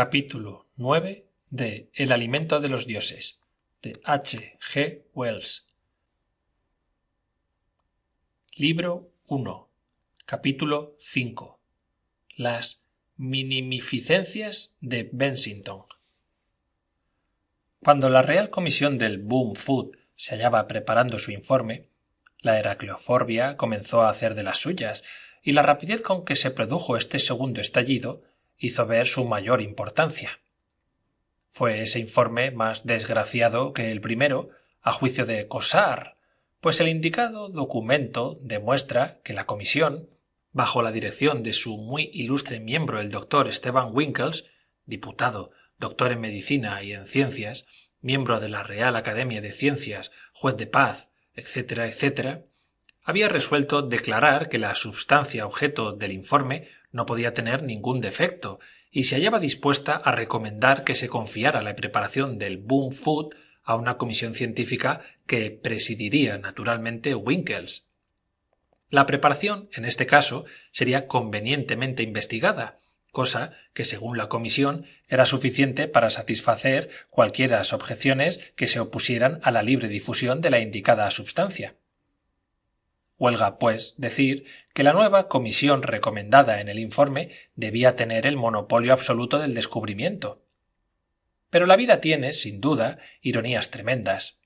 capítulo 9 de El alimento de los dioses de H. G. Wells. Libro 1, capítulo 5. Las minimificencias de Bensington. Cuando la Real Comisión del Boom Food se hallaba preparando su informe, la heracleoforbia comenzó a hacer de las suyas, y la rapidez con que se produjo este segundo estallido hizo ver su mayor importancia. Fue ese informe más desgraciado que el primero, a juicio de COSAR, pues el indicado documento demuestra que la comisión, bajo la dirección de su muy ilustre miembro el doctor Esteban Winkles, diputado, doctor en medicina y en ciencias, miembro de la Real Academia de Ciencias, juez de paz, etcétera, etcétera, había resuelto declarar que la substancia objeto del informe no podía tener ningún defecto, y se hallaba dispuesta a recomendar que se confiara la preparación del Boom Food a una comisión científica que presidiría naturalmente Winkles. La preparación, en este caso, sería convenientemente investigada, cosa que, según la comisión, era suficiente para satisfacer cualquiera objeciones que se opusieran a la libre difusión de la indicada sustancia. Huelga, pues, decir que la nueva comisión recomendada en el informe debía tener el monopolio absoluto del descubrimiento. Pero la vida tiene, sin duda, ironías tremendas.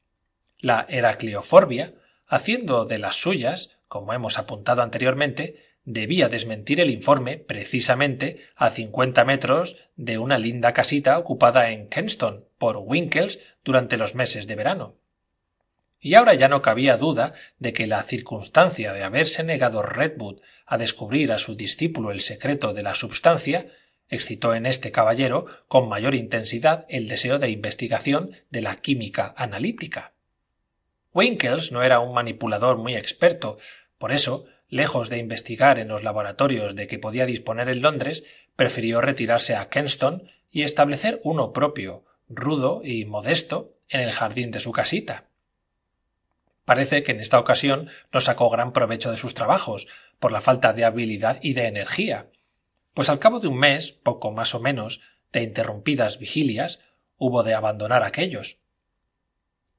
La heracleoforbia, haciendo de las suyas, como hemos apuntado anteriormente, debía desmentir el informe precisamente a cincuenta metros de una linda casita ocupada en Kenston por Winkles durante los meses de verano y ahora ya no cabía duda de que la circunstancia de haberse negado Redwood a descubrir a su discípulo el secreto de la substancia excitó en este caballero con mayor intensidad el deseo de investigación de la química analítica. Winkles no era un manipulador muy experto, por eso, lejos de investigar en los laboratorios de que podía disponer en Londres, prefirió retirarse a Kenston y establecer uno propio, rudo y modesto, en el jardín de su casita. Parece que en esta ocasión no sacó gran provecho de sus trabajos, por la falta de habilidad y de energía. Pues al cabo de un mes, poco más o menos, de interrumpidas vigilias, hubo de abandonar aquellos.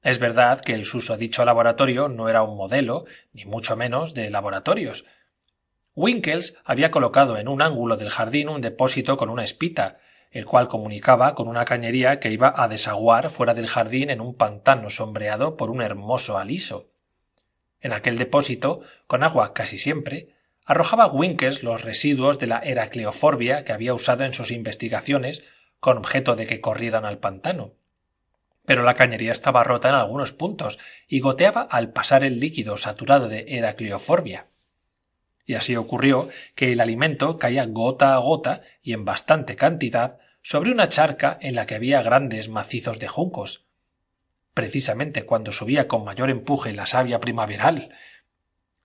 Es verdad que el dicho laboratorio no era un modelo, ni mucho menos de laboratorios. Winkles había colocado en un ángulo del jardín un depósito con una espita, el cual comunicaba con una cañería que iba a desaguar fuera del jardín en un pantano sombreado por un hermoso aliso. En aquel depósito, con agua casi siempre, arrojaba Winkers los residuos de la heracleoforbia que había usado en sus investigaciones con objeto de que corrieran al pantano. Pero la cañería estaba rota en algunos puntos y goteaba al pasar el líquido saturado de heracleoforbia. Y así ocurrió que el alimento caía gota a gota y en bastante cantidad sobre una charca en la que había grandes macizos de juncos, precisamente cuando subía con mayor empuje la savia primaveral.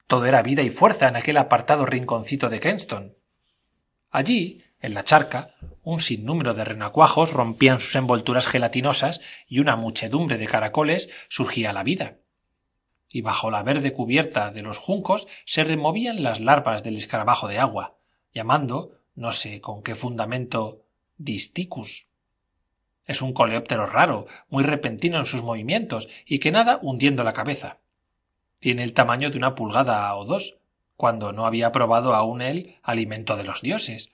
Todo era vida y fuerza en aquel apartado rinconcito de Kenston. Allí, en la charca, un sinnúmero de renacuajos rompían sus envolturas gelatinosas y una muchedumbre de caracoles surgía la vida. Y bajo la verde cubierta de los juncos se removían las larvas del escarabajo de agua, llamando, no sé con qué fundamento, disticus. Es un coleóptero raro, muy repentino en sus movimientos y que nada hundiendo la cabeza. Tiene el tamaño de una pulgada o dos, cuando no había probado aún el alimento de los dioses,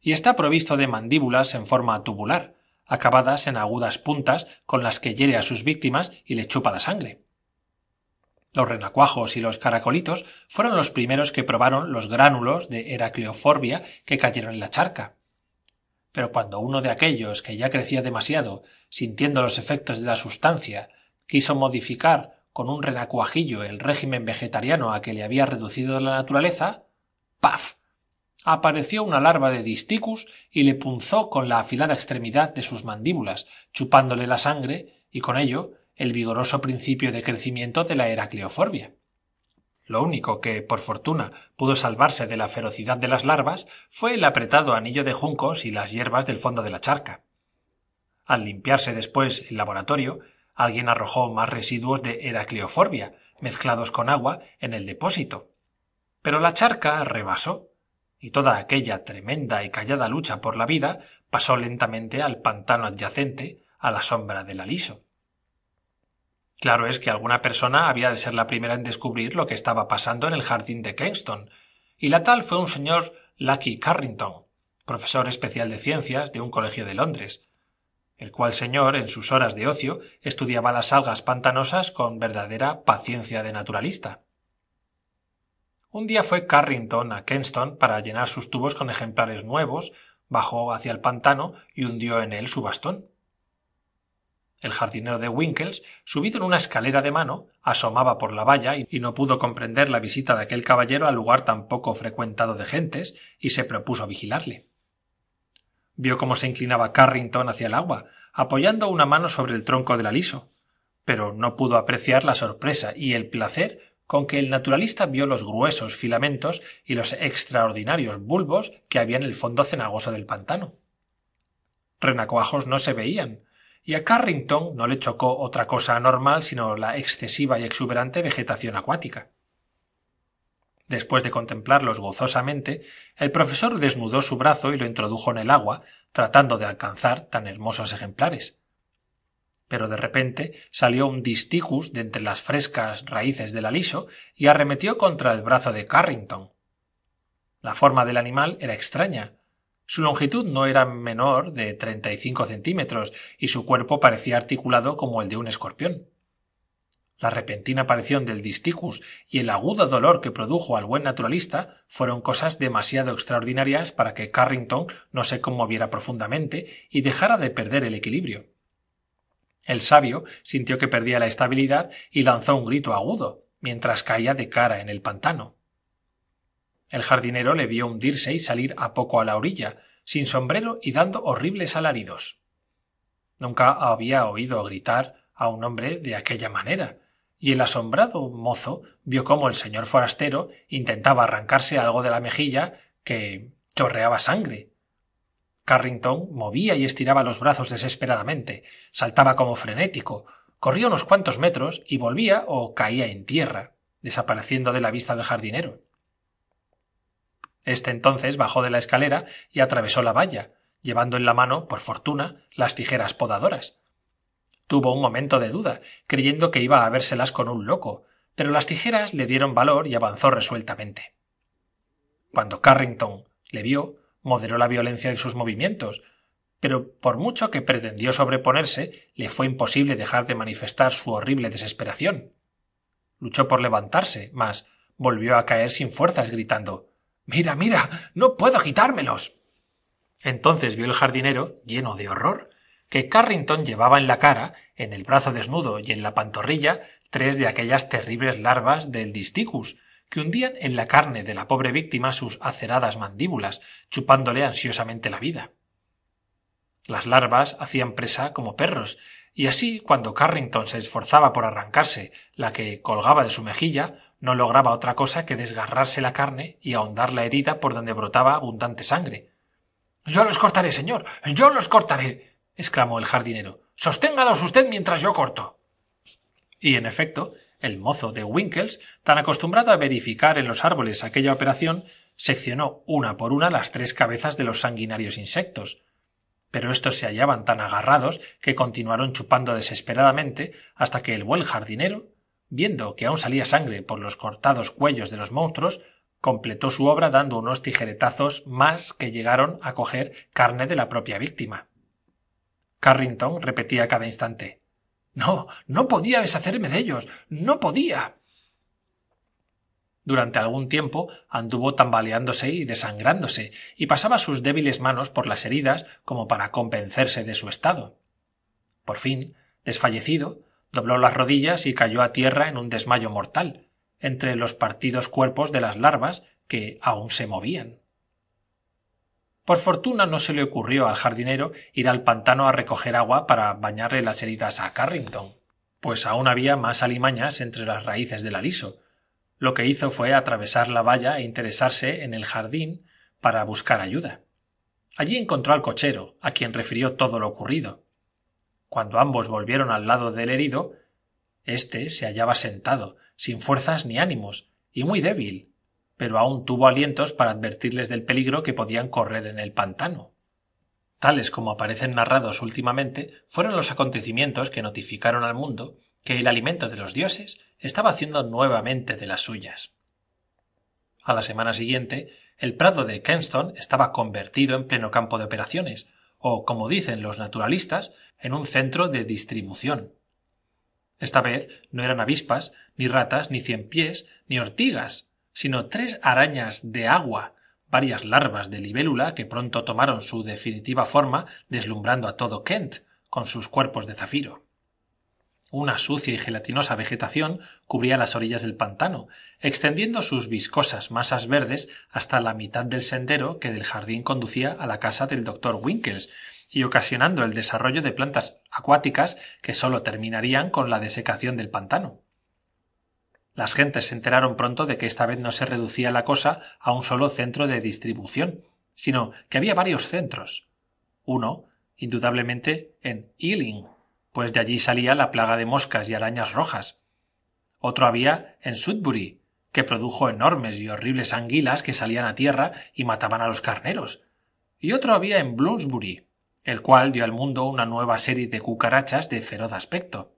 y está provisto de mandíbulas en forma tubular, acabadas en agudas puntas con las que hiere a sus víctimas y le chupa la sangre. Los renacuajos y los caracolitos fueron los primeros que probaron los gránulos de heracleoforbia que cayeron en la charca, pero cuando uno de aquellos que ya crecía demasiado, sintiendo los efectos de la sustancia, quiso modificar con un renacuajillo el régimen vegetariano a que le había reducido la naturaleza, ¡paf! apareció una larva de disticus y le punzó con la afilada extremidad de sus mandíbulas, chupándole la sangre y con ello el vigoroso principio de crecimiento de la heracleoforbia. Lo único que, por fortuna, pudo salvarse de la ferocidad de las larvas fue el apretado anillo de juncos y las hierbas del fondo de la charca. Al limpiarse después el laboratorio, alguien arrojó más residuos de heracleoforbia, mezclados con agua, en el depósito. Pero la charca rebasó, y toda aquella tremenda y callada lucha por la vida pasó lentamente al pantano adyacente, a la sombra del aliso. Claro es que alguna persona había de ser la primera en descubrir lo que estaba pasando en el jardín de Kenston, y la tal fue un señor Lucky Carrington, profesor especial de ciencias de un colegio de Londres, el cual señor, en sus horas de ocio, estudiaba las algas pantanosas con verdadera paciencia de naturalista. Un día fue Carrington a Kenston para llenar sus tubos con ejemplares nuevos, bajó hacia el pantano y hundió en él su bastón. El jardinero de Winkles, subido en una escalera de mano, asomaba por la valla y no pudo comprender la visita de aquel caballero al lugar tan poco frecuentado de gentes y se propuso vigilarle. Vio cómo se inclinaba Carrington hacia el agua, apoyando una mano sobre el tronco del aliso, pero no pudo apreciar la sorpresa y el placer con que el naturalista vio los gruesos filamentos y los extraordinarios bulbos que había en el fondo cenagoso del pantano. Renacuajos no se veían, y a Carrington no le chocó otra cosa anormal sino la excesiva y exuberante vegetación acuática. Después de contemplarlos gozosamente, el profesor desnudó su brazo y lo introdujo en el agua, tratando de alcanzar tan hermosos ejemplares. Pero de repente salió un disticus de entre las frescas raíces del aliso y arremetió contra el brazo de Carrington. La forma del animal era extraña, su longitud no era menor de 35 centímetros y su cuerpo parecía articulado como el de un escorpión. La repentina aparición del disticus y el agudo dolor que produjo al buen naturalista fueron cosas demasiado extraordinarias para que Carrington no se conmoviera profundamente y dejara de perder el equilibrio. El sabio sintió que perdía la estabilidad y lanzó un grito agudo mientras caía de cara en el pantano. El jardinero le vio hundirse y salir a poco a la orilla, sin sombrero y dando horribles alaridos. Nunca había oído gritar a un hombre de aquella manera, y el asombrado mozo vio cómo el señor forastero intentaba arrancarse algo de la mejilla que chorreaba sangre. Carrington movía y estiraba los brazos desesperadamente, saltaba como frenético, corría unos cuantos metros y volvía o caía en tierra, desapareciendo de la vista del jardinero. Este entonces bajó de la escalera y atravesó la valla, llevando en la mano, por fortuna, las tijeras podadoras. Tuvo un momento de duda, creyendo que iba a vérselas con un loco, pero las tijeras le dieron valor y avanzó resueltamente. Cuando Carrington le vio, moderó la violencia de sus movimientos, pero por mucho que pretendió sobreponerse, le fue imposible dejar de manifestar su horrible desesperación. Luchó por levantarse, mas volvió a caer sin fuerzas, gritando Mira, mira, no puedo quitármelos. Entonces vio el jardinero, lleno de horror, que Carrington llevaba en la cara, en el brazo desnudo y en la pantorrilla, tres de aquellas terribles larvas del disticus, que hundían en la carne de la pobre víctima sus aceradas mandíbulas, chupándole ansiosamente la vida. Las larvas hacían presa como perros, y así cuando Carrington se esforzaba por arrancarse la que colgaba de su mejilla, no lograba otra cosa que desgarrarse la carne y ahondar la herida por donde brotaba abundante sangre. Yo los cortaré, señor. Yo los cortaré. exclamó el jardinero. Sosténgalos usted mientras yo corto. Y en efecto, el mozo de Winkles, tan acostumbrado a verificar en los árboles aquella operación, seccionó una por una las tres cabezas de los sanguinarios insectos. Pero estos se hallaban tan agarrados que continuaron chupando desesperadamente hasta que el buen jardinero, Viendo que aún salía sangre por los cortados cuellos de los monstruos, completó su obra dando unos tijeretazos más que llegaron a coger carne de la propia víctima. Carrington repetía cada instante No, no podía deshacerme de ellos. No podía. Durante algún tiempo anduvo tambaleándose y desangrándose, y pasaba sus débiles manos por las heridas como para convencerse de su estado. Por fin, desfallecido, dobló las rodillas y cayó a tierra en un desmayo mortal, entre los partidos cuerpos de las larvas que aún se movían. Por fortuna no se le ocurrió al jardinero ir al pantano a recoger agua para bañarle las heridas a Carrington, pues aún había más alimañas entre las raíces del aliso. Lo que hizo fue atravesar la valla e interesarse en el jardín para buscar ayuda. Allí encontró al cochero, a quien refirió todo lo ocurrido. Cuando ambos volvieron al lado del herido, éste se hallaba sentado, sin fuerzas ni ánimos, y muy débil, pero aún tuvo alientos para advertirles del peligro que podían correr en el pantano. Tales como aparecen narrados últimamente, fueron los acontecimientos que notificaron al mundo que el alimento de los dioses estaba haciendo nuevamente de las suyas. A la semana siguiente, el prado de Kenston estaba convertido en pleno campo de operaciones, o, como dicen los naturalistas, en un centro de distribución. Esta vez no eran avispas, ni ratas, ni pies, ni ortigas, sino tres arañas de agua, varias larvas de libélula que pronto tomaron su definitiva forma, deslumbrando a todo Kent con sus cuerpos de zafiro. Una sucia y gelatinosa vegetación cubría las orillas del pantano, extendiendo sus viscosas masas verdes hasta la mitad del sendero que del jardín conducía a la casa del doctor Winkles, y ocasionando el desarrollo de plantas acuáticas que sólo terminarían con la desecación del pantano. Las gentes se enteraron pronto de que esta vez no se reducía la cosa a un solo centro de distribución, sino que había varios centros. Uno, indudablemente, en Ealing, pues de allí salía la plaga de moscas y arañas rojas. Otro había en Sudbury, que produjo enormes y horribles anguilas que salían a tierra y mataban a los carneros. Y otro había en Bloomsbury, el cual dio al mundo una nueva serie de cucarachas de feroz aspecto.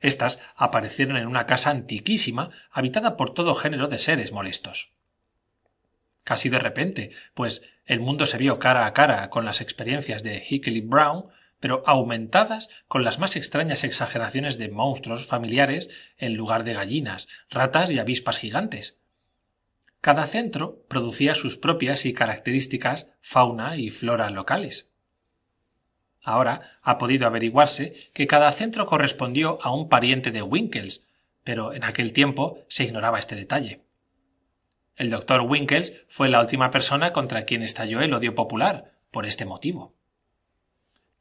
Estas aparecieron en una casa antiquísima, habitada por todo género de seres molestos. Casi de repente, pues el mundo se vio cara a cara con las experiencias de Hickley Brown, pero aumentadas con las más extrañas exageraciones de monstruos familiares en lugar de gallinas, ratas y avispas gigantes. Cada centro producía sus propias y características fauna y flora locales. Ahora ha podido averiguarse que cada centro correspondió a un pariente de Winkles, pero en aquel tiempo se ignoraba este detalle. El doctor Winkles fue la última persona contra quien estalló el odio popular, por este motivo.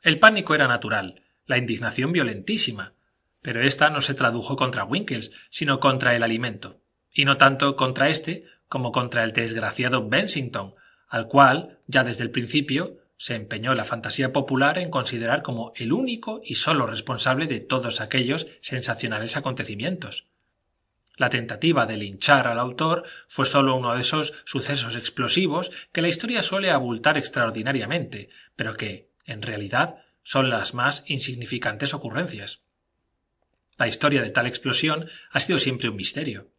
El pánico era natural, la indignación violentísima, pero ésta no se tradujo contra Winkles, sino contra el alimento, y no tanto contra éste como contra el desgraciado Bensington, al cual, ya desde el principio, se empeñó la fantasía popular en considerar como el único y solo responsable de todos aquellos sensacionales acontecimientos. La tentativa de linchar al autor fue solo uno de esos sucesos explosivos que la historia suele abultar extraordinariamente, pero que, en realidad son las más insignificantes ocurrencias. La historia de tal explosión ha sido siempre un misterio.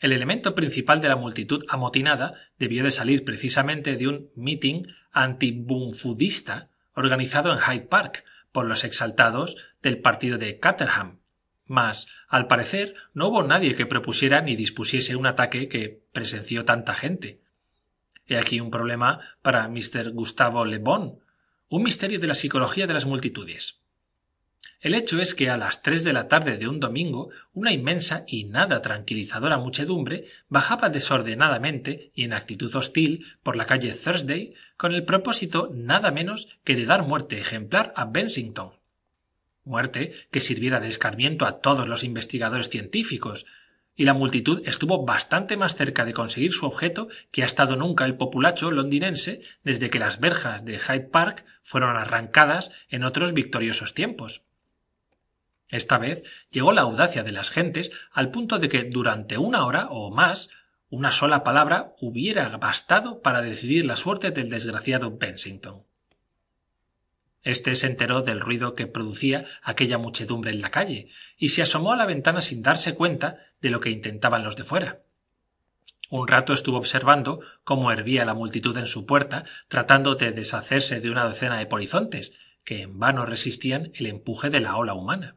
El elemento principal de la multitud amotinada debió de salir precisamente de un meeting antibunfudista organizado en Hyde Park por los exaltados del partido de Caterham. Mas, al parecer, no hubo nadie que propusiera ni dispusiese un ataque que presenció tanta gente. He aquí un problema para Mr. Gustavo Le un misterio de la psicología de las multitudes. El hecho es que a las tres de la tarde de un domingo una inmensa y nada tranquilizadora muchedumbre bajaba desordenadamente y en actitud hostil por la calle Thursday con el propósito nada menos que de dar muerte ejemplar a Bensington. Muerte que sirviera de escarmiento a todos los investigadores científicos, y la multitud estuvo bastante más cerca de conseguir su objeto que ha estado nunca el populacho londinense desde que las verjas de Hyde Park fueron arrancadas en otros victoriosos tiempos. Esta vez llegó la audacia de las gentes al punto de que durante una hora o más una sola palabra hubiera bastado para decidir la suerte del desgraciado Bensington. Este se enteró del ruido que producía aquella muchedumbre en la calle y se asomó a la ventana sin darse cuenta de lo que intentaban los de fuera. Un rato estuvo observando cómo hervía la multitud en su puerta, tratando de deshacerse de una docena de polizontes, que en vano resistían el empuje de la ola humana.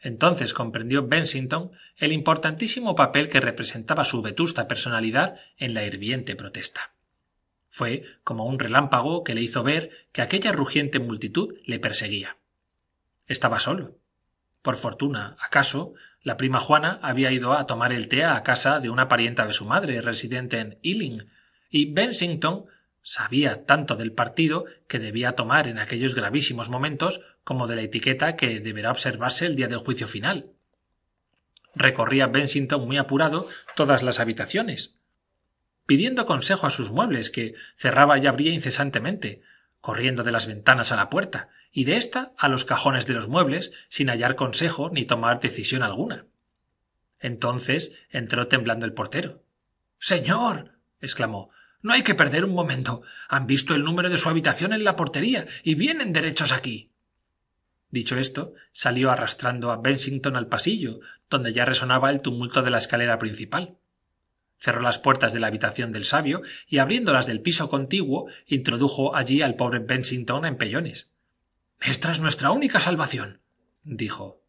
Entonces comprendió Bensington el importantísimo papel que representaba su vetusta personalidad en la hirviente protesta. Fue como un relámpago que le hizo ver que aquella rugiente multitud le perseguía. Estaba solo. Por fortuna, acaso, la prima Juana había ido a tomar el té a casa de una parienta de su madre, residente en Ealing, y Bensington sabía tanto del partido que debía tomar en aquellos gravísimos momentos como de la etiqueta que deberá observarse el día del juicio final. Recorría Bensington muy apurado todas las habitaciones, pidiendo consejo a sus muebles que cerraba y abría incesantemente corriendo de las ventanas a la puerta y de ésta a los cajones de los muebles sin hallar consejo ni tomar decisión alguna entonces entró temblando el portero señor exclamó no hay que perder un momento han visto el número de su habitación en la portería y vienen derechos aquí Dicho esto, salió arrastrando a Bensington al pasillo, donde ya resonaba el tumulto de la escalera principal. Cerró las puertas de la habitación del sabio y abriéndolas del piso contiguo introdujo allí al pobre Bensington en pellones. Esta es nuestra única salvación dijo.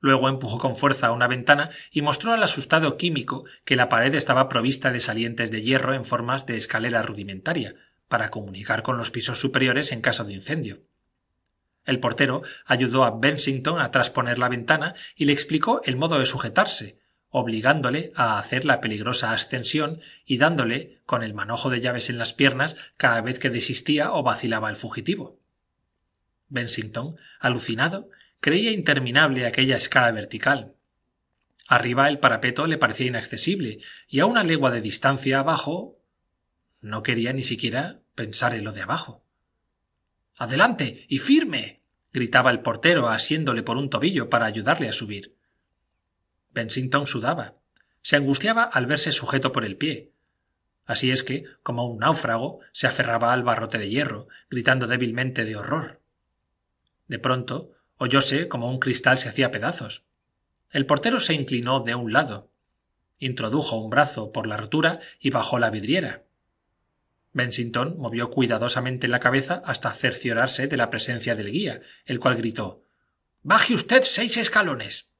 Luego empujó con fuerza una ventana y mostró al asustado químico que la pared estaba provista de salientes de hierro en formas de escalera rudimentaria, para comunicar con los pisos superiores en caso de incendio. El portero ayudó a Bensington a trasponer la ventana y le explicó el modo de sujetarse, obligándole a hacer la peligrosa ascensión y dándole con el manojo de llaves en las piernas cada vez que desistía o vacilaba el fugitivo. Bensington, alucinado, creía interminable aquella escala vertical. Arriba el parapeto le parecía inaccesible y a una legua de distancia abajo no quería ni siquiera pensar en lo de abajo. Adelante y firme. gritaba el portero asiéndole por un tobillo para ayudarle a subir. Bensington sudaba. Se angustiaba al verse sujeto por el pie. Así es que, como un náufrago, se aferraba al barrote de hierro, gritando débilmente de horror. De pronto, oyóse como un cristal se hacía pedazos. El portero se inclinó de un lado, introdujo un brazo por la rotura y bajó la vidriera. Bensington movió cuidadosamente la cabeza hasta cerciorarse de la presencia del guía, el cual gritó Baje usted seis escalones.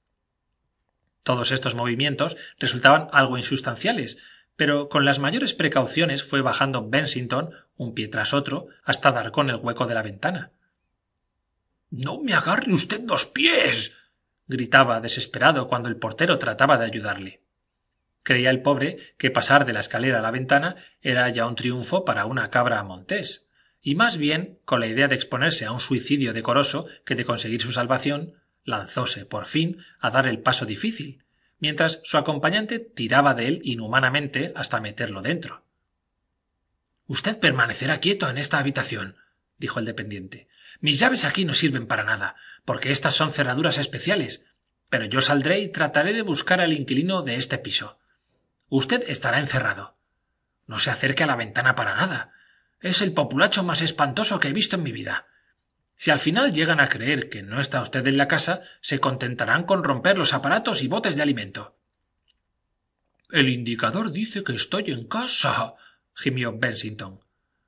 Todos estos movimientos resultaban algo insustanciales, pero con las mayores precauciones fue bajando Bensington, un pie tras otro, hasta dar con el hueco de la ventana. No me agarre usted los pies. gritaba desesperado cuando el portero trataba de ayudarle. Creía el pobre que pasar de la escalera a la ventana era ya un triunfo para una cabra montés, y más bien, con la idea de exponerse a un suicidio decoroso que de conseguir su salvación, lanzóse por fin a dar el paso difícil mientras su acompañante tiraba de él inhumanamente hasta meterlo dentro usted permanecerá quieto en esta habitación dijo el dependiente mis llaves aquí no sirven para nada porque estas son cerraduras especiales pero yo saldré y trataré de buscar al inquilino de este piso usted estará encerrado no se acerque a la ventana para nada es el populacho más espantoso que he visto en mi vida si al final llegan a creer que no está usted en la casa, se contentarán con romper los aparatos y botes de alimento. El indicador dice que estoy en casa, gimió Bensington.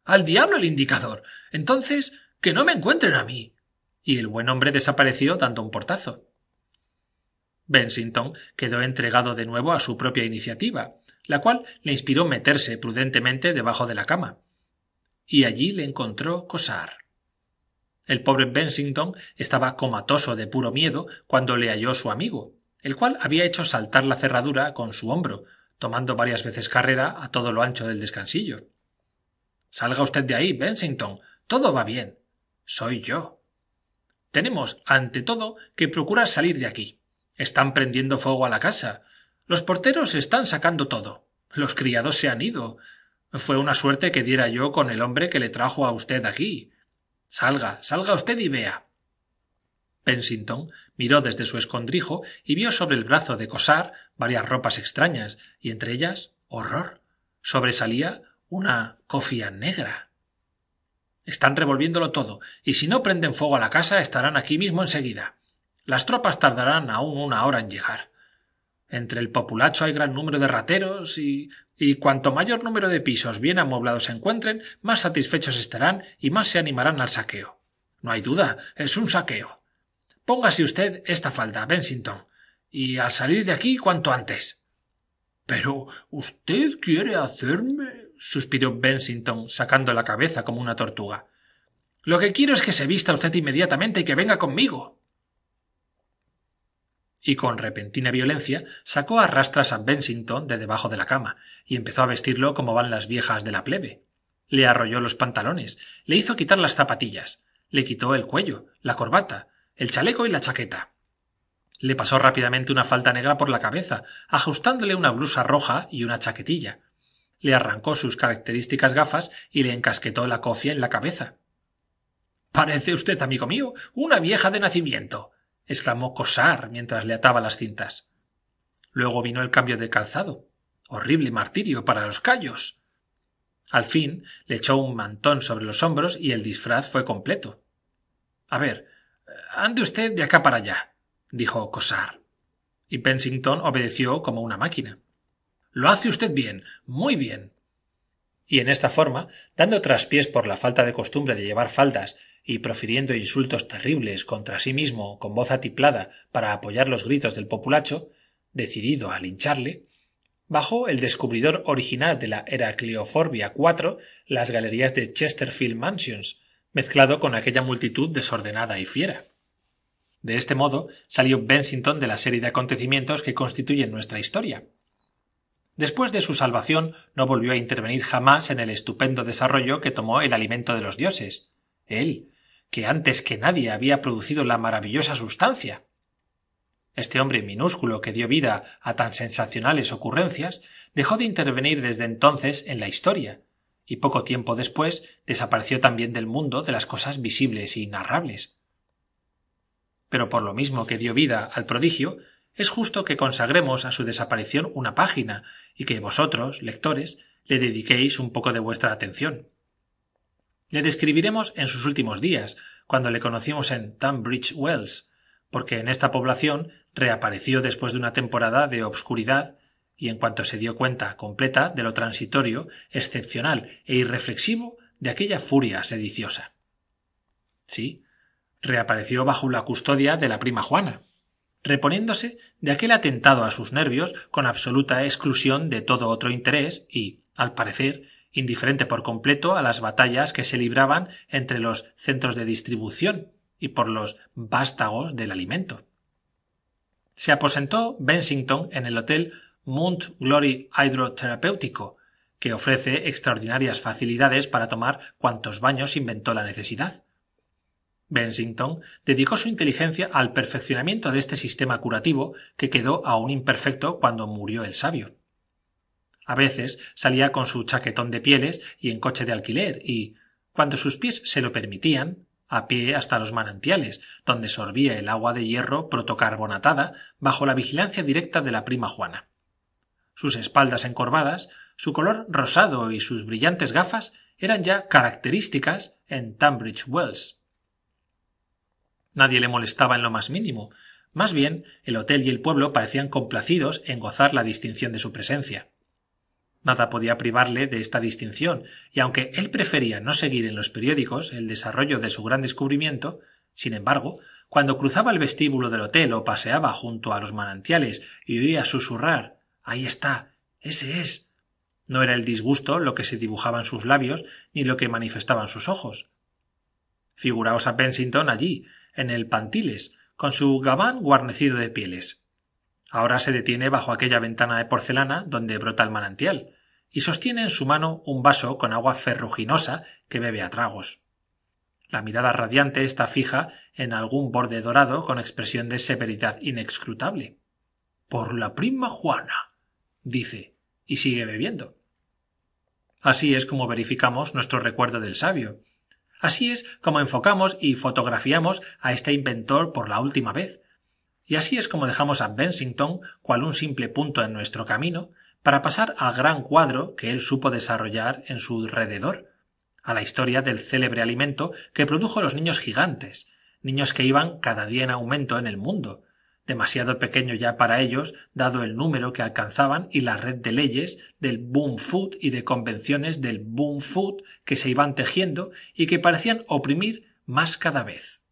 Al diablo el indicador. Entonces, que no me encuentren a mí. Y el buen hombre desapareció dando un portazo. Bensington quedó entregado de nuevo a su propia iniciativa, la cual le inspiró meterse prudentemente debajo de la cama. Y allí le encontró Cosar. El pobre Bensington estaba comatoso de puro miedo cuando le halló su amigo, el cual había hecho saltar la cerradura con su hombro, tomando varias veces carrera a todo lo ancho del descansillo. Salga usted de ahí, Bensington. Todo va bien. Soy yo. Tenemos, ante todo, que procurar salir de aquí. Están prendiendo fuego a la casa. Los porteros están sacando todo. Los criados se han ido. Fue una suerte que diera yo con el hombre que le trajo a usted aquí. Salga, salga usted y vea. Pensington miró desde su escondrijo y vio sobre el brazo de Cosar varias ropas extrañas, y entre ellas, horror, sobresalía una cofia negra. Están revolviéndolo todo, y si no prenden fuego a la casa estarán aquí mismo enseguida. Las tropas tardarán aún una hora en llegar. Entre el populacho hay gran número de rateros y y cuanto mayor número de pisos bien amueblados se encuentren, más satisfechos estarán y más se animarán al saqueo. No hay duda, es un saqueo. Póngase usted esta falda, Bensington, y al salir de aquí cuanto antes. Pero usted quiere hacerme. suspiró Bensington, sacando la cabeza como una tortuga. Lo que quiero es que se vista usted inmediatamente y que venga conmigo y con repentina violencia sacó a rastras a Bensington de debajo de la cama y empezó a vestirlo como van las viejas de la plebe. Le arrolló los pantalones, le hizo quitar las zapatillas, le quitó el cuello, la corbata, el chaleco y la chaqueta. Le pasó rápidamente una falda negra por la cabeza, ajustándole una blusa roja y una chaquetilla. Le arrancó sus características gafas y le encasquetó la cofia en la cabeza. Parece usted, amigo mío, una vieja de nacimiento, exclamó Cosar mientras le ataba las cintas. Luego vino el cambio de calzado. Horrible martirio para los callos. Al fin le echó un mantón sobre los hombros y el disfraz fue completo. A ver, ande usted de acá para allá, dijo Cosar. Y Pensington obedeció como una máquina. Lo hace usted bien, muy bien, y en esta forma dando traspiés por la falta de costumbre de llevar faldas y profiriendo insultos terribles contra sí mismo con voz atiplada para apoyar los gritos del populacho decidido a lincharle bajó el descubridor original de la heracleoforbia IV las galerías de Chesterfield Mansions, mezclado con aquella multitud desordenada y fiera. De este modo salió Bensington de la serie de acontecimientos que constituyen nuestra historia, Después de su salvación no volvió a intervenir jamás en el estupendo desarrollo que tomó el alimento de los dioses él, que antes que nadie había producido la maravillosa sustancia. Este hombre minúsculo que dio vida a tan sensacionales ocurrencias dejó de intervenir desde entonces en la historia, y poco tiempo después desapareció también del mundo de las cosas visibles y e narrables. Pero por lo mismo que dio vida al prodigio, es justo que consagremos a su desaparición una página y que vosotros, lectores, le dediquéis un poco de vuestra atención. Le describiremos en sus últimos días, cuando le conocimos en Tunbridge Wells, porque en esta población reapareció después de una temporada de obscuridad y en cuanto se dio cuenta completa de lo transitorio, excepcional e irreflexivo de aquella furia sediciosa. Sí, reapareció bajo la custodia de la prima Juana, reponiéndose de aquel atentado a sus nervios con absoluta exclusión de todo otro interés y al parecer indiferente por completo a las batallas que se libraban entre los centros de distribución y por los vástagos del alimento. Se aposentó Bensington en el hotel Mount Glory Hidroterapéutico, que ofrece extraordinarias facilidades para tomar cuantos baños inventó la necesidad Bensington dedicó su inteligencia al perfeccionamiento de este sistema curativo que quedó aún imperfecto cuando murió el sabio. A veces salía con su chaquetón de pieles y en coche de alquiler y, cuando sus pies se lo permitían, a pie hasta los manantiales, donde sorbía el agua de hierro protocarbonatada bajo la vigilancia directa de la prima Juana. Sus espaldas encorvadas, su color rosado y sus brillantes gafas eran ya características en Tunbridge Wells. Nadie le molestaba en lo más mínimo. Más bien, el hotel y el pueblo parecían complacidos en gozar la distinción de su presencia. Nada podía privarle de esta distinción, y aunque él prefería no seguir en los periódicos el desarrollo de su gran descubrimiento, sin embargo, cuando cruzaba el vestíbulo del hotel o paseaba junto a los manantiales y oía susurrar Ahí está. Ese es. No era el disgusto lo que se dibujaba en sus labios ni lo que manifestaban sus ojos. Figuraos a Pensington allí, en el Pantiles, con su gabán guarnecido de pieles. Ahora se detiene bajo aquella ventana de porcelana donde brota el manantial, y sostiene en su mano un vaso con agua ferruginosa que bebe a tragos. La mirada radiante está fija en algún borde dorado con expresión de severidad inexcrutable. Por la prima Juana, dice, y sigue bebiendo. Así es como verificamos nuestro recuerdo del sabio, Así es como enfocamos y fotografiamos a este inventor por la última vez. Y así es como dejamos a Bensington, cual un simple punto en nuestro camino, para pasar al gran cuadro que él supo desarrollar en su alrededor, a la historia del célebre alimento que produjo los niños gigantes, niños que iban cada día en aumento en el mundo, demasiado pequeño ya para ellos, dado el número que alcanzaban y la red de leyes del Boom Food y de convenciones del Boom Food que se iban tejiendo y que parecían oprimir más cada vez.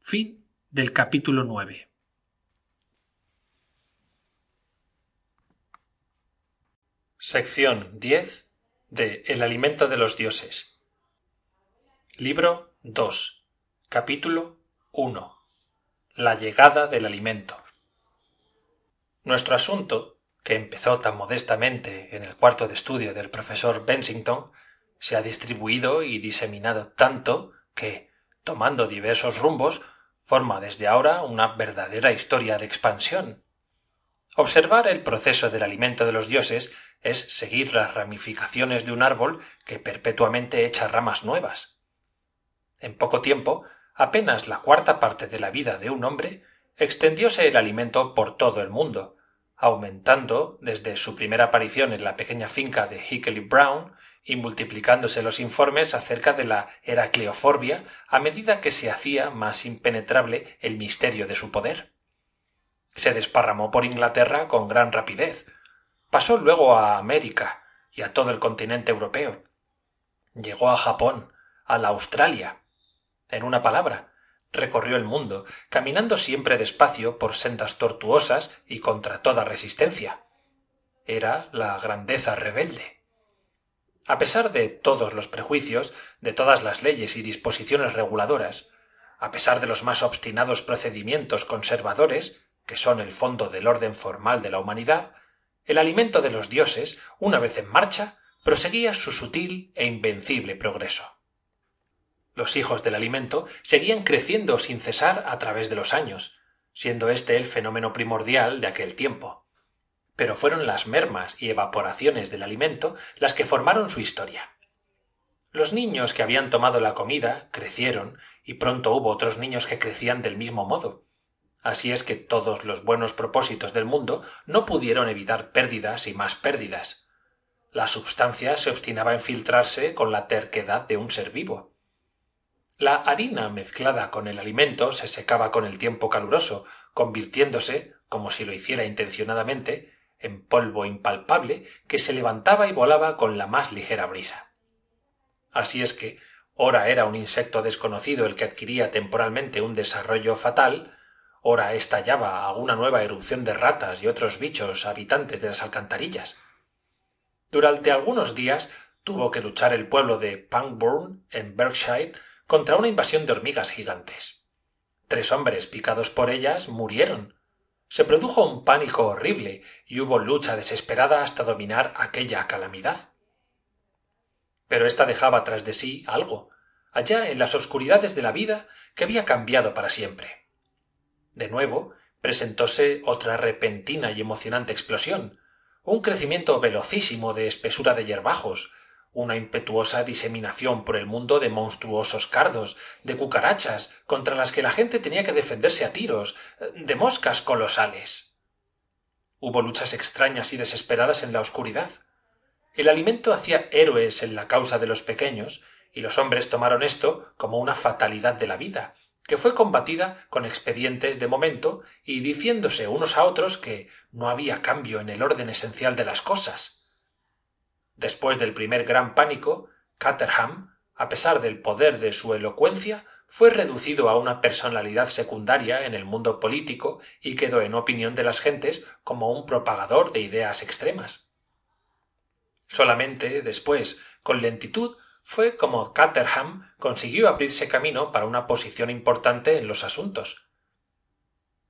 Fin del capítulo 9. Sección 10 de El alimento de los dioses. Libro 2. Capítulo 1 la llegada del alimento nuestro asunto que empezó tan modestamente en el cuarto de estudio del profesor bensington se ha distribuido y diseminado tanto que tomando diversos rumbos forma desde ahora una verdadera historia de expansión observar el proceso del alimento de los dioses es seguir las ramificaciones de un árbol que perpetuamente echa ramas nuevas en poco tiempo apenas la cuarta parte de la vida de un hombre extendióse el alimento por todo el mundo aumentando desde su primera aparición en la pequeña finca de Hickley brown y multiplicándose los informes acerca de la heracleoforbia a medida que se hacía más impenetrable el misterio de su poder se desparramó por inglaterra con gran rapidez pasó luego a américa y a todo el continente europeo llegó a japón a la australia en una palabra recorrió el mundo caminando siempre despacio por sendas tortuosas y contra toda resistencia era la grandeza rebelde a pesar de todos los prejuicios de todas las leyes y disposiciones reguladoras a pesar de los más obstinados procedimientos conservadores que son el fondo del orden formal de la humanidad el alimento de los dioses una vez en marcha proseguía su sutil e invencible progreso los hijos del alimento, seguían creciendo sin cesar a través de los años, siendo este el fenómeno primordial de aquel tiempo. Pero fueron las mermas y evaporaciones del alimento las que formaron su historia. Los niños que habían tomado la comida crecieron y pronto hubo otros niños que crecían del mismo modo. Así es que todos los buenos propósitos del mundo no pudieron evitar pérdidas y más pérdidas. La substancia se obstinaba en filtrarse con la terquedad de un ser vivo la harina mezclada con el alimento se secaba con el tiempo caluroso convirtiéndose como si lo hiciera intencionadamente en polvo impalpable que se levantaba y volaba con la más ligera brisa así es que ora era un insecto desconocido el que adquiría temporalmente un desarrollo fatal ora estallaba alguna nueva erupción de ratas y otros bichos habitantes de las alcantarillas durante algunos días tuvo que luchar el pueblo de pangbourne en berkshire contra una invasión de hormigas gigantes. Tres hombres picados por ellas murieron. Se produjo un pánico horrible y hubo lucha desesperada hasta dominar aquella calamidad. Pero ésta dejaba tras de sí algo, allá en las oscuridades de la vida que había cambiado para siempre. De nuevo, presentóse otra repentina y emocionante explosión, un crecimiento velocísimo de espesura de yerbajos, una impetuosa diseminación por el mundo de monstruosos cardos, de cucarachas, contra las que la gente tenía que defenderse a tiros, de moscas colosales. Hubo luchas extrañas y desesperadas en la oscuridad. El alimento hacía héroes en la causa de los pequeños, y los hombres tomaron esto como una fatalidad de la vida, que fue combatida con expedientes de momento y diciéndose unos a otros que no había cambio en el orden esencial de las cosas, Después del primer gran pánico, Caterham, a pesar del poder de su elocuencia, fue reducido a una personalidad secundaria en el mundo político y quedó en opinión de las gentes como un propagador de ideas extremas. Solamente después, con lentitud, fue como Caterham consiguió abrirse camino para una posición importante en los asuntos.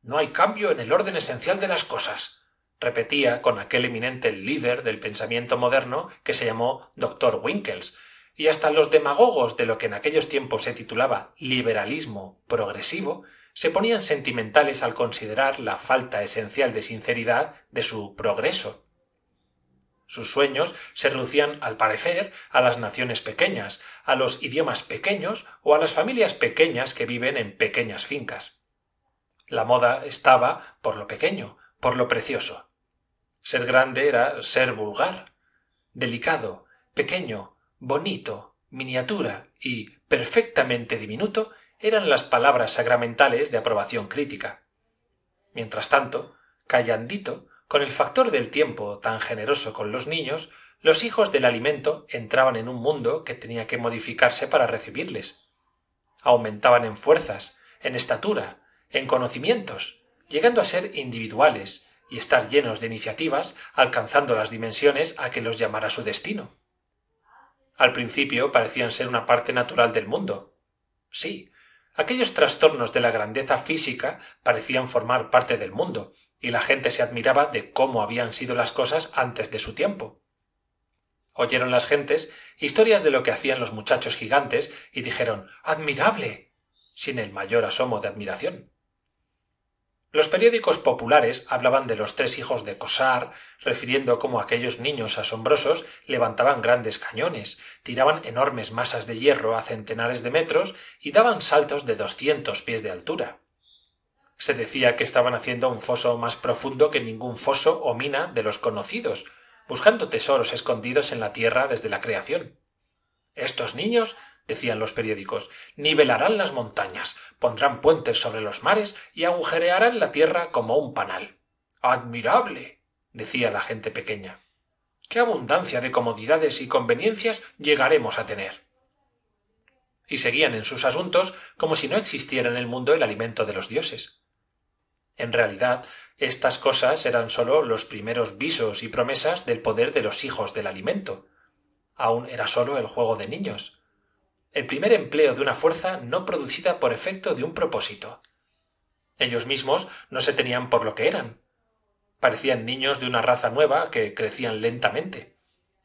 No hay cambio en el orden esencial de las cosas, repetía con aquel eminente líder del pensamiento moderno que se llamó doctor winkels y hasta los demagogos de lo que en aquellos tiempos se titulaba liberalismo progresivo se ponían sentimentales al considerar la falta esencial de sinceridad de su progreso sus sueños se reducían al parecer a las naciones pequeñas a los idiomas pequeños o a las familias pequeñas que viven en pequeñas fincas la moda estaba por lo pequeño por lo precioso ser grande era ser vulgar, delicado, pequeño, bonito, miniatura y perfectamente diminuto eran las palabras sacramentales de aprobación crítica. Mientras tanto, callandito, con el factor del tiempo tan generoso con los niños, los hijos del alimento entraban en un mundo que tenía que modificarse para recibirles. Aumentaban en fuerzas, en estatura, en conocimientos, llegando a ser individuales, y estar llenos de iniciativas, alcanzando las dimensiones a que los llamara su destino. Al principio parecían ser una parte natural del mundo. Sí, aquellos trastornos de la grandeza física parecían formar parte del mundo, y la gente se admiraba de cómo habían sido las cosas antes de su tiempo. Oyeron las gentes historias de lo que hacían los muchachos gigantes y dijeron Admirable. sin el mayor asomo de admiración los periódicos populares hablaban de los tres hijos de Cosar, refiriendo cómo aquellos niños asombrosos levantaban grandes cañones tiraban enormes masas de hierro a centenares de metros y daban saltos de doscientos pies de altura se decía que estaban haciendo un foso más profundo que ningún foso o mina de los conocidos buscando tesoros escondidos en la tierra desde la creación estos niños decían los periódicos nivelarán las montañas pondrán puentes sobre los mares y agujerearán la tierra como un panal admirable decía la gente pequeña qué abundancia de comodidades y conveniencias llegaremos a tener y seguían en sus asuntos como si no existiera en el mundo el alimento de los dioses en realidad estas cosas eran sólo los primeros visos y promesas del poder de los hijos del alimento aún era sólo el juego de niños el primer empleo de una fuerza no producida por efecto de un propósito ellos mismos no se tenían por lo que eran parecían niños de una raza nueva que crecían lentamente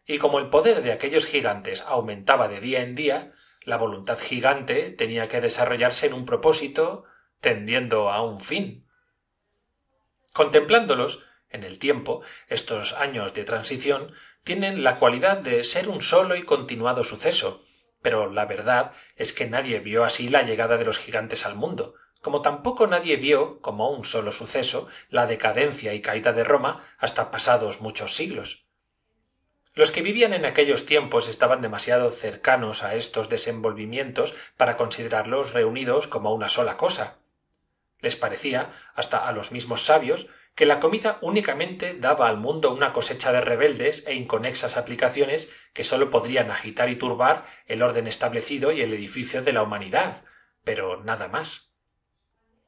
y como el poder de aquellos gigantes aumentaba de día en día la voluntad gigante tenía que desarrollarse en un propósito tendiendo a un fin contemplándolos en el tiempo estos años de transición tienen la cualidad de ser un solo y continuado suceso pero la verdad es que nadie vio así la llegada de los gigantes al mundo como tampoco nadie vio como un solo suceso la decadencia y caída de roma hasta pasados muchos siglos los que vivían en aquellos tiempos estaban demasiado cercanos a estos desenvolvimientos para considerarlos reunidos como una sola cosa les parecía hasta a los mismos sabios que la comida únicamente daba al mundo una cosecha de rebeldes e inconexas aplicaciones que sólo podrían agitar y turbar el orden establecido y el edificio de la humanidad pero nada más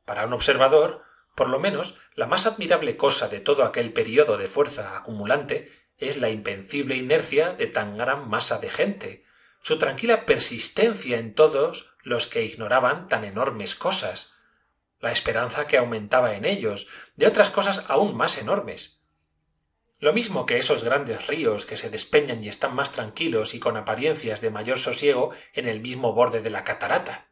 para un observador por lo menos la más admirable cosa de todo aquel período de fuerza acumulante es la invencible inercia de tan gran masa de gente su tranquila persistencia en todos los que ignoraban tan enormes cosas la esperanza que aumentaba en ellos, de otras cosas aún más enormes. Lo mismo que esos grandes ríos que se despeñan y están más tranquilos y con apariencias de mayor sosiego en el mismo borde de la catarata.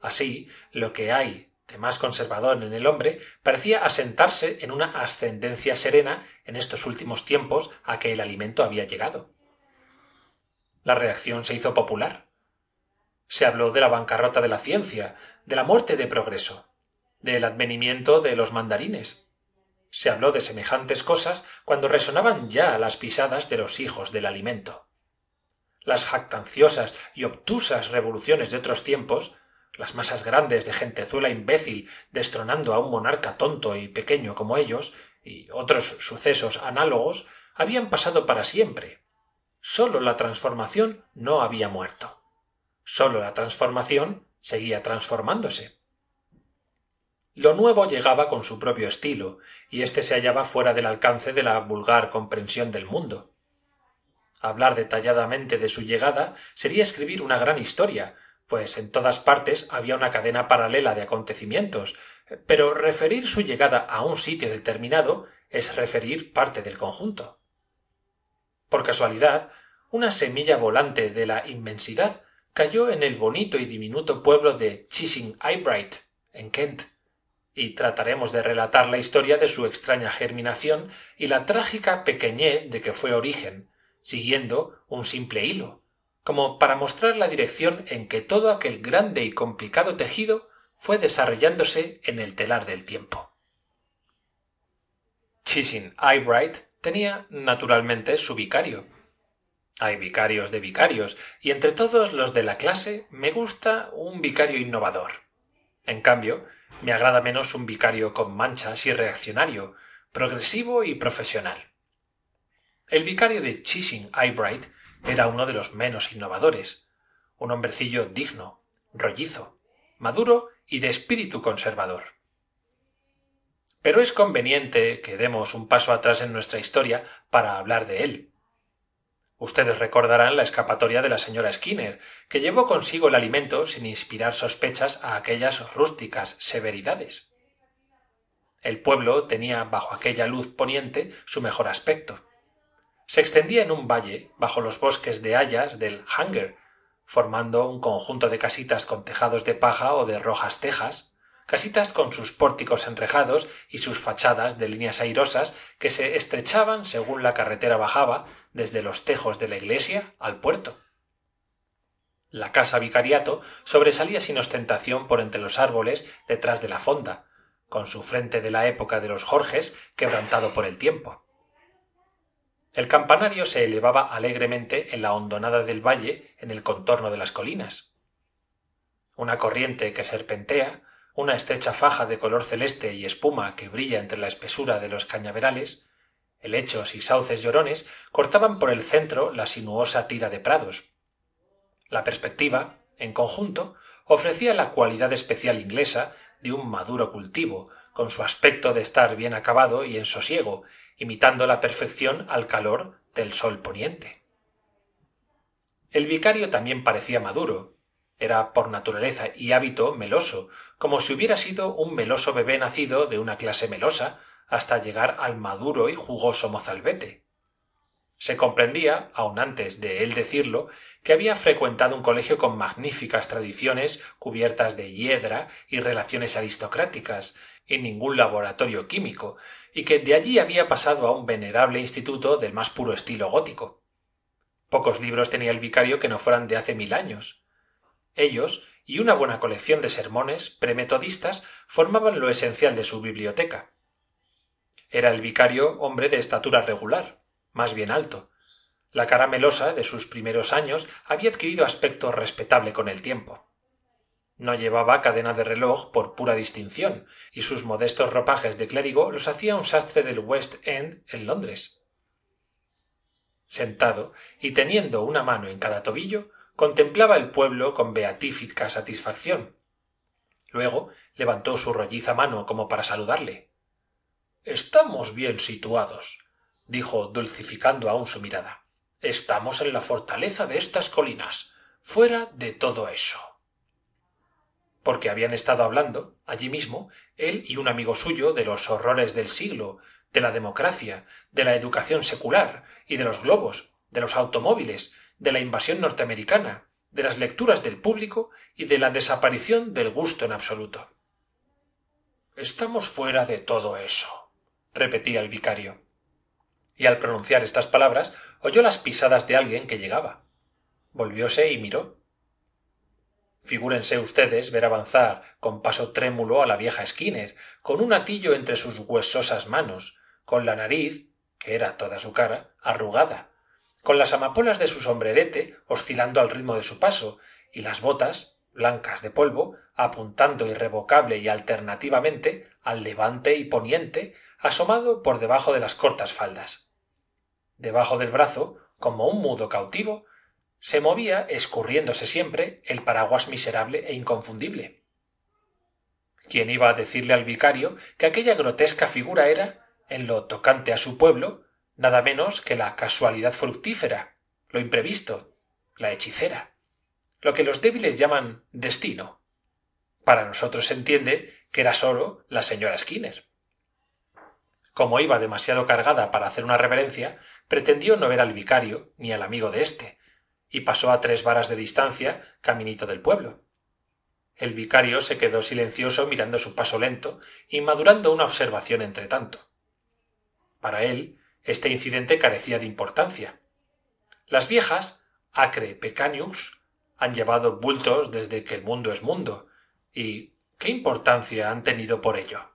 Así, lo que hay de más conservador en el hombre parecía asentarse en una ascendencia serena en estos últimos tiempos a que el alimento había llegado. La reacción se hizo popular. Se habló de la bancarrota de la ciencia, de la muerte de progreso, del advenimiento de los mandarines. Se habló de semejantes cosas cuando resonaban ya las pisadas de los hijos del alimento. Las jactanciosas y obtusas revoluciones de otros tiempos, las masas grandes de gentezuela imbécil destronando a un monarca tonto y pequeño como ellos, y otros sucesos análogos, habían pasado para siempre. Sólo la transformación no había muerto. Sólo la transformación seguía transformándose lo nuevo llegaba con su propio estilo y éste se hallaba fuera del alcance de la vulgar comprensión del mundo hablar detalladamente de su llegada sería escribir una gran historia pues en todas partes había una cadena paralela de acontecimientos pero referir su llegada a un sitio determinado es referir parte del conjunto por casualidad una semilla volante de la inmensidad cayó en el bonito y diminuto pueblo de chishing eyebright en kent y trataremos de relatar la historia de su extraña germinación y la trágica pequeñez de que fue origen, siguiendo un simple hilo, como para mostrar la dirección en que todo aquel grande y complicado tejido fue desarrollándose en el telar del tiempo. Chisholm Eyebright tenía, naturalmente, su vicario. Hay vicarios de vicarios, y entre todos los de la clase me gusta un vicario innovador. En cambio, me agrada menos un vicario con manchas y reaccionario, progresivo y profesional. El vicario de Chishing Eyebright era uno de los menos innovadores, un hombrecillo digno, rollizo, maduro y de espíritu conservador. Pero es conveniente que demos un paso atrás en nuestra historia para hablar de él, Ustedes recordarán la escapatoria de la señora Skinner, que llevó consigo el alimento sin inspirar sospechas a aquellas rústicas severidades. El pueblo tenía bajo aquella luz poniente su mejor aspecto. Se extendía en un valle bajo los bosques de hayas del Hanger, formando un conjunto de casitas con tejados de paja o de rojas tejas, casitas con sus pórticos enrejados y sus fachadas de líneas airosas que se estrechaban según la carretera bajaba desde los tejos de la iglesia al puerto. La casa vicariato sobresalía sin ostentación por entre los árboles detrás de la fonda, con su frente de la época de los Jorges quebrantado por el tiempo. El campanario se elevaba alegremente en la hondonada del valle en el contorno de las colinas. Una corriente que serpentea, una estrecha faja de color celeste y espuma que brilla entre la espesura de los cañaverales helechos y sauces llorones cortaban por el centro la sinuosa tira de prados la perspectiva en conjunto ofrecía la cualidad especial inglesa de un maduro cultivo con su aspecto de estar bien acabado y en sosiego imitando la perfección al calor del sol poniente el vicario también parecía maduro era por naturaleza y hábito meloso como si hubiera sido un meloso bebé nacido de una clase melosa hasta llegar al maduro y jugoso mozalbete se comprendía aun antes de él decirlo que había frecuentado un colegio con magníficas tradiciones cubiertas de hiedra y relaciones aristocráticas y ningún laboratorio químico y que de allí había pasado a un venerable instituto del más puro estilo gótico pocos libros tenía el vicario que no fueran de hace mil años ellos y una buena colección de sermones premetodistas formaban lo esencial de su biblioteca era el vicario hombre de estatura regular más bien alto la cara melosa de sus primeros años había adquirido aspecto respetable con el tiempo no llevaba cadena de reloj por pura distinción y sus modestos ropajes de clérigo los hacía un sastre del west end en londres sentado y teniendo una mano en cada tobillo contemplaba el pueblo con beatífica satisfacción luego levantó su rolliza mano como para saludarle estamos bien situados dijo dulcificando aún su mirada estamos en la fortaleza de estas colinas fuera de todo eso porque habían estado hablando allí mismo él y un amigo suyo de los horrores del siglo de la democracia de la educación secular y de los globos de los automóviles de la invasión norteamericana, de las lecturas del público y de la desaparición del gusto en absoluto. Estamos fuera de todo eso, repetía el vicario. Y al pronunciar estas palabras oyó las pisadas de alguien que llegaba. Volvióse y miró. Figúrense ustedes ver avanzar con paso trémulo a la vieja Skinner, con un atillo entre sus huesosas manos, con la nariz, que era toda su cara, arrugada, con las amapolas de su sombrerete oscilando al ritmo de su paso y las botas blancas de polvo apuntando irrevocable y alternativamente al levante y poniente asomado por debajo de las cortas faldas debajo del brazo como un mudo cautivo se movía escurriéndose siempre el paraguas miserable e inconfundible quién iba a decirle al vicario que aquella grotesca figura era en lo tocante a su pueblo nada menos que la casualidad fructífera, lo imprevisto, la hechicera, lo que los débiles llaman destino. Para nosotros se entiende que era solo la señora Skinner. Como iba demasiado cargada para hacer una reverencia, pretendió no ver al vicario ni al amigo de éste, y pasó a tres varas de distancia caminito del pueblo. El vicario se quedó silencioso mirando su paso lento y madurando una observación entre tanto. Para él, este incidente carecía de importancia las viejas acre pecanius, han llevado bultos desde que el mundo es mundo y qué importancia han tenido por ello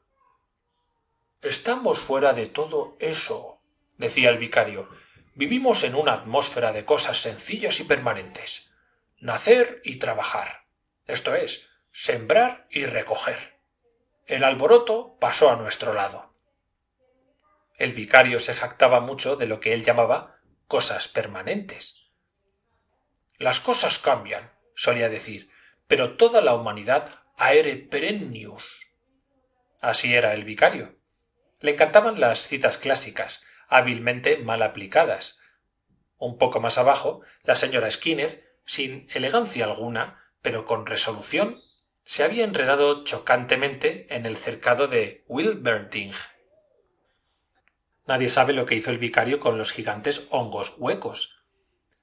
estamos fuera de todo eso decía el vicario vivimos en una atmósfera de cosas sencillas y permanentes nacer y trabajar esto es sembrar y recoger el alboroto pasó a nuestro lado el vicario se jactaba mucho de lo que él llamaba cosas permanentes. Las cosas cambian, solía decir, pero toda la humanidad aere perennius. Así era el vicario. Le encantaban las citas clásicas, hábilmente mal aplicadas. Un poco más abajo, la señora Skinner, sin elegancia alguna, pero con resolución, se había enredado chocantemente en el cercado de Wilberding. Nadie sabe lo que hizo el vicario con los gigantes hongos huecos.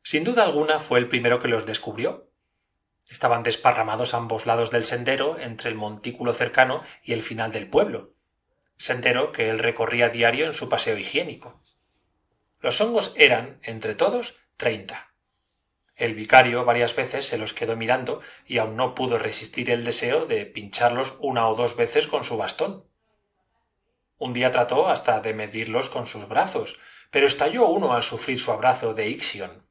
Sin duda alguna fue el primero que los descubrió. Estaban desparramados ambos lados del sendero, entre el montículo cercano y el final del pueblo, sendero que él recorría diario en su paseo higiénico. Los hongos eran, entre todos, treinta. El vicario varias veces se los quedó mirando y aun no pudo resistir el deseo de pincharlos una o dos veces con su bastón un día trató hasta de medirlos con sus brazos pero estalló uno al sufrir su abrazo de Ixion.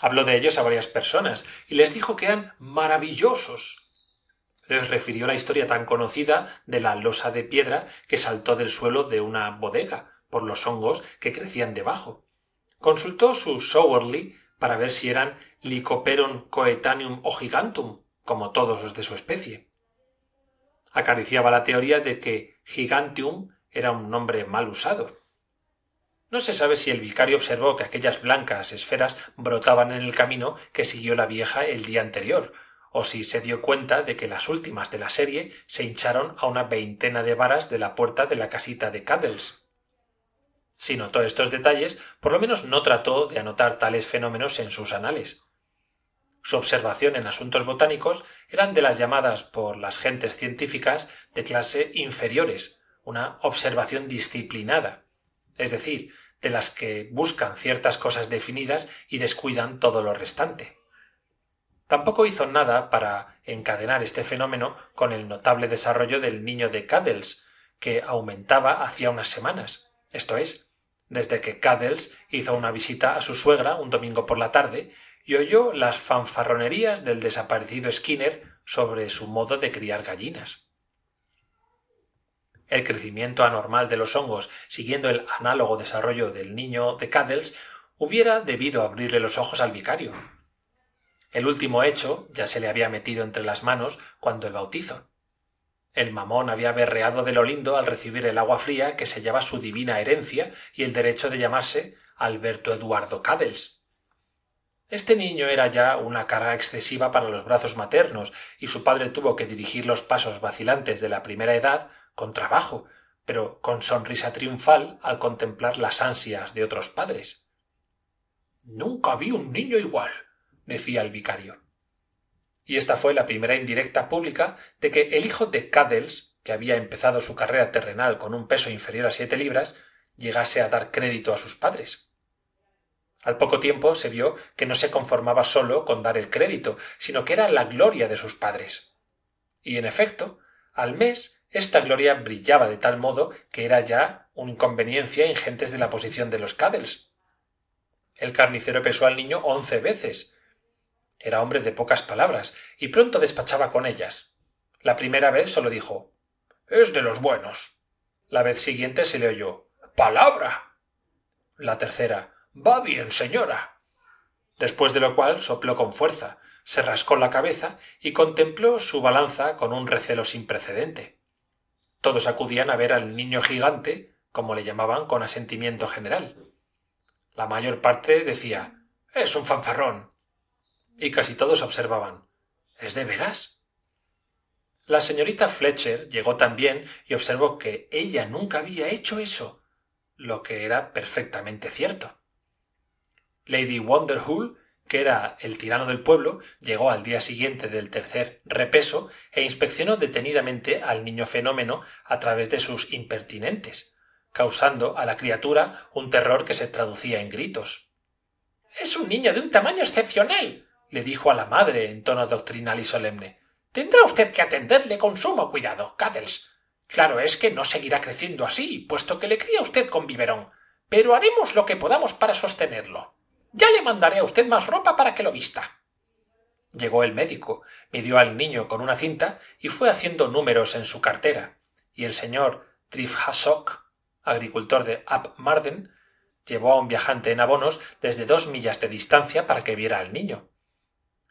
habló de ellos a varias personas y les dijo que eran maravillosos les refirió la historia tan conocida de la losa de piedra que saltó del suelo de una bodega por los hongos que crecían debajo consultó su sowerly para ver si eran lycoperon coetanium o gigantum como todos los de su especie acariciaba la teoría de que gigantium era un nombre mal usado. No se sabe si el vicario observó que aquellas blancas esferas brotaban en el camino que siguió la vieja el día anterior, o si se dio cuenta de que las últimas de la serie se hincharon a una veintena de varas de la puerta de la casita de Cuddles. Si notó estos detalles, por lo menos no trató de anotar tales fenómenos en sus anales. Su observación en asuntos botánicos eran de las llamadas por las gentes científicas de clase inferiores, una observación disciplinada, es decir, de las que buscan ciertas cosas definidas y descuidan todo lo restante. Tampoco hizo nada para encadenar este fenómeno con el notable desarrollo del niño de Caddles, que aumentaba hacía unas semanas, esto es, desde que Caddles hizo una visita a su suegra un domingo por la tarde y oyó las fanfarronerías del desaparecido skinner sobre su modo de criar gallinas el crecimiento anormal de los hongos siguiendo el análogo desarrollo del niño de caddles hubiera debido abrirle los ojos al vicario el último hecho ya se le había metido entre las manos cuando el bautizo el mamón había berreado de lo lindo al recibir el agua fría que sellaba su divina herencia y el derecho de llamarse alberto eduardo este niño era ya una carga excesiva para los brazos maternos y su padre tuvo que dirigir los pasos vacilantes de la primera edad con trabajo pero con sonrisa triunfal al contemplar las ansias de otros padres nunca vi un niño igual decía el vicario y esta fue la primera indirecta pública de que el hijo de Caddles, que había empezado su carrera terrenal con un peso inferior a siete libras, llegase a dar crédito a sus padres. Al poco tiempo se vio que no se conformaba solo con dar el crédito, sino que era la gloria de sus padres. Y en efecto, al mes esta gloria brillaba de tal modo que era ya una inconveniencia en de la posición de los Cadels. El carnicero pesó al niño once veces. Era hombre de pocas palabras y pronto despachaba con ellas. La primera vez solo dijo Es de los buenos. La vez siguiente se le oyó Palabra. La tercera va bien señora después de lo cual sopló con fuerza se rascó la cabeza y contempló su balanza con un recelo sin precedente todos acudían a ver al niño gigante como le llamaban con asentimiento general la mayor parte decía es un fanfarrón y casi todos observaban es de veras la señorita fletcher llegó también y observó que ella nunca había hecho eso lo que era perfectamente cierto Lady Wonderhull, que era el tirano del pueblo, llegó al día siguiente del tercer repeso e inspeccionó detenidamente al niño fenómeno a través de sus impertinentes, causando a la criatura un terror que se traducía en gritos. Es un niño de un tamaño excepcional, le dijo a la madre en tono doctrinal y solemne. Tendrá usted que atenderle con sumo cuidado, Cadels. Claro es que no seguirá creciendo así, puesto que le cría usted con biberón, pero haremos lo que podamos para sostenerlo. Ya le mandaré a usted más ropa para que lo vista. Llegó el médico, midió al niño con una cinta y fue haciendo números en su cartera, y el señor Trifhasok, agricultor de Marden, llevó a un viajante en abonos desde dos millas de distancia para que viera al niño.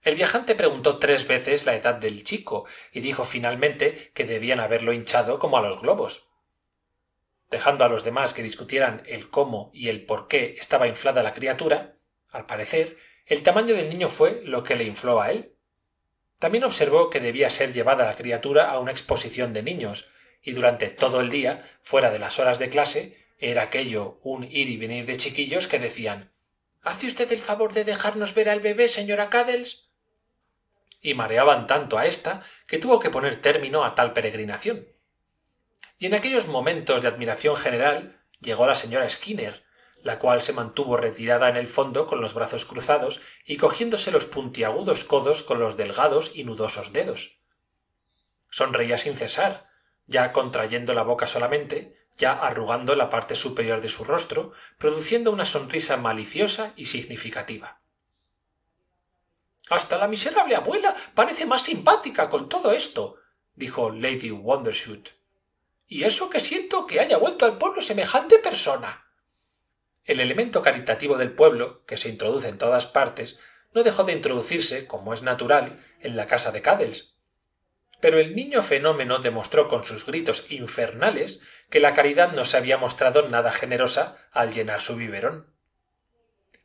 El viajante preguntó tres veces la edad del chico y dijo finalmente que debían haberlo hinchado como a los globos. Dejando a los demás que discutieran el cómo y el por qué estaba inflada la criatura, al parecer, el tamaño del niño fue lo que le infló a él. También observó que debía ser llevada la criatura a una exposición de niños, y durante todo el día, fuera de las horas de clase, era aquello un ir y venir de chiquillos que decían ¿Hace usted el favor de dejarnos ver al bebé, señora Cadels? Y mareaban tanto a ésta que tuvo que poner término a tal peregrinación. Y en aquellos momentos de admiración general llegó la señora Skinner, la cual se mantuvo retirada en el fondo con los brazos cruzados y cogiéndose los puntiagudos codos con los delgados y nudosos dedos sonreía sin cesar ya contrayendo la boca solamente ya arrugando la parte superior de su rostro produciendo una sonrisa maliciosa y significativa hasta la miserable abuela parece más simpática con todo esto dijo lady wondershoot y eso que siento que haya vuelto al pueblo semejante persona el elemento caritativo del pueblo, que se introduce en todas partes, no dejó de introducirse, como es natural, en la casa de Cadels. Pero el niño fenómeno demostró con sus gritos infernales que la caridad no se había mostrado nada generosa al llenar su biberón.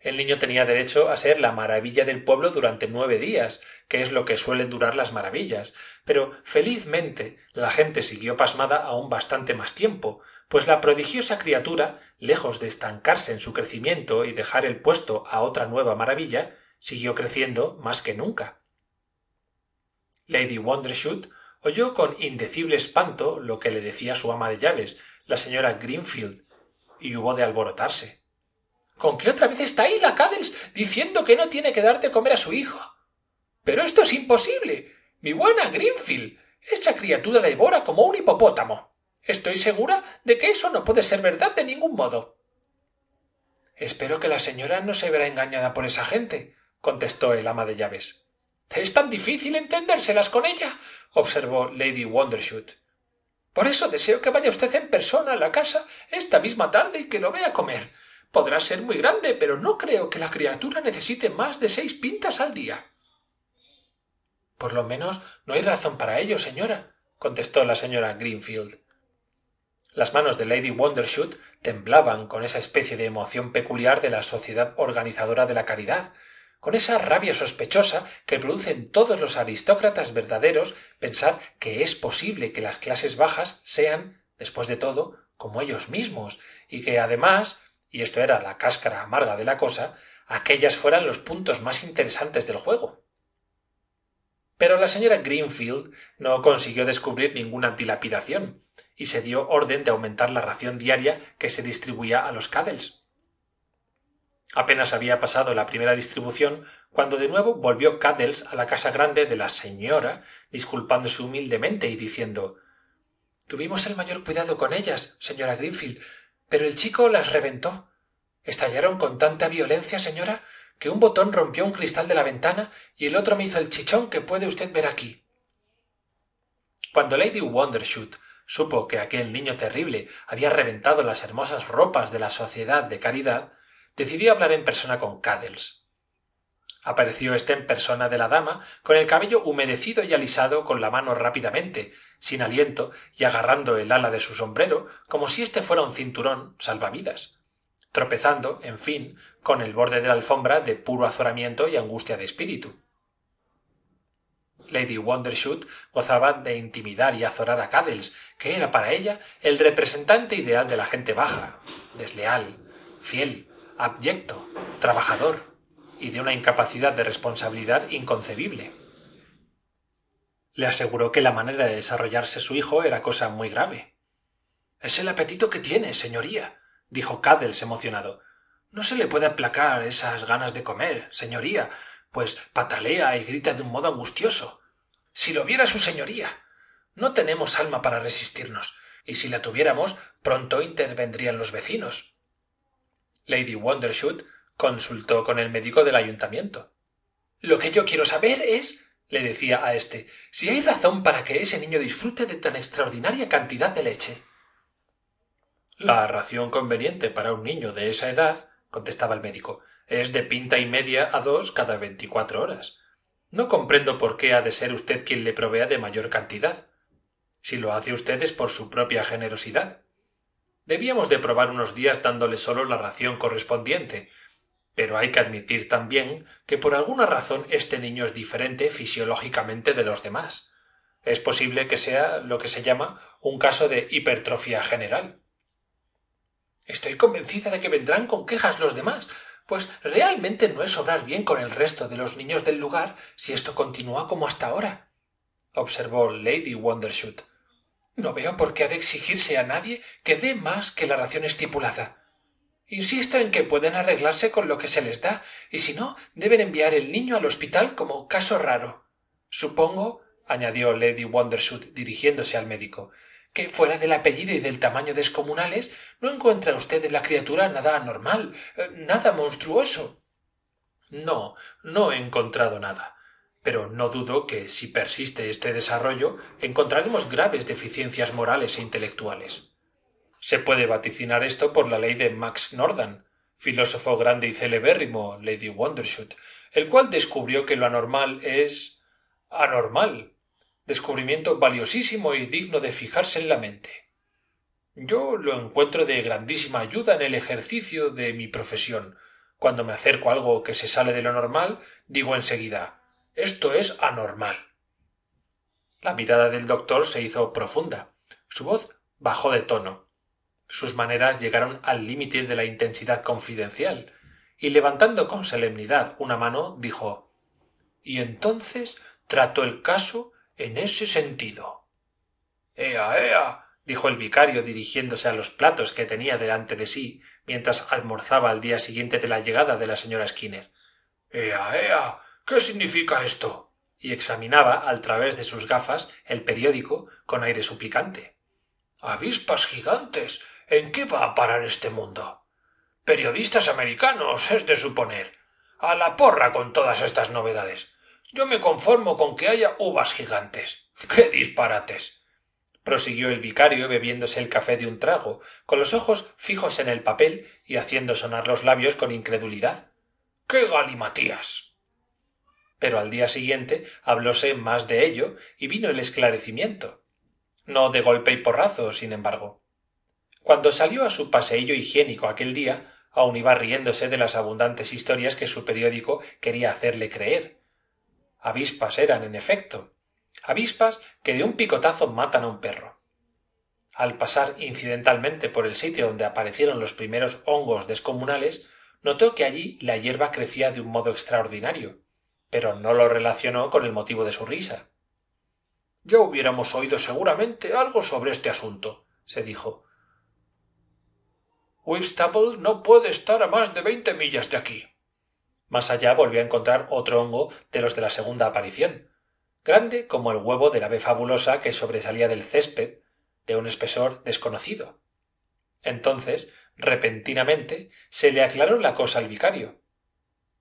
El niño tenía derecho a ser la maravilla del pueblo durante nueve días, que es lo que suelen durar las maravillas, pero felizmente la gente siguió pasmada aún bastante más tiempo, pues la prodigiosa criatura lejos de estancarse en su crecimiento y dejar el puesto a otra nueva maravilla siguió creciendo más que nunca lady Wondershoot oyó con indecible espanto lo que le decía su ama de llaves la señora greenfield y hubo de alborotarse con qué otra vez está ahí la caddles diciendo que no tiene que darte comer a su hijo pero esto es imposible mi buena greenfield esa criatura la devora como un hipopótamo Estoy segura de que eso no puede ser verdad de ningún modo. Espero que la señora no se verá engañada por esa gente, contestó el ama de llaves. Es tan difícil entendérselas con ella, observó Lady Wondershoot. Por eso deseo que vaya usted en persona a la casa esta misma tarde y que lo vea comer. Podrá ser muy grande, pero no creo que la criatura necesite más de seis pintas al día. Por lo menos no hay razón para ello, señora, contestó la señora Greenfield. Las manos de Lady Wondershoot temblaban con esa especie de emoción peculiar de la sociedad organizadora de la caridad, con esa rabia sospechosa que producen todos los aristócratas verdaderos pensar que es posible que las clases bajas sean, después de todo, como ellos mismos, y que además, y esto era la cáscara amarga de la cosa, aquellas fueran los puntos más interesantes del juego. Pero la señora Greenfield no consiguió descubrir ninguna dilapidación, y se dio orden de aumentar la ración diaria que se distribuía a los caddles Apenas había pasado la primera distribución cuando de nuevo volvió caddles a la casa grande de la señora, disculpándose humildemente y diciendo Tuvimos el mayor cuidado con ellas, señora Greenfield, pero el chico las reventó. Estallaron con tanta violencia, señora, que un botón rompió un cristal de la ventana y el otro me hizo el chichón que puede usted ver aquí. Cuando Lady supo que aquel niño terrible había reventado las hermosas ropas de la sociedad de caridad decidió hablar en persona con caddles apareció éste en persona de la dama con el cabello humedecido y alisado con la mano rápidamente sin aliento y agarrando el ala de su sombrero como si éste fuera un cinturón salvavidas tropezando en fin con el borde de la alfombra de puro azoramiento y angustia de espíritu Lady Wondershoot gozaba de intimidar y azorar a Caddles, que era para ella el representante ideal de la gente baja, desleal, fiel, abyecto, trabajador, y de una incapacidad de responsabilidad inconcebible. Le aseguró que la manera de desarrollarse su hijo era cosa muy grave. Es el apetito que tiene, señoría, dijo Caddles emocionado. No se le puede aplacar esas ganas de comer, señoría, pues patalea y grita de un modo angustioso si lo viera su señoría no tenemos alma para resistirnos y si la tuviéramos pronto intervendrían los vecinos lady wondershoot consultó con el médico del ayuntamiento lo que yo quiero saber es le decía a éste si hay razón para que ese niño disfrute de tan extraordinaria cantidad de leche la ración conveniente para un niño de esa edad contestaba el médico es de pinta y media a dos cada veinticuatro horas. No comprendo por qué ha de ser usted quien le provea de mayor cantidad. Si lo hace usted es por su propia generosidad. Debíamos de probar unos días dándole solo la ración correspondiente, pero hay que admitir también que por alguna razón este niño es diferente fisiológicamente de los demás. Es posible que sea lo que se llama un caso de hipertrofia general. Estoy convencida de que vendrán con quejas los demás, pues realmente no es obrar bien con el resto de los niños del lugar si esto continúa como hasta ahora observó lady wondershoot no veo por qué ha de exigirse a nadie que dé más que la ración estipulada insisto en que pueden arreglarse con lo que se les da y si no deben enviar el niño al hospital como caso raro supongo añadió lady wondershoot dirigiéndose al médico que fuera del apellido y del tamaño descomunales, no encuentra usted en la criatura nada anormal, eh, nada monstruoso. No, no he encontrado nada. Pero no dudo que, si persiste este desarrollo, encontraremos graves deficiencias morales e intelectuales. Se puede vaticinar esto por la ley de Max Nordan, filósofo grande y celebérrimo, Lady Wondershoot, el cual descubrió que lo anormal es anormal, descubrimiento valiosísimo y digno de fijarse en la mente. Yo lo encuentro de grandísima ayuda en el ejercicio de mi profesión. Cuando me acerco a algo que se sale de lo normal, digo enseguida esto es anormal. La mirada del doctor se hizo profunda. Su voz bajó de tono. Sus maneras llegaron al límite de la intensidad confidencial, y levantando con solemnidad una mano, dijo Y entonces trato el caso en ese sentido ea ea dijo el vicario dirigiéndose a los platos que tenía delante de sí mientras almorzaba al día siguiente de la llegada de la señora skinner ea ea qué significa esto y examinaba al través de sus gafas el periódico con aire suplicante avispas gigantes en qué va a parar este mundo periodistas americanos es de suponer a la porra con todas estas novedades yo me conformo con que haya uvas gigantes. ¡Qué disparates! prosiguió el vicario bebiéndose el café de un trago, con los ojos fijos en el papel y haciendo sonar los labios con incredulidad. ¡Qué galimatías! Pero al día siguiente hablóse más de ello y vino el esclarecimiento. No de golpe y porrazo, sin embargo. Cuando salió a su paseillo higiénico aquel día, aún iba riéndose de las abundantes historias que su periódico quería hacerle creer avispas eran en efecto avispas que de un picotazo matan a un perro al pasar incidentalmente por el sitio donde aparecieron los primeros hongos descomunales notó que allí la hierba crecía de un modo extraordinario pero no lo relacionó con el motivo de su risa ya hubiéramos oído seguramente algo sobre este asunto se dijo whitstaple no puede estar a más de veinte millas de aquí más allá volvió a encontrar otro hongo de los de la segunda aparición, grande como el huevo la ave fabulosa que sobresalía del césped, de un espesor desconocido. Entonces, repentinamente, se le aclaró la cosa al vicario.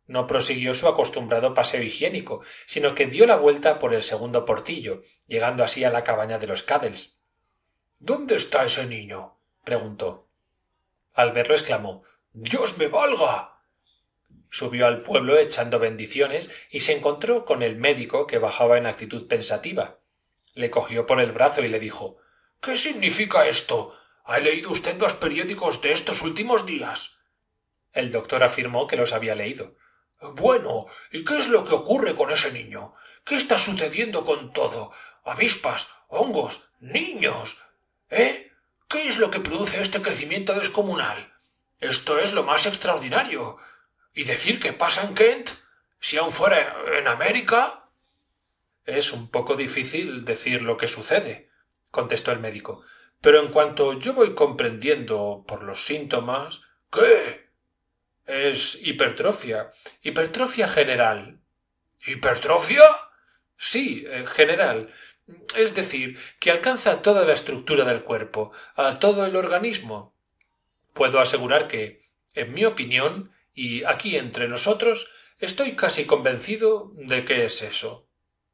No prosiguió su acostumbrado paseo higiénico, sino que dio la vuelta por el segundo portillo, llegando así a la cabaña de los Cadels. ¿Dónde está ese niño? preguntó. Al verlo exclamó Dios me valga subió al pueblo echando bendiciones y se encontró con el médico que bajaba en actitud pensativa. Le cogió por el brazo y le dijo ¿Qué significa esto? ¿Ha leído usted los periódicos de estos últimos días? El doctor afirmó que los había leído. Bueno, ¿y qué es lo que ocurre con ese niño? ¿Qué está sucediendo con todo? Avispas, hongos, niños. ¿Eh? ¿Qué es lo que produce este crecimiento descomunal? Esto es lo más extraordinario y decir que pasa en Kent, si aún fuera en América. Es un poco difícil decir lo que sucede, contestó el médico. Pero en cuanto yo voy comprendiendo por los síntomas. ¿Qué? Es hipertrofia. Hipertrofia general. ¿Hipertrofia? Sí, eh, general. Es decir, que alcanza toda la estructura del cuerpo, a todo el organismo. Puedo asegurar que, en mi opinión, y aquí entre nosotros estoy casi convencido de que es eso.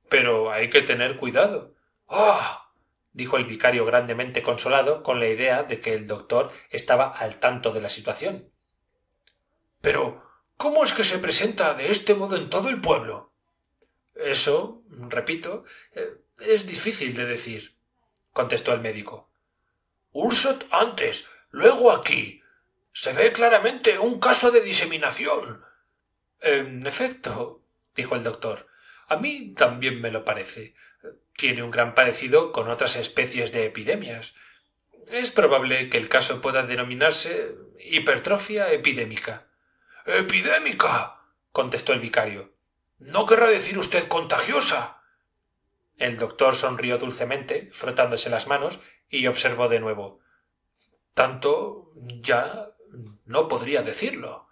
Pero hay que tener cuidado. ¡Ah! dijo el vicario grandemente consolado con la idea de que el doctor estaba al tanto de la situación. Pero, ¿cómo es que se presenta de este modo en todo el pueblo? Eso, repito, eh, es difícil de decir, contestó el médico. Ursot antes, luego aquí, se ve claramente un caso de diseminación. En efecto, dijo el doctor, a mí también me lo parece. Tiene un gran parecido con otras especies de epidemias. Es probable que el caso pueda denominarse hipertrofia epidémica. ¡Epidémica! contestó el vicario. No querrá decir usted contagiosa. El doctor sonrió dulcemente, frotándose las manos, y observó de nuevo. Tanto ya no podría decirlo.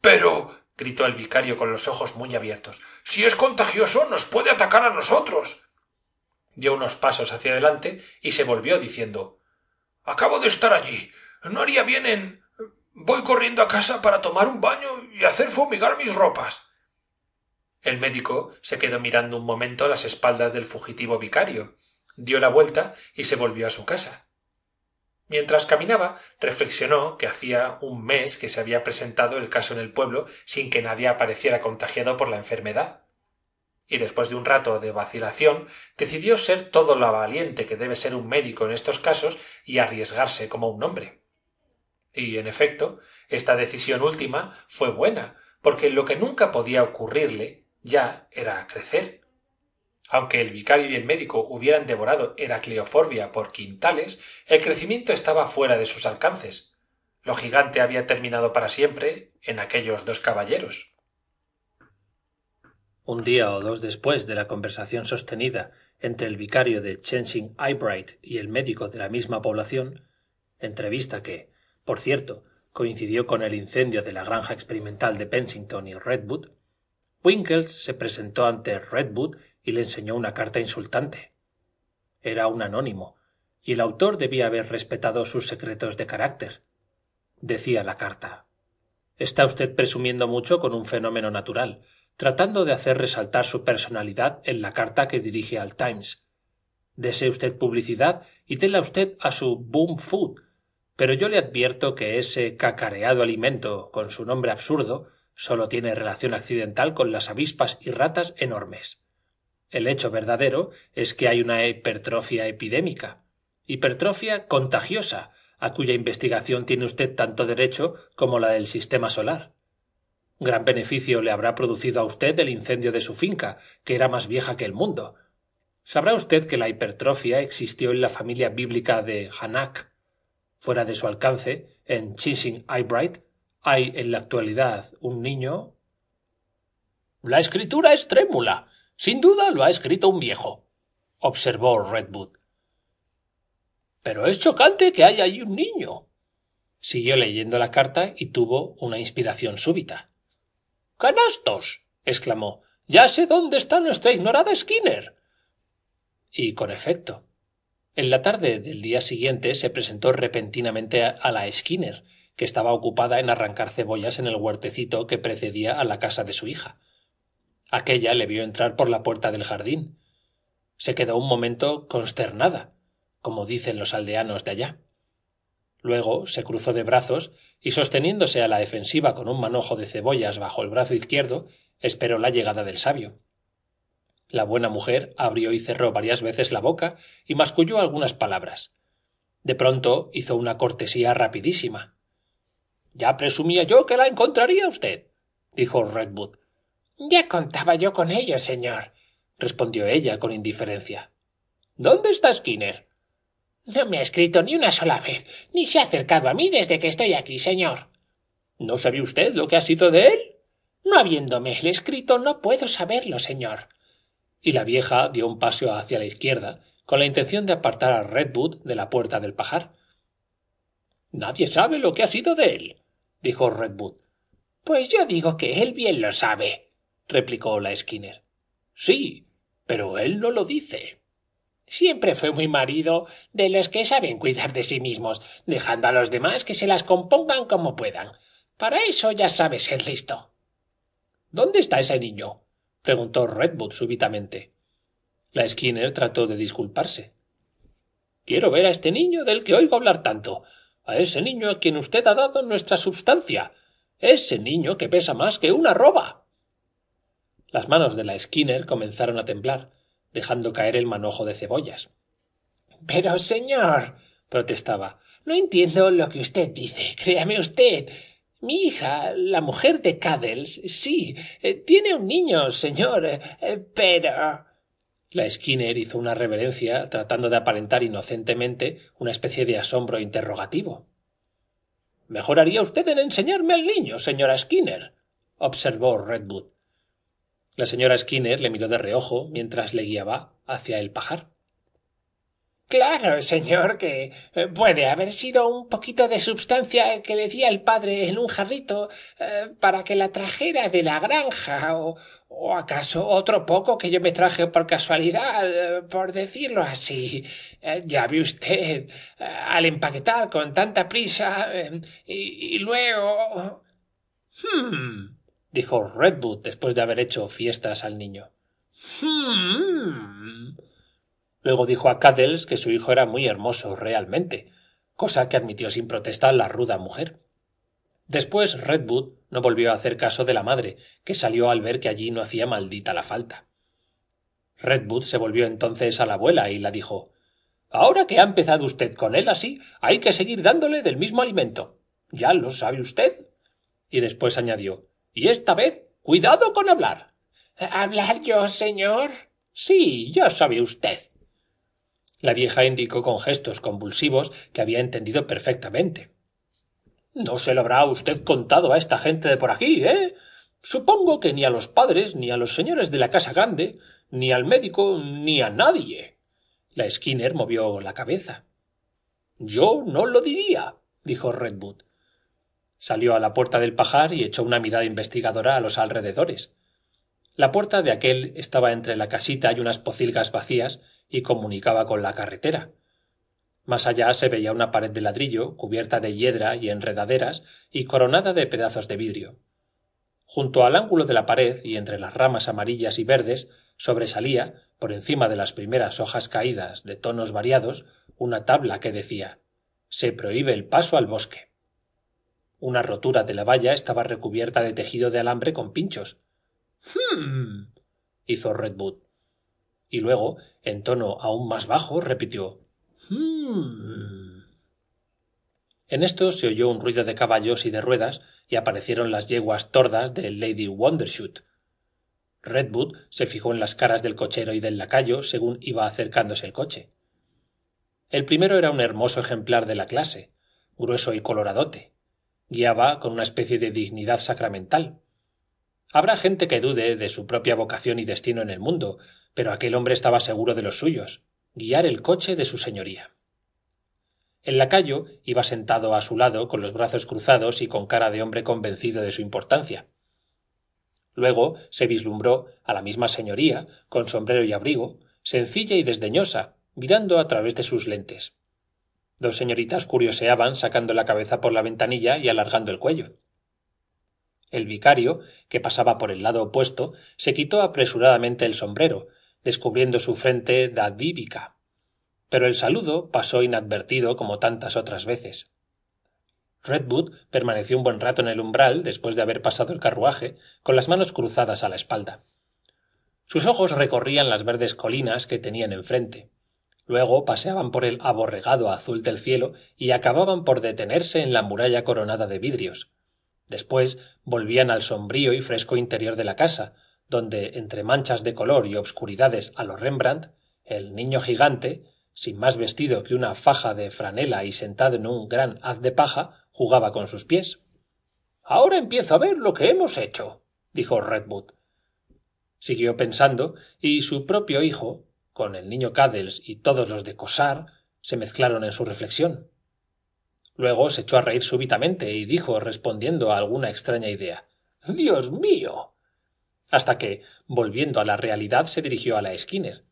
Pero gritó el vicario con los ojos muy abiertos. Si es contagioso, nos puede atacar a nosotros. Dio unos pasos hacia adelante y se volvió diciendo Acabo de estar allí. No haría bien en. Voy corriendo a casa para tomar un baño y hacer fumigar mis ropas. El médico se quedó mirando un momento las espaldas del fugitivo vicario, dio la vuelta y se volvió a su casa. Mientras caminaba, reflexionó que hacía un mes que se había presentado el caso en el pueblo sin que nadie apareciera contagiado por la enfermedad. Y después de un rato de vacilación, decidió ser todo lo valiente que debe ser un médico en estos casos y arriesgarse como un hombre. Y, en efecto, esta decisión última fue buena, porque lo que nunca podía ocurrirle ya era crecer aunque el vicario y el médico hubieran devorado Heracleoforbia por quintales, el crecimiento estaba fuera de sus alcances. Lo gigante había terminado para siempre en aquellos dos caballeros. Un día o dos después de la conversación sostenida entre el vicario de Chensing Eyebright y el médico de la misma población, entrevista que, por cierto, coincidió con el incendio de la granja experimental de Pensington y Redwood, Winkles se presentó ante Redwood y le enseñó una carta insultante. Era un anónimo, y el autor debía haber respetado sus secretos de carácter. Decía la carta Está usted presumiendo mucho con un fenómeno natural, tratando de hacer resaltar su personalidad en la carta que dirige al Times. Desee usted publicidad y tela usted a su boom food, pero yo le advierto que ese cacareado alimento, con su nombre absurdo, solo tiene relación accidental con las avispas y ratas enormes. El hecho verdadero es que hay una hipertrofia epidémica, hipertrofia contagiosa, a cuya investigación tiene usted tanto derecho como la del sistema solar. Gran beneficio le habrá producido a usted el incendio de su finca, que era más vieja que el mundo. Sabrá usted que la hipertrofia existió en la familia bíblica de Hanak. Fuera de su alcance, en Chising Eyebright, hay en la actualidad un niño. La escritura es trémula, sin duda lo ha escrito un viejo, observó Redwood. Pero es chocante que haya ahí un niño. Siguió leyendo la carta y tuvo una inspiración súbita. ¡Canastos! exclamó. Ya sé dónde está nuestra ignorada Skinner. Y con efecto. En la tarde del día siguiente se presentó repentinamente a la Skinner, que estaba ocupada en arrancar cebollas en el huertecito que precedía a la casa de su hija aquella le vio entrar por la puerta del jardín se quedó un momento consternada como dicen los aldeanos de allá luego se cruzó de brazos y sosteniéndose a la defensiva con un manojo de cebollas bajo el brazo izquierdo esperó la llegada del sabio la buena mujer abrió y cerró varias veces la boca y masculló algunas palabras de pronto hizo una cortesía rapidísima ya presumía yo que la encontraría usted dijo redwood ya contaba yo con ello, señor, respondió ella con indiferencia. ¿Dónde está Skinner? No me ha escrito ni una sola vez, ni se ha acercado a mí desde que estoy aquí, señor. ¿No sabe usted lo que ha sido de él? No habiéndome él escrito, no puedo saberlo, señor. Y la vieja dio un paso hacia la izquierda, con la intención de apartar a Redwood de la puerta del pajar. Nadie sabe lo que ha sido de él, dijo Redwood. Pues yo digo que él bien lo sabe, replicó la skinner sí pero él no lo dice siempre fue muy marido de los que saben cuidar de sí mismos dejando a los demás que se las compongan como puedan para eso ya sabe ser listo dónde está ese niño preguntó redwood súbitamente la skinner trató de disculparse quiero ver a este niño del que oigo hablar tanto a ese niño a quien usted ha dado nuestra substancia ese niño que pesa más que una roba las manos de la skinner comenzaron a temblar dejando caer el manojo de cebollas pero señor protestaba no entiendo lo que usted dice créame usted mi hija la mujer de caddles sí eh, tiene un niño señor eh, pero la skinner hizo una reverencia tratando de aparentar inocentemente una especie de asombro interrogativo Mejoraría usted en enseñarme al niño señora skinner observó redwood la señora Skinner le miró de reojo mientras le guiaba hacia el pajar. Claro, señor, que eh, puede haber sido un poquito de sustancia que le decía el padre en un jarrito eh, para que la trajera de la granja, o, acaso otro poco que yo me traje por casualidad, eh, por decirlo así. ya vi usted, al empaquetar con tanta prisa, y, luego. Hmm, dijo Redwood después de haber hecho fiestas al niño. Hmm. Luego dijo a Caddles que su hijo era muy hermoso realmente, cosa que admitió sin protesta la ruda mujer. Después Redwood no volvió a hacer caso de la madre, que salió al ver que allí no hacía maldita la falta. Redwood se volvió entonces a la abuela y la dijo Ahora que ha empezado usted con él así, hay que seguir dándole del mismo alimento. Ya lo sabe usted. Y después añadió y esta vez, cuidado con hablar. ¿Hablar yo, señor? Sí, ya sabe usted. La vieja indicó con gestos convulsivos que había entendido perfectamente. No se lo habrá usted contado a esta gente de por aquí, ¿eh? Supongo que ni a los padres, ni a los señores de la casa grande, ni al médico, ni a nadie. La Skinner movió la cabeza. Yo no lo diría, dijo Redwood. Salió a la puerta del pajar y echó una mirada investigadora a los alrededores. La puerta de aquel estaba entre la casita y unas pocilgas vacías y comunicaba con la carretera. Más allá se veía una pared de ladrillo cubierta de hiedra y enredaderas y coronada de pedazos de vidrio. Junto al ángulo de la pared y entre las ramas amarillas y verdes sobresalía, por encima de las primeras hojas caídas de tonos variados, una tabla que decía Se prohíbe el paso al bosque una rotura de la valla estaba recubierta de tejido de alambre con pinchos. Hm, hizo Redwood. Y luego, en tono aún más bajo, repitió Hm. En esto se oyó un ruido de caballos y de ruedas y aparecieron las yeguas tordas de Lady Wondershoot. Redwood se fijó en las caras del cochero y del lacayo según iba acercándose el coche. El primero era un hermoso ejemplar de la clase, grueso y coloradote guiaba con una especie de dignidad sacramental. Habrá gente que dude de su propia vocación y destino en el mundo, pero aquel hombre estaba seguro de los suyos guiar el coche de su señoría. El lacayo iba sentado a su lado con los brazos cruzados y con cara de hombre convencido de su importancia. Luego se vislumbró a la misma señoría, con sombrero y abrigo, sencilla y desdeñosa, mirando a través de sus lentes. Dos señoritas curioseaban sacando la cabeza por la ventanilla y alargando el cuello. El vicario, que pasaba por el lado opuesto, se quitó apresuradamente el sombrero, descubriendo su frente dadívica. Pero el saludo pasó inadvertido como tantas otras veces. Redwood permaneció un buen rato en el umbral después de haber pasado el carruaje, con las manos cruzadas a la espalda. Sus ojos recorrían las verdes colinas que tenían enfrente luego paseaban por el aborregado azul del cielo y acababan por detenerse en la muralla coronada de vidrios después volvían al sombrío y fresco interior de la casa donde entre manchas de color y obscuridades a los rembrandt el niño gigante sin más vestido que una faja de franela y sentado en un gran haz de paja jugaba con sus pies ahora empiezo a ver lo que hemos hecho dijo redwood siguió pensando y su propio hijo con el niño Caddles y todos los de Cosar se mezclaron en su reflexión. Luego se echó a reír súbitamente y dijo, respondiendo a alguna extraña idea Dios mío. hasta que, volviendo a la realidad, se dirigió a la Skinner.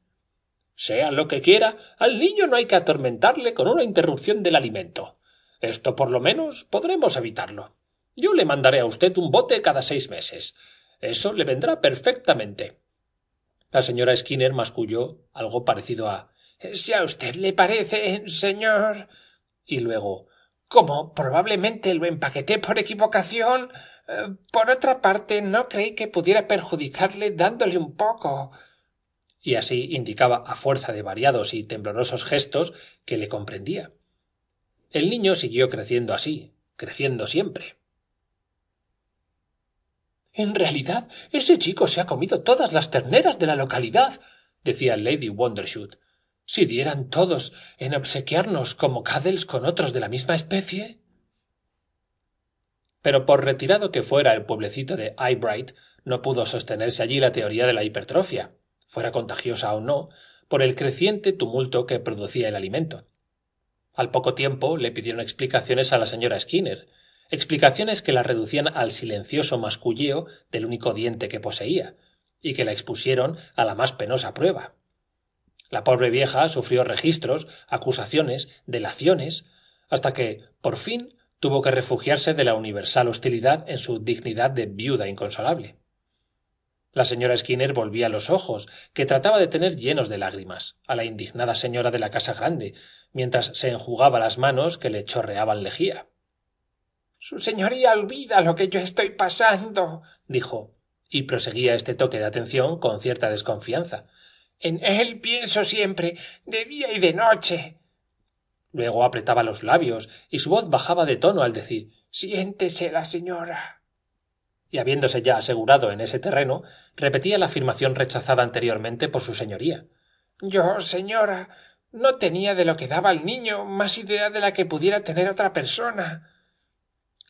Sea lo que quiera, al niño no hay que atormentarle con una interrupción del alimento. Esto por lo menos podremos evitarlo. Yo le mandaré a usted un bote cada seis meses. Eso le vendrá perfectamente la señora skinner masculló algo parecido a si a usted le parece señor y luego como probablemente lo empaqueté por equivocación eh, por otra parte no creí que pudiera perjudicarle dándole un poco y así indicaba a fuerza de variados y temblorosos gestos que le comprendía el niño siguió creciendo así creciendo siempre en realidad, ese chico se ha comido todas las terneras de la localidad, decía Lady Wondershoot. Si dieran todos en obsequiarnos como caddles con otros de la misma especie. Pero por retirado que fuera el pueblecito de Eyebright, no pudo sostenerse allí la teoría de la hipertrofia, fuera contagiosa o no, por el creciente tumulto que producía el alimento. Al poco tiempo le pidieron explicaciones a la señora Skinner, explicaciones que la reducían al silencioso masculleo del único diente que poseía, y que la expusieron a la más penosa prueba. La pobre vieja sufrió registros, acusaciones, delaciones, hasta que, por fin, tuvo que refugiarse de la universal hostilidad en su dignidad de viuda inconsolable. La señora Skinner volvía los ojos, que trataba de tener llenos de lágrimas, a la indignada señora de la casa grande, mientras se enjugaba las manos que le chorreaban lejía su señoría olvida lo que yo estoy pasando dijo y proseguía este toque de atención con cierta desconfianza en él pienso siempre de día y de noche luego apretaba los labios y su voz bajaba de tono al decir siéntese la señora y habiéndose ya asegurado en ese terreno repetía la afirmación rechazada anteriormente por su señoría yo señora no tenía de lo que daba al niño más idea de la que pudiera tener otra persona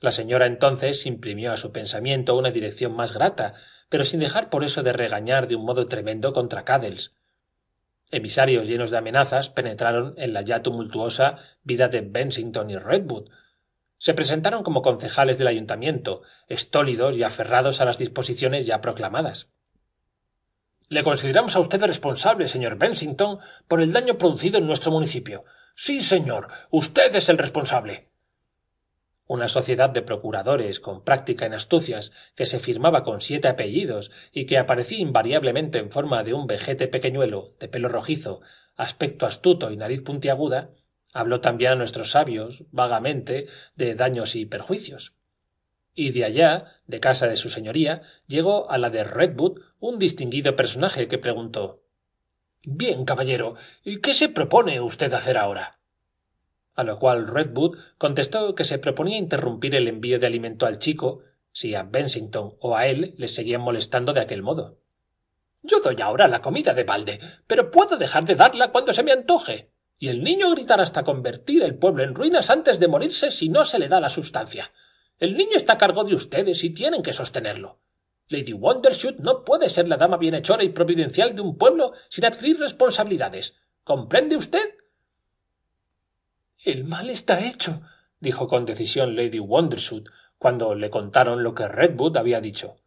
la señora entonces imprimió a su pensamiento una dirección más grata pero sin dejar por eso de regañar de un modo tremendo contra caddles emisarios llenos de amenazas penetraron en la ya tumultuosa vida de bensington y redwood se presentaron como concejales del ayuntamiento estólidos y aferrados a las disposiciones ya proclamadas le consideramos a usted responsable, señor Bensington, por el daño producido en nuestro municipio. Sí, señor, usted es el responsable una sociedad de procuradores con práctica en astucias que se firmaba con siete apellidos y que aparecía invariablemente en forma de un vejete pequeñuelo de pelo rojizo aspecto astuto y nariz puntiaguda habló también a nuestros sabios vagamente de daños y perjuicios y de allá de casa de su señoría llegó a la de redwood un distinguido personaje que preguntó bien caballero qué se propone usted hacer ahora a lo cual Redwood contestó que se proponía interrumpir el envío de alimento al chico si a Bensington o a él les seguían molestando de aquel modo. Yo doy ahora la comida de balde, pero puedo dejar de darla cuando se me antoje. Y el niño gritará hasta convertir el pueblo en ruinas antes de morirse si no se le da la sustancia. El niño está a cargo de ustedes y tienen que sostenerlo. Lady Wondershoot no puede ser la dama bienhechora y providencial de un pueblo sin adquirir responsabilidades. ¿Comprende usted? El mal está hecho, dijo con decisión Lady Wondershoot cuando le contaron lo que Redwood había dicho.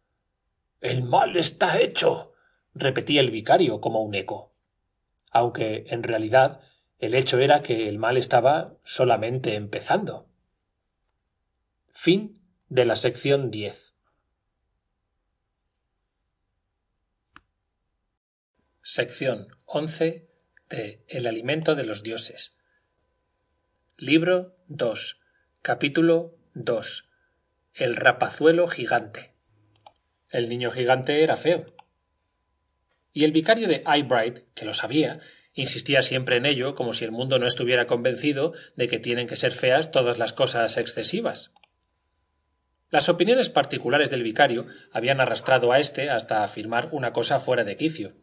El mal está hecho, repetía el vicario como un eco. Aunque en realidad el hecho era que el mal estaba solamente empezando. Fin de la sección 10. Sección 11 de El alimento de los dioses Libro 2, capítulo 2. El rapazuelo gigante. El niño gigante era feo. Y el vicario de Eyebright, que lo sabía, insistía siempre en ello como si el mundo no estuviera convencido de que tienen que ser feas todas las cosas excesivas. Las opiniones particulares del vicario habían arrastrado a éste hasta afirmar una cosa fuera de quicio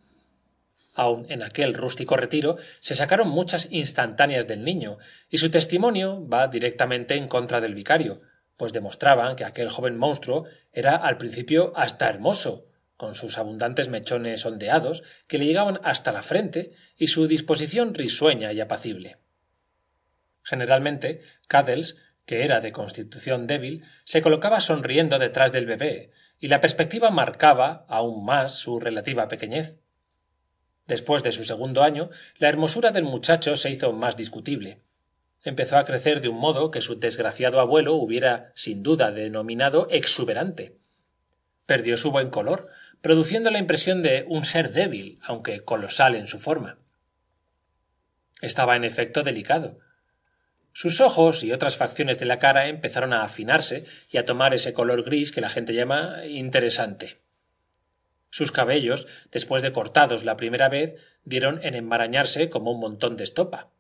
aun en aquel rústico retiro, se sacaron muchas instantáneas del niño, y su testimonio va directamente en contra del vicario, pues demostraban que aquel joven monstruo era al principio hasta hermoso, con sus abundantes mechones ondeados que le llegaban hasta la frente y su disposición risueña y apacible. Generalmente, Cadels, que era de constitución débil, se colocaba sonriendo detrás del bebé, y la perspectiva marcaba aún más su relativa pequeñez. Después de su segundo año, la hermosura del muchacho se hizo más discutible. Empezó a crecer de un modo que su desgraciado abuelo hubiera sin duda denominado exuberante. Perdió su buen color, produciendo la impresión de un ser débil, aunque colosal en su forma. Estaba en efecto delicado. Sus ojos y otras facciones de la cara empezaron a afinarse y a tomar ese color gris que la gente llama interesante sus cabellos después de cortados la primera vez dieron en enmarañarse como un montón de estopa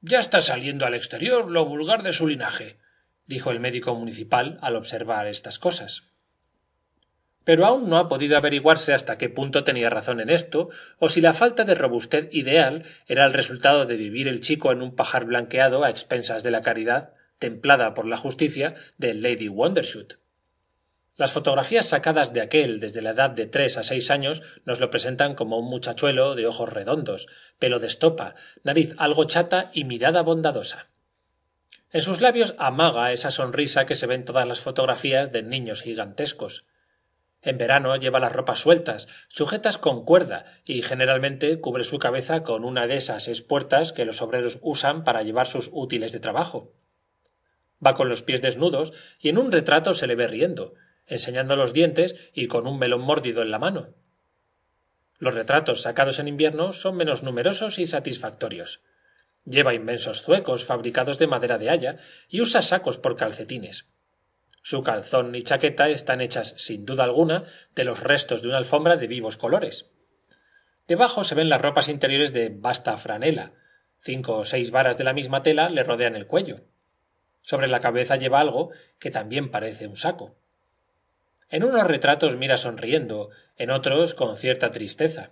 ya está saliendo al exterior lo vulgar de su linaje dijo el médico municipal al observar estas cosas pero aún no ha podido averiguarse hasta qué punto tenía razón en esto o si la falta de robustez ideal era el resultado de vivir el chico en un pajar blanqueado a expensas de la caridad templada por la justicia de lady las fotografías sacadas de aquel desde la edad de tres a seis años nos lo presentan como un muchachuelo de ojos redondos, pelo de estopa, nariz algo chata y mirada bondadosa. En sus labios amaga esa sonrisa que se ven todas las fotografías de niños gigantescos. En verano lleva las ropas sueltas, sujetas con cuerda, y generalmente cubre su cabeza con una de esas espuertas que los obreros usan para llevar sus útiles de trabajo. Va con los pies desnudos y en un retrato se le ve riendo, enseñando los dientes y con un melón mordido en la mano. Los retratos sacados en invierno son menos numerosos y satisfactorios. Lleva inmensos zuecos fabricados de madera de haya y usa sacos por calcetines. Su calzón y chaqueta están hechas, sin duda alguna, de los restos de una alfombra de vivos colores. Debajo se ven las ropas interiores de vasta franela. Cinco o seis varas de la misma tela le rodean el cuello. Sobre la cabeza lleva algo que también parece un saco en unos retratos mira sonriendo en otros con cierta tristeza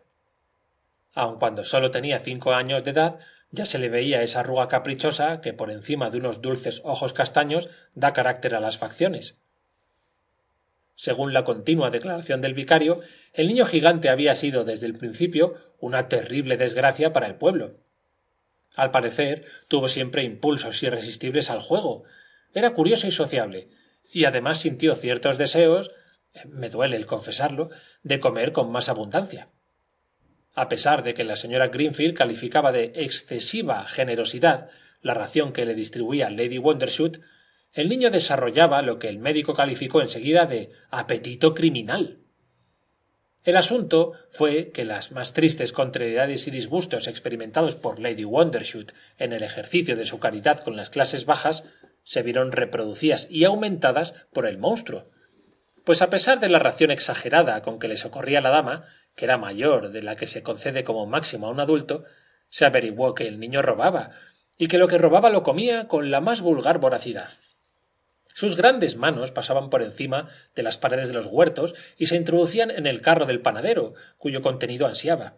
aun cuando sólo tenía cinco años de edad ya se le veía esa arruga caprichosa que por encima de unos dulces ojos castaños da carácter a las facciones según la continua declaración del vicario el niño gigante había sido desde el principio una terrible desgracia para el pueblo al parecer tuvo siempre impulsos irresistibles al juego era curioso y sociable y además sintió ciertos deseos me duele el confesarlo, de comer con más abundancia. A pesar de que la señora Greenfield calificaba de excesiva generosidad la ración que le distribuía Lady Wondershoot, el niño desarrollaba lo que el médico calificó enseguida de apetito criminal. El asunto fue que las más tristes contrariedades y disgustos experimentados por Lady Wondershoot en el ejercicio de su caridad con las clases bajas se vieron reproducidas y aumentadas por el monstruo, pues a pesar de la ración exagerada con que le socorría la dama, que era mayor de la que se concede como máximo a un adulto, se averiguó que el niño robaba, y que lo que robaba lo comía con la más vulgar voracidad. Sus grandes manos pasaban por encima de las paredes de los huertos y se introducían en el carro del panadero, cuyo contenido ansiaba.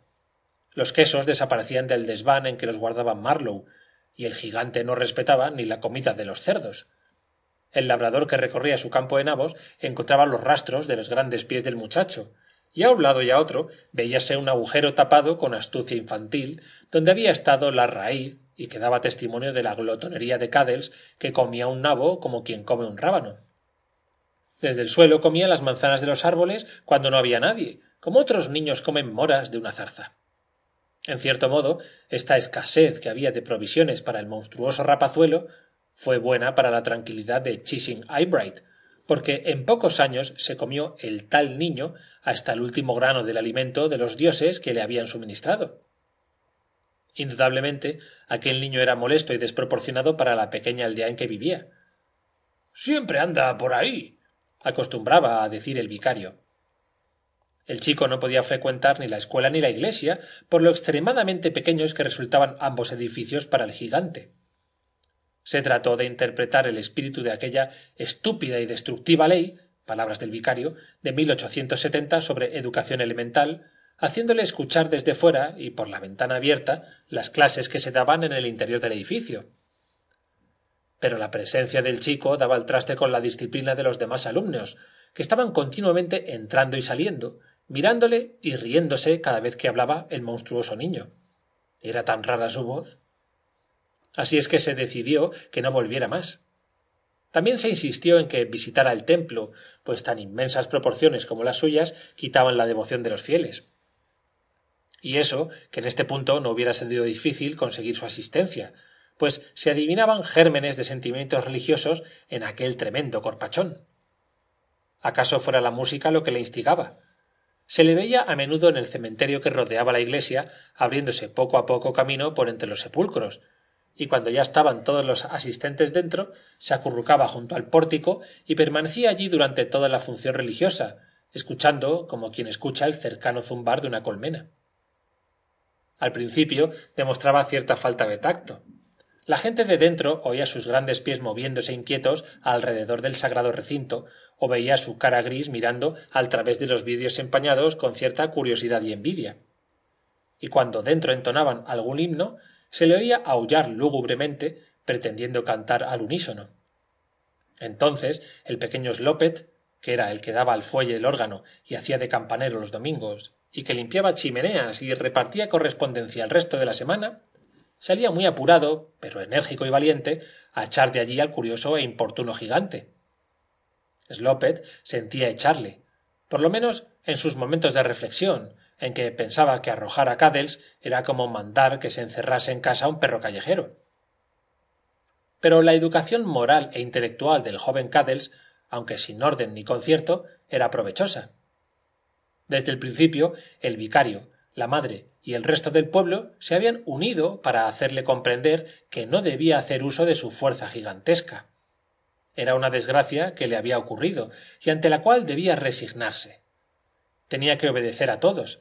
Los quesos desaparecían del desván en que los guardaba Marlow, y el gigante no respetaba ni la comida de los cerdos el labrador que recorría su campo de nabos encontraba los rastros de los grandes pies del muchacho y a un lado y a otro veíase un agujero tapado con astucia infantil donde había estado la raíz y que daba testimonio de la glotonería de caddles que comía un nabo como quien come un rábano desde el suelo comía las manzanas de los árboles cuando no había nadie como otros niños comen moras de una zarza en cierto modo esta escasez que había de provisiones para el monstruoso rapazuelo fue buena para la tranquilidad de Chishing Eyebright, porque en pocos años se comió el tal niño hasta el último grano del alimento de los dioses que le habían suministrado. Indudablemente, aquel niño era molesto y desproporcionado para la pequeña aldea en que vivía. Siempre anda por ahí, acostumbraba a decir el vicario. El chico no podía frecuentar ni la escuela ni la iglesia por lo extremadamente pequeños que resultaban ambos edificios para el gigante se trató de interpretar el espíritu de aquella estúpida y destructiva ley palabras del vicario de 1870 sobre educación elemental haciéndole escuchar desde fuera y por la ventana abierta las clases que se daban en el interior del edificio pero la presencia del chico daba el traste con la disciplina de los demás alumnos que estaban continuamente entrando y saliendo mirándole y riéndose cada vez que hablaba el monstruoso niño era tan rara su voz Así es que se decidió que no volviera más. También se insistió en que visitara el templo, pues tan inmensas proporciones como las suyas quitaban la devoción de los fieles. Y eso, que en este punto no hubiera sido difícil conseguir su asistencia, pues se adivinaban gérmenes de sentimientos religiosos en aquel tremendo corpachón. ¿Acaso fuera la música lo que le instigaba? Se le veía a menudo en el cementerio que rodeaba la iglesia, abriéndose poco a poco camino por entre los sepulcros, y cuando ya estaban todos los asistentes dentro, se acurrucaba junto al pórtico y permanecía allí durante toda la función religiosa, escuchando como quien escucha el cercano zumbar de una colmena. Al principio demostraba cierta falta de tacto. La gente de dentro oía sus grandes pies moviéndose inquietos alrededor del sagrado recinto, o veía su cara gris mirando al través de los vidrios empañados con cierta curiosidad y envidia. Y cuando dentro entonaban algún himno, se le oía aullar lúgubremente pretendiendo cantar al unísono entonces el pequeño slopet que era el que daba al fuelle el órgano y hacía de campanero los domingos y que limpiaba chimeneas y repartía correspondencia el resto de la semana salía muy apurado pero enérgico y valiente a echar de allí al curioso e importuno gigante slopet sentía echarle por lo menos en sus momentos de reflexión en que pensaba que arrojar a Cadels era como mandar que se encerrase en casa un perro callejero. Pero la educación moral e intelectual del joven Caddles, aunque sin orden ni concierto, era provechosa. Desde el principio, el vicario, la madre y el resto del pueblo se habían unido para hacerle comprender que no debía hacer uso de su fuerza gigantesca. Era una desgracia que le había ocurrido y ante la cual debía resignarse. Tenía que obedecer a todos,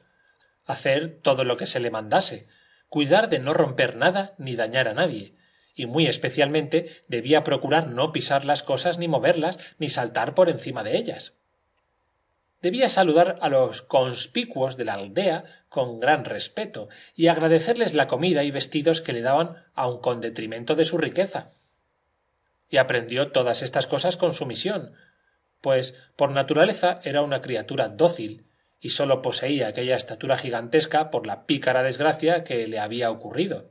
hacer todo lo que se le mandase, cuidar de no romper nada ni dañar a nadie, y muy especialmente debía procurar no pisar las cosas ni moverlas ni saltar por encima de ellas. Debía saludar a los conspicuos de la aldea con gran respeto y agradecerles la comida y vestidos que le daban aun con detrimento de su riqueza. Y aprendió todas estas cosas con sumisión, pues por naturaleza era una criatura dócil y sólo poseía aquella estatura gigantesca por la pícara desgracia que le había ocurrido.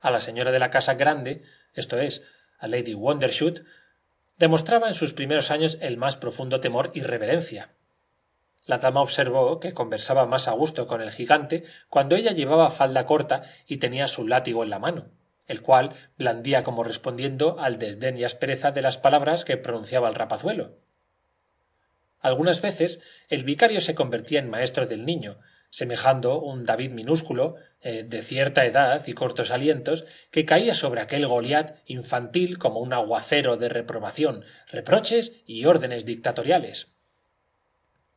A la señora de la casa grande, esto es, a Lady Wondershoot, demostraba en sus primeros años el más profundo temor y reverencia. La dama observó que conversaba más a gusto con el gigante cuando ella llevaba falda corta y tenía su látigo en la mano, el cual blandía como respondiendo al desdén y aspereza de las palabras que pronunciaba el rapazuelo algunas veces el vicario se convertía en maestro del niño semejando un david minúsculo eh, de cierta edad y cortos alientos que caía sobre aquel goliat infantil como un aguacero de reprobación reproches y órdenes dictatoriales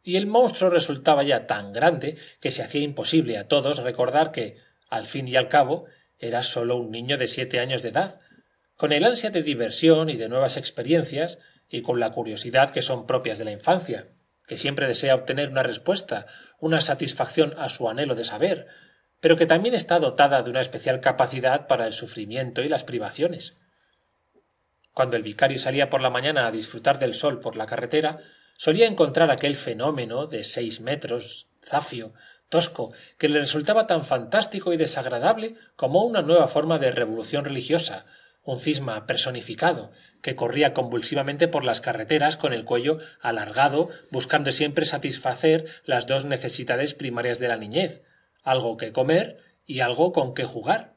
y el monstruo resultaba ya tan grande que se hacía imposible a todos recordar que al fin y al cabo era sólo un niño de siete años de edad con el ansia de diversión y de nuevas experiencias y con la curiosidad que son propias de la infancia, que siempre desea obtener una respuesta, una satisfacción a su anhelo de saber, pero que también está dotada de una especial capacidad para el sufrimiento y las privaciones. Cuando el vicario salía por la mañana a disfrutar del sol por la carretera, solía encontrar aquel fenómeno de seis metros, zafio, tosco, que le resultaba tan fantástico y desagradable como una nueva forma de revolución religiosa, un cisma personificado, que corría convulsivamente por las carreteras con el cuello alargado, buscando siempre satisfacer las dos necesidades primarias de la niñez algo que comer y algo con que jugar.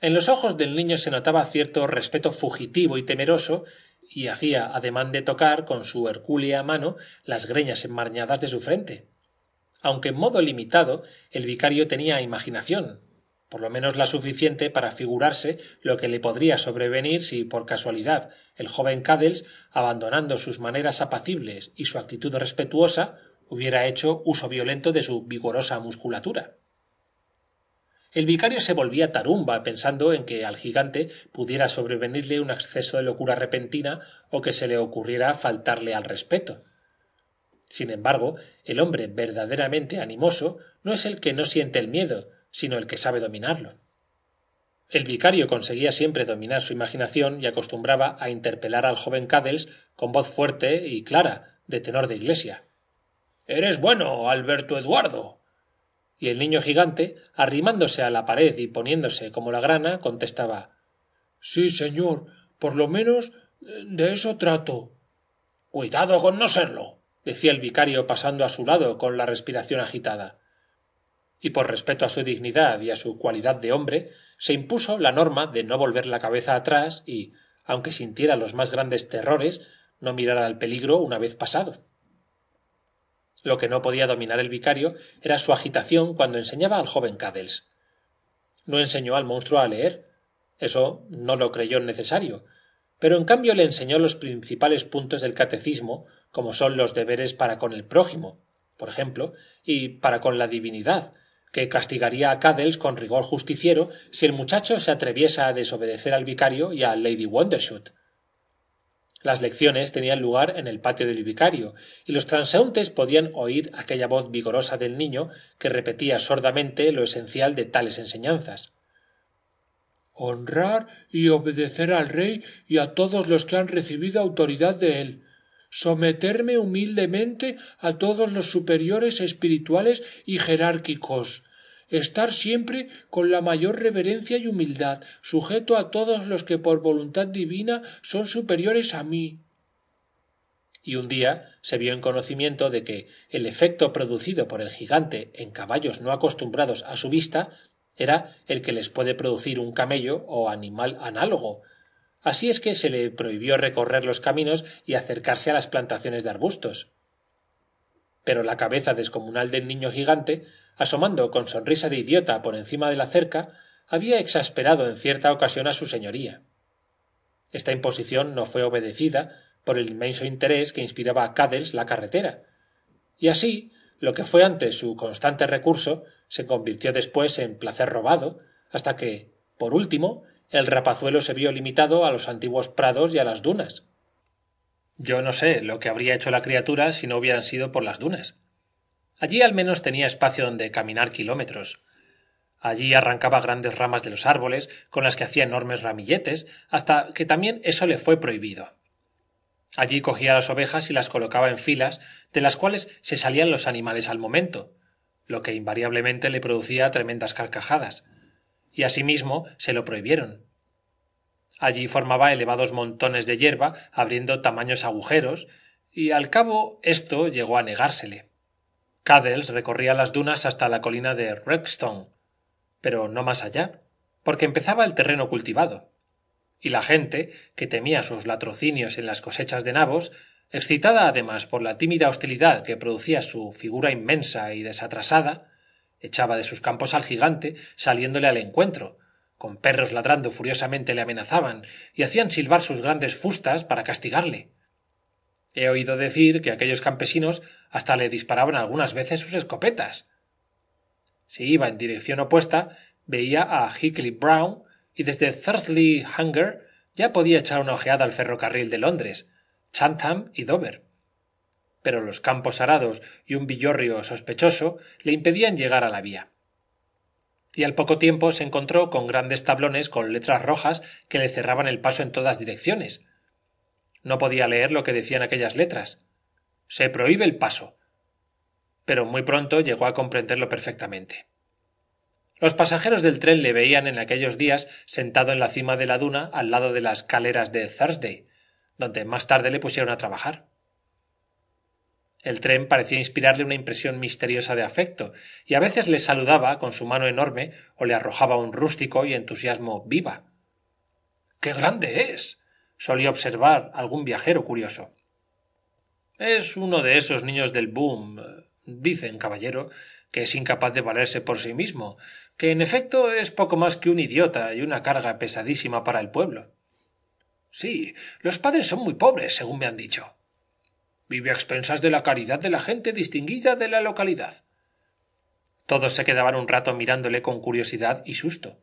En los ojos del niño se notaba cierto respeto fugitivo y temeroso, y hacía ademán de tocar con su hercúlea mano las greñas enmarñadas de su frente. Aunque en modo limitado, el vicario tenía imaginación, por lo menos la suficiente para figurarse lo que le podría sobrevenir si por casualidad el joven cadels abandonando sus maneras apacibles y su actitud respetuosa hubiera hecho uso violento de su vigorosa musculatura el vicario se volvía tarumba pensando en que al gigante pudiera sobrevenirle un acceso de locura repentina o que se le ocurriera faltarle al respeto sin embargo el hombre verdaderamente animoso no es el que no siente el miedo sino el que sabe dominarlo. El vicario conseguía siempre dominar su imaginación y acostumbraba a interpelar al joven Cadels con voz fuerte y clara, de tenor de iglesia. Eres bueno, Alberto Eduardo. Y el niño gigante, arrimándose a la pared y poniéndose como la grana, contestaba Sí, señor, por lo menos eh, de eso trato. Cuidado con no serlo, decía el vicario pasando a su lado con la respiración agitada y por respeto a su dignidad y a su cualidad de hombre se impuso la norma de no volver la cabeza atrás y aunque sintiera los más grandes terrores no mirara al peligro una vez pasado lo que no podía dominar el vicario era su agitación cuando enseñaba al joven cadels no enseñó al monstruo a leer eso no lo creyó necesario pero en cambio le enseñó los principales puntos del catecismo como son los deberes para con el prójimo por ejemplo y para con la divinidad que castigaría a Cadels con rigor justiciero si el muchacho se atreviese a desobedecer al vicario y a lady Wondershoot. Las lecciones tenían lugar en el patio del vicario, y los transeúntes podían oír aquella voz vigorosa del niño que repetía sordamente lo esencial de tales enseñanzas. Honrar y obedecer al rey y a todos los que han recibido autoridad de él, someterme humildemente a todos los superiores espirituales y jerárquicos estar siempre con la mayor reverencia y humildad, sujeto a todos los que por voluntad divina son superiores a mí. Y un día se vio en conocimiento de que el efecto producido por el gigante en caballos no acostumbrados a su vista era el que les puede producir un camello o animal análogo, Así es que se le prohibió recorrer los caminos y acercarse a las plantaciones de arbustos. Pero la cabeza descomunal del niño gigante, asomando con sonrisa de idiota por encima de la cerca, había exasperado en cierta ocasión a su señoría. Esta imposición no fue obedecida por el inmenso interés que inspiraba a Cadels la carretera. Y así, lo que fue antes su constante recurso se convirtió después en placer robado, hasta que, por último, el rapazuelo se vio limitado a los antiguos prados y a las dunas. Yo no sé lo que habría hecho la criatura si no hubieran sido por las dunas. Allí al menos tenía espacio donde caminar kilómetros. Allí arrancaba grandes ramas de los árboles, con las que hacía enormes ramilletes, hasta que también eso le fue prohibido. Allí cogía las ovejas y las colocaba en filas, de las cuales se salían los animales al momento, lo que invariablemente le producía tremendas carcajadas, y asimismo se lo prohibieron. Allí formaba elevados montones de hierba, abriendo tamaños agujeros, y al cabo esto llegó a negársele. Caddles recorría las dunas hasta la colina de redstone pero no más allá, porque empezaba el terreno cultivado. Y la gente, que temía sus latrocinios en las cosechas de nabos, excitada además por la tímida hostilidad que producía su figura inmensa y desatrasada, echaba de sus campos al gigante saliéndole al encuentro con perros ladrando furiosamente le amenazaban y hacían silbar sus grandes fustas para castigarle he oído decir que aquellos campesinos hasta le disparaban algunas veces sus escopetas si iba en dirección opuesta veía a hickley brown y desde thursley Hunger ya podía echar una ojeada al ferrocarril de londres chatham y dover pero los campos arados y un villorrio sospechoso le impedían llegar a la vía y al poco tiempo se encontró con grandes tablones con letras rojas que le cerraban el paso en todas direcciones. No podía leer lo que decían aquellas letras. Se prohíbe el paso. Pero muy pronto llegó a comprenderlo perfectamente. Los pasajeros del tren le veían en aquellos días sentado en la cima de la duna al lado de las caleras de Thursday, donde más tarde le pusieron a trabajar. El tren parecía inspirarle una impresión misteriosa de afecto, y a veces le saludaba con su mano enorme o le arrojaba un rústico y entusiasmo viva. ¡Qué grande es! solía observar algún viajero curioso. Es uno de esos niños del boom, dicen, caballero, que es incapaz de valerse por sí mismo, que en efecto es poco más que un idiota y una carga pesadísima para el pueblo. Sí, los padres son muy pobres, según me han dicho. Vive a expensas de la caridad de la gente distinguida de la localidad. Todos se quedaban un rato mirándole con curiosidad y susto.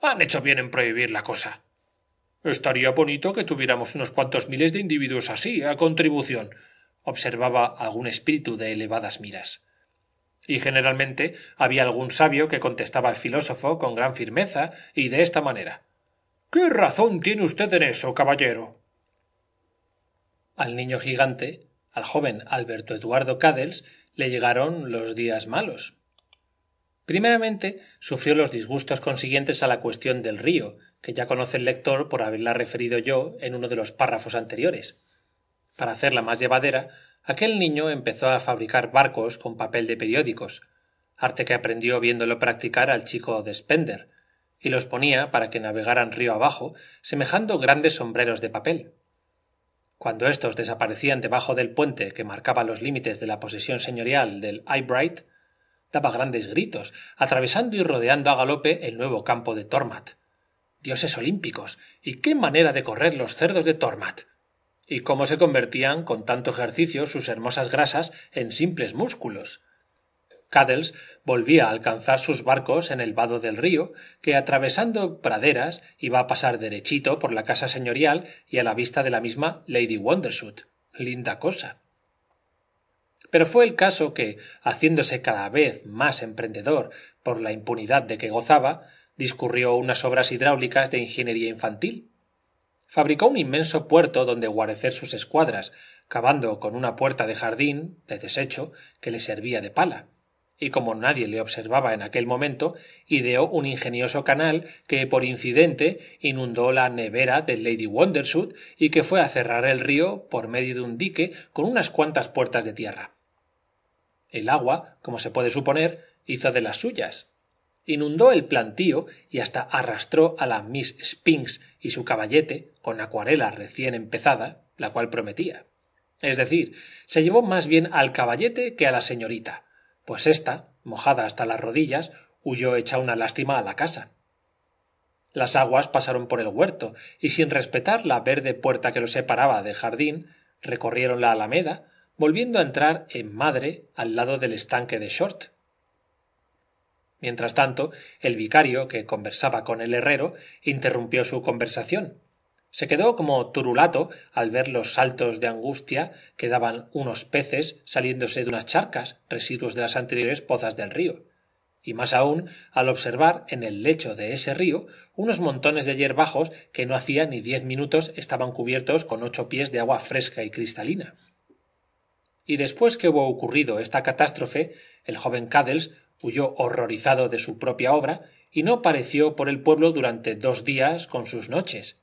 Han hecho bien en prohibir la cosa. Estaría bonito que tuviéramos unos cuantos miles de individuos así, a contribución, observaba algún espíritu de elevadas miras. Y generalmente había algún sabio que contestaba al filósofo con gran firmeza y de esta manera. ¿Qué razón tiene usted en eso, caballero? Al niño gigante, al joven Alberto Eduardo Cadels, le llegaron los días malos. Primeramente, sufrió los disgustos consiguientes a la cuestión del río, que ya conoce el lector por haberla referido yo en uno de los párrafos anteriores. Para hacerla más llevadera, aquel niño empezó a fabricar barcos con papel de periódicos, arte que aprendió viéndolo practicar al chico de Spender, y los ponía para que navegaran río abajo, semejando grandes sombreros de papel cuando éstos desaparecían debajo del puente que marcaba los límites de la posesión señorial del eyebright daba grandes gritos atravesando y rodeando a galope el nuevo campo de tormat dioses olímpicos y qué manera de correr los cerdos de tormat y cómo se convertían con tanto ejercicio sus hermosas grasas en simples músculos Cuddles volvía a alcanzar sus barcos en el vado del río que atravesando praderas iba a pasar derechito por la casa señorial y a la vista de la misma lady wondershoot linda cosa pero fue el caso que haciéndose cada vez más emprendedor por la impunidad de que gozaba discurrió unas obras hidráulicas de ingeniería infantil fabricó un inmenso puerto donde guarecer sus escuadras cavando con una puerta de jardín de desecho que le servía de pala y como nadie le observaba en aquel momento ideó un ingenioso canal que por incidente inundó la nevera de lady wondersuit y que fue a cerrar el río por medio de un dique con unas cuantas puertas de tierra el agua como se puede suponer hizo de las suyas inundó el plantío y hasta arrastró a la miss spinks y su caballete con acuarela recién empezada la cual prometía es decir se llevó más bien al caballete que a la señorita pues ésta mojada hasta las rodillas huyó hecha una lástima a la casa las aguas pasaron por el huerto y sin respetar la verde puerta que lo separaba del jardín recorrieron la alameda volviendo a entrar en madre al lado del estanque de short mientras tanto el vicario que conversaba con el herrero interrumpió su conversación se quedó como turulato al ver los saltos de angustia que daban unos peces saliéndose de unas charcas residuos de las anteriores pozas del río y más aún al observar en el lecho de ese río unos montones de yerbajos que no hacía ni diez minutos estaban cubiertos con ocho pies de agua fresca y cristalina y después que hubo ocurrido esta catástrofe el joven cadels huyó horrorizado de su propia obra y no pareció por el pueblo durante dos días con sus noches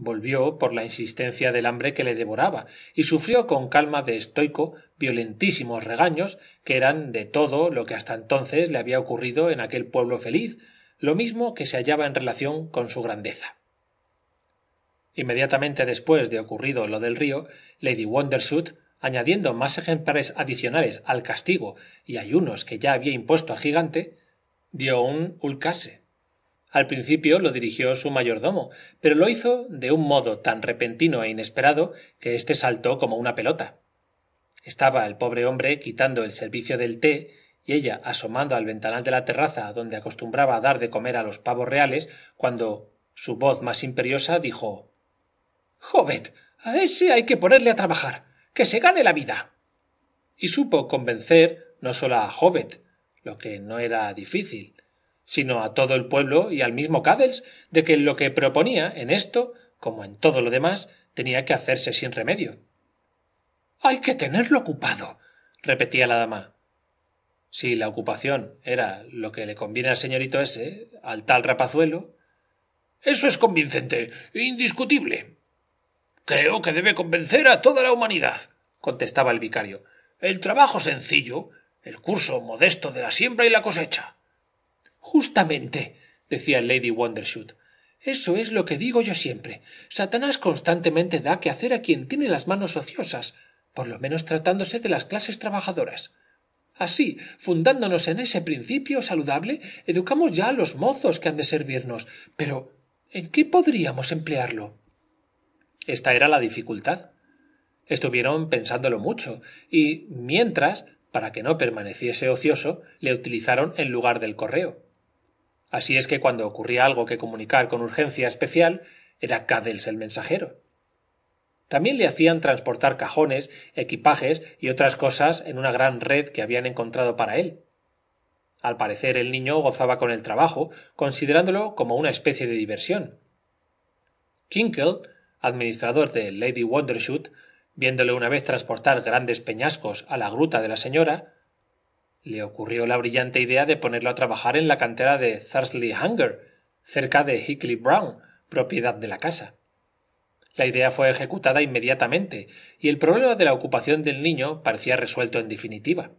volvió por la insistencia del hambre que le devoraba y sufrió con calma de estoico violentísimos regaños que eran de todo lo que hasta entonces le había ocurrido en aquel pueblo feliz lo mismo que se hallaba en relación con su grandeza inmediatamente después de ocurrido lo del río lady wondershoot añadiendo más ejemplares adicionales al castigo y ayunos que ya había impuesto al gigante dio un ulcase al principio lo dirigió su mayordomo, pero lo hizo de un modo tan repentino e inesperado que éste saltó como una pelota. Estaba el pobre hombre quitando el servicio del té y ella asomando al ventanal de la terraza donde acostumbraba a dar de comer a los pavos reales cuando su voz más imperiosa dijo «¡Jobet, a ese hay que ponerle a trabajar, que se gane la vida. Y supo convencer no solo a Jobet, lo que no era difícil, sino a todo el pueblo y al mismo Cadels, de que lo que proponía en esto, como en todo lo demás, tenía que hacerse sin remedio. Hay que tenerlo ocupado, repetía la dama. Si la ocupación era lo que le conviene al señorito ese, al tal rapazuelo. Eso es convincente, indiscutible. Creo que debe convencer a toda la humanidad, contestaba el vicario. El trabajo sencillo, el curso modesto de la siembra y la cosecha, justamente decía lady wondershoot eso es lo que digo yo siempre satanás constantemente da que hacer a quien tiene las manos ociosas por lo menos tratándose de las clases trabajadoras así fundándonos en ese principio saludable educamos ya a los mozos que han de servirnos pero en qué podríamos emplearlo esta era la dificultad estuvieron pensándolo mucho y mientras para que no permaneciese ocioso le utilizaron en lugar del correo Así es que cuando ocurría algo que comunicar con urgencia especial, era Cadels el mensajero. También le hacían transportar cajones, equipajes y otras cosas en una gran red que habían encontrado para él. Al parecer el niño gozaba con el trabajo, considerándolo como una especie de diversión. Kinkle, administrador de Lady Wondershoot, viéndole una vez transportar grandes peñascos a la gruta de la señora, le ocurrió la brillante idea de ponerlo a trabajar en la cantera de Thursley Hunger, cerca de Hickley Brown, propiedad de la casa. La idea fue ejecutada inmediatamente, y el problema de la ocupación del niño parecía resuelto en definitiva.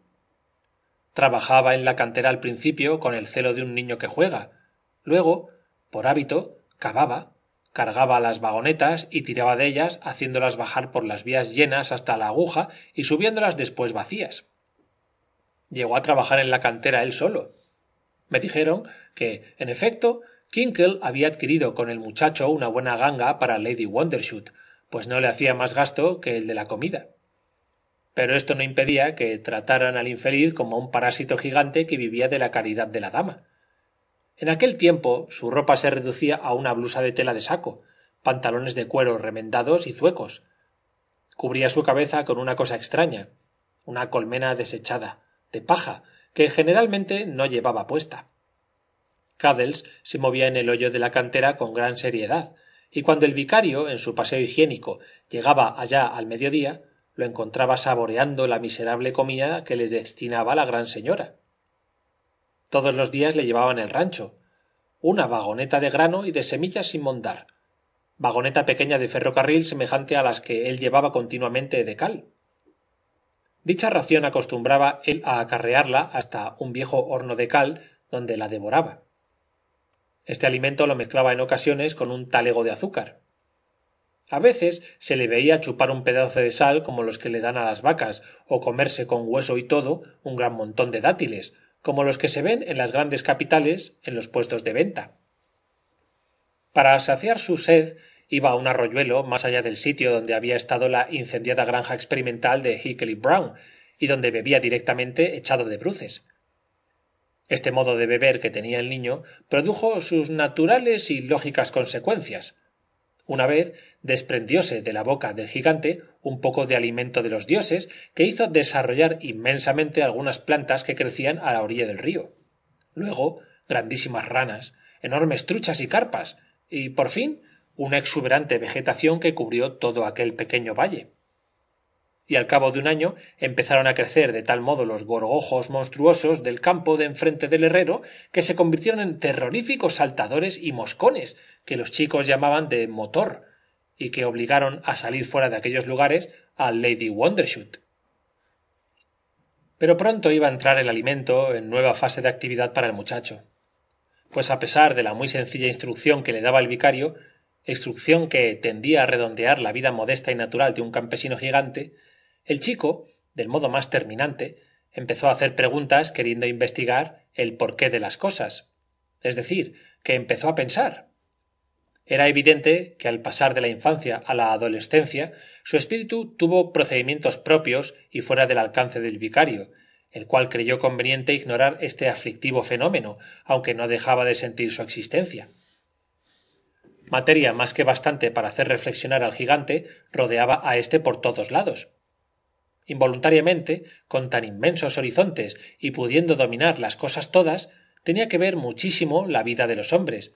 Trabajaba en la cantera al principio con el celo de un niño que juega. Luego, por hábito, cavaba, cargaba las vagonetas y tiraba de ellas, haciéndolas bajar por las vías llenas hasta la aguja y subiéndolas después vacías. Llegó a trabajar en la cantera él solo. Me dijeron que, en efecto, Kinkle había adquirido con el muchacho una buena ganga para Lady Wondershoot, pues no le hacía más gasto que el de la comida. Pero esto no impedía que trataran al infeliz como un parásito gigante que vivía de la caridad de la dama. En aquel tiempo su ropa se reducía a una blusa de tela de saco, pantalones de cuero remendados y zuecos. Cubría su cabeza con una cosa extraña, una colmena desechada, de paja, que generalmente no llevaba puesta. Caddles se movía en el hoyo de la cantera con gran seriedad, y cuando el vicario, en su paseo higiénico, llegaba allá al mediodía, lo encontraba saboreando la miserable comida que le destinaba la gran señora. Todos los días le llevaban el rancho, una vagoneta de grano y de semillas sin mondar, vagoneta pequeña de ferrocarril semejante a las que él llevaba continuamente de cal, dicha ración acostumbraba él a acarrearla hasta un viejo horno de cal donde la devoraba este alimento lo mezclaba en ocasiones con un talego de azúcar a veces se le veía chupar un pedazo de sal como los que le dan a las vacas o comerse con hueso y todo un gran montón de dátiles como los que se ven en las grandes capitales en los puestos de venta para saciar su sed iba a un arroyuelo más allá del sitio donde había estado la incendiada granja experimental de Hickley Brown y donde bebía directamente echado de bruces. Este modo de beber que tenía el niño produjo sus naturales y lógicas consecuencias. Una vez desprendióse de la boca del gigante un poco de alimento de los dioses que hizo desarrollar inmensamente algunas plantas que crecían a la orilla del río. Luego, grandísimas ranas, enormes truchas y carpas, y por fin una exuberante vegetación que cubrió todo aquel pequeño valle y al cabo de un año empezaron a crecer de tal modo los gorgojos monstruosos del campo de enfrente del herrero que se convirtieron en terroríficos saltadores y moscones que los chicos llamaban de motor y que obligaron a salir fuera de aquellos lugares a lady wondershoot pero pronto iba a entrar el alimento en nueva fase de actividad para el muchacho pues a pesar de la muy sencilla instrucción que le daba el vicario instrucción que tendía a redondear la vida modesta y natural de un campesino gigante, el chico, del modo más terminante, empezó a hacer preguntas queriendo investigar el porqué de las cosas. Es decir, que empezó a pensar. Era evidente que al pasar de la infancia a la adolescencia, su espíritu tuvo procedimientos propios y fuera del alcance del vicario, el cual creyó conveniente ignorar este aflictivo fenómeno, aunque no dejaba de sentir su existencia materia más que bastante para hacer reflexionar al gigante rodeaba a éste por todos lados. Involuntariamente, con tan inmensos horizontes y pudiendo dominar las cosas todas, tenía que ver muchísimo la vida de los hombres,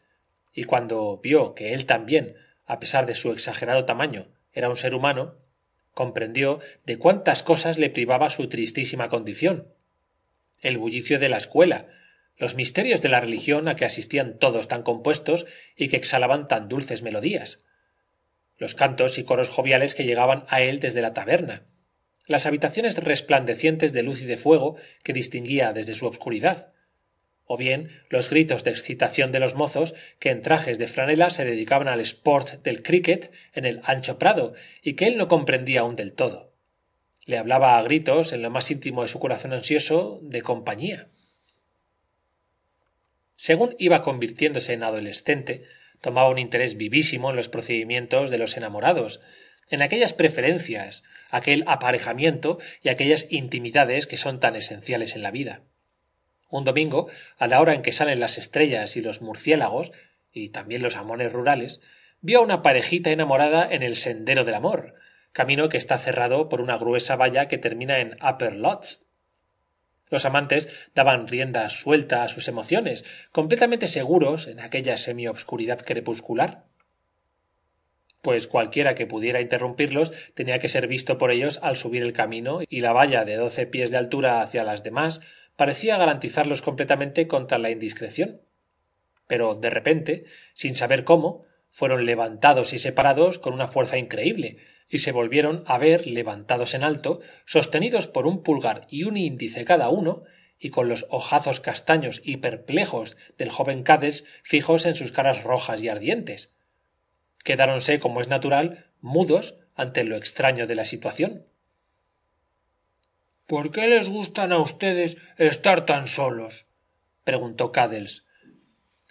y cuando vio que él también, a pesar de su exagerado tamaño, era un ser humano, comprendió de cuántas cosas le privaba su tristísima condición. El bullicio de la escuela, los misterios de la religión a que asistían todos tan compuestos y que exhalaban tan dulces melodías los cantos y coros joviales que llegaban a él desde la taberna las habitaciones resplandecientes de luz y de fuego que distinguía desde su obscuridad o bien los gritos de excitación de los mozos que en trajes de franela se dedicaban al sport del cricket en el ancho prado y que él no comprendía aún del todo le hablaba a gritos en lo más íntimo de su corazón ansioso de compañía según iba convirtiéndose en adolescente tomaba un interés vivísimo en los procedimientos de los enamorados en aquellas preferencias aquel aparejamiento y aquellas intimidades que son tan esenciales en la vida un domingo a la hora en que salen las estrellas y los murciélagos y también los amores rurales vio a una parejita enamorada en el sendero del amor camino que está cerrado por una gruesa valla que termina en upper lots los amantes daban rienda suelta a sus emociones, completamente seguros en aquella semi-obscuridad crepuscular. Pues cualquiera que pudiera interrumpirlos tenía que ser visto por ellos al subir el camino y la valla de doce pies de altura hacia las demás parecía garantizarlos completamente contra la indiscreción. Pero de repente, sin saber cómo, fueron levantados y separados con una fuerza increíble, y se volvieron a ver levantados en alto, sostenidos por un pulgar y un índice cada uno, y con los ojazos castaños y perplejos del joven Cades fijos en sus caras rojas y ardientes. Quedáronse, como es natural, mudos ante lo extraño de la situación. ¿Por qué les gustan a ustedes estar tan solos? preguntó Cadels.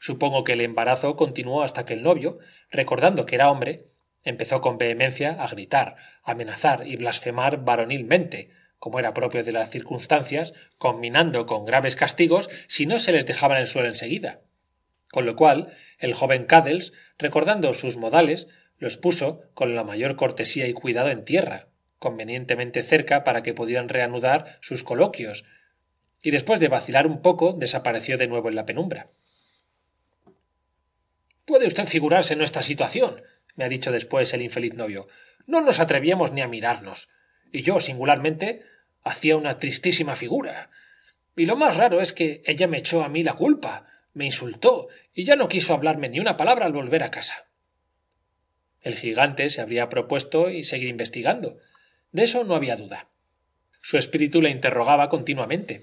Supongo que el embarazo continuó hasta que el novio, recordando que era hombre, empezó con vehemencia a gritar amenazar y blasfemar varonilmente como era propio de las circunstancias combinando con graves castigos si no se les dejaban en el suelo en seguida con lo cual el joven caddles recordando sus modales los puso con la mayor cortesía y cuidado en tierra convenientemente cerca para que pudieran reanudar sus coloquios y después de vacilar un poco desapareció de nuevo en la penumbra puede usted figurarse nuestra situación me ha dicho después el infeliz novio no nos atrevíamos ni a mirarnos y yo singularmente hacía una tristísima figura y lo más raro es que ella me echó a mí la culpa me insultó y ya no quiso hablarme ni una palabra al volver a casa el gigante se habría propuesto y seguir investigando de eso no había duda su espíritu le interrogaba continuamente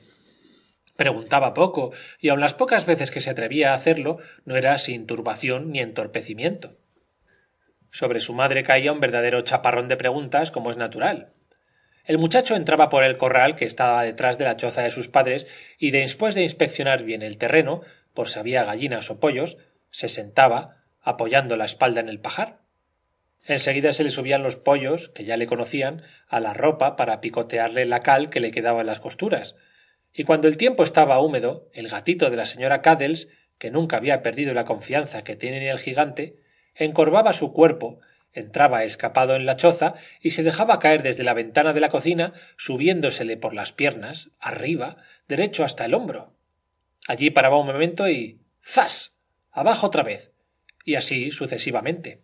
preguntaba poco y aun las pocas veces que se atrevía a hacerlo no era sin turbación ni entorpecimiento sobre su madre caía un verdadero chaparrón de preguntas, como es natural. El muchacho entraba por el corral que estaba detrás de la choza de sus padres y después de inspeccionar bien el terreno, por si había gallinas o pollos, se sentaba, apoyando la espalda en el pajar. Enseguida se le subían los pollos, que ya le conocían, a la ropa para picotearle la cal que le quedaba en las costuras. Y cuando el tiempo estaba húmedo, el gatito de la señora Caddles, que nunca había perdido la confianza que tiene en el gigante, encorvaba su cuerpo, entraba escapado en la choza y se dejaba caer desde la ventana de la cocina, subiéndosele por las piernas, arriba, derecho hasta el hombro. Allí paraba un momento y ¡zas! abajo otra vez, y así sucesivamente.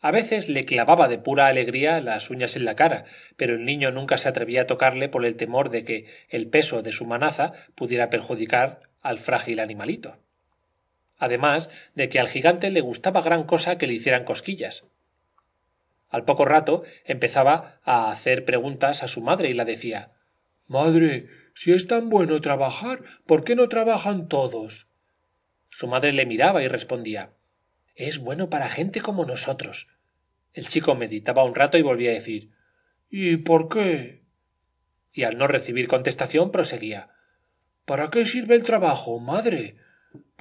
A veces le clavaba de pura alegría las uñas en la cara, pero el niño nunca se atrevía a tocarle por el temor de que el peso de su manaza pudiera perjudicar al frágil animalito además de que al gigante le gustaba gran cosa que le hicieran cosquillas. Al poco rato empezaba a hacer preguntas a su madre y la decía Madre, si es tan bueno trabajar, ¿por qué no trabajan todos? Su madre le miraba y respondía Es bueno para gente como nosotros. El chico meditaba un rato y volvía a decir ¿Y por qué? Y al no recibir contestación proseguía ¿Para qué sirve el trabajo, madre?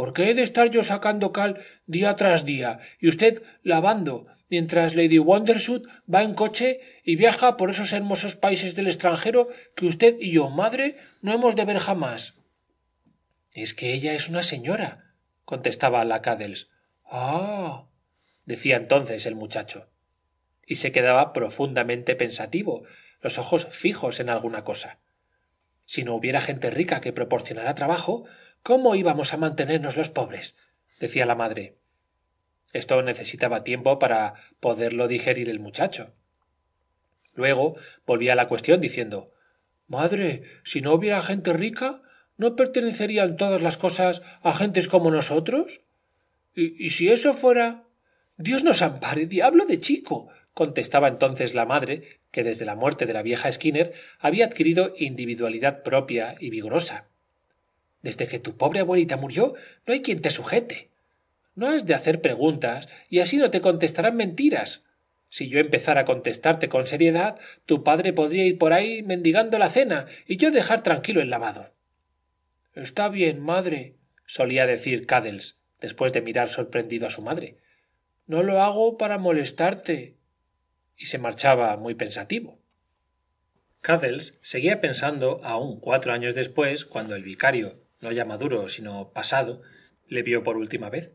¿Por qué he de estar yo sacando cal día tras día y usted lavando, mientras Lady Wondershoot va en coche y viaja por esos hermosos países del extranjero que usted y yo, madre, no hemos de ver jamás? Es que ella es una señora, contestaba la Cadels. Ah, decía entonces el muchacho. Y se quedaba profundamente pensativo, los ojos fijos en alguna cosa. Si no hubiera gente rica que proporcionara trabajo, cómo íbamos a mantenernos los pobres decía la madre esto necesitaba tiempo para poderlo digerir el muchacho luego volvía a la cuestión diciendo madre si no hubiera gente rica no pertenecerían todas las cosas a gentes como nosotros y, y si eso fuera dios nos ampare diablo de chico contestaba entonces la madre que desde la muerte de la vieja skinner había adquirido individualidad propia y vigorosa desde que tu pobre abuelita murió, no hay quien te sujete. No has de hacer preguntas y así no te contestarán mentiras. Si yo empezara a contestarte con seriedad, tu padre podría ir por ahí mendigando la cena y yo dejar tranquilo el lavado. Está bien, madre, solía decir Cadels, después de mirar sorprendido a su madre. No lo hago para molestarte. Y se marchaba muy pensativo. Cadels seguía pensando aún cuatro años después, cuando el vicario, no ya maduro, sino pasado, le vio por última vez.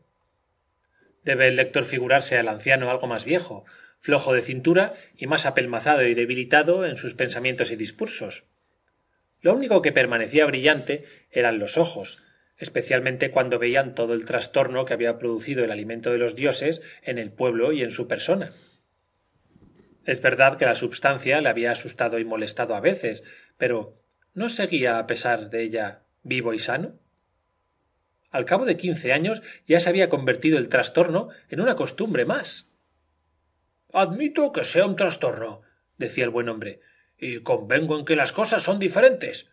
Debe el lector figurarse al anciano algo más viejo, flojo de cintura y más apelmazado y debilitado en sus pensamientos y discursos. Lo único que permanecía brillante eran los ojos, especialmente cuando veían todo el trastorno que había producido el alimento de los dioses en el pueblo y en su persona. Es verdad que la substancia le había asustado y molestado a veces, pero ¿no seguía a pesar de ella vivo y sano? Al cabo de quince años ya se había convertido el trastorno en una costumbre más. Admito que sea un trastorno, decía el buen hombre, y convengo en que las cosas son diferentes.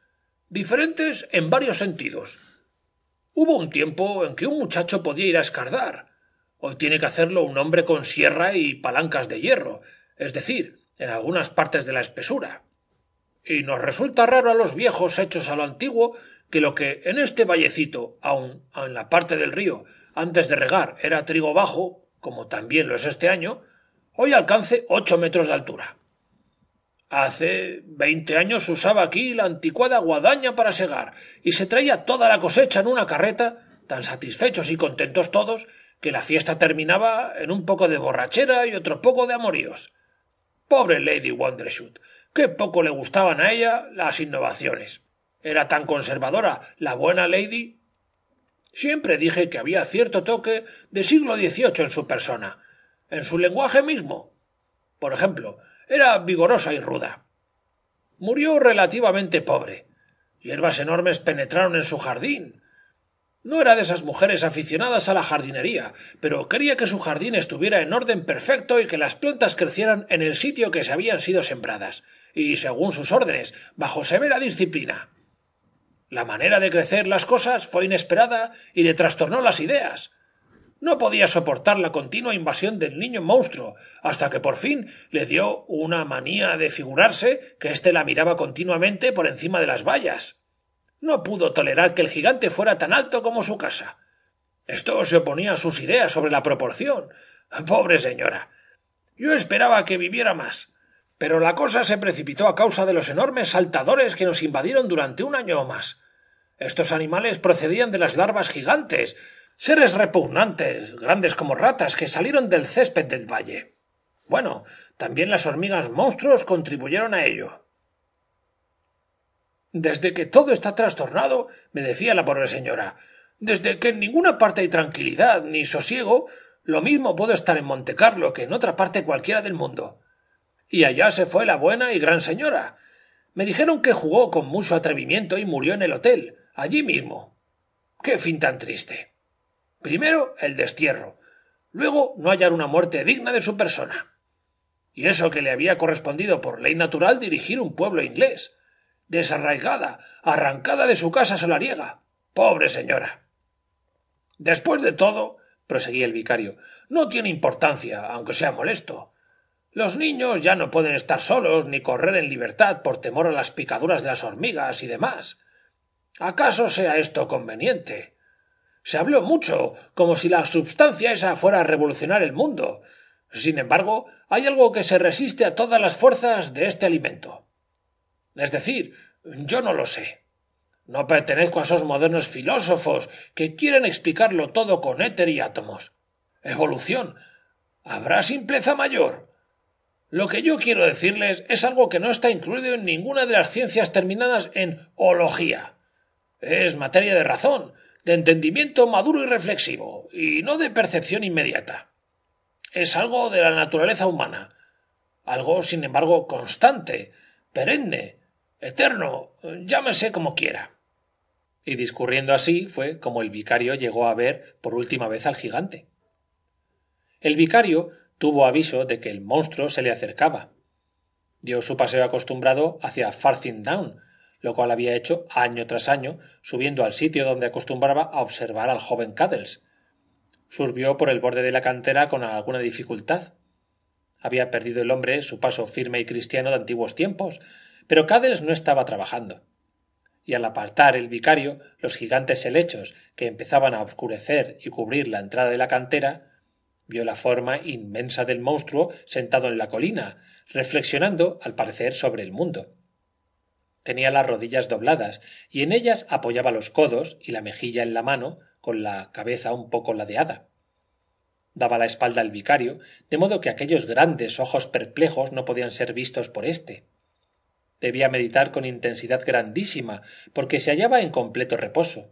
Diferentes en varios sentidos. Hubo un tiempo en que un muchacho podía ir a escardar. Hoy tiene que hacerlo un hombre con sierra y palancas de hierro, es decir, en algunas partes de la espesura. Y nos resulta raro a los viejos hechos a lo antiguo que lo que en este vallecito, aun en la parte del río, antes de regar era trigo bajo, como también lo es este año, hoy alcance ocho metros de altura. Hace veinte años usaba aquí la anticuada guadaña para segar, y se traía toda la cosecha en una carreta, tan satisfechos y contentos todos, que la fiesta terminaba en un poco de borrachera y otro poco de amoríos. Pobre Lady Wondershoot, qué poco le gustaban a ella las innovaciones era tan conservadora la buena lady? Siempre dije que había cierto toque de siglo XVIII en su persona, en su lenguaje mismo. Por ejemplo, era vigorosa y ruda. Murió relativamente pobre. Hierbas enormes penetraron en su jardín. No era de esas mujeres aficionadas a la jardinería, pero quería que su jardín estuviera en orden perfecto y que las plantas crecieran en el sitio que se habían sido sembradas, y según sus órdenes, bajo severa disciplina. La manera de crecer las cosas fue inesperada y le trastornó las ideas. No podía soportar la continua invasión del niño monstruo, hasta que por fin le dio una manía de figurarse que éste la miraba continuamente por encima de las vallas. No pudo tolerar que el gigante fuera tan alto como su casa. Esto se oponía a sus ideas sobre la proporción. Pobre señora. Yo esperaba que viviera más. Pero la cosa se precipitó a causa de los enormes saltadores que nos invadieron durante un año o más. Estos animales procedían de las larvas gigantes, seres repugnantes, grandes como ratas, que salieron del césped del valle. Bueno, también las hormigas monstruos contribuyeron a ello. Desde que todo está trastornado, me decía la pobre señora, desde que en ninguna parte hay tranquilidad ni sosiego, lo mismo puedo estar en Monte Carlo que en otra parte cualquiera del mundo. Y allá se fue la buena y gran señora. Me dijeron que jugó con mucho atrevimiento y murió en el hotel, allí mismo. Qué fin tan triste. Primero el destierro, luego no hallar una muerte digna de su persona. Y eso que le había correspondido por ley natural dirigir un pueblo inglés, desarraigada, arrancada de su casa solariega. Pobre señora. Después de todo, proseguía el vicario, no tiene importancia, aunque sea molesto. Los niños ya no pueden estar solos ni correr en libertad por temor a las picaduras de las hormigas y demás. ¿Acaso sea esto conveniente? Se habló mucho, como si la substancia esa fuera a revolucionar el mundo. Sin embargo, hay algo que se resiste a todas las fuerzas de este alimento. Es decir, yo no lo sé. No pertenezco a esos modernos filósofos que quieren explicarlo todo con éter y átomos. Evolución. Habrá simpleza mayor. Lo que yo quiero decirles es algo que no está incluido en ninguna de las ciencias terminadas en ología. Es materia de razón, de entendimiento maduro y reflexivo, y no de percepción inmediata. Es algo de la naturaleza humana, algo, sin embargo, constante, perenne, eterno, llámese como quiera. Y discurriendo así fue como el vicario llegó a ver por última vez al gigante. El vicario tuvo aviso de que el monstruo se le acercaba. Dio su paseo acostumbrado hacia lo cual había hecho año tras año, subiendo al sitio donde acostumbraba a observar al joven Caddles. Surbió por el borde de la cantera con alguna dificultad. Había perdido el hombre su paso firme y cristiano de antiguos tiempos, pero Caddles no estaba trabajando. Y al apartar el vicario los gigantes helechos que empezaban a obscurecer y cubrir la entrada de la cantera, vio la forma inmensa del monstruo sentado en la colina, reflexionando, al parecer, sobre el mundo. Tenía las rodillas dobladas y en ellas apoyaba los codos y la mejilla en la mano, con la cabeza un poco ladeada. Daba la espalda al vicario, de modo que aquellos grandes ojos perplejos no podían ser vistos por éste. Debía meditar con intensidad grandísima, porque se hallaba en completo reposo.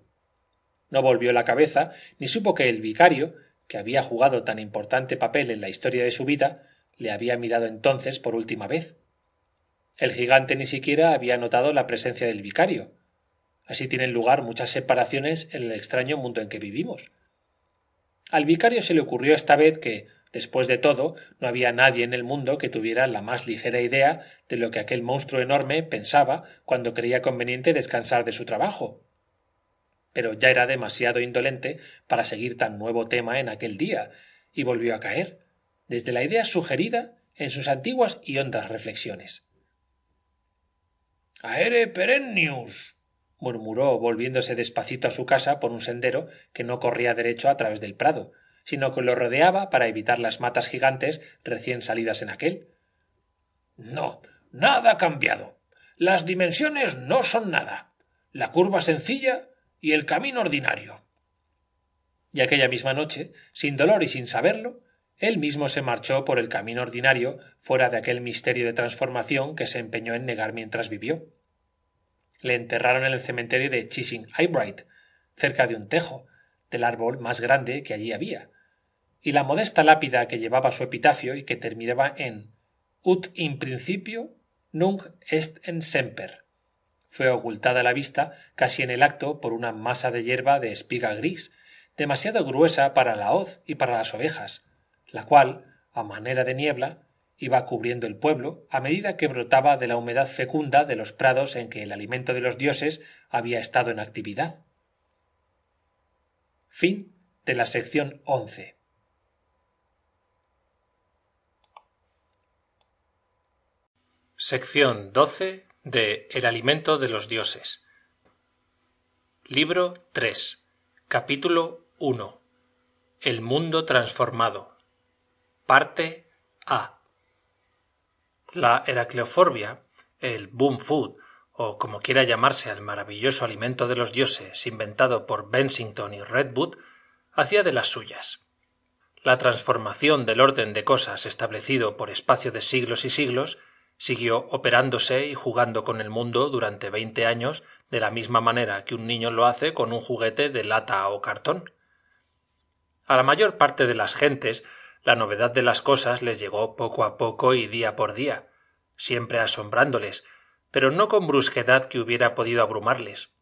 No volvió la cabeza, ni supo que el vicario, que había jugado tan importante papel en la historia de su vida, le había mirado entonces por última vez. El gigante ni siquiera había notado la presencia del vicario. Así tienen lugar muchas separaciones en el extraño mundo en que vivimos. Al vicario se le ocurrió esta vez que, después de todo, no había nadie en el mundo que tuviera la más ligera idea de lo que aquel monstruo enorme pensaba cuando creía conveniente descansar de su trabajo. Pero ya era demasiado indolente para seguir tan nuevo tema en aquel día, y volvió a caer, desde la idea sugerida, en sus antiguas y hondas reflexiones aere perennius murmuró volviéndose despacito a su casa por un sendero que no corría derecho a través del prado sino que lo rodeaba para evitar las matas gigantes recién salidas en aquel no nada ha cambiado las dimensiones no son nada la curva sencilla y el camino ordinario y aquella misma noche sin dolor y sin saberlo él mismo se marchó por el camino ordinario fuera de aquel misterio de transformación que se empeñó en negar mientras vivió. Le enterraron en el cementerio de Chising Eyebright, cerca de un tejo, del árbol más grande que allí había, y la modesta lápida que llevaba su epitafio y que terminaba en ut in principio nunc est en semper fue ocultada a la vista casi en el acto por una masa de hierba de espiga gris demasiado gruesa para la hoz y para las ovejas la cual, a manera de niebla, iba cubriendo el pueblo a medida que brotaba de la humedad fecunda de los prados en que el alimento de los dioses había estado en actividad. Fin de la sección 11. Sección 12 de El alimento de los dioses. Libro 3. Capítulo 1. El mundo transformado. Parte A. La heracleoforbia, el boom food, o como quiera llamarse al maravilloso alimento de los dioses inventado por Bensington y Redwood, hacía de las suyas. La transformación del orden de cosas establecido por espacio de siglos y siglos siguió operándose y jugando con el mundo durante veinte años de la misma manera que un niño lo hace con un juguete de lata o cartón. A la mayor parte de las gentes la novedad de las cosas les llegó poco a poco y día por día siempre asombrándoles pero no con brusquedad que hubiera podido abrumarles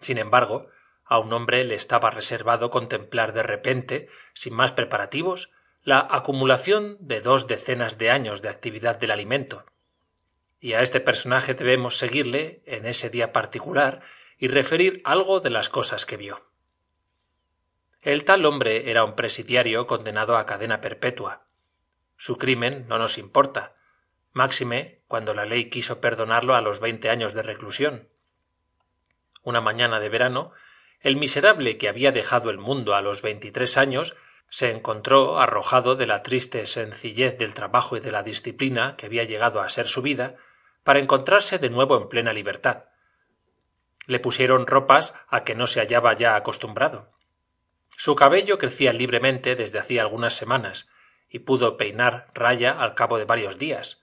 sin embargo a un hombre le estaba reservado contemplar de repente sin más preparativos la acumulación de dos decenas de años de actividad del alimento y a este personaje debemos seguirle en ese día particular y referir algo de las cosas que vio el tal hombre era un presidiario condenado a cadena perpetua. Su crimen no nos importa, máxime cuando la ley quiso perdonarlo a los veinte años de reclusión. Una mañana de verano, el miserable que había dejado el mundo a los veintitrés años se encontró arrojado de la triste sencillez del trabajo y de la disciplina que había llegado a ser su vida, para encontrarse de nuevo en plena libertad. Le pusieron ropas a que no se hallaba ya acostumbrado su cabello crecía libremente desde hacía algunas semanas y pudo peinar raya al cabo de varios días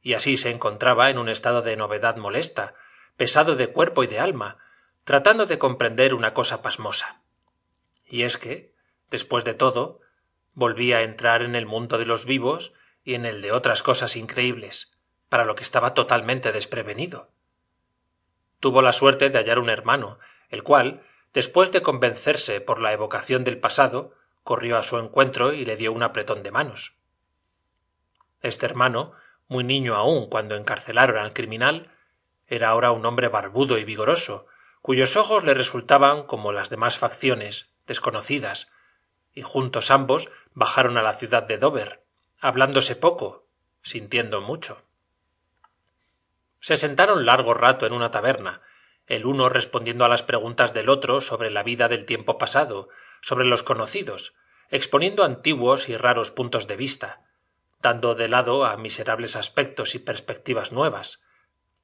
y así se encontraba en un estado de novedad molesta pesado de cuerpo y de alma tratando de comprender una cosa pasmosa y es que después de todo volvía a entrar en el mundo de los vivos y en el de otras cosas increíbles para lo que estaba totalmente desprevenido tuvo la suerte de hallar un hermano el cual después de convencerse por la evocación del pasado corrió a su encuentro y le dio un apretón de manos este hermano muy niño aún cuando encarcelaron al criminal era ahora un hombre barbudo y vigoroso cuyos ojos le resultaban como las demás facciones desconocidas y juntos ambos bajaron a la ciudad de dover hablándose poco sintiendo mucho se sentaron largo rato en una taberna el uno respondiendo a las preguntas del otro sobre la vida del tiempo pasado, sobre los conocidos, exponiendo antiguos y raros puntos de vista, dando de lado a miserables aspectos y perspectivas nuevas,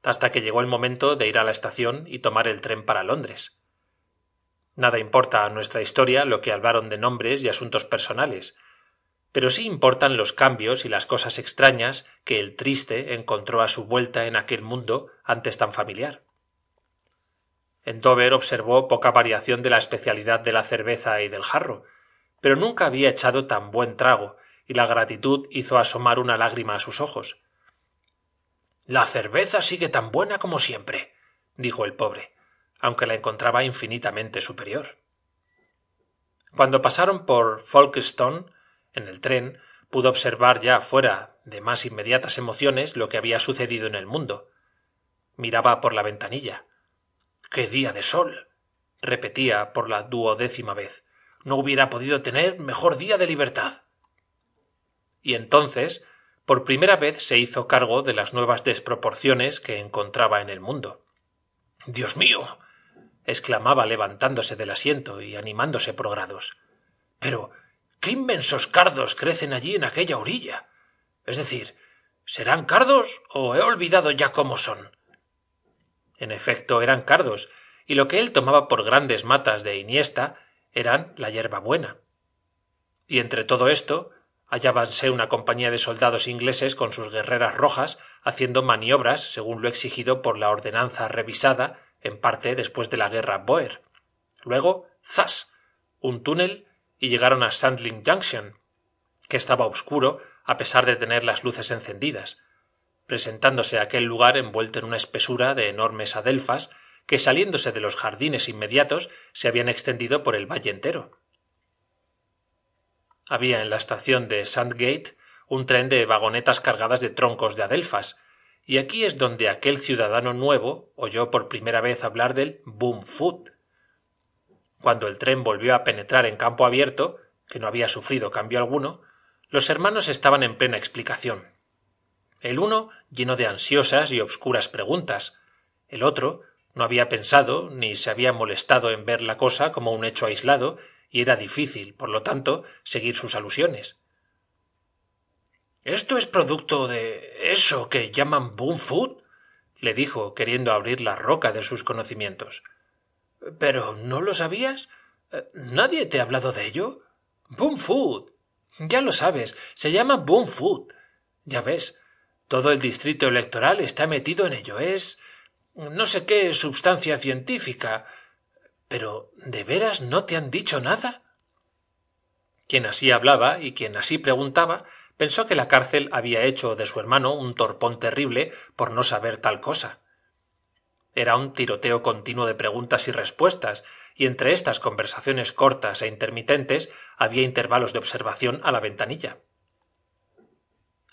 hasta que llegó el momento de ir a la estación y tomar el tren para Londres. Nada importa a nuestra historia lo que hablaron de nombres y asuntos personales, pero sí importan los cambios y las cosas extrañas que el triste encontró a su vuelta en aquel mundo antes tan familiar. En Dover observó poca variación de la especialidad de la cerveza y del jarro, pero nunca había echado tan buen trago, y la gratitud hizo asomar una lágrima a sus ojos. La cerveza sigue tan buena como siempre, dijo el pobre, aunque la encontraba infinitamente superior. Cuando pasaron por Folkestone, en el tren, pudo observar ya fuera de más inmediatas emociones lo que había sucedido en el mundo. Miraba por la ventanilla qué día de sol repetía por la duodécima vez no hubiera podido tener mejor día de libertad y entonces por primera vez se hizo cargo de las nuevas desproporciones que encontraba en el mundo dios mío exclamaba levantándose del asiento y animándose por grados pero qué inmensos cardos crecen allí en aquella orilla es decir serán cardos o he olvidado ya cómo son en efecto, eran cardos, y lo que él tomaba por grandes matas de iniesta eran la hierba buena. Y entre todo esto hallábanse una compañía de soldados ingleses con sus guerreras rojas haciendo maniobras según lo exigido por la ordenanza revisada en parte después de la guerra Boer. Luego, zas, un túnel y llegaron a Sandling Junction, que estaba obscuro a pesar de tener las luces encendidas presentándose aquel lugar envuelto en una espesura de enormes adelfas que saliéndose de los jardines inmediatos se habían extendido por el valle entero había en la estación de sandgate un tren de vagonetas cargadas de troncos de adelfas y aquí es donde aquel ciudadano nuevo oyó por primera vez hablar del boom food cuando el tren volvió a penetrar en campo abierto que no había sufrido cambio alguno los hermanos estaban en plena explicación el uno lleno de ansiosas y obscuras preguntas el otro no había pensado ni se había molestado en ver la cosa como un hecho aislado y era difícil por lo tanto seguir sus alusiones esto es producto de eso que llaman boom food le dijo queriendo abrir la roca de sus conocimientos pero no lo sabías eh, nadie te ha hablado de ello —¡Boom food ya lo sabes se llama boom food ya ves todo el distrito electoral está metido en ello. Es no sé qué substancia científica. Pero ¿de veras no te han dicho nada? Quien así hablaba y quien así preguntaba pensó que la cárcel había hecho de su hermano un torpón terrible por no saber tal cosa. Era un tiroteo continuo de preguntas y respuestas, y entre estas conversaciones cortas e intermitentes había intervalos de observación a la ventanilla.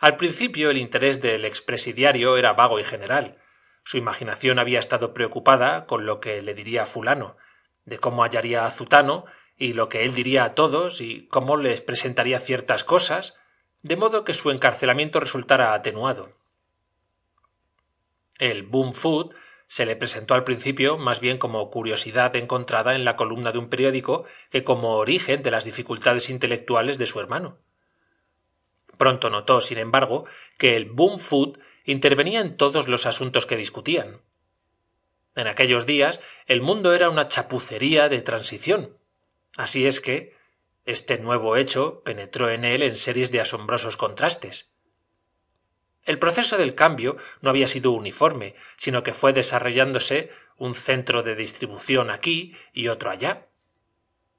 Al principio el interés del expresidiario era vago y general. Su imaginación había estado preocupada con lo que le diría fulano, de cómo hallaría a Zutano y lo que él diría a todos y cómo les presentaría ciertas cosas, de modo que su encarcelamiento resultara atenuado. El Boom Food se le presentó al principio más bien como curiosidad encontrada en la columna de un periódico que como origen de las dificultades intelectuales de su hermano. Pronto notó, sin embargo, que el Boom Food intervenía en todos los asuntos que discutían. En aquellos días el mundo era una chapucería de transición. Así es que este nuevo hecho penetró en él en series de asombrosos contrastes. El proceso del cambio no había sido uniforme, sino que fue desarrollándose un centro de distribución aquí y otro allá.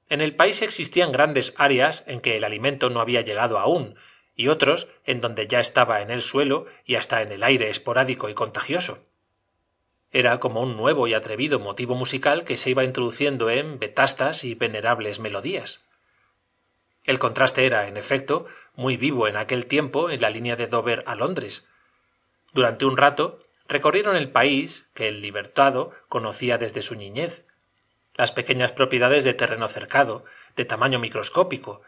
En el país existían grandes áreas en que el alimento no había llegado aún, y otros en donde ya estaba en el suelo y hasta en el aire esporádico y contagioso. Era como un nuevo y atrevido motivo musical que se iba introduciendo en vetastas y venerables melodías. El contraste era, en efecto, muy vivo en aquel tiempo en la línea de Dover a Londres. Durante un rato recorrieron el país que el libertado conocía desde su niñez, las pequeñas propiedades de terreno cercado, de tamaño microscópico,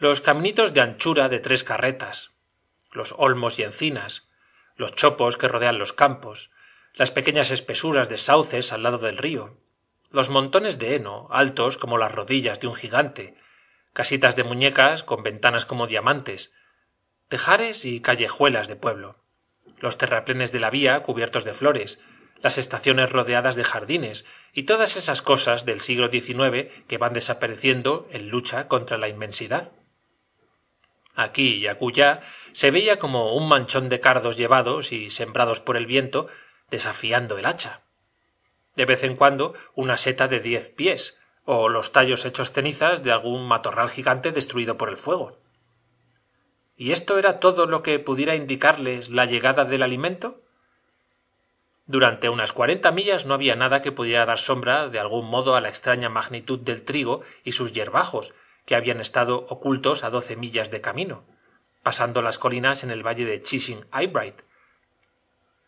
los caminitos de anchura de tres carretas los olmos y encinas los chopos que rodean los campos las pequeñas espesuras de sauces al lado del río los montones de heno altos como las rodillas de un gigante casitas de muñecas con ventanas como diamantes tejares y callejuelas de pueblo los terraplenes de la vía cubiertos de flores las estaciones rodeadas de jardines y todas esas cosas del siglo xix que van desapareciendo en lucha contra la inmensidad aquí y acullá, se veía como un manchón de cardos llevados y sembrados por el viento, desafiando el hacha. De vez en cuando una seta de diez pies, o los tallos hechos cenizas de algún matorral gigante destruido por el fuego. ¿Y esto era todo lo que pudiera indicarles la llegada del alimento? Durante unas cuarenta millas no había nada que pudiera dar sombra de algún modo a la extraña magnitud del trigo y sus yerbajos, que habían estado ocultos a doce millas de camino, pasando las colinas en el valle de Chishing Eyebright.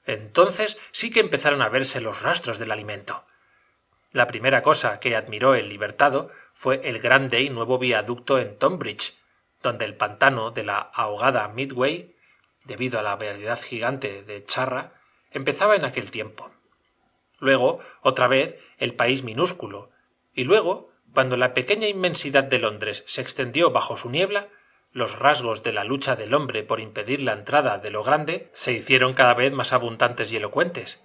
Entonces sí que empezaron a verse los rastros del alimento. La primera cosa que admiró el libertado fue el grande y nuevo viaducto en Tonbridge, donde el pantano de la ahogada Midway, debido a la variedad gigante de charra, empezaba en aquel tiempo. Luego, otra vez, el país minúsculo, y luego cuando la pequeña inmensidad de londres se extendió bajo su niebla los rasgos de la lucha del hombre por impedir la entrada de lo grande se hicieron cada vez más abundantes y elocuentes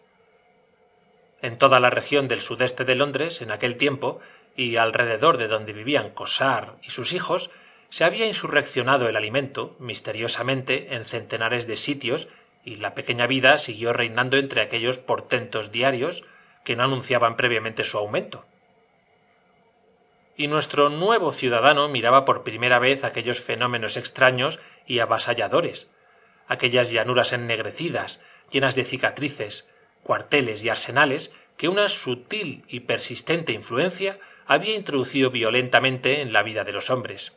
en toda la región del sudeste de londres en aquel tiempo y alrededor de donde vivían Cosar y sus hijos se había insurreccionado el alimento misteriosamente en centenares de sitios y la pequeña vida siguió reinando entre aquellos portentos diarios que no anunciaban previamente su aumento y nuestro nuevo ciudadano miraba por primera vez aquellos fenómenos extraños y avasalladores, aquellas llanuras ennegrecidas, llenas de cicatrices, cuarteles y arsenales que una sutil y persistente influencia había introducido violentamente en la vida de los hombres.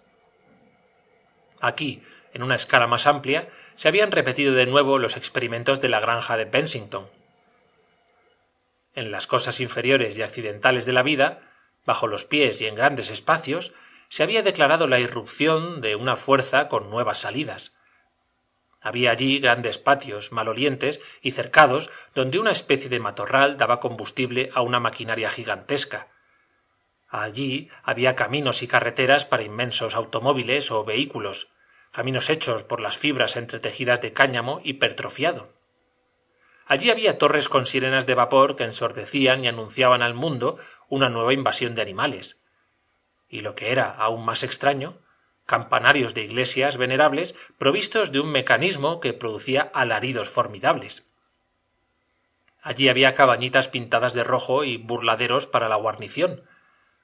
Aquí, en una escala más amplia, se habían repetido de nuevo los experimentos de la granja de Bensington. En las cosas inferiores y accidentales de la vida, bajo los pies y en grandes espacios, se había declarado la irrupción de una fuerza con nuevas salidas. Había allí grandes patios malolientes y cercados donde una especie de matorral daba combustible a una maquinaria gigantesca. Allí había caminos y carreteras para inmensos automóviles o vehículos, caminos hechos por las fibras entretejidas de cáñamo hipertrofiado. Allí había torres con sirenas de vapor que ensordecían y anunciaban al mundo una nueva invasión de animales. Y lo que era aún más extraño, campanarios de iglesias venerables provistos de un mecanismo que producía alaridos formidables. Allí había cabañitas pintadas de rojo y burladeros para la guarnición,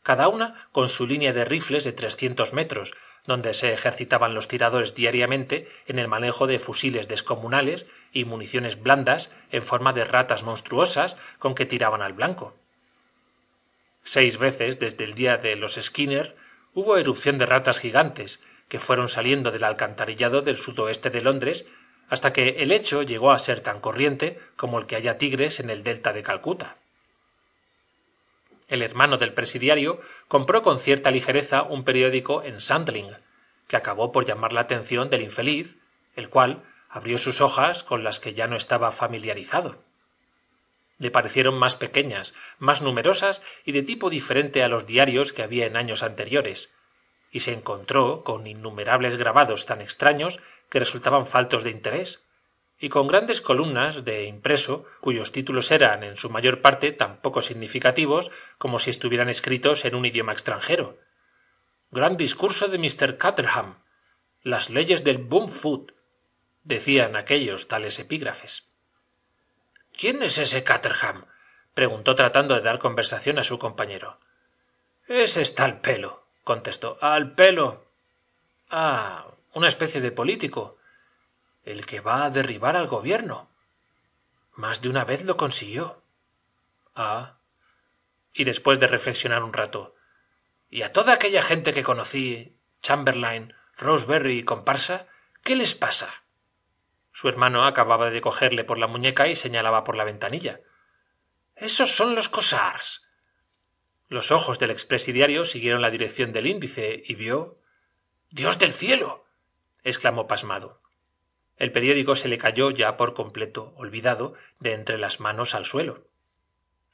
cada una con su línea de rifles de trescientos metros, donde se ejercitaban los tiradores diariamente en el manejo de fusiles descomunales y municiones blandas en forma de ratas monstruosas con que tiraban al blanco. Seis veces desde el día de los Skinner hubo erupción de ratas gigantes que fueron saliendo del alcantarillado del sudoeste de Londres hasta que el hecho llegó a ser tan corriente como el que haya tigres en el delta de Calcuta el hermano del presidiario, compró con cierta ligereza un periódico en Sandling, que acabó por llamar la atención del infeliz, el cual abrió sus hojas con las que ya no estaba familiarizado. Le parecieron más pequeñas, más numerosas y de tipo diferente a los diarios que había en años anteriores, y se encontró con innumerables grabados tan extraños que resultaban faltos de interés, y con grandes columnas de impreso cuyos títulos eran en su mayor parte tan poco significativos como si estuvieran escritos en un idioma extranjero. Gran discurso de Mr. Caterham. Las leyes del boom decían aquellos tales epígrafes. ¿Quién es ese Caterham? preguntó tratando de dar conversación a su compañero. Ese está al pelo, contestó. Al pelo. Ah, una especie de político el que va a derribar al gobierno. Más de una vez lo consiguió. Ah. Y después de reflexionar un rato. ¿Y a toda aquella gente que conocí, Chamberlain, Roseberry y comparsa, qué les pasa? Su hermano acababa de cogerle por la muñeca y señalaba por la ventanilla. Esos son los cosars. Los ojos del expresidiario siguieron la dirección del índice y vio. Dios del cielo. exclamó pasmado el periódico se le cayó ya por completo olvidado de entre las manos al suelo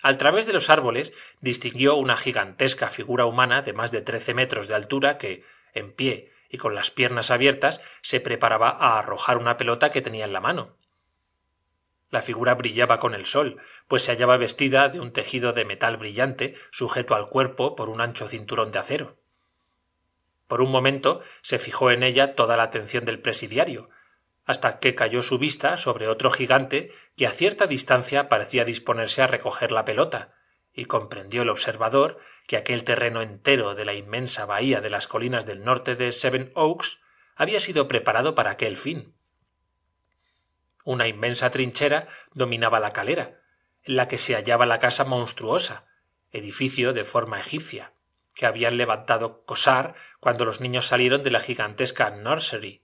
al través de los árboles distinguió una gigantesca figura humana de más de trece metros de altura que en pie y con las piernas abiertas se preparaba a arrojar una pelota que tenía en la mano la figura brillaba con el sol pues se hallaba vestida de un tejido de metal brillante sujeto al cuerpo por un ancho cinturón de acero por un momento se fijó en ella toda la atención del presidiario hasta que cayó su vista sobre otro gigante que a cierta distancia parecía disponerse a recoger la pelota, y comprendió el observador que aquel terreno entero de la inmensa bahía de las colinas del norte de Seven Oaks había sido preparado para aquel fin. Una inmensa trinchera dominaba la calera, en la que se hallaba la casa monstruosa, edificio de forma egipcia, que habían levantado Cosar cuando los niños salieron de la gigantesca nursery,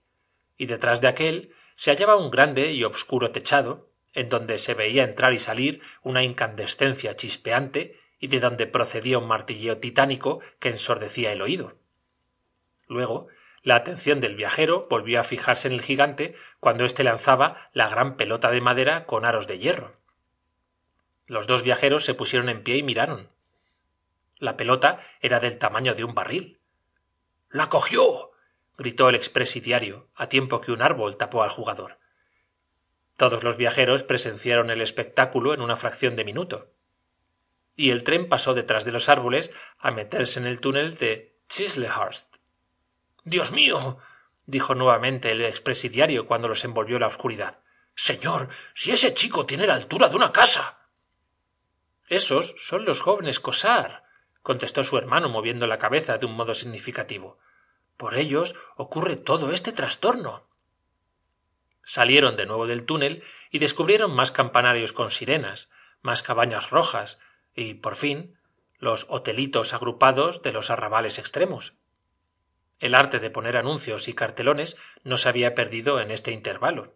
y detrás de aquel se hallaba un grande y obscuro techado en donde se veía entrar y salir una incandescencia chispeante y de donde procedía un martilleo titánico que ensordecía el oído luego la atención del viajero volvió a fijarse en el gigante cuando éste lanzaba la gran pelota de madera con aros de hierro los dos viajeros se pusieron en pie y miraron la pelota era del tamaño de un barril la cogió gritó el expresidiario a tiempo que un árbol tapó al jugador todos los viajeros presenciaron el espectáculo en una fracción de minuto y el tren pasó detrás de los árboles a meterse en el túnel de chislehurst dios mío dijo nuevamente el expresidiario cuando los envolvió la oscuridad señor si ese chico tiene la altura de una casa esos son los jóvenes Cosar, contestó su hermano moviendo la cabeza de un modo significativo por ellos ocurre todo este trastorno. Salieron de nuevo del túnel y descubrieron más campanarios con sirenas, más cabañas rojas y, por fin, los hotelitos agrupados de los arrabales extremos. El arte de poner anuncios y cartelones no se había perdido en este intervalo.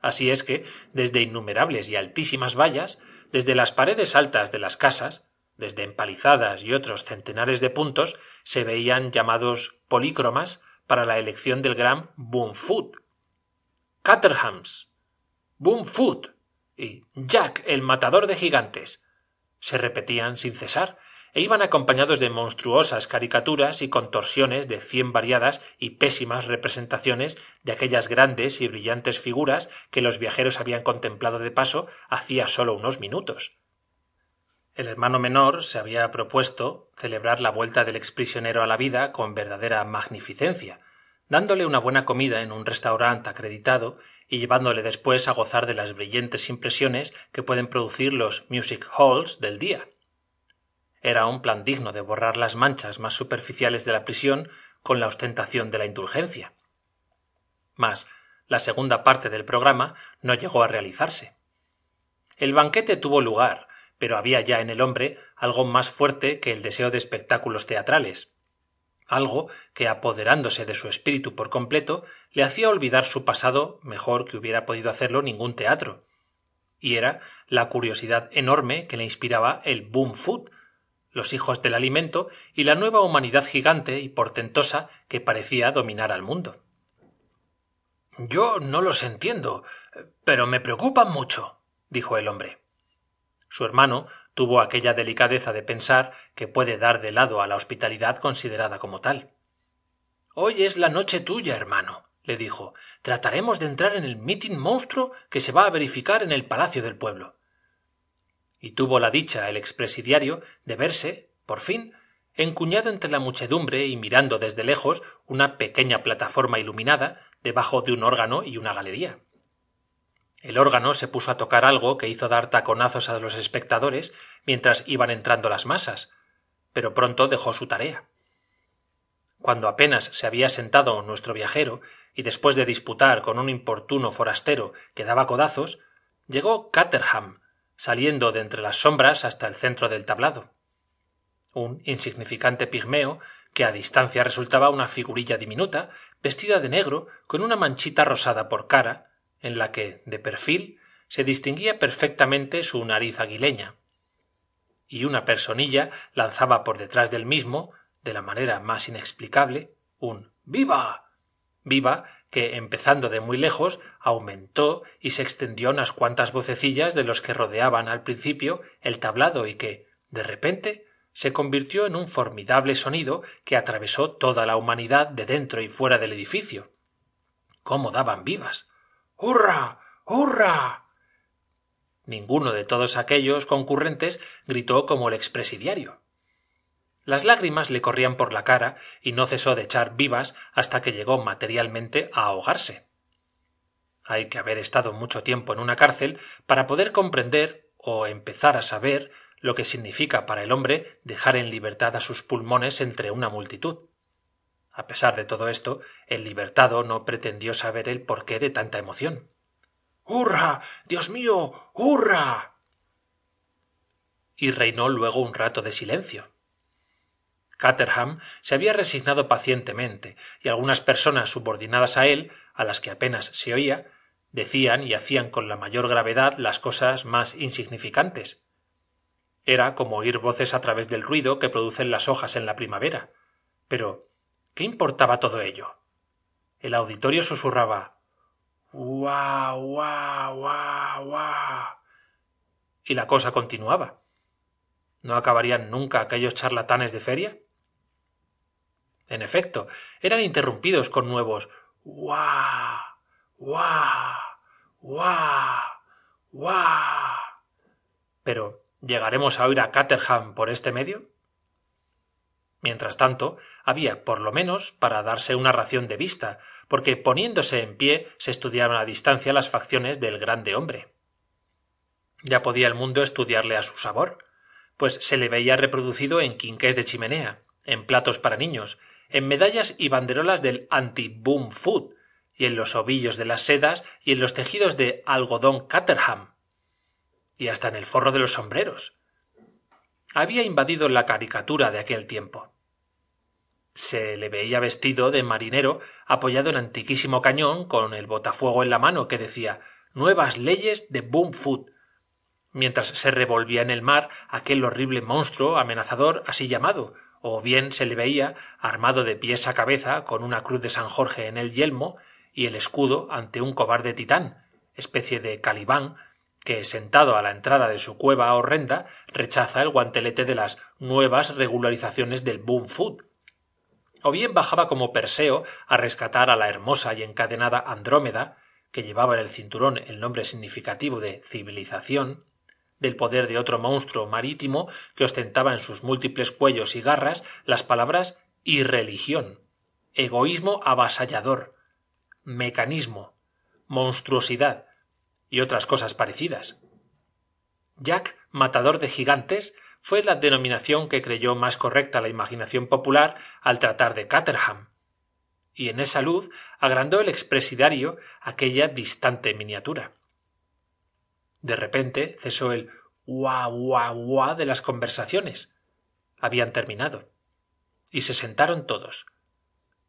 Así es que, desde innumerables y altísimas vallas, desde las paredes altas de las casas, desde empalizadas y otros centenares de puntos se veían llamados polícromas para la elección del gran Boomfoot, Caterhams, Boomfoot y Jack el matador de gigantes se repetían sin cesar e iban acompañados de monstruosas caricaturas y contorsiones de cien variadas y pésimas representaciones de aquellas grandes y brillantes figuras que los viajeros habían contemplado de paso hacía sólo unos minutos. El hermano menor se había propuesto celebrar la vuelta del exprisionero a la vida con verdadera magnificencia, dándole una buena comida en un restaurante acreditado y llevándole después a gozar de las brillantes impresiones que pueden producir los music halls del día. Era un plan digno de borrar las manchas más superficiales de la prisión con la ostentación de la indulgencia. Mas la segunda parte del programa no llegó a realizarse. El banquete tuvo lugar, pero había ya en el hombre algo más fuerte que el deseo de espectáculos teatrales algo que apoderándose de su espíritu por completo le hacía olvidar su pasado mejor que hubiera podido hacerlo ningún teatro y era la curiosidad enorme que le inspiraba el boom food los hijos del alimento y la nueva humanidad gigante y portentosa que parecía dominar al mundo yo no los entiendo pero me preocupan mucho dijo el hombre su hermano tuvo aquella delicadeza de pensar que puede dar de lado a la hospitalidad considerada como tal hoy es la noche tuya hermano le dijo trataremos de entrar en el mitin monstruo que se va a verificar en el palacio del pueblo y tuvo la dicha el expresidiario de verse por fin encuñado entre la muchedumbre y mirando desde lejos una pequeña plataforma iluminada debajo de un órgano y una galería el órgano se puso a tocar algo que hizo dar taconazos a los espectadores mientras iban entrando las masas, pero pronto dejó su tarea. Cuando apenas se había sentado nuestro viajero, y después de disputar con un importuno forastero que daba codazos, llegó Caterham, saliendo de entre las sombras hasta el centro del tablado. Un insignificante pigmeo que a distancia resultaba una figurilla diminuta, vestida de negro, con una manchita rosada por cara, en la que, de perfil, se distinguía perfectamente su nariz aguileña y una personilla lanzaba por detrás del mismo, de la manera más inexplicable, un viva. viva que, empezando de muy lejos, aumentó y se extendió unas cuantas vocecillas de los que rodeaban al principio el tablado y que, de repente, se convirtió en un formidable sonido que atravesó toda la humanidad de dentro y fuera del edificio. ¿Cómo daban vivas? hurra hurra ninguno de todos aquellos concurrentes gritó como el expresidiario las lágrimas le corrían por la cara y no cesó de echar vivas hasta que llegó materialmente a ahogarse hay que haber estado mucho tiempo en una cárcel para poder comprender o empezar a saber lo que significa para el hombre dejar en libertad a sus pulmones entre una multitud a pesar de todo esto, el libertado no pretendió saber el porqué de tanta emoción. ¡Hurra! Dios mío. hurra. y reinó luego un rato de silencio. Caterham se había resignado pacientemente, y algunas personas subordinadas a él, a las que apenas se oía, decían y hacían con la mayor gravedad las cosas más insignificantes. Era como oír voces a través del ruido que producen las hojas en la primavera. Pero qué importaba todo ello el auditorio susurraba uá uá guau, uá y la cosa continuaba no acabarían nunca aquellos charlatanes de feria en efecto eran interrumpidos con nuevos uá guau, guau, guau! pero llegaremos a oír a caterham por este medio Mientras tanto, había por lo menos para darse una ración de vista, porque poniéndose en pie se estudiaban a distancia las facciones del grande hombre. Ya podía el mundo estudiarle a su sabor, pues se le veía reproducido en quinqués de chimenea, en platos para niños, en medallas y banderolas del anti-boom food, y en los ovillos de las sedas y en los tejidos de algodón Caterham, y hasta en el forro de los sombreros. Había invadido la caricatura de aquel tiempo. Se le veía vestido de marinero, apoyado en antiquísimo cañón, con el botafuego en la mano, que decía Nuevas leyes de Boom Mientras se revolvía en el mar aquel horrible monstruo amenazador así llamado, o bien se le veía armado de pies a cabeza con una cruz de San Jorge en el yelmo y el escudo ante un cobarde titán, especie de calibán, que sentado a la entrada de su cueva horrenda rechaza el guantelete de las nuevas regularizaciones del boom o bien bajaba como Perseo a rescatar a la hermosa y encadenada Andrómeda, que llevaba en el cinturón el nombre significativo de civilización, del poder de otro monstruo marítimo que ostentaba en sus múltiples cuellos y garras las palabras irreligión, egoísmo avasallador, mecanismo, monstruosidad y otras cosas parecidas. Jack, matador de gigantes, fue la denominación que creyó más correcta la imaginación popular al tratar de Caterham. Y en esa luz agrandó el expresidario aquella distante miniatura. De repente cesó el guau guau guau de las conversaciones. Habían terminado. Y se sentaron todos.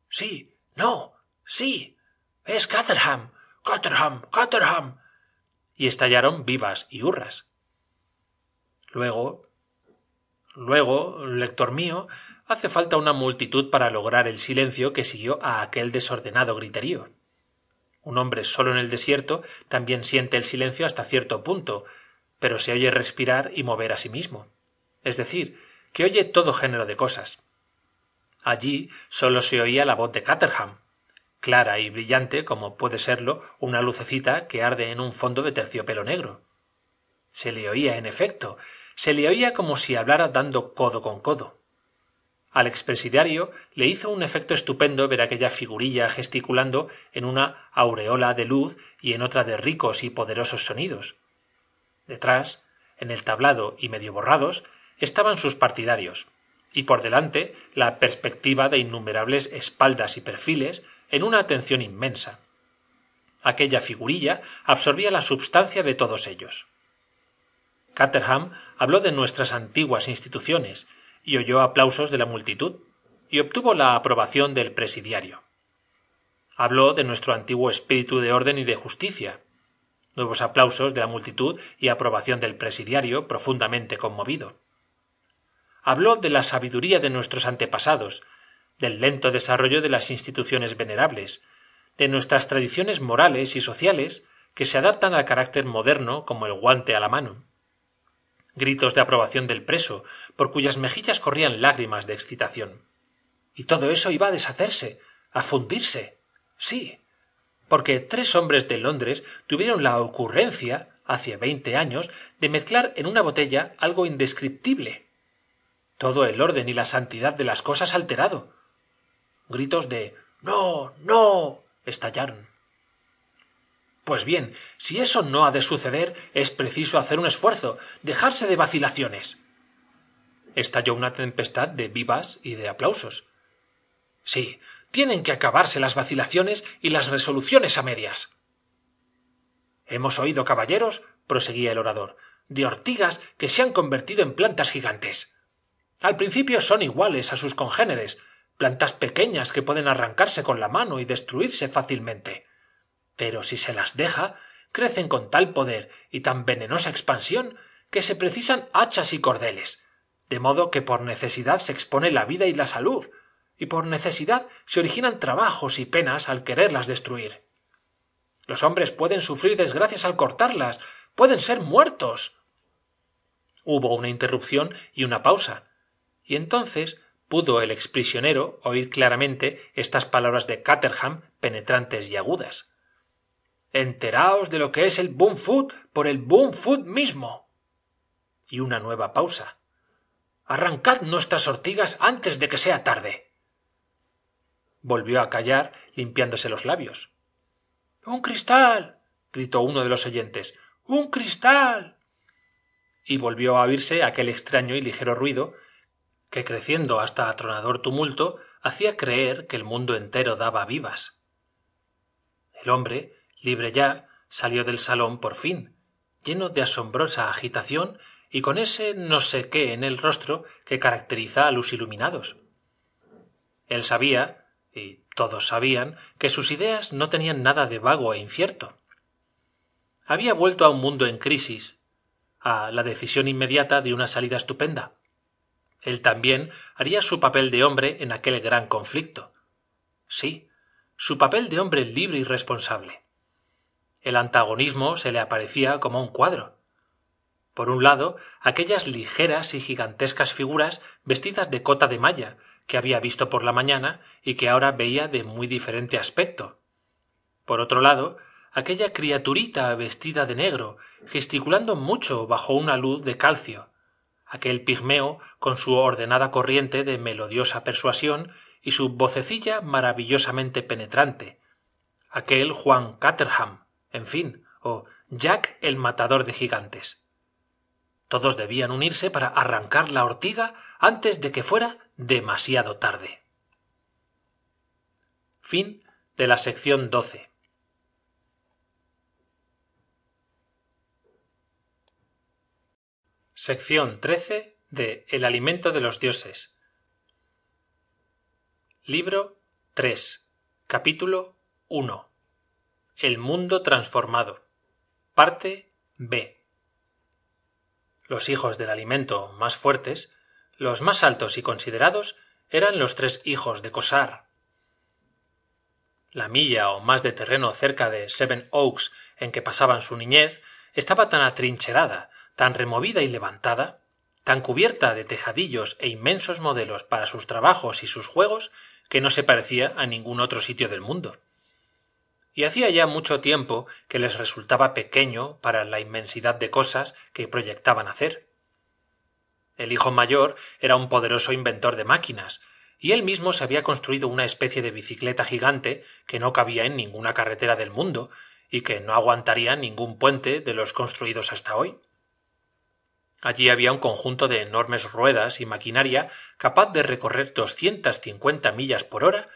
Sí, no, sí. Es Caterham. Caterham. Caterham. Y estallaron vivas y hurras. Luego Luego, lector mío, hace falta una multitud para lograr el silencio que siguió a aquel desordenado griterío. Un hombre solo en el desierto también siente el silencio hasta cierto punto, pero se oye respirar y mover a sí mismo. Es decir, que oye todo género de cosas. Allí solo se oía la voz de Caterham, clara y brillante como puede serlo una lucecita que arde en un fondo de terciopelo negro. Se le oía, en efecto, se le oía como si hablara dando codo con codo al expresidiario le hizo un efecto estupendo ver aquella figurilla gesticulando en una aureola de luz y en otra de ricos y poderosos sonidos detrás en el tablado y medio borrados estaban sus partidarios y por delante la perspectiva de innumerables espaldas y perfiles en una atención inmensa aquella figurilla absorbía la substancia de todos ellos caterham habló de nuestras antiguas instituciones y oyó aplausos de la multitud y obtuvo la aprobación del presidiario habló de nuestro antiguo espíritu de orden y de justicia nuevos aplausos de la multitud y aprobación del presidiario profundamente conmovido habló de la sabiduría de nuestros antepasados del lento desarrollo de las instituciones venerables de nuestras tradiciones morales y sociales que se adaptan al carácter moderno como el guante a la mano gritos de aprobación del preso por cuyas mejillas corrían lágrimas de excitación y todo eso iba a deshacerse a fundirse sí porque tres hombres de londres tuvieron la ocurrencia hace veinte años de mezclar en una botella algo indescriptible todo el orden y la santidad de las cosas alterado gritos de no no estallaron pues bien, si eso no ha de suceder, es preciso hacer un esfuerzo, dejarse de vacilaciones. Estalló una tempestad de vivas y de aplausos. Sí, tienen que acabarse las vacilaciones y las resoluciones a medias. Hemos oído, caballeros, proseguía el orador, de ortigas que se han convertido en plantas gigantes. Al principio son iguales a sus congéneres, plantas pequeñas que pueden arrancarse con la mano y destruirse fácilmente pero si se las deja crecen con tal poder y tan venenosa expansión que se precisan hachas y cordeles de modo que por necesidad se expone la vida y la salud y por necesidad se originan trabajos y penas al quererlas destruir los hombres pueden sufrir desgracias al cortarlas pueden ser muertos hubo una interrupción y una pausa y entonces pudo el ex prisionero oír claramente estas palabras de caterham penetrantes y agudas enteraos de lo que es el boom food por el boom food mismo y una nueva pausa arrancad nuestras ortigas antes de que sea tarde volvió a callar limpiándose los labios un cristal gritó uno de los oyentes un cristal y volvió a oírse aquel extraño y ligero ruido que creciendo hasta atronador tumulto hacía creer que el mundo entero daba vivas el hombre libre ya, salió del salón por fin, lleno de asombrosa agitación y con ese no sé qué en el rostro que caracteriza a los iluminados. Él sabía, y todos sabían, que sus ideas no tenían nada de vago e incierto. Había vuelto a un mundo en crisis, a la decisión inmediata de una salida estupenda. Él también haría su papel de hombre en aquel gran conflicto. Sí, su papel de hombre libre y responsable el antagonismo se le aparecía como un cuadro. Por un lado, aquellas ligeras y gigantescas figuras vestidas de cota de malla que había visto por la mañana y que ahora veía de muy diferente aspecto. Por otro lado, aquella criaturita vestida de negro, gesticulando mucho bajo una luz de calcio, aquel pigmeo con su ordenada corriente de melodiosa persuasión y su vocecilla maravillosamente penetrante, aquel Juan Caterham, en fin, o Jack el matador de gigantes. Todos debían unirse para arrancar la ortiga antes de que fuera demasiado tarde. Fin de la sección 12. Sección 13 de El alimento de los dioses. Libro 3. Capítulo 1. El mundo transformado. Parte B. Los hijos del alimento más fuertes, los más altos y considerados, eran los tres hijos de Cosar. La milla o más de terreno cerca de Seven Oaks en que pasaban su niñez estaba tan atrincherada, tan removida y levantada, tan cubierta de tejadillos e inmensos modelos para sus trabajos y sus juegos, que no se parecía a ningún otro sitio del mundo y hacía ya mucho tiempo que les resultaba pequeño para la inmensidad de cosas que proyectaban hacer el hijo mayor era un poderoso inventor de máquinas y él mismo se había construido una especie de bicicleta gigante que no cabía en ninguna carretera del mundo y que no aguantaría ningún puente de los construidos hasta hoy. Allí había un conjunto de enormes ruedas y maquinaria capaz de recorrer doscientas cincuenta millas por hora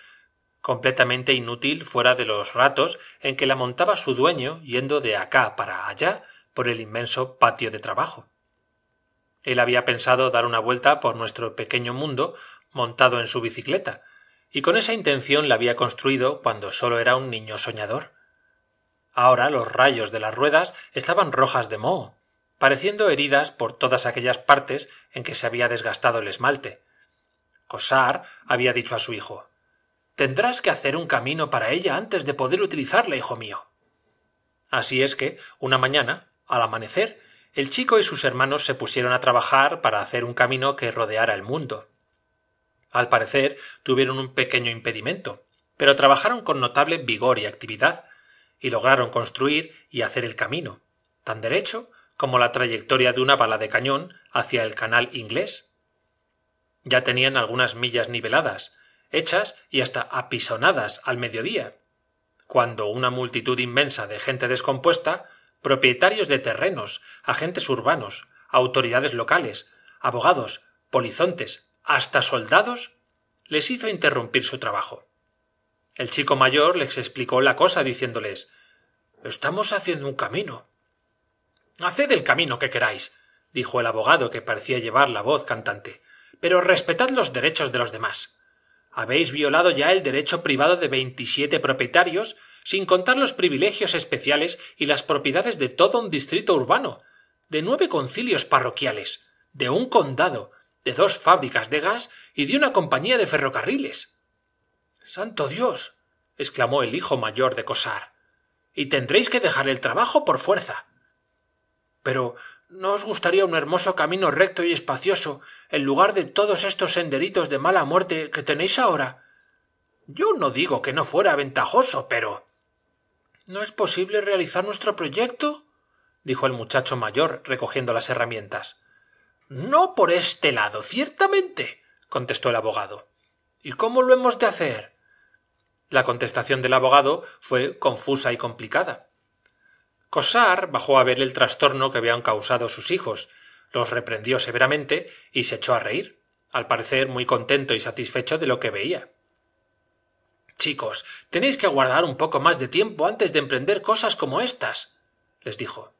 completamente inútil fuera de los ratos en que la montaba su dueño yendo de acá para allá por el inmenso patio de trabajo. Él había pensado dar una vuelta por nuestro pequeño mundo montado en su bicicleta, y con esa intención la había construido cuando sólo era un niño soñador. Ahora los rayos de las ruedas estaban rojas de moho, pareciendo heridas por todas aquellas partes en que se había desgastado el esmalte. Cosar había dicho a su hijo Tendrás que hacer un camino para ella antes de poder utilizarla, hijo mío. Así es que, una mañana, al amanecer, el chico y sus hermanos se pusieron a trabajar para hacer un camino que rodeara el mundo. Al parecer, tuvieron un pequeño impedimento, pero trabajaron con notable vigor y actividad, y lograron construir y hacer el camino, tan derecho como la trayectoria de una bala de cañón hacia el canal inglés. Ya tenían algunas millas niveladas, hechas y hasta apisonadas al mediodía cuando una multitud inmensa de gente descompuesta propietarios de terrenos agentes urbanos autoridades locales abogados polizontes hasta soldados les hizo interrumpir su trabajo el chico mayor les explicó la cosa diciéndoles estamos haciendo un camino haced el camino que queráis dijo el abogado que parecía llevar la voz cantante pero respetad los derechos de los demás habéis violado ya el derecho privado de veintisiete propietarios, sin contar los privilegios especiales y las propiedades de todo un distrito urbano, de nueve concilios parroquiales, de un condado, de dos fábricas de gas y de una compañía de ferrocarriles. Santo Dios. exclamó el hijo mayor de Cosar. Y tendréis que dejar el trabajo por fuerza. Pero no os gustaría un hermoso camino recto y espacioso en lugar de todos estos senderitos de mala muerte que tenéis ahora yo no digo que no fuera ventajoso pero no es posible realizar nuestro proyecto dijo el muchacho mayor recogiendo las herramientas no por este lado ciertamente contestó el abogado y cómo lo hemos de hacer la contestación del abogado fue confusa y complicada Cosar bajó a ver el trastorno que habían causado sus hijos los reprendió severamente y se echó a reír al parecer muy contento y satisfecho de lo que veía chicos tenéis que aguardar un poco más de tiempo antes de emprender cosas como estas», les dijo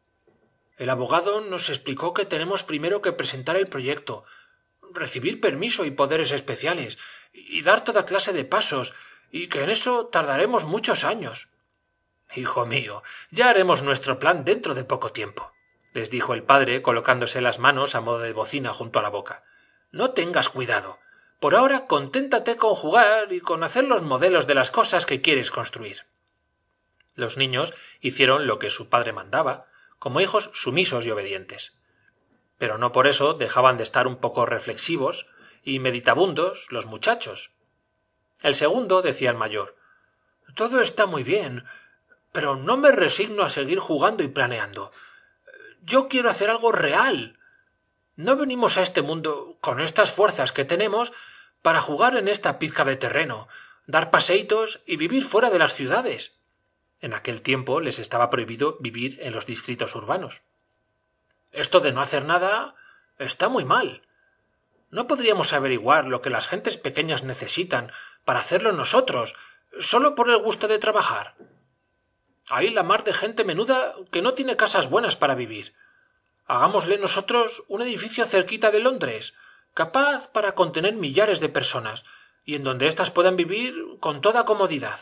el abogado nos explicó que tenemos primero que presentar el proyecto recibir permiso y poderes especiales y dar toda clase de pasos y que en eso tardaremos muchos años Hijo mío, ya haremos nuestro plan dentro de poco tiempo les dijo el padre colocándose las manos a modo de bocina junto a la boca. No tengas cuidado. Por ahora conténtate con jugar y con hacer los modelos de las cosas que quieres construir. Los niños hicieron lo que su padre mandaba, como hijos sumisos y obedientes. Pero no por eso dejaban de estar un poco reflexivos y meditabundos los muchachos. El segundo decía el mayor Todo está muy bien, pero no me resigno a seguir jugando y planeando. Yo quiero hacer algo real. No venimos a este mundo con estas fuerzas que tenemos para jugar en esta pizca de terreno, dar paseitos y vivir fuera de las ciudades. En aquel tiempo les estaba prohibido vivir en los distritos urbanos. Esto de no hacer nada está muy mal. No podríamos averiguar lo que las gentes pequeñas necesitan para hacerlo nosotros, solo por el gusto de trabajar hay la mar de gente menuda que no tiene casas buenas para vivir hagámosle nosotros un edificio cerquita de londres capaz para contener millares de personas y en donde éstas puedan vivir con toda comodidad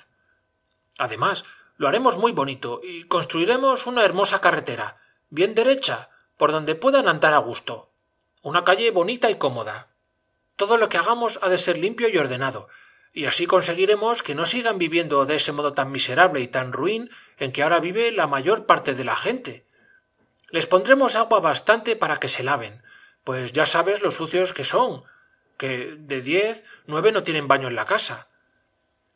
además lo haremos muy bonito y construiremos una hermosa carretera bien derecha por donde puedan andar a gusto una calle bonita y cómoda todo lo que hagamos ha de ser limpio y ordenado y así conseguiremos que no sigan viviendo de ese modo tan miserable y tan ruin en que ahora vive la mayor parte de la gente. Les pondremos agua bastante para que se laven, pues ya sabes los sucios que son, que de diez, nueve no tienen baño en la casa.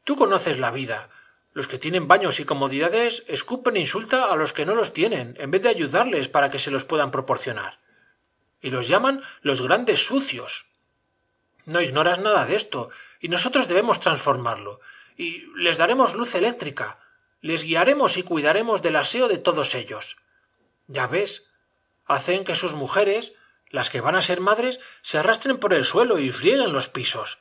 Tú conoces la vida. Los que tienen baños y comodidades escupen e insulta a los que no los tienen, en vez de ayudarles para que se los puedan proporcionar. Y los llaman los grandes sucios. No ignoras nada de esto, y nosotros debemos transformarlo, y les daremos luz eléctrica, les guiaremos y cuidaremos del aseo de todos ellos. Ya ves, hacen que sus mujeres, las que van a ser madres, se arrastren por el suelo y frieguen los pisos.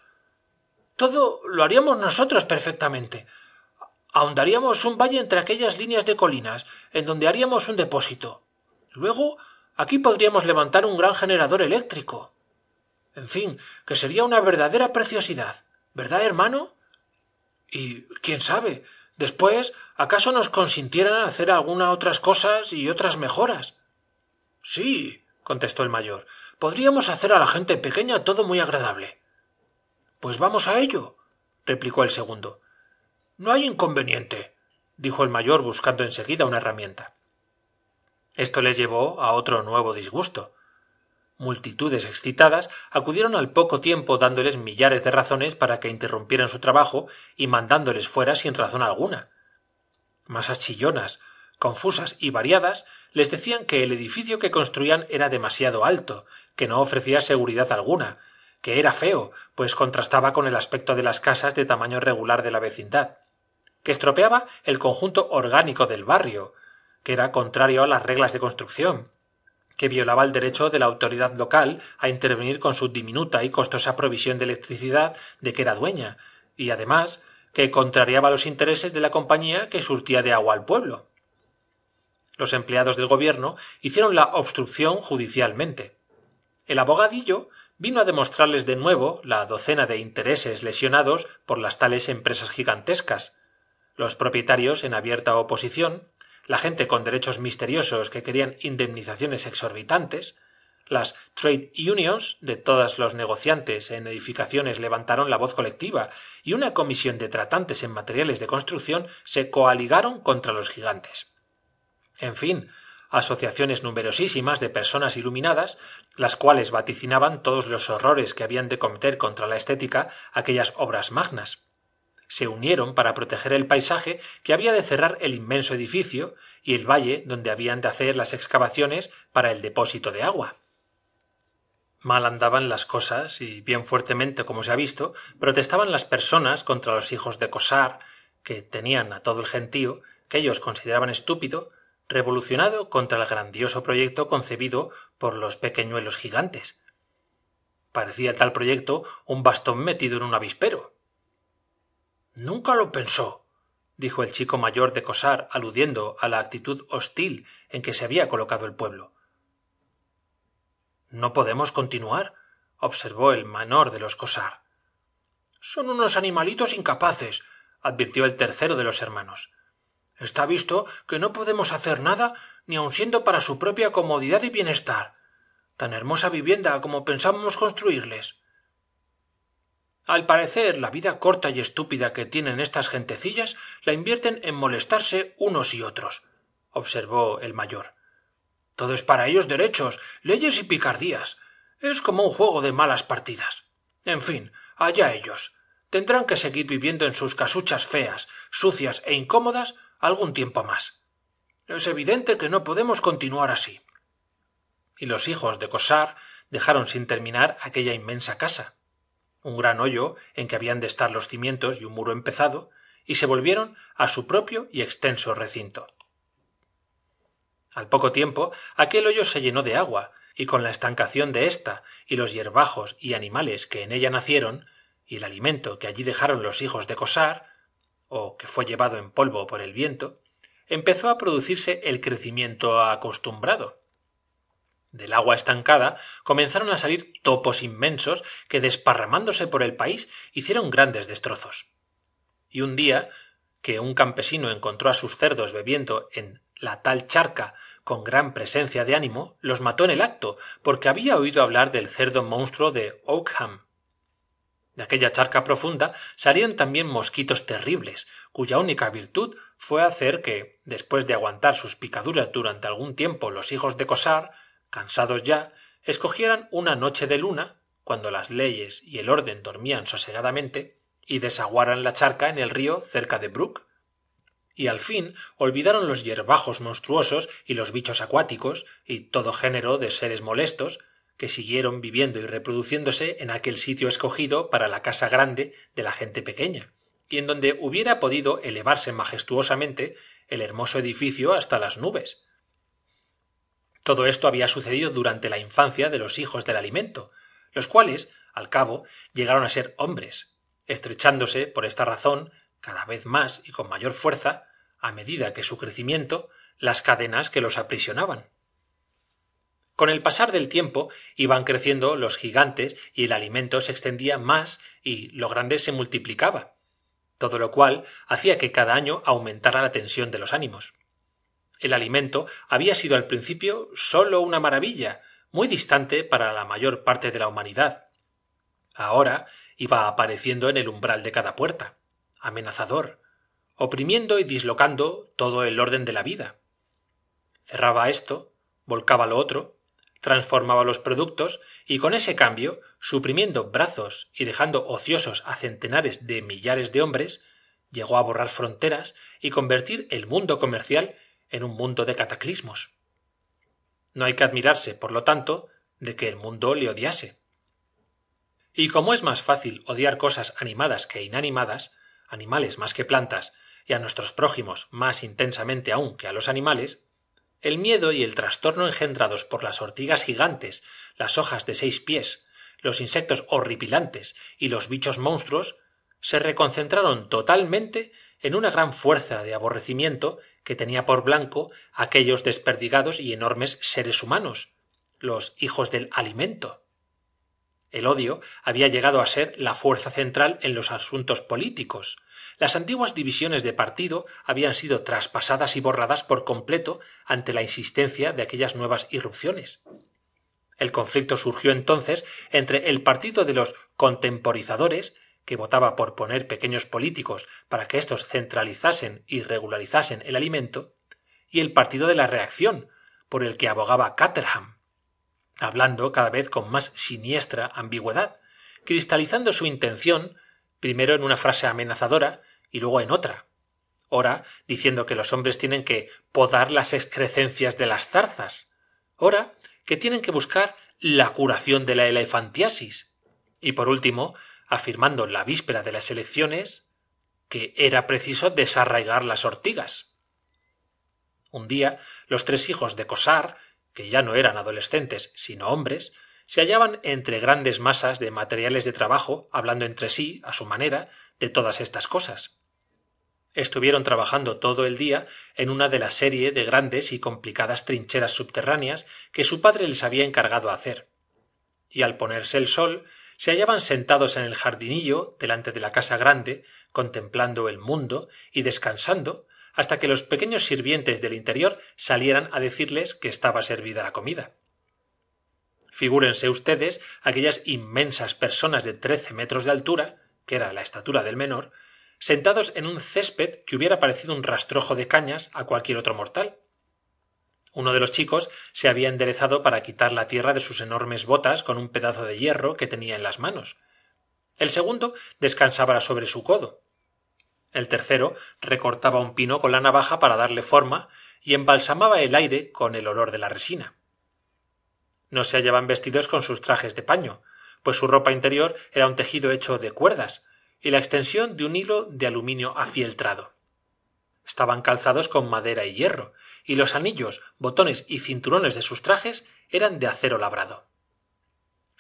Todo lo haríamos nosotros perfectamente. Ahondaríamos un valle entre aquellas líneas de colinas, en donde haríamos un depósito. Luego, aquí podríamos levantar un gran generador eléctrico. En fin, que sería una verdadera preciosidad. ¿Verdad, hermano? Y quién sabe, después, ¿acaso nos consintieran hacer alguna otras cosas y otras mejoras? Sí, contestó el mayor, podríamos hacer a la gente pequeña todo muy agradable. Pues vamos a ello, replicó el segundo. No hay inconveniente, dijo el mayor buscando enseguida una herramienta. Esto les llevó a otro nuevo disgusto multitudes excitadas acudieron al poco tiempo dándoles millares de razones para que interrumpieran su trabajo y mandándoles fuera sin razón alguna masas chillonas confusas y variadas les decían que el edificio que construían era demasiado alto que no ofrecía seguridad alguna que era feo pues contrastaba con el aspecto de las casas de tamaño regular de la vecindad que estropeaba el conjunto orgánico del barrio que era contrario a las reglas de construcción que violaba el derecho de la autoridad local a intervenir con su diminuta y costosa provisión de electricidad de que era dueña y además que contrariaba los intereses de la compañía que surtía de agua al pueblo. Los empleados del gobierno hicieron la obstrucción judicialmente. El abogadillo vino a demostrarles de nuevo la docena de intereses lesionados por las tales empresas gigantescas, los propietarios en abierta oposición, la gente con derechos misteriosos que querían indemnizaciones exorbitantes, las trade unions de todos los negociantes en edificaciones levantaron la voz colectiva y una comisión de tratantes en materiales de construcción se coaligaron contra los gigantes. En fin, asociaciones numerosísimas de personas iluminadas, las cuales vaticinaban todos los horrores que habían de cometer contra la estética aquellas obras magnas se unieron para proteger el paisaje que había de cerrar el inmenso edificio y el valle donde habían de hacer las excavaciones para el depósito de agua mal andaban las cosas y bien fuertemente como se ha visto protestaban las personas contra los hijos de Cosar que tenían a todo el gentío que ellos consideraban estúpido revolucionado contra el grandioso proyecto concebido por los pequeñuelos gigantes parecía tal proyecto un bastón metido en un avispero nunca lo pensó dijo el chico mayor de Cosar, aludiendo a la actitud hostil en que se había colocado el pueblo no podemos continuar observó el menor de los Cosar. son unos animalitos incapaces advirtió el tercero de los hermanos está visto que no podemos hacer nada ni aun siendo para su propia comodidad y bienestar tan hermosa vivienda como pensábamos construirles al parecer, la vida corta y estúpida que tienen estas gentecillas la invierten en molestarse unos y otros observó el mayor. Todo es para ellos derechos, leyes y picardías. Es como un juego de malas partidas. En fin, allá ellos. Tendrán que seguir viviendo en sus casuchas feas, sucias e incómodas algún tiempo más. Es evidente que no podemos continuar así. Y los hijos de Cosar dejaron sin terminar aquella inmensa casa un gran hoyo en que habían de estar los cimientos y un muro empezado, y se volvieron a su propio y extenso recinto. Al poco tiempo aquel hoyo se llenó de agua, y con la estancación de ésta y los hierbajos y animales que en ella nacieron, y el alimento que allí dejaron los hijos de Cosar, o que fue llevado en polvo por el viento, empezó a producirse el crecimiento acostumbrado, del agua estancada comenzaron a salir topos inmensos que desparramándose por el país hicieron grandes destrozos y un día que un campesino encontró a sus cerdos bebiendo en la tal charca con gran presencia de ánimo los mató en el acto porque había oído hablar del cerdo monstruo de oakham de aquella charca profunda salían también mosquitos terribles cuya única virtud fue hacer que después de aguantar sus picaduras durante algún tiempo los hijos de cosar cansados ya escogieran una noche de luna cuando las leyes y el orden dormían sosegadamente y desaguaran la charca en el río cerca de Brook. y al fin olvidaron los hierbajos monstruosos y los bichos acuáticos y todo género de seres molestos que siguieron viviendo y reproduciéndose en aquel sitio escogido para la casa grande de la gente pequeña y en donde hubiera podido elevarse majestuosamente el hermoso edificio hasta las nubes todo esto había sucedido durante la infancia de los hijos del alimento, los cuales, al cabo, llegaron a ser hombres, estrechándose, por esta razón, cada vez más y con mayor fuerza, a medida que su crecimiento, las cadenas que los aprisionaban. Con el pasar del tiempo iban creciendo los gigantes y el alimento se extendía más y lo grande se multiplicaba, todo lo cual hacía que cada año aumentara la tensión de los ánimos. El alimento había sido al principio sólo una maravilla, muy distante para la mayor parte de la humanidad. Ahora iba apareciendo en el umbral de cada puerta, amenazador, oprimiendo y dislocando todo el orden de la vida. Cerraba esto, volcaba lo otro, transformaba los productos y con ese cambio, suprimiendo brazos y dejando ociosos a centenares de millares de hombres, llegó a borrar fronteras y convertir el mundo comercial en un mundo de cataclismos. No hay que admirarse, por lo tanto, de que el mundo le odiase. Y como es más fácil odiar cosas animadas que inanimadas, animales más que plantas, y a nuestros prójimos más intensamente aún que a los animales, el miedo y el trastorno engendrados por las ortigas gigantes, las hojas de seis pies, los insectos horripilantes y los bichos monstruos se reconcentraron totalmente en una gran fuerza de aborrecimiento que tenía por blanco aquellos desperdigados y enormes seres humanos los hijos del alimento el odio había llegado a ser la fuerza central en los asuntos políticos las antiguas divisiones de partido habían sido traspasadas y borradas por completo ante la insistencia de aquellas nuevas irrupciones el conflicto surgió entonces entre el partido de los contemporizadores que votaba por poner pequeños políticos para que éstos centralizasen y regularizasen el alimento y el partido de la reacción por el que abogaba caterham hablando cada vez con más siniestra ambigüedad cristalizando su intención primero en una frase amenazadora y luego en otra ora diciendo que los hombres tienen que podar las excrecencias de las zarzas ora que tienen que buscar la curación de la elefantiasis y por último afirmando la víspera de las elecciones que era preciso desarraigar las ortigas. Un día los tres hijos de Cosar, que ya no eran adolescentes sino hombres, se hallaban entre grandes masas de materiales de trabajo, hablando entre sí, a su manera, de todas estas cosas. Estuvieron trabajando todo el día en una de la serie de grandes y complicadas trincheras subterráneas que su padre les había encargado hacer. Y al ponerse el sol, se hallaban sentados en el jardinillo delante de la casa grande contemplando el mundo y descansando hasta que los pequeños sirvientes del interior salieran a decirles que estaba servida la comida figúrense ustedes aquellas inmensas personas de trece metros de altura que era la estatura del menor sentados en un césped que hubiera parecido un rastrojo de cañas a cualquier otro mortal uno de los chicos se había enderezado para quitar la tierra de sus enormes botas con un pedazo de hierro que tenía en las manos el segundo descansaba sobre su codo el tercero recortaba un pino con la navaja para darle forma y embalsamaba el aire con el olor de la resina no se hallaban vestidos con sus trajes de paño pues su ropa interior era un tejido hecho de cuerdas y la extensión de un hilo de aluminio afieltrado estaban calzados con madera y hierro y los anillos, botones y cinturones de sus trajes eran de acero labrado.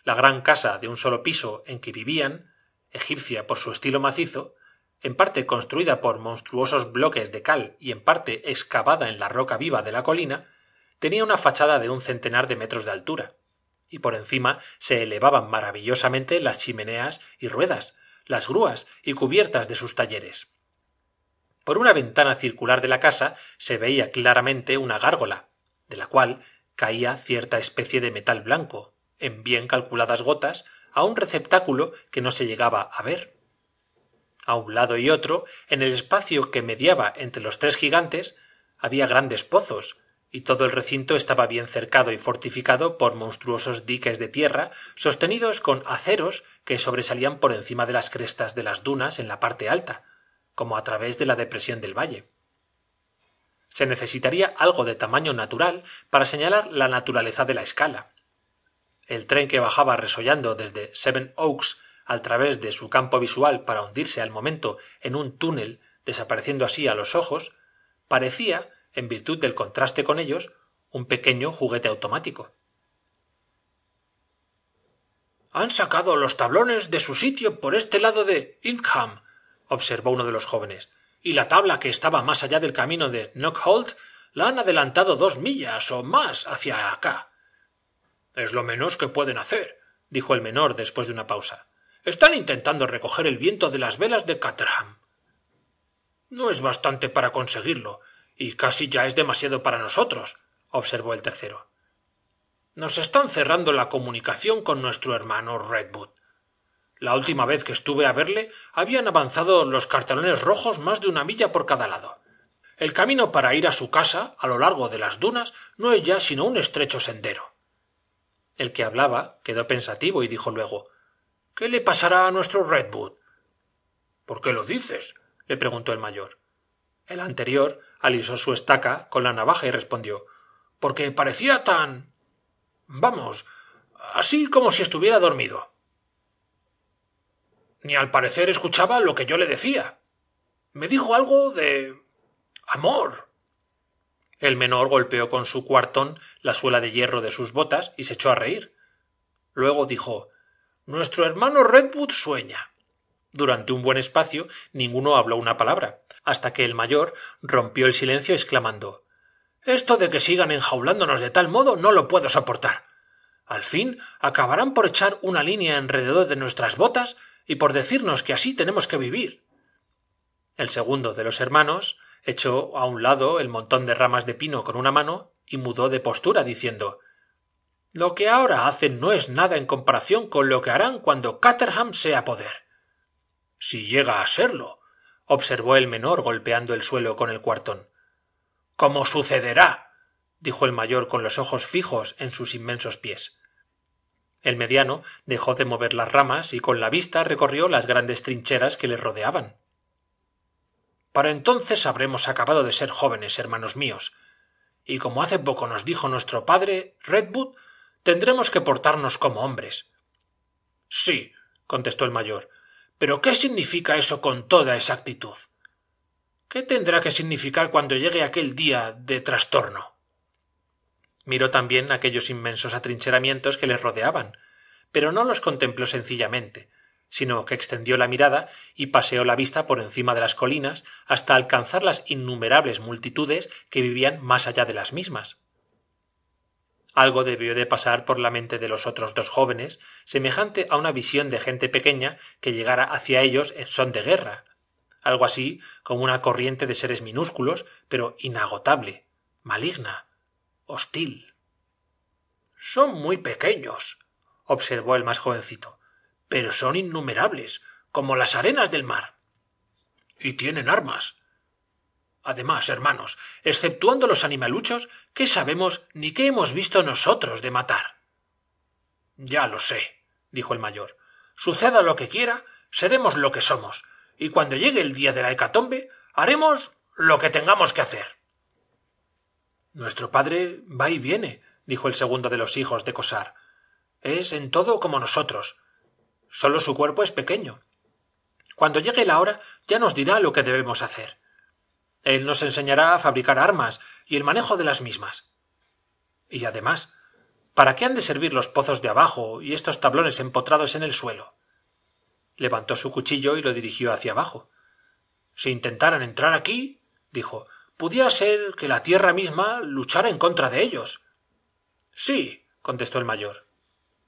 La gran casa de un solo piso en que vivían, egipcia por su estilo macizo, en parte construida por monstruosos bloques de cal y en parte excavada en la roca viva de la colina, tenía una fachada de un centenar de metros de altura, y por encima se elevaban maravillosamente las chimeneas y ruedas, las grúas y cubiertas de sus talleres. Por una ventana circular de la casa se veía claramente una gárgola, de la cual caía cierta especie de metal blanco, en bien calculadas gotas, a un receptáculo que no se llegaba a ver. A un lado y otro, en el espacio que mediaba entre los tres gigantes, había grandes pozos, y todo el recinto estaba bien cercado y fortificado por monstruosos diques de tierra sostenidos con aceros que sobresalían por encima de las crestas de las dunas en la parte alta, como a través de la depresión del valle. Se necesitaría algo de tamaño natural para señalar la naturaleza de la escala. El tren que bajaba resollando desde Seven Oaks al través de su campo visual para hundirse al momento en un túnel, desapareciendo así a los ojos, parecía, en virtud del contraste con ellos, un pequeño juguete automático. Han sacado los tablones de su sitio por este lado de observó uno de los jóvenes y la tabla que estaba más allá del camino de knockholt la han adelantado dos millas o más hacia acá es lo menos que pueden hacer dijo el menor después de una pausa están intentando recoger el viento de las velas de caterham no es bastante para conseguirlo y casi ya es demasiado para nosotros observó el tercero nos están cerrando la comunicación con nuestro hermano redwood la última vez que estuve a verle habían avanzado los cartelones rojos más de una milla por cada lado. El camino para ir a su casa, a lo largo de las dunas, no es ya sino un estrecho sendero. El que hablaba quedó pensativo y dijo luego ¿Qué le pasará a nuestro Redwood? ¿Por qué lo dices? le preguntó el mayor. El anterior alisó su estaca con la navaja y respondió Porque parecía tan. vamos, así como si estuviera dormido ni al parecer escuchaba lo que yo le decía. Me dijo algo de. amor. El menor golpeó con su cuartón la suela de hierro de sus botas y se echó a reír. Luego dijo Nuestro hermano Redwood sueña. Durante un buen espacio ninguno habló una palabra, hasta que el mayor rompió el silencio exclamando Esto de que sigan enjaulándonos de tal modo no lo puedo soportar. Al fin acabarán por echar una línea alrededor de nuestras botas y por decirnos que así tenemos que vivir. El segundo de los hermanos echó a un lado el montón de ramas de pino con una mano y mudó de postura diciendo Lo que ahora hacen no es nada en comparación con lo que harán cuando Caterham sea poder. Si llega a serlo, observó el menor golpeando el suelo con el cuartón. ¿Cómo sucederá? dijo el mayor con los ojos fijos en sus inmensos pies el mediano dejó de mover las ramas y con la vista recorrió las grandes trincheras que le rodeaban para entonces habremos acabado de ser jóvenes hermanos míos y como hace poco nos dijo nuestro padre redwood tendremos que portarnos como hombres sí contestó el mayor pero qué significa eso con toda exactitud qué tendrá que significar cuando llegue aquel día de trastorno miró también aquellos inmensos atrincheramientos que les rodeaban pero no los contempló sencillamente sino que extendió la mirada y paseó la vista por encima de las colinas hasta alcanzar las innumerables multitudes que vivían más allá de las mismas. Algo debió de pasar por la mente de los otros dos jóvenes, semejante a una visión de gente pequeña que llegara hacia ellos en son de guerra, algo así como una corriente de seres minúsculos, pero inagotable, maligna, hostil. Son muy pequeños, observó el más jovencito, pero son innumerables, como las arenas del mar. Y tienen armas. Además, hermanos, exceptuando los animaluchos, ¿qué sabemos ni qué hemos visto nosotros de matar? Ya lo sé, dijo el mayor. Suceda lo que quiera, seremos lo que somos, y cuando llegue el día de la hecatombe, haremos lo que tengamos que hacer nuestro padre va y viene dijo el segundo de los hijos de Cosar. es en todo como nosotros Solo su cuerpo es pequeño cuando llegue la hora ya nos dirá lo que debemos hacer él nos enseñará a fabricar armas y el manejo de las mismas y además para qué han de servir los pozos de abajo y estos tablones empotrados en el suelo levantó su cuchillo y lo dirigió hacia abajo si intentaran entrar aquí dijo pudiera ser que la tierra misma luchara en contra de ellos. Sí, contestó el mayor.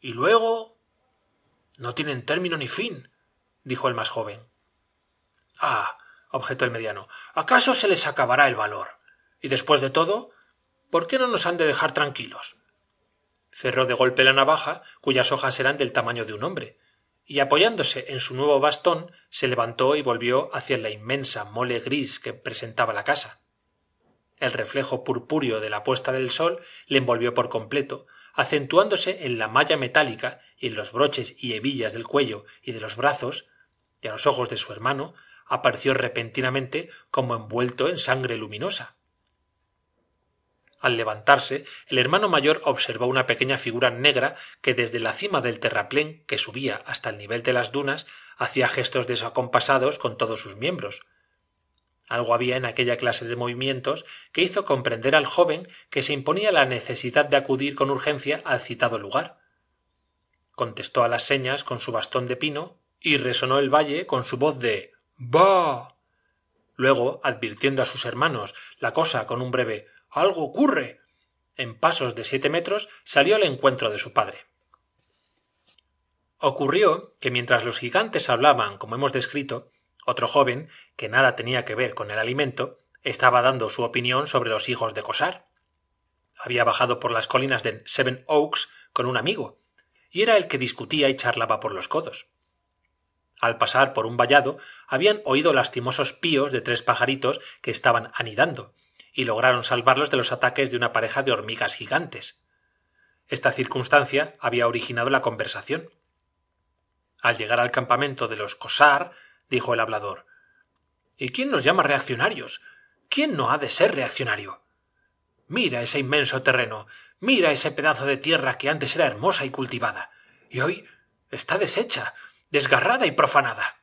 Y luego. No tienen término ni fin, dijo el más joven. Ah, objetó el mediano, ¿acaso se les acabará el valor? Y después de todo, ¿por qué no nos han de dejar tranquilos? Cerró de golpe la navaja, cuyas hojas eran del tamaño de un hombre, y apoyándose en su nuevo bastón, se levantó y volvió hacia la inmensa mole gris que presentaba la casa el reflejo purpúreo de la puesta del sol le envolvió por completo acentuándose en la malla metálica y en los broches y hebillas del cuello y de los brazos y a los ojos de su hermano apareció repentinamente como envuelto en sangre luminosa al levantarse el hermano mayor observó una pequeña figura negra que desde la cima del terraplén que subía hasta el nivel de las dunas hacía gestos desacompasados con todos sus miembros algo había en aquella clase de movimientos que hizo comprender al joven que se imponía la necesidad de acudir con urgencia al citado lugar. Contestó a las señas con su bastón de pino y resonó el valle con su voz de ¡Bah! Luego, advirtiendo a sus hermanos la cosa con un breve ¡Algo ocurre! en pasos de siete metros salió al encuentro de su padre. Ocurrió que mientras los gigantes hablaban, como hemos descrito, otro joven, que nada tenía que ver con el alimento, estaba dando su opinión sobre los hijos de Cosar. Había bajado por las colinas de Seven Oaks con un amigo, y era el que discutía y charlaba por los codos. Al pasar por un vallado habían oído lastimosos píos de tres pajaritos que estaban anidando, y lograron salvarlos de los ataques de una pareja de hormigas gigantes. Esta circunstancia había originado la conversación. Al llegar al campamento de los Cosar, dijo el hablador. ¿Y quién nos llama reaccionarios? ¿Quién no ha de ser reaccionario? Mira ese inmenso terreno, mira ese pedazo de tierra que antes era hermosa y cultivada, y hoy está deshecha, desgarrada y profanada.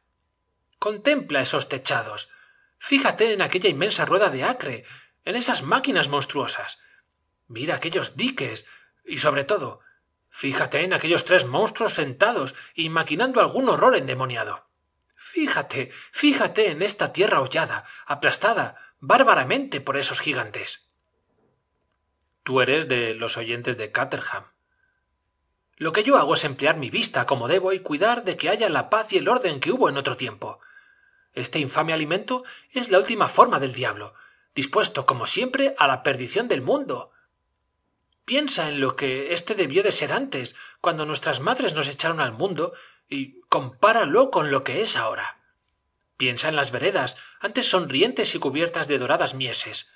Contempla esos techados, fíjate en aquella inmensa rueda de acre, en esas máquinas monstruosas. Mira aquellos diques, y sobre todo, fíjate en aquellos tres monstruos sentados y maquinando algún horror endemoniado fíjate fíjate en esta tierra hollada aplastada bárbaramente por esos gigantes tú eres de los oyentes de caterham lo que yo hago es emplear mi vista como debo y cuidar de que haya la paz y el orden que hubo en otro tiempo este infame alimento es la última forma del diablo dispuesto como siempre a la perdición del mundo piensa en lo que éste debió de ser antes cuando nuestras madres nos echaron al mundo y compáralo con lo que es ahora. Piensa en las veredas, antes sonrientes y cubiertas de doradas mieses,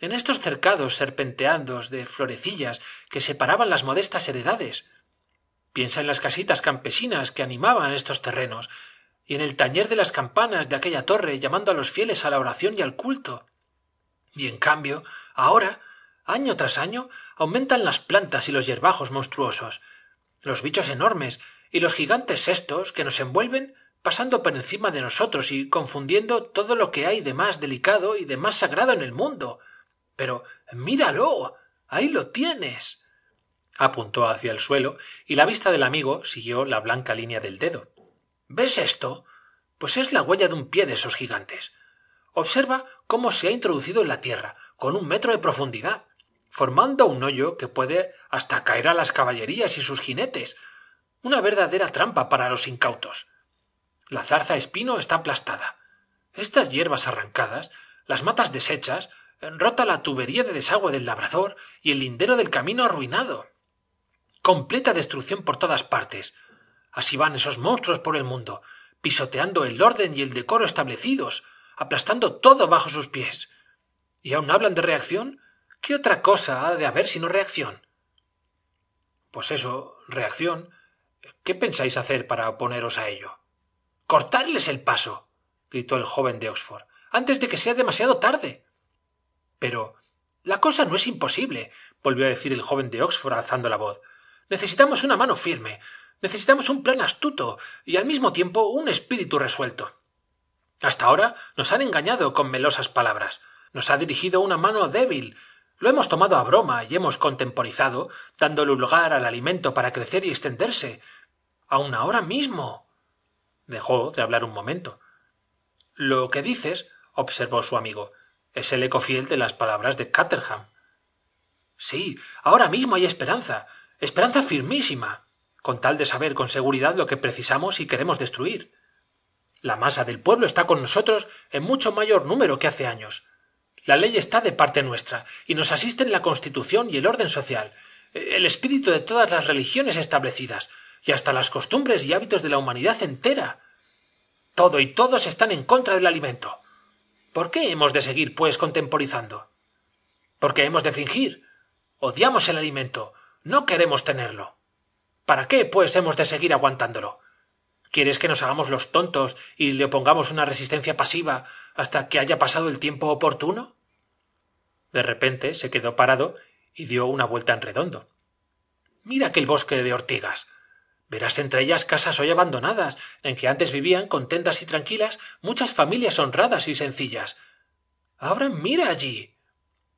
en estos cercados serpenteandos de florecillas que separaban las modestas heredades. Piensa en las casitas campesinas que animaban estos terrenos, y en el tañer de las campanas de aquella torre llamando a los fieles a la oración y al culto. Y en cambio, ahora, año tras año, aumentan las plantas y los yerbajos monstruosos, los bichos enormes y los gigantes estos que nos envuelven pasando por encima de nosotros y confundiendo todo lo que hay de más delicado y de más sagrado en el mundo. Pero míralo. ahí lo tienes. apuntó hacia el suelo, y la vista del amigo siguió la blanca línea del dedo. ¿Ves esto? Pues es la huella de un pie de esos gigantes. Observa cómo se ha introducido en la tierra, con un metro de profundidad, formando un hoyo que puede hasta caer a las caballerías y sus jinetes, una verdadera trampa para los incautos. La zarza espino está aplastada. Estas hierbas arrancadas, las matas deshechas, rota la tubería de desagüe del labrador y el lindero del camino arruinado. Completa destrucción por todas partes. Así van esos monstruos por el mundo, pisoteando el orden y el decoro establecidos, aplastando todo bajo sus pies. ¿Y aún hablan de reacción? ¿Qué otra cosa ha de haber sino reacción? Pues eso, reacción, ¿Qué pensáis hacer para oponeros a ello? Cortarles el paso. gritó el joven de Oxford, antes de que sea demasiado tarde. Pero. La cosa no es imposible, volvió a decir el joven de Oxford alzando la voz. Necesitamos una mano firme, necesitamos un plan astuto y al mismo tiempo un espíritu resuelto. Hasta ahora nos han engañado con melosas palabras, nos ha dirigido una mano débil, lo hemos tomado a broma y hemos contemporizado, dándole lugar al alimento para crecer y extenderse, aún ahora mismo. dejó de hablar un momento. Lo que dices, observó su amigo, es el eco fiel de las palabras de Caterham. Sí, ahora mismo hay esperanza, esperanza firmísima, con tal de saber con seguridad lo que precisamos y queremos destruir. La masa del pueblo está con nosotros en mucho mayor número que hace años. La ley está de parte nuestra, y nos asisten la Constitución y el orden social, el espíritu de todas las religiones establecidas, y hasta las costumbres y hábitos de la humanidad entera. Todo y todos están en contra del alimento. ¿Por qué hemos de seguir, pues, contemporizando? ¿Por qué hemos de fingir? Odiamos el alimento, no queremos tenerlo. ¿Para qué, pues, hemos de seguir aguantándolo? ¿Quieres que nos hagamos los tontos y le opongamos una resistencia pasiva hasta que haya pasado el tiempo oportuno? De repente se quedó parado y dio una vuelta en redondo. Mira aquel bosque de ortigas. Verás entre ellas casas hoy abandonadas, en que antes vivían contentas y tranquilas muchas familias honradas y sencillas. Ahora mira allí.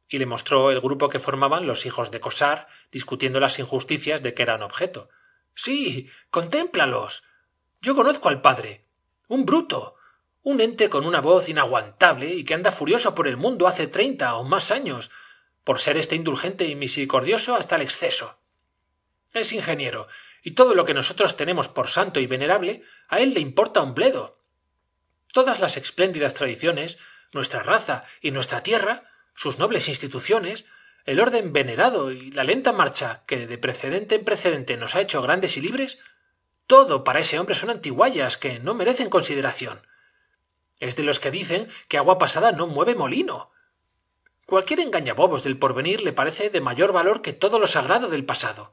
Y le mostró el grupo que formaban los hijos de Cosar, discutiendo las injusticias de que eran objeto. Sí, contémplalos. Yo conozco al padre. Un bruto. Un ente con una voz inaguantable y que anda furioso por el mundo hace treinta o más años, por ser este indulgente y misericordioso hasta el exceso. Es ingeniero, y todo lo que nosotros tenemos por santo y venerable, a él le importa un bledo. Todas las espléndidas tradiciones, nuestra raza y nuestra tierra, sus nobles instituciones, el orden venerado y la lenta marcha que de precedente en precedente nos ha hecho grandes y libres, todo para ese hombre son antiguallas que no merecen consideración. Es de los que dicen que agua pasada no mueve molino. Cualquier engañabobos del porvenir le parece de mayor valor que todo lo sagrado del pasado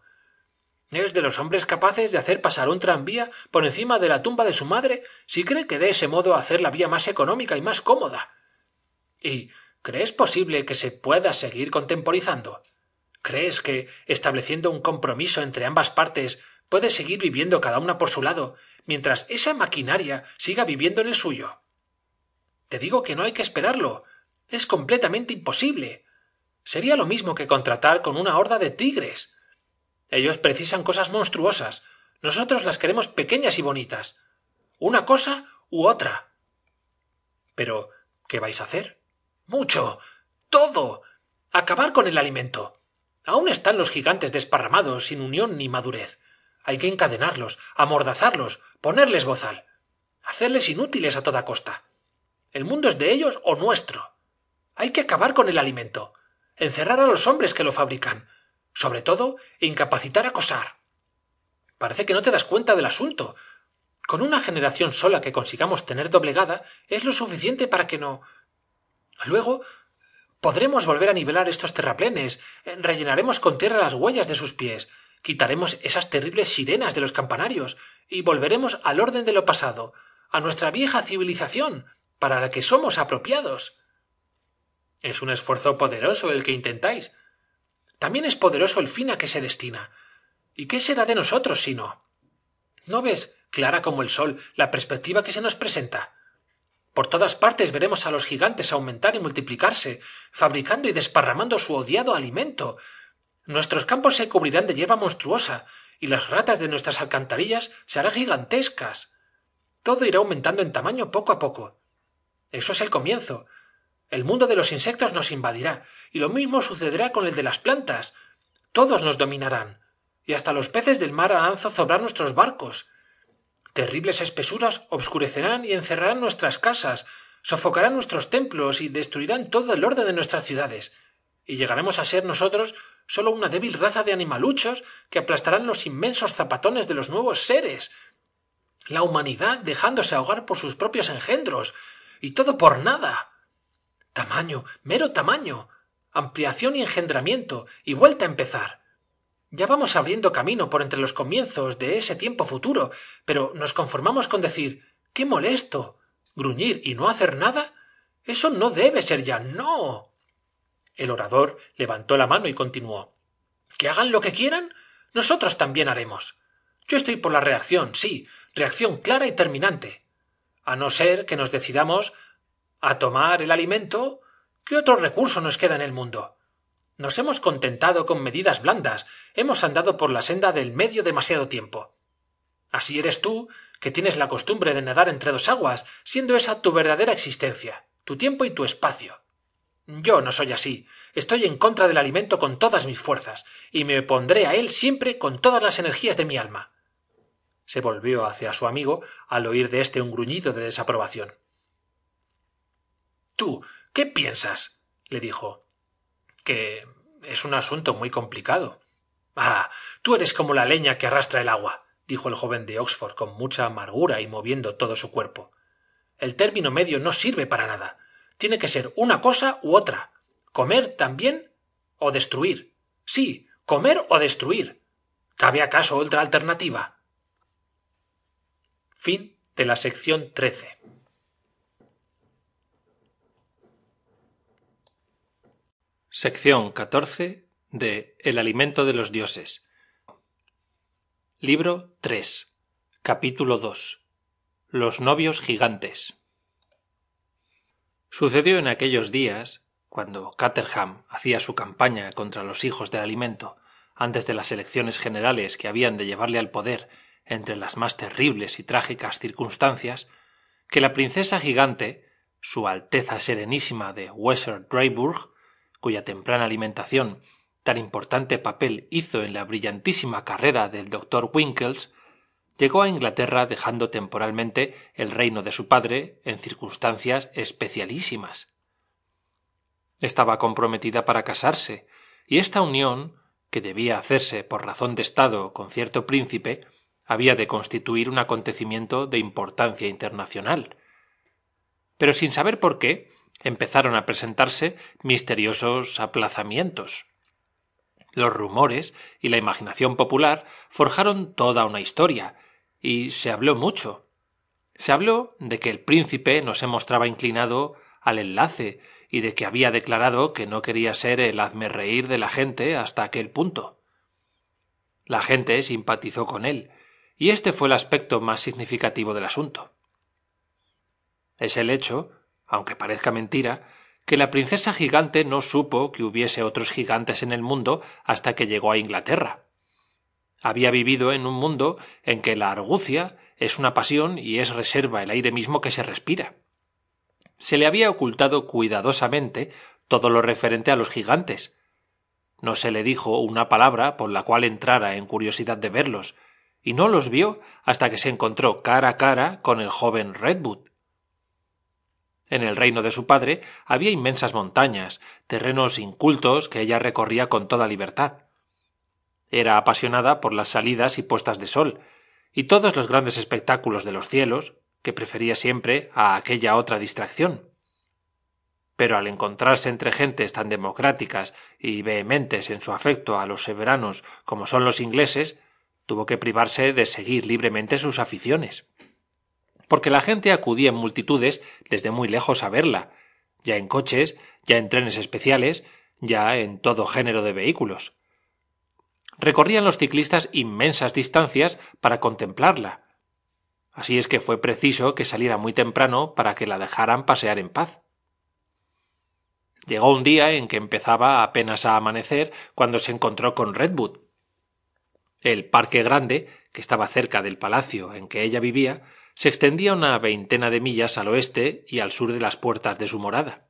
es de los hombres capaces de hacer pasar un tranvía por encima de la tumba de su madre si cree que de ese modo hacer la vía más económica y más cómoda. ¿Y crees posible que se pueda seguir contemporizando? ¿Crees que, estableciendo un compromiso entre ambas partes, puede seguir viviendo cada una por su lado, mientras esa maquinaria siga viviendo en el suyo? Te digo que no hay que esperarlo. Es completamente imposible. Sería lo mismo que contratar con una horda de tigres. Ellos precisan cosas monstruosas. Nosotros las queremos pequeñas y bonitas. Una cosa u otra. Pero, ¿qué vais a hacer? Mucho. Todo. Acabar con el alimento. Aún están los gigantes desparramados, sin unión ni madurez. Hay que encadenarlos, amordazarlos, ponerles bozal. Hacerles inútiles a toda costa. El mundo es de ellos o nuestro. Hay que acabar con el alimento. Encerrar a los hombres que lo fabrican. Sobre todo, incapacitar a acosar. Parece que no te das cuenta del asunto. Con una generación sola que consigamos tener doblegada es lo suficiente para que no. Luego podremos volver a nivelar estos terraplenes, rellenaremos con tierra las huellas de sus pies, quitaremos esas terribles sirenas de los campanarios y volveremos al orden de lo pasado, a nuestra vieja civilización, para la que somos apropiados. Es un esfuerzo poderoso el que intentáis, también es poderoso el fin a que se destina. ¿Y qué será de nosotros si no? ¿No ves, clara como el sol, la perspectiva que se nos presenta? Por todas partes veremos a los gigantes aumentar y multiplicarse, fabricando y desparramando su odiado alimento. Nuestros campos se cubrirán de hierba monstruosa, y las ratas de nuestras alcantarillas se harán gigantescas. Todo irá aumentando en tamaño poco a poco. Eso es el comienzo, el mundo de los insectos nos invadirá, y lo mismo sucederá con el de las plantas. Todos nos dominarán, y hasta los peces del mar harán zozobrar nuestros barcos. Terribles espesuras obscurecerán y encerrarán nuestras casas, sofocarán nuestros templos y destruirán todo el orden de nuestras ciudades. Y llegaremos a ser nosotros solo una débil raza de animaluchos que aplastarán los inmensos zapatones de los nuevos seres. La humanidad dejándose ahogar por sus propios engendros. Y todo por nada tamaño mero tamaño ampliación y engendramiento y vuelta a empezar ya vamos abriendo camino por entre los comienzos de ese tiempo futuro pero nos conformamos con decir qué molesto gruñir y no hacer nada eso no debe ser ya no el orador levantó la mano y continuó que hagan lo que quieran nosotros también haremos yo estoy por la reacción sí reacción clara y terminante a no ser que nos decidamos a tomar el alimento, ¿qué otro recurso nos queda en el mundo? Nos hemos contentado con medidas blandas, hemos andado por la senda del medio demasiado tiempo. Así eres tú, que tienes la costumbre de nadar entre dos aguas, siendo esa tu verdadera existencia, tu tiempo y tu espacio. Yo no soy así, estoy en contra del alimento con todas mis fuerzas, y me opondré a él siempre con todas las energías de mi alma. Se volvió hacia su amigo al oír de éste un gruñido de desaprobación tú qué piensas le dijo que es un asunto muy complicado ah tú eres como la leña que arrastra el agua dijo el joven de oxford con mucha amargura y moviendo todo su cuerpo el término medio no sirve para nada tiene que ser una cosa u otra comer también o destruir sí comer o destruir cabe acaso otra alternativa fin de la sección Sección 14 de El alimento de los dioses. Libro 3. Capítulo 2. Los novios gigantes. Sucedió en aquellos días, cuando Caterham hacía su campaña contra los hijos del alimento, antes de las elecciones generales que habían de llevarle al poder entre las más terribles y trágicas circunstancias, que la princesa gigante, Su Alteza Serenísima de Wesser cuya temprana alimentación tan importante papel hizo en la brillantísima carrera del doctor Winkles, llegó a Inglaterra dejando temporalmente el reino de su padre en circunstancias especialísimas. Estaba comprometida para casarse, y esta unión, que debía hacerse por razón de Estado con cierto príncipe, había de constituir un acontecimiento de importancia internacional. Pero sin saber por qué, empezaron a presentarse misteriosos aplazamientos. Los rumores y la imaginación popular forjaron toda una historia, y se habló mucho. Se habló de que el príncipe no se mostraba inclinado al enlace y de que había declarado que no quería ser el hazmerreír de la gente hasta aquel punto. La gente simpatizó con él, y este fue el aspecto más significativo del asunto. Es el hecho aunque parezca mentira, que la princesa gigante no supo que hubiese otros gigantes en el mundo hasta que llegó a Inglaterra. Había vivido en un mundo en que la argucia es una pasión y es reserva el aire mismo que se respira. Se le había ocultado cuidadosamente todo lo referente a los gigantes. No se le dijo una palabra por la cual entrara en curiosidad de verlos, y no los vio hasta que se encontró cara a cara con el joven Redwood. En el reino de su padre había inmensas montañas, terrenos incultos que ella recorría con toda libertad. Era apasionada por las salidas y puestas de sol, y todos los grandes espectáculos de los cielos, que prefería siempre a aquella otra distracción. Pero al encontrarse entre gentes tan democráticas y vehementes en su afecto a los severanos como son los ingleses, tuvo que privarse de seguir libremente sus aficiones porque la gente acudía en multitudes desde muy lejos a verla, ya en coches, ya en trenes especiales, ya en todo género de vehículos. Recorrían los ciclistas inmensas distancias para contemplarla. Así es que fue preciso que saliera muy temprano para que la dejaran pasear en paz. Llegó un día en que empezaba apenas a amanecer cuando se encontró con Redwood. El parque grande, que estaba cerca del palacio en que ella vivía, se extendía una veintena de millas al oeste y al sur de las puertas de su morada.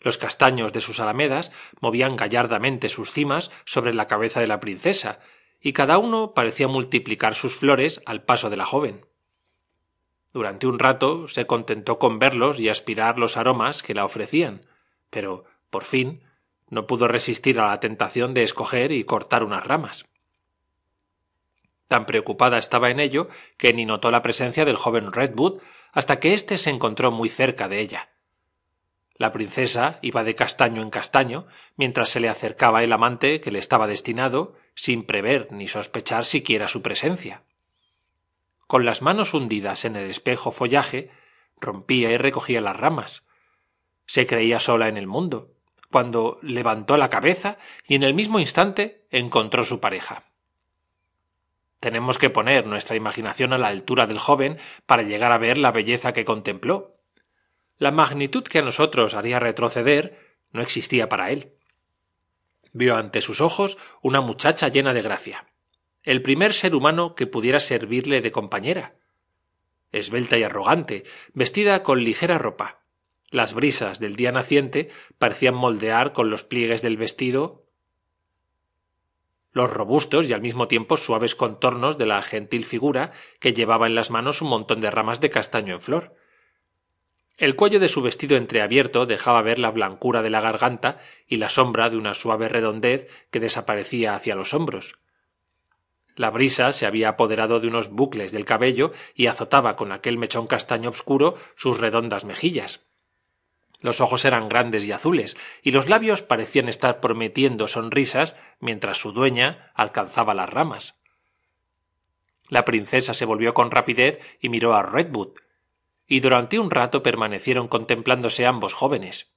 Los castaños de sus alamedas movían gallardamente sus cimas sobre la cabeza de la princesa, y cada uno parecía multiplicar sus flores al paso de la joven. Durante un rato se contentó con verlos y aspirar los aromas que la ofrecían, pero, por fin, no pudo resistir a la tentación de escoger y cortar unas ramas. Tan preocupada estaba en ello que ni notó la presencia del joven Redwood hasta que éste se encontró muy cerca de ella. La princesa iba de castaño en castaño mientras se le acercaba el amante que le estaba destinado, sin prever ni sospechar siquiera su presencia. Con las manos hundidas en el espejo follaje, rompía y recogía las ramas. Se creía sola en el mundo, cuando levantó la cabeza y en el mismo instante encontró su pareja. Tenemos que poner nuestra imaginación a la altura del joven para llegar a ver la belleza que contempló. La magnitud que a nosotros haría retroceder no existía para él. Vio ante sus ojos una muchacha llena de gracia, el primer ser humano que pudiera servirle de compañera. Esbelta y arrogante, vestida con ligera ropa. Las brisas del día naciente parecían moldear con los pliegues del vestido los robustos y al mismo tiempo suaves contornos de la gentil figura que llevaba en las manos un montón de ramas de castaño en flor. El cuello de su vestido entreabierto dejaba ver la blancura de la garganta y la sombra de una suave redondez que desaparecía hacia los hombros. La brisa se había apoderado de unos bucles del cabello y azotaba con aquel mechón castaño obscuro sus redondas mejillas. Los ojos eran grandes y azules, y los labios parecían estar prometiendo sonrisas mientras su dueña alcanzaba las ramas. La princesa se volvió con rapidez y miró a Redwood, y durante un rato permanecieron contemplándose ambos jóvenes.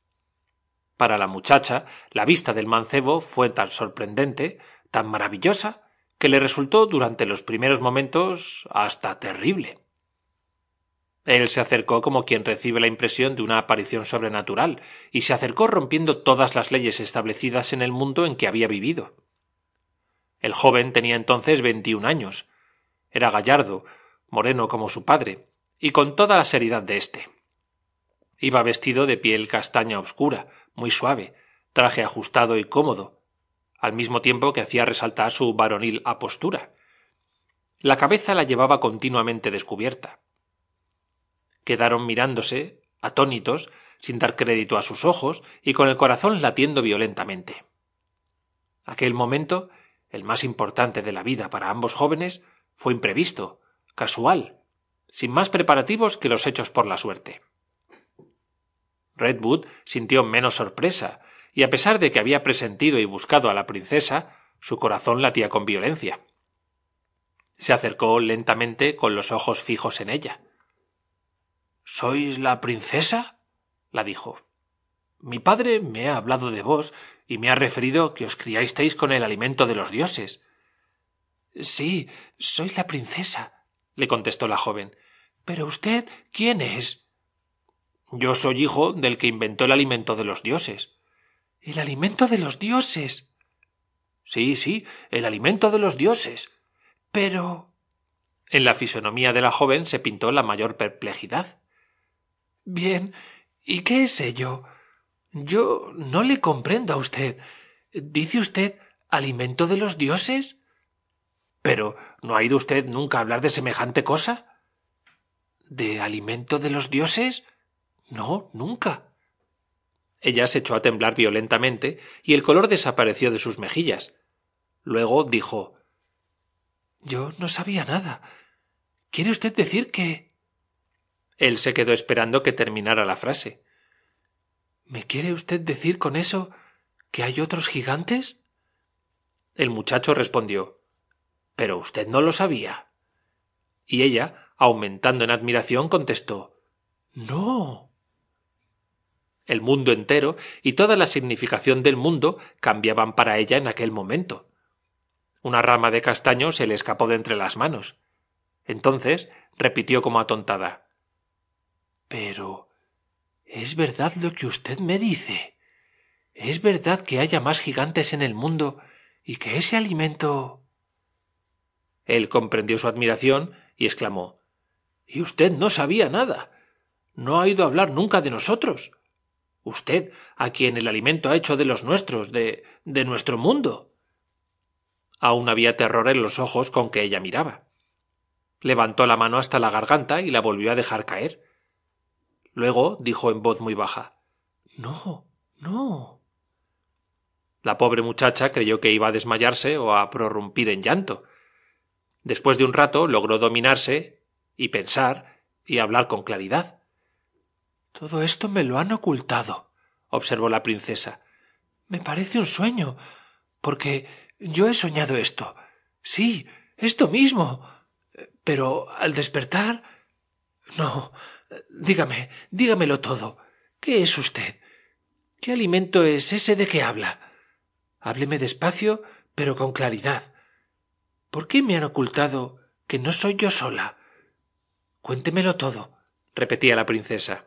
Para la muchacha, la vista del mancebo fue tan sorprendente, tan maravillosa, que le resultó durante los primeros momentos hasta terrible. Él se acercó como quien recibe la impresión de una aparición sobrenatural, y se acercó rompiendo todas las leyes establecidas en el mundo en que había vivido. El joven tenía entonces veintiún años. Era gallardo, moreno como su padre, y con toda la seriedad de éste. Iba vestido de piel castaña oscura, muy suave, traje ajustado y cómodo, al mismo tiempo que hacía resaltar su varonil apostura. La cabeza la llevaba continuamente descubierta quedaron mirándose, atónitos, sin dar crédito a sus ojos y con el corazón latiendo violentamente. Aquel momento, el más importante de la vida para ambos jóvenes, fue imprevisto, casual, sin más preparativos que los hechos por la suerte. Redwood sintió menos sorpresa, y a pesar de que había presentido y buscado a la princesa, su corazón latía con violencia. Se acercó lentamente con los ojos fijos en ella. ¿Sois la princesa? la dijo. Mi padre me ha hablado de vos y me ha referido que os criasteis con el alimento de los dioses. Sí, soy la princesa, le contestó la joven. Pero usted, ¿quién es? Yo soy hijo del que inventó el alimento de los dioses. El alimento de los dioses. Sí, sí, el alimento de los dioses. Pero. En la fisonomía de la joven se pintó la mayor perplejidad. Bien. ¿Y qué es ello? Yo no le comprendo a usted. ¿Dice usted alimento de los dioses? Pero ¿no ha ido usted nunca a hablar de semejante cosa? ¿De alimento de los dioses? No, nunca. Ella se echó a temblar violentamente y el color desapareció de sus mejillas. Luego dijo Yo no sabía nada. ¿Quiere usted decir que... Él se quedó esperando que terminara la frase. ¿Me quiere usted decir con eso que hay otros gigantes? El muchacho respondió Pero usted no lo sabía. Y ella, aumentando en admiración, contestó No. El mundo entero y toda la significación del mundo cambiaban para ella en aquel momento. Una rama de castaño se le escapó de entre las manos. Entonces repitió como atontada pero... Es verdad lo que usted me dice. Es verdad que haya más gigantes en el mundo y que ese alimento. Él comprendió su admiración y exclamó Y usted no sabía nada. No ha oído hablar nunca de nosotros. Usted, a quien el alimento ha hecho de los nuestros, de. de nuestro mundo. Aún había terror en los ojos con que ella miraba. Levantó la mano hasta la garganta y la volvió a dejar caer Luego dijo en voz muy baja No, no. La pobre muchacha creyó que iba a desmayarse o a prorrumpir en llanto. Después de un rato logró dominarse y pensar y hablar con claridad. Todo esto me lo han ocultado, observó la princesa. Me parece un sueño, porque yo he soñado esto. Sí, esto mismo. Pero al despertar. No, Dígame, dígamelo todo. ¿Qué es usted? ¿Qué alimento es ese de que habla? Hábleme despacio, pero con claridad. ¿Por qué me han ocultado que no soy yo sola? Cuéntemelo todo, repetía la princesa.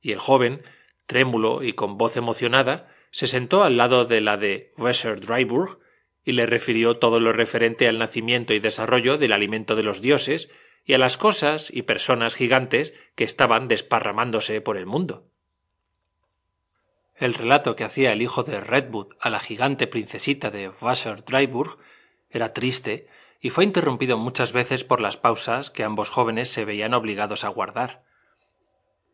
Y el joven, trémulo y con voz emocionada, se sentó al lado de la de Wesser Dryburg y le refirió todo lo referente al nacimiento y desarrollo del alimento de los dioses, y a las cosas y personas gigantes que estaban desparramándose por el mundo. El relato que hacía el hijo de Redwood a la gigante princesita de Wasser era triste y fue interrumpido muchas veces por las pausas que ambos jóvenes se veían obligados a guardar.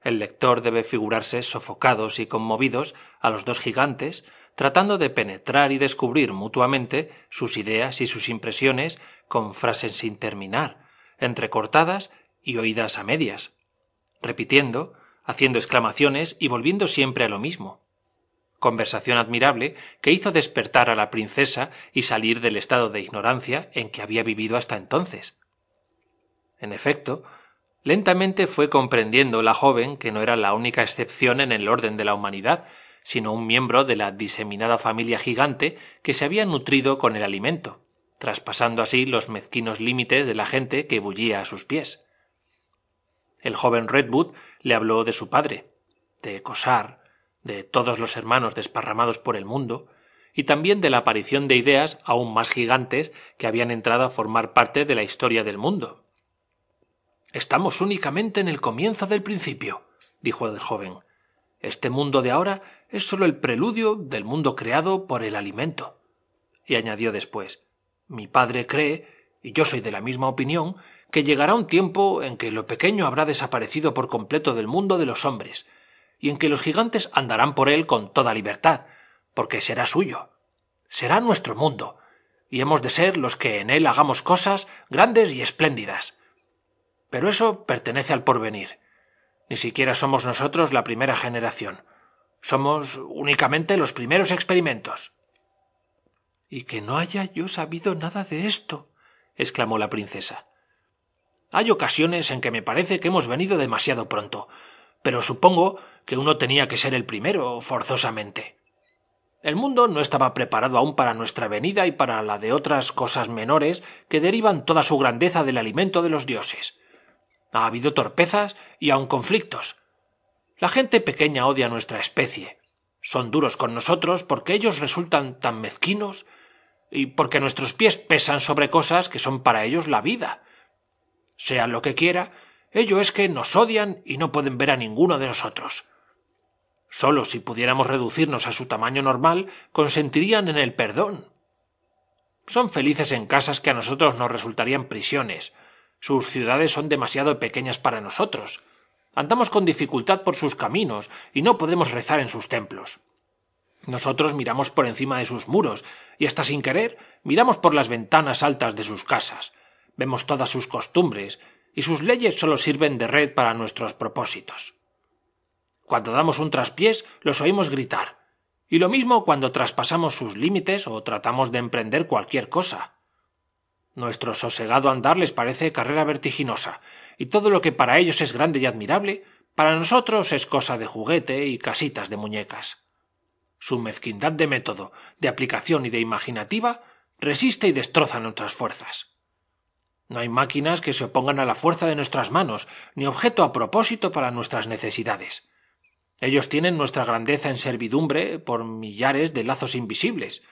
El lector debe figurarse sofocados y conmovidos a los dos gigantes, tratando de penetrar y descubrir mutuamente sus ideas y sus impresiones con frases sin terminar, entrecortadas y oídas a medias, repitiendo, haciendo exclamaciones y volviendo siempre a lo mismo. Conversación admirable que hizo despertar a la princesa y salir del estado de ignorancia en que había vivido hasta entonces. En efecto, lentamente fue comprendiendo la joven que no era la única excepción en el orden de la humanidad, sino un miembro de la diseminada familia gigante que se había nutrido con el alimento, traspasando así los mezquinos límites de la gente que bullía a sus pies. El joven Redwood le habló de su padre, de Cosar, de todos los hermanos desparramados por el mundo, y también de la aparición de ideas aún más gigantes que habían entrado a formar parte de la historia del mundo. Estamos únicamente en el comienzo del principio, dijo el joven. Este mundo de ahora es solo el preludio del mundo creado por el alimento. Y añadió después mi padre cree, y yo soy de la misma opinión, que llegará un tiempo en que lo pequeño habrá desaparecido por completo del mundo de los hombres, y en que los gigantes andarán por él con toda libertad, porque será suyo. Será nuestro mundo, y hemos de ser los que en él hagamos cosas grandes y espléndidas. Pero eso pertenece al porvenir. Ni siquiera somos nosotros la primera generación. Somos únicamente los primeros experimentos y que no haya yo sabido nada de esto exclamó la princesa. Hay ocasiones en que me parece que hemos venido demasiado pronto, pero supongo que uno tenía que ser el primero, forzosamente. El mundo no estaba preparado aún para nuestra venida y para la de otras cosas menores que derivan toda su grandeza del alimento de los dioses. Ha habido torpezas y aun conflictos. La gente pequeña odia nuestra especie. Son duros con nosotros porque ellos resultan tan mezquinos y porque nuestros pies pesan sobre cosas que son para ellos la vida. Sea lo que quiera, ello es que nos odian y no pueden ver a ninguno de nosotros. Solo si pudiéramos reducirnos a su tamaño normal, consentirían en el perdón. Son felices en casas que a nosotros nos resultarían prisiones. Sus ciudades son demasiado pequeñas para nosotros. Andamos con dificultad por sus caminos y no podemos rezar en sus templos. Nosotros miramos por encima de sus muros, y hasta sin querer miramos por las ventanas altas de sus casas. Vemos todas sus costumbres, y sus leyes solo sirven de red para nuestros propósitos. Cuando damos un traspiés, los oímos gritar, y lo mismo cuando traspasamos sus límites o tratamos de emprender cualquier cosa. Nuestro sosegado andar les parece carrera vertiginosa, y todo lo que para ellos es grande y admirable, para nosotros es cosa de juguete y casitas de muñecas. Su mezquindad de método, de aplicación y de imaginativa resiste y destroza nuestras fuerzas. No hay máquinas que se opongan a la fuerza de nuestras manos, ni objeto a propósito para nuestras necesidades. Ellos tienen nuestra grandeza en servidumbre por millares de lazos invisibles.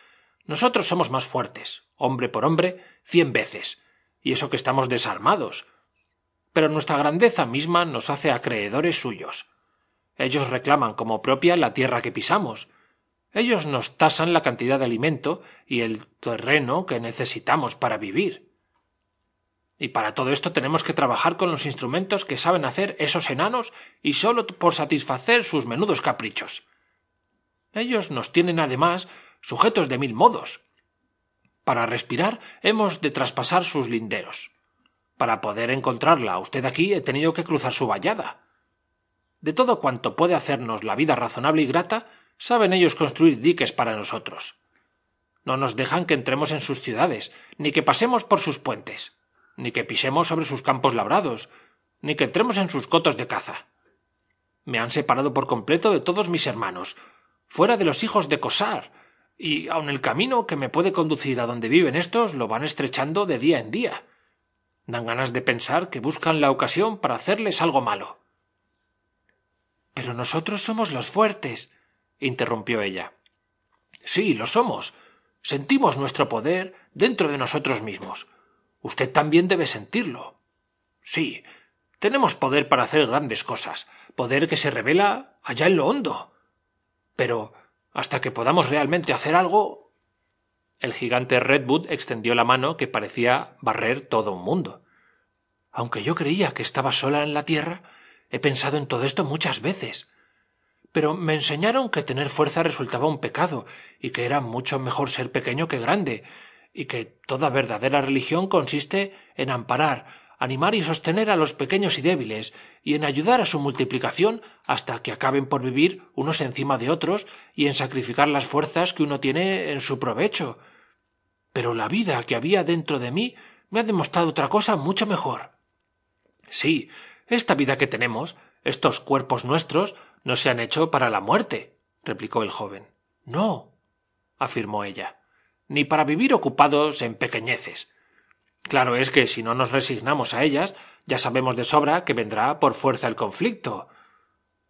Nosotros somos más fuertes, hombre por hombre, cien veces, y eso que estamos desarmados. Pero nuestra grandeza misma nos hace acreedores suyos. Ellos reclaman como propia la tierra que pisamos, ellos nos tasan la cantidad de alimento y el terreno que necesitamos para vivir. Y para todo esto tenemos que trabajar con los instrumentos que saben hacer esos enanos y solo por satisfacer sus menudos caprichos. Ellos nos tienen además sujetos de mil modos. Para respirar hemos de traspasar sus linderos. Para poder encontrarla usted aquí he tenido que cruzar su vallada. De todo cuanto puede hacernos la vida razonable y grata, Saben ellos construir diques para nosotros. No nos dejan que entremos en sus ciudades, ni que pasemos por sus puentes, ni que pisemos sobre sus campos labrados, ni que entremos en sus cotos de caza. Me han separado por completo de todos mis hermanos, fuera de los hijos de Cosar, y aun el camino que me puede conducir a donde viven estos lo van estrechando de día en día. Dan ganas de pensar que buscan la ocasión para hacerles algo malo. Pero nosotros somos los fuertes, interrumpió ella. Sí, lo somos. Sentimos nuestro poder dentro de nosotros mismos. Usted también debe sentirlo. Sí, tenemos poder para hacer grandes cosas, poder que se revela allá en lo hondo. Pero hasta que podamos realmente hacer algo. El gigante Redwood extendió la mano que parecía barrer todo un mundo. Aunque yo creía que estaba sola en la Tierra, he pensado en todo esto muchas veces pero me enseñaron que tener fuerza resultaba un pecado y que era mucho mejor ser pequeño que grande y que toda verdadera religión consiste en amparar, animar y sostener a los pequeños y débiles, y en ayudar a su multiplicación hasta que acaben por vivir unos encima de otros y en sacrificar las fuerzas que uno tiene en su provecho. Pero la vida que había dentro de mí me ha demostrado otra cosa mucho mejor. Sí, esta vida que tenemos, estos cuerpos nuestros, no se han hecho para la muerte replicó el joven no afirmó ella ni para vivir ocupados en pequeñeces claro es que si no nos resignamos a ellas ya sabemos de sobra que vendrá por fuerza el conflicto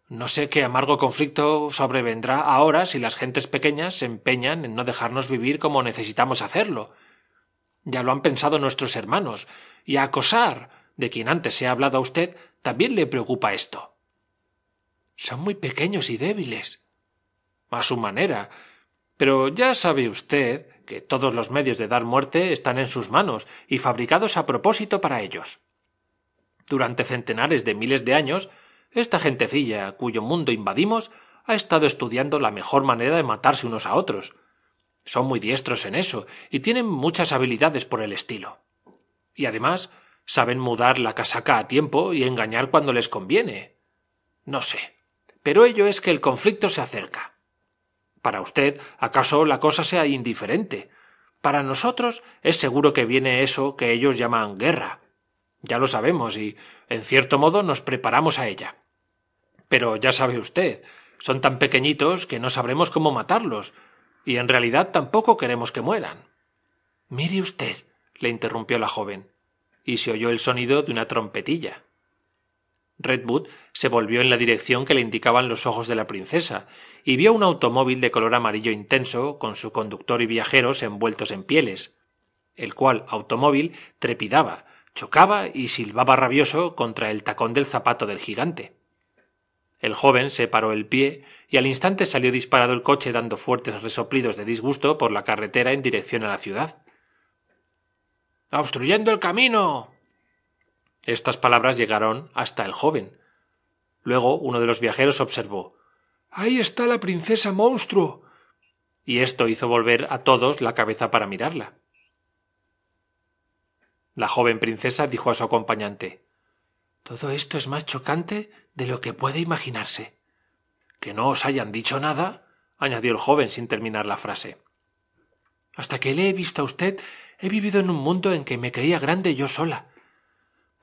no sé qué amargo conflicto sobrevendrá ahora si las gentes pequeñas se empeñan en no dejarnos vivir como necesitamos hacerlo ya lo han pensado nuestros hermanos y a acosar de quien antes se ha hablado a usted también le preocupa esto son muy pequeños y débiles. A su manera. Pero ya sabe usted que todos los medios de dar muerte están en sus manos y fabricados a propósito para ellos. Durante centenares de miles de años, esta gentecilla cuyo mundo invadimos ha estado estudiando la mejor manera de matarse unos a otros. Son muy diestros en eso y tienen muchas habilidades por el estilo. Y además, saben mudar la casaca a tiempo y engañar cuando les conviene. No sé pero ello es que el conflicto se acerca. Para usted, acaso la cosa sea indiferente. Para nosotros es seguro que viene eso que ellos llaman guerra. Ya lo sabemos y, en cierto modo, nos preparamos a ella. Pero ya sabe usted, son tan pequeñitos que no sabremos cómo matarlos, y en realidad tampoco queremos que mueran. Mire usted, le interrumpió la joven, y se oyó el sonido de una trompetilla. Redwood se volvió en la dirección que le indicaban los ojos de la princesa y vio un automóvil de color amarillo intenso con su conductor y viajeros envueltos en pieles, el cual automóvil trepidaba, chocaba y silbaba rabioso contra el tacón del zapato del gigante. El joven se paró el pie y al instante salió disparado el coche dando fuertes resoplidos de disgusto por la carretera en dirección a la ciudad. ¡Obstruyendo el camino! Estas palabras llegaron hasta el joven. Luego uno de los viajeros observó Ahí está la princesa monstruo. Y esto hizo volver a todos la cabeza para mirarla. La joven princesa dijo a su acompañante Todo esto es más chocante de lo que puede imaginarse. Que no os hayan dicho nada, añadió el joven sin terminar la frase. Hasta que le he visto a usted, he vivido en un mundo en que me creía grande yo sola,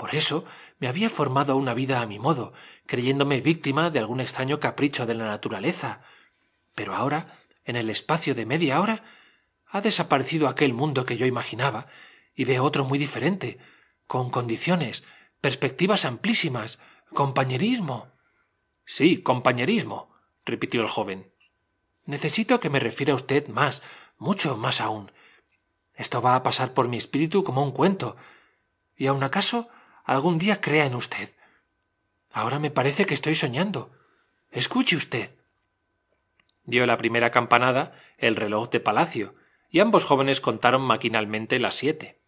por eso me había formado una vida a mi modo, creyéndome víctima de algún extraño capricho de la naturaleza. Pero ahora, en el espacio de media hora, ha desaparecido aquel mundo que yo imaginaba, y veo otro muy diferente, con condiciones, perspectivas amplísimas, compañerismo. Sí, compañerismo, repitió el joven. Necesito que me refiera usted más, mucho más aún. Esto va a pasar por mi espíritu como un cuento. Y aun acaso algún día crea en usted. Ahora me parece que estoy soñando. Escuche usted. Dio la primera campanada el reloj de palacio, y ambos jóvenes contaron maquinalmente las siete.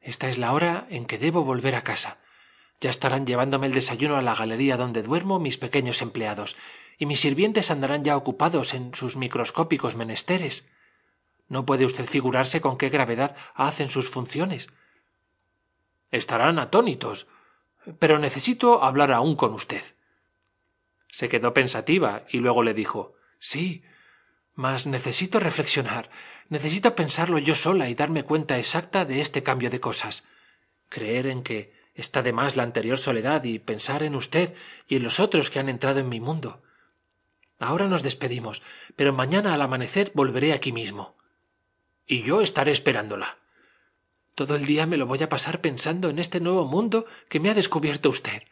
Esta es la hora en que debo volver a casa. Ya estarán llevándome el desayuno a la galería donde duermo mis pequeños empleados, y mis sirvientes andarán ya ocupados en sus microscópicos menesteres. No puede usted figurarse con qué gravedad hacen sus funciones. Estarán atónitos. Pero necesito hablar aún con usted. Se quedó pensativa y luego le dijo Sí, mas necesito reflexionar. Necesito pensarlo yo sola y darme cuenta exacta de este cambio de cosas. Creer en que está de más la anterior soledad y pensar en usted y en los otros que han entrado en mi mundo. Ahora nos despedimos, pero mañana al amanecer volveré aquí mismo. Y yo estaré esperándola. Todo el día me lo voy a pasar pensando en este nuevo mundo que me ha descubierto usted.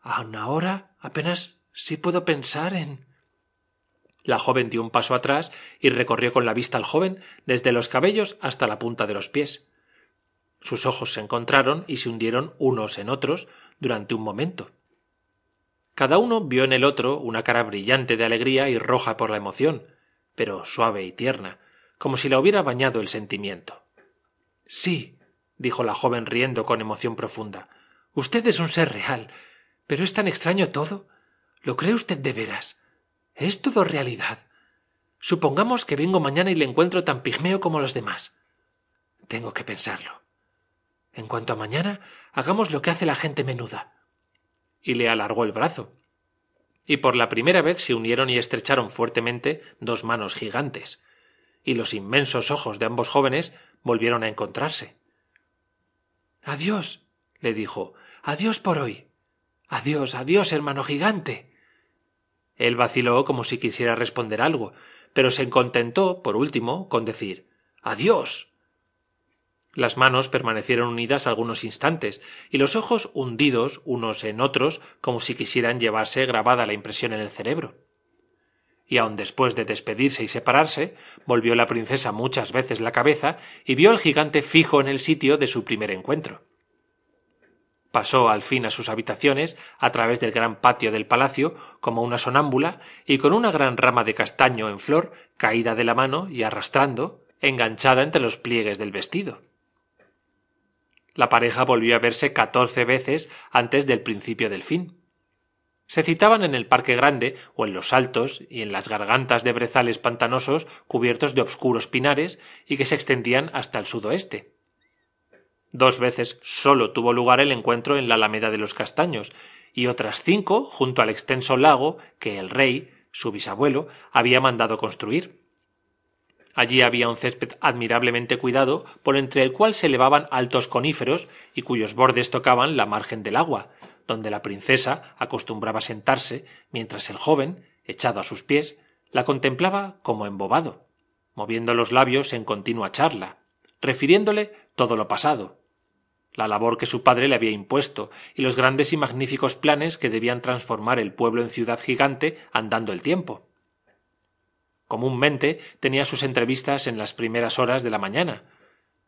Aun ahora apenas sí puedo pensar en. La joven dio un paso atrás y recorrió con la vista al joven desde los cabellos hasta la punta de los pies. Sus ojos se encontraron y se hundieron unos en otros durante un momento. Cada uno vio en el otro una cara brillante de alegría y roja por la emoción, pero suave y tierna, como si la hubiera bañado el sentimiento. Sí, dijo la joven riendo con emoción profunda. Usted es un ser real. Pero es tan extraño todo. ¿Lo cree usted de veras? ¿Es todo realidad? Supongamos que vengo mañana y le encuentro tan pigmeo como los demás. Tengo que pensarlo. En cuanto a mañana, hagamos lo que hace la gente menuda. Y le alargó el brazo. Y por la primera vez se unieron y estrecharon fuertemente dos manos gigantes. Y los inmensos ojos de ambos jóvenes volvieron a encontrarse. Adiós, le dijo, adiós por hoy. Adiós, adiós, hermano gigante. Él vaciló como si quisiera responder algo, pero se contentó, por último, con decir Adiós. Las manos permanecieron unidas algunos instantes, y los ojos hundidos unos en otros como si quisieran llevarse grabada la impresión en el cerebro y aun después de despedirse y separarse, volvió la princesa muchas veces la cabeza y vio al gigante fijo en el sitio de su primer encuentro. Pasó al fin a sus habitaciones, a través del gran patio del palacio, como una sonámbula, y con una gran rama de castaño en flor, caída de la mano y arrastrando, enganchada entre los pliegues del vestido. La pareja volvió a verse catorce veces antes del principio del fin. Se citaban en el Parque Grande o en los Altos y en las gargantas de brezales pantanosos cubiertos de obscuros pinares y que se extendían hasta el sudoeste. Dos veces solo tuvo lugar el encuentro en la Alameda de los Castaños y otras cinco junto al extenso lago que el rey, su bisabuelo, había mandado construir. Allí había un césped admirablemente cuidado, por entre el cual se elevaban altos coníferos y cuyos bordes tocaban la margen del agua, donde la princesa acostumbraba sentarse mientras el joven echado a sus pies la contemplaba como embobado moviendo los labios en continua charla refiriéndole todo lo pasado la labor que su padre le había impuesto y los grandes y magníficos planes que debían transformar el pueblo en ciudad gigante andando el tiempo. Comúnmente tenía sus entrevistas en las primeras horas de la mañana,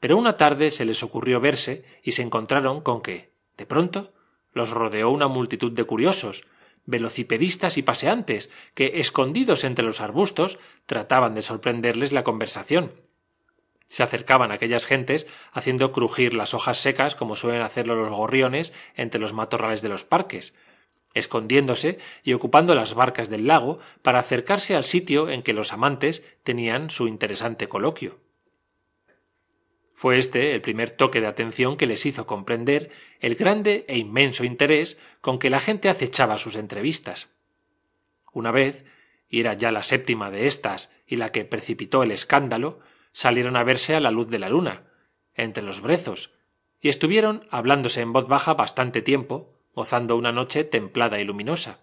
pero una tarde se les ocurrió verse y se encontraron con que, de pronto, los rodeó una multitud de curiosos velocipedistas y paseantes que escondidos entre los arbustos trataban de sorprenderles la conversación se acercaban aquellas gentes haciendo crujir las hojas secas como suelen hacerlo los gorriones entre los matorrales de los parques escondiéndose y ocupando las barcas del lago para acercarse al sitio en que los amantes tenían su interesante coloquio fue este el primer toque de atención que les hizo comprender el grande e inmenso interés con que la gente acechaba sus entrevistas. Una vez, y era ya la séptima de estas y la que precipitó el escándalo, salieron a verse a la luz de la luna, entre los brezos, y estuvieron hablándose en voz baja bastante tiempo, gozando una noche templada y luminosa.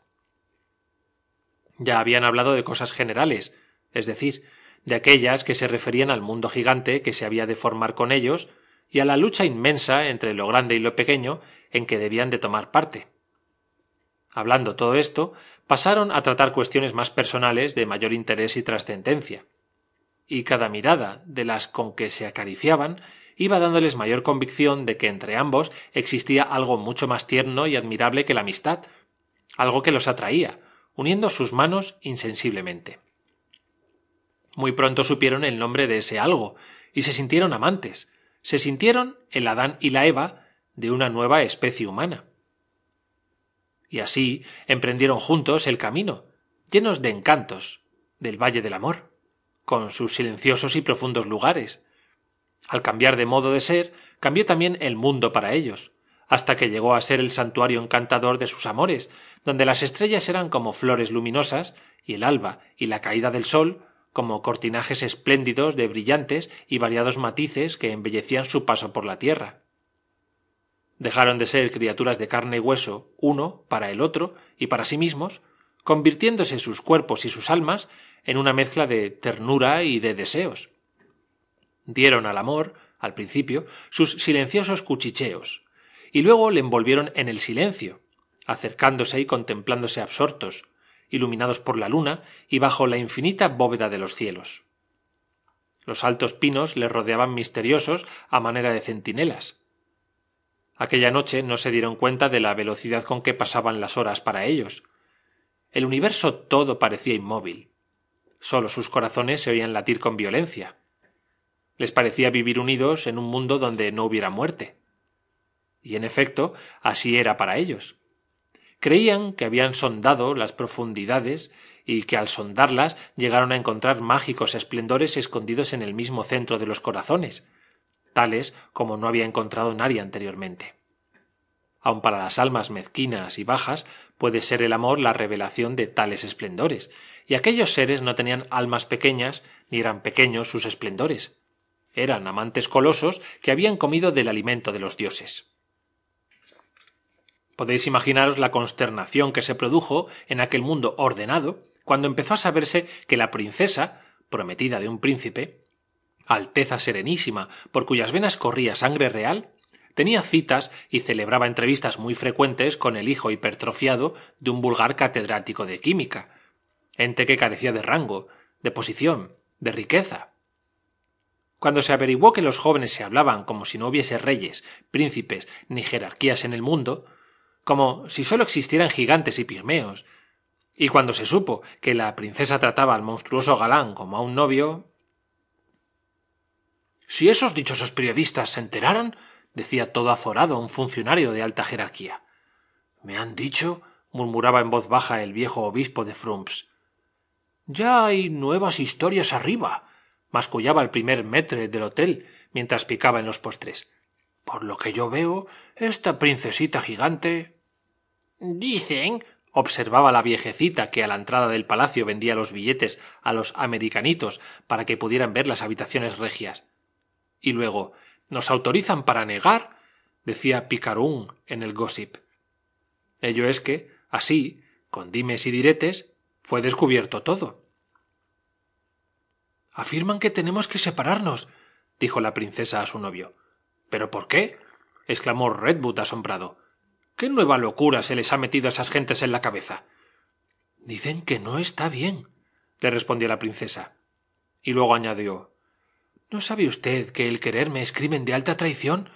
Ya habían hablado de cosas generales, es decir, de aquellas que se referían al mundo gigante que se había de formar con ellos y a la lucha inmensa entre lo grande y lo pequeño en que debían de tomar parte. Hablando todo esto, pasaron a tratar cuestiones más personales de mayor interés y trascendencia, y cada mirada de las con que se acariciaban iba dándoles mayor convicción de que entre ambos existía algo mucho más tierno y admirable que la amistad, algo que los atraía, uniendo sus manos insensiblemente. Muy pronto supieron el nombre de ese algo, y se sintieron amantes, se sintieron el Adán y la Eva de una nueva especie humana. Y así emprendieron juntos el camino, llenos de encantos, del Valle del Amor, con sus silenciosos y profundos lugares. Al cambiar de modo de ser, cambió también el mundo para ellos, hasta que llegó a ser el santuario encantador de sus amores, donde las estrellas eran como flores luminosas, y el alba y la caída del sol como cortinajes espléndidos de brillantes y variados matices que embellecían su paso por la tierra dejaron de ser criaturas de carne y hueso uno para el otro y para sí mismos convirtiéndose sus cuerpos y sus almas en una mezcla de ternura y de deseos dieron al amor al principio sus silenciosos cuchicheos y luego le envolvieron en el silencio acercándose y contemplándose absortos iluminados por la luna y bajo la infinita bóveda de los cielos. Los altos pinos les rodeaban misteriosos a manera de centinelas. Aquella noche no se dieron cuenta de la velocidad con que pasaban las horas para ellos. El universo todo parecía inmóvil. Sólo sus corazones se oían latir con violencia. Les parecía vivir unidos en un mundo donde no hubiera muerte. Y en efecto, así era para ellos creían que habían sondado las profundidades y que al sondarlas llegaron a encontrar mágicos esplendores escondidos en el mismo centro de los corazones, tales como no había encontrado nadie anteriormente. Aun para las almas mezquinas y bajas puede ser el amor la revelación de tales esplendores, y aquellos seres no tenían almas pequeñas ni eran pequeños sus esplendores. Eran amantes colosos que habían comido del alimento de los dioses. Podéis imaginaros la consternación que se produjo en aquel mundo ordenado cuando empezó a saberse que la princesa, prometida de un príncipe, Alteza Serenísima, por cuyas venas corría sangre real, tenía citas y celebraba entrevistas muy frecuentes con el hijo hipertrofiado de un vulgar catedrático de química, ente que carecía de rango, de posición, de riqueza. Cuando se averiguó que los jóvenes se hablaban como si no hubiese reyes, príncipes ni jerarquías en el mundo, como si solo existieran gigantes y pigmeos. Y cuando se supo que la princesa trataba al monstruoso galán como a un novio. Si esos dichosos periodistas se enteraran, decía todo azorado un funcionario de alta jerarquía. Me han dicho, murmuraba en voz baja el viejo obispo de Frumps. Ya hay nuevas historias arriba, mascullaba el primer metre del hotel mientras picaba en los postres. Por lo que yo veo, esta princesita gigante dicen observaba la viejecita que a la entrada del palacio vendía los billetes a los americanitos para que pudieran ver las habitaciones regias y luego nos autorizan para negar decía Picarún en el gossip ello es que así con dimes y diretes fue descubierto todo afirman que tenemos que separarnos dijo la princesa a su novio pero por qué exclamó redwood asombrado ¿Qué nueva locura se les ha metido a esas gentes en la cabeza? Dicen que no está bien, le respondió la princesa. Y luego añadió ¿No sabe usted que el quererme es crimen de alta traición?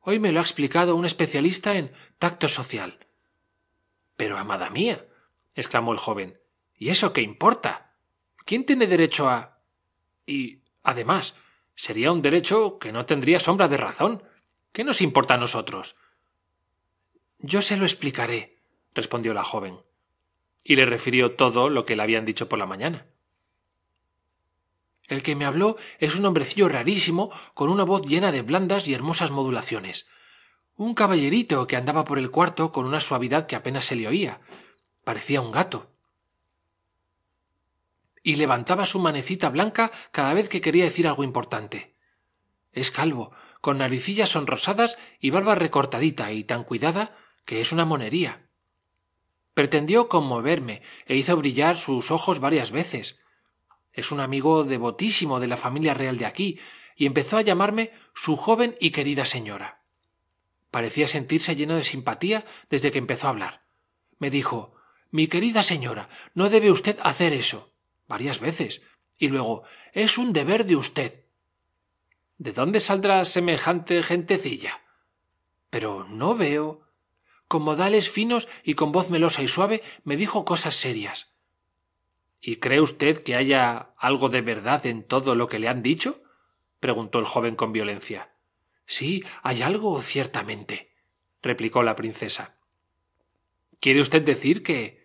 Hoy me lo ha explicado un especialista en tacto social. Pero, amada mía, exclamó el joven, ¿y eso qué importa? ¿Quién tiene derecho a. y. además, sería un derecho que no tendría sombra de razón. ¿Qué nos importa a nosotros? Yo se lo explicaré, respondió la joven. Y le refirió todo lo que le habían dicho por la mañana. El que me habló es un hombrecillo rarísimo, con una voz llena de blandas y hermosas modulaciones. Un caballerito que andaba por el cuarto con una suavidad que apenas se le oía. Parecía un gato. Y levantaba su manecita blanca cada vez que quería decir algo importante. Es calvo, con naricillas sonrosadas y barba recortadita y tan cuidada que es una monería. Pretendió conmoverme e hizo brillar sus ojos varias veces. Es un amigo devotísimo de la familia real de aquí, y empezó a llamarme su joven y querida señora. Parecía sentirse lleno de simpatía desde que empezó a hablar. Me dijo Mi querida señora, no debe usted hacer eso varias veces, y luego es un deber de usted. ¿De dónde saldrá semejante gentecilla? Pero no veo con modales finos y con voz melosa y suave, me dijo cosas serias. ¿Y cree usted que haya algo de verdad en todo lo que le han dicho? preguntó el joven con violencia. Sí, hay algo, ciertamente, replicó la princesa. ¿Quiere usted decir que.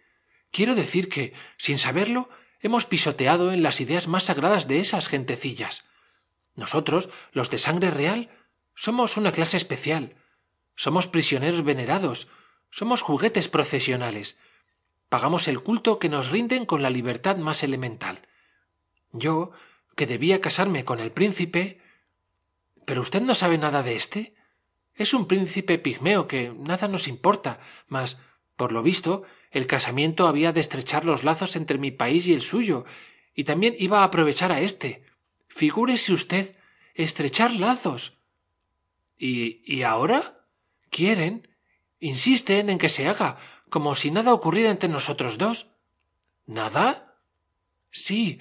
Quiero decir que, sin saberlo, hemos pisoteado en las ideas más sagradas de esas gentecillas. Nosotros, los de sangre real, somos una clase especial. Somos prisioneros venerados, somos juguetes procesionales. Pagamos el culto que nos rinden con la libertad más elemental. Yo, que debía casarme con el príncipe. Pero usted no sabe nada de éste. Es un príncipe pigmeo que nada nos importa, mas, por lo visto, el casamiento había de estrechar los lazos entre mi país y el suyo, y también iba a aprovechar a éste. Figúrese usted, estrechar lazos. ¿Y, y ahora? Quieren, Insisten en que se haga, como si nada ocurriera entre nosotros dos. ¿Nada? Sí.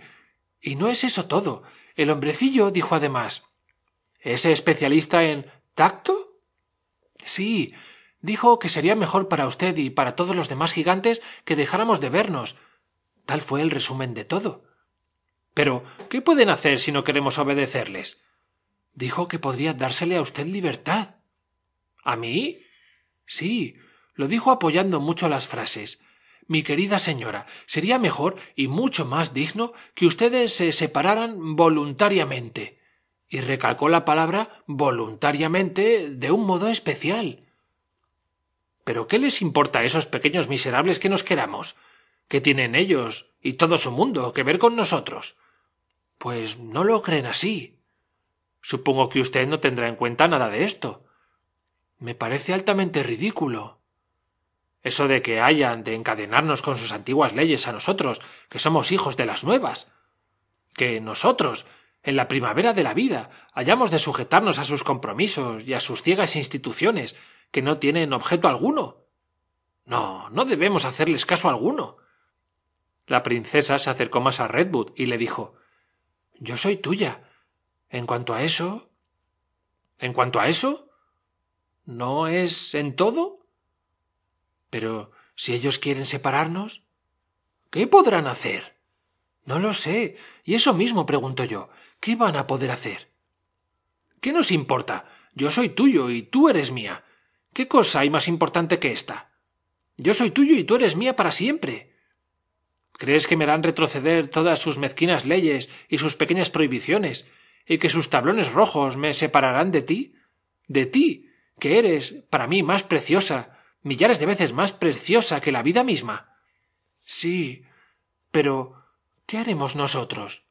Y no es eso todo. El hombrecillo dijo además ¿Ese especialista en tacto? Sí. Dijo que sería mejor para usted y para todos los demás gigantes que dejáramos de vernos. Tal fue el resumen de todo. Pero, ¿qué pueden hacer si no queremos obedecerles? Dijo que podría dársele a usted libertad. ¿A mí? Sí, lo dijo apoyando mucho las frases. Mi querida señora, sería mejor y mucho más digno que ustedes se separaran voluntariamente. Y recalcó la palabra voluntariamente de un modo especial. Pero ¿qué les importa a esos pequeños miserables que nos queramos? ¿Qué tienen ellos y todo su mundo que ver con nosotros? Pues no lo creen así. Supongo que usted no tendrá en cuenta nada de esto. Me parece altamente ridículo. Eso de que hayan de encadenarnos con sus antiguas leyes a nosotros, que somos hijos de las nuevas. Que nosotros, en la primavera de la vida, hayamos de sujetarnos a sus compromisos y a sus ciegas instituciones, que no tienen objeto alguno. No, no debemos hacerles caso alguno. La princesa se acercó más a Redwood y le dijo Yo soy tuya. En cuanto a eso. ¿En cuanto a eso? ¿No es en todo? Pero si ellos quieren separarnos, ¿qué podrán hacer? No lo sé. Y eso mismo pregunto yo. ¿Qué van a poder hacer? ¿Qué nos importa? Yo soy tuyo y tú eres mía. ¿Qué cosa hay más importante que esta? Yo soy tuyo y tú eres mía para siempre. ¿Crees que me harán retroceder todas sus mezquinas leyes y sus pequeñas prohibiciones, y que sus tablones rojos me separarán de ti? De ti, que eres para mí más preciosa, millares de veces más preciosa que la vida misma. Sí. Pero. ¿qué haremos nosotros?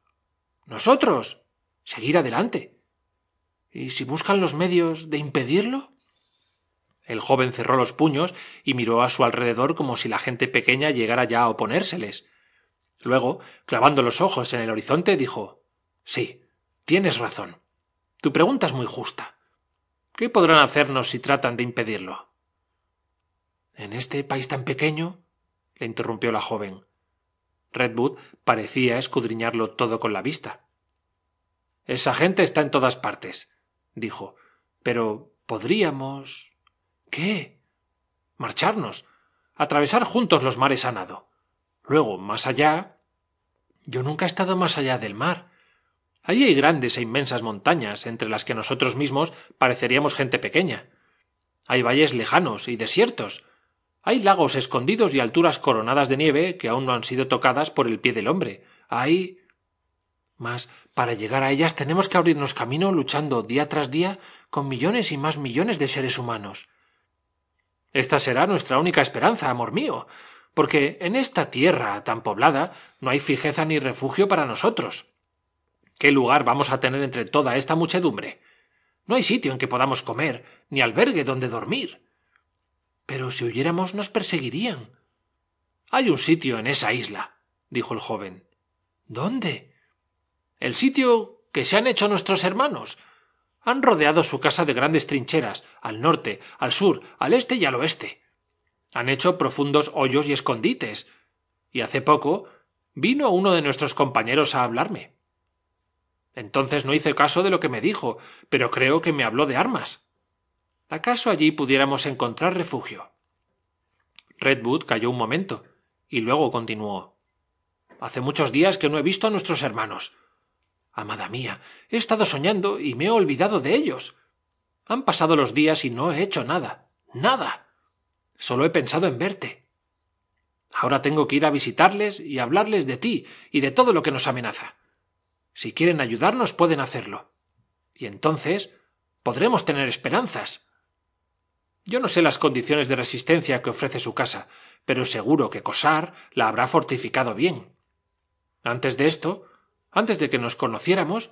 ¿Nosotros? Seguir adelante. ¿Y si buscan los medios de impedirlo? El joven cerró los puños y miró a su alrededor como si la gente pequeña llegara ya a oponérseles. Luego, clavando los ojos en el horizonte, dijo Sí, tienes razón. Tu pregunta es muy justa. ¿Qué podrán hacernos si tratan de impedirlo? En este país tan pequeño le interrumpió la joven. Redwood parecía escudriñarlo todo con la vista. Esa gente está en todas partes, dijo. Pero podríamos. ¿Qué? Marcharnos. Atravesar juntos los mares a nado. Luego, más allá. Yo nunca he estado más allá del mar, Allí hay grandes e inmensas montañas entre las que nosotros mismos pareceríamos gente pequeña. Hay valles lejanos y desiertos. Hay lagos escondidos y alturas coronadas de nieve que aún no han sido tocadas por el pie del hombre. Hay. Mas para llegar a ellas tenemos que abrirnos camino luchando día tras día con millones y más millones de seres humanos. Esta será nuestra única esperanza, amor mío, porque en esta tierra tan poblada no hay fijeza ni refugio para nosotros. ¿Qué lugar vamos a tener entre toda esta muchedumbre? No hay sitio en que podamos comer, ni albergue donde dormir. Pero si huyéramos nos perseguirían. Hay un sitio en esa isla, dijo el joven. ¿Dónde? El sitio que se han hecho nuestros hermanos. Han rodeado su casa de grandes trincheras, al norte, al sur, al este y al oeste. Han hecho profundos hoyos y escondites. Y hace poco vino uno de nuestros compañeros a hablarme. Entonces no hice caso de lo que me dijo, pero creo que me habló de armas. ¿Acaso allí pudiéramos encontrar refugio? Redwood calló un momento, y luego continuó. Hace muchos días que no he visto a nuestros hermanos. Amada mía, he estado soñando y me he olvidado de ellos. Han pasado los días y no he hecho nada. Nada. Solo he pensado en verte. Ahora tengo que ir a visitarles y hablarles de ti y de todo lo que nos amenaza. Si quieren ayudarnos, pueden hacerlo. Y entonces podremos tener esperanzas. Yo no sé las condiciones de resistencia que ofrece su casa, pero seguro que Cosar la habrá fortificado bien. Antes de esto, antes de que nos conociéramos,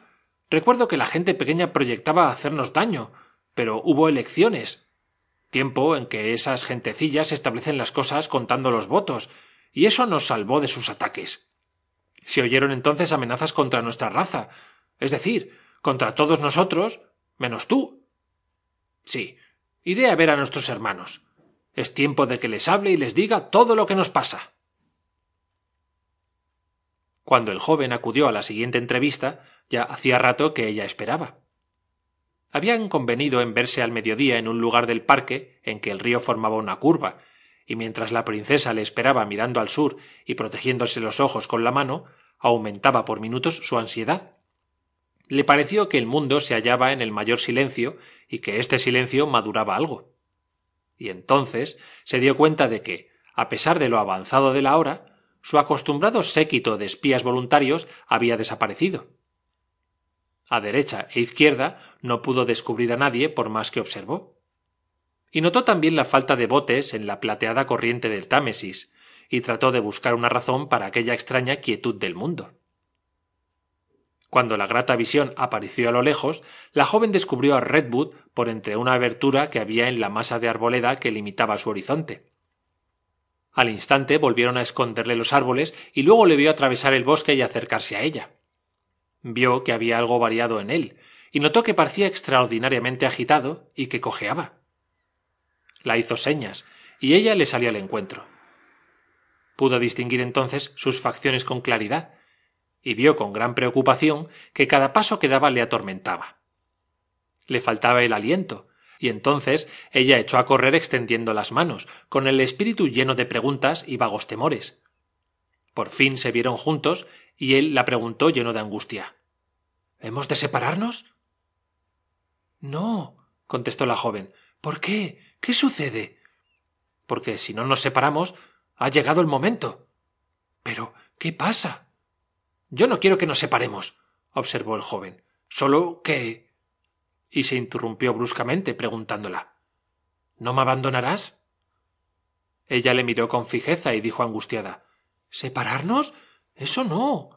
recuerdo que la gente pequeña proyectaba hacernos daño, pero hubo elecciones, tiempo en que esas gentecillas establecen las cosas contando los votos, y eso nos salvó de sus ataques. Se oyeron entonces amenazas contra nuestra raza, es decir, contra todos nosotros, menos tú. Sí, iré a ver a nuestros hermanos. Es tiempo de que les hable y les diga todo lo que nos pasa. Cuando el joven acudió a la siguiente entrevista, ya hacía rato que ella esperaba. Habían convenido en verse al mediodía en un lugar del parque en que el río formaba una curva y mientras la princesa le esperaba mirando al sur y protegiéndose los ojos con la mano, aumentaba por minutos su ansiedad. Le pareció que el mundo se hallaba en el mayor silencio y que este silencio maduraba algo. Y entonces se dio cuenta de que, a pesar de lo avanzado de la hora, su acostumbrado séquito de espías voluntarios había desaparecido. A derecha e izquierda no pudo descubrir a nadie por más que observó y notó también la falta de botes en la plateada corriente del Támesis, y trató de buscar una razón para aquella extraña quietud del mundo. Cuando la grata visión apareció a lo lejos, la joven descubrió a Redwood por entre una abertura que había en la masa de arboleda que limitaba su horizonte. Al instante volvieron a esconderle los árboles y luego le vio atravesar el bosque y acercarse a ella. Vio que había algo variado en él, y notó que parecía extraordinariamente agitado y que cojeaba la hizo señas, y ella le salió al encuentro. Pudo distinguir entonces sus facciones con claridad, y vio con gran preocupación que cada paso que daba le atormentaba. Le faltaba el aliento, y entonces ella echó a correr extendiendo las manos, con el espíritu lleno de preguntas y vagos temores. Por fin se vieron juntos, y él la preguntó lleno de angustia. ¿Hemos de separarnos? No, contestó la joven. ¿Por qué? ¿Qué sucede? Porque si no nos separamos, ha llegado el momento. Pero, ¿qué pasa? Yo no quiero que nos separemos, observó el joven. Solo que. y se interrumpió bruscamente, preguntándola. ¿No me abandonarás? Ella le miró con fijeza y dijo angustiada ¿Separarnos? Eso no.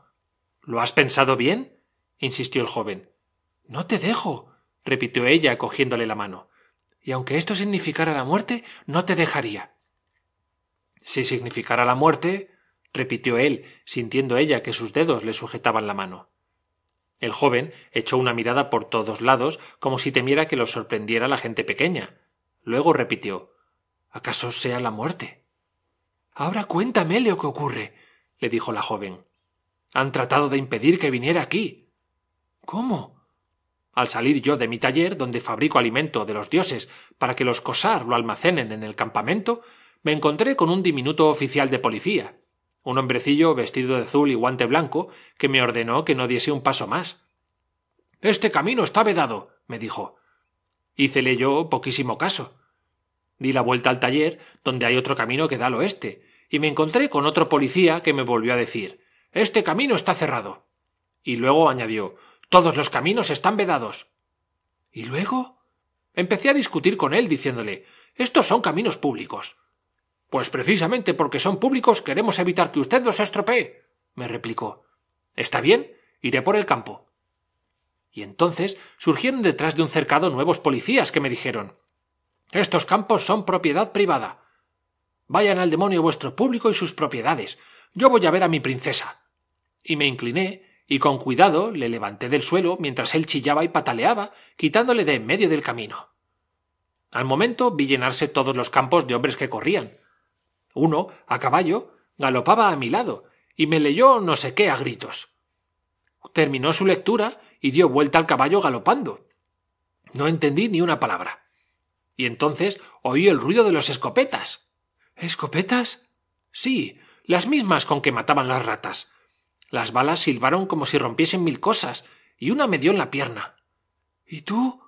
¿Lo has pensado bien? insistió el joven. No te dejo, repitió ella, cogiéndole la mano y aunque esto significara la muerte, no te dejaría. Si significara la muerte, repitió él, sintiendo ella que sus dedos le sujetaban la mano. El joven echó una mirada por todos lados, como si temiera que lo sorprendiera la gente pequeña. Luego repitió ¿Acaso sea la muerte? Ahora cuéntame lo que ocurre, le dijo la joven. Han tratado de impedir que viniera aquí. ¿Cómo? Al salir yo de mi taller, donde fabrico alimento de los dioses para que los cosar lo almacenen en el campamento, me encontré con un diminuto oficial de policía, un hombrecillo vestido de azul y guante blanco, que me ordenó que no diese un paso más. Este camino está vedado, me dijo. Hícele yo poquísimo caso. Di la vuelta al taller, donde hay otro camino que da al oeste, y me encontré con otro policía que me volvió a decir Este camino está cerrado. Y luego añadió todos los caminos están vedados. ¿Y luego? Empecé a discutir con él diciéndole estos son caminos públicos. Pues precisamente porque son públicos queremos evitar que usted los estropee, me replicó. Está bien, iré por el campo. Y entonces surgieron detrás de un cercado nuevos policías que me dijeron Estos campos son propiedad privada. Vayan al demonio vuestro público y sus propiedades. Yo voy a ver a mi princesa. Y me incliné y con cuidado le levanté del suelo mientras él chillaba y pataleaba, quitándole de en medio del camino. Al momento vi llenarse todos los campos de hombres que corrían. Uno, a caballo, galopaba a mi lado, y me leyó no sé qué a gritos. Terminó su lectura y dio vuelta al caballo galopando. No entendí ni una palabra. Y entonces oí el ruido de los escopetas. ¿Escopetas? Sí, las mismas con que mataban las ratas las balas silbaron como si rompiesen mil cosas, y una me dio en la pierna. ¿Y tú?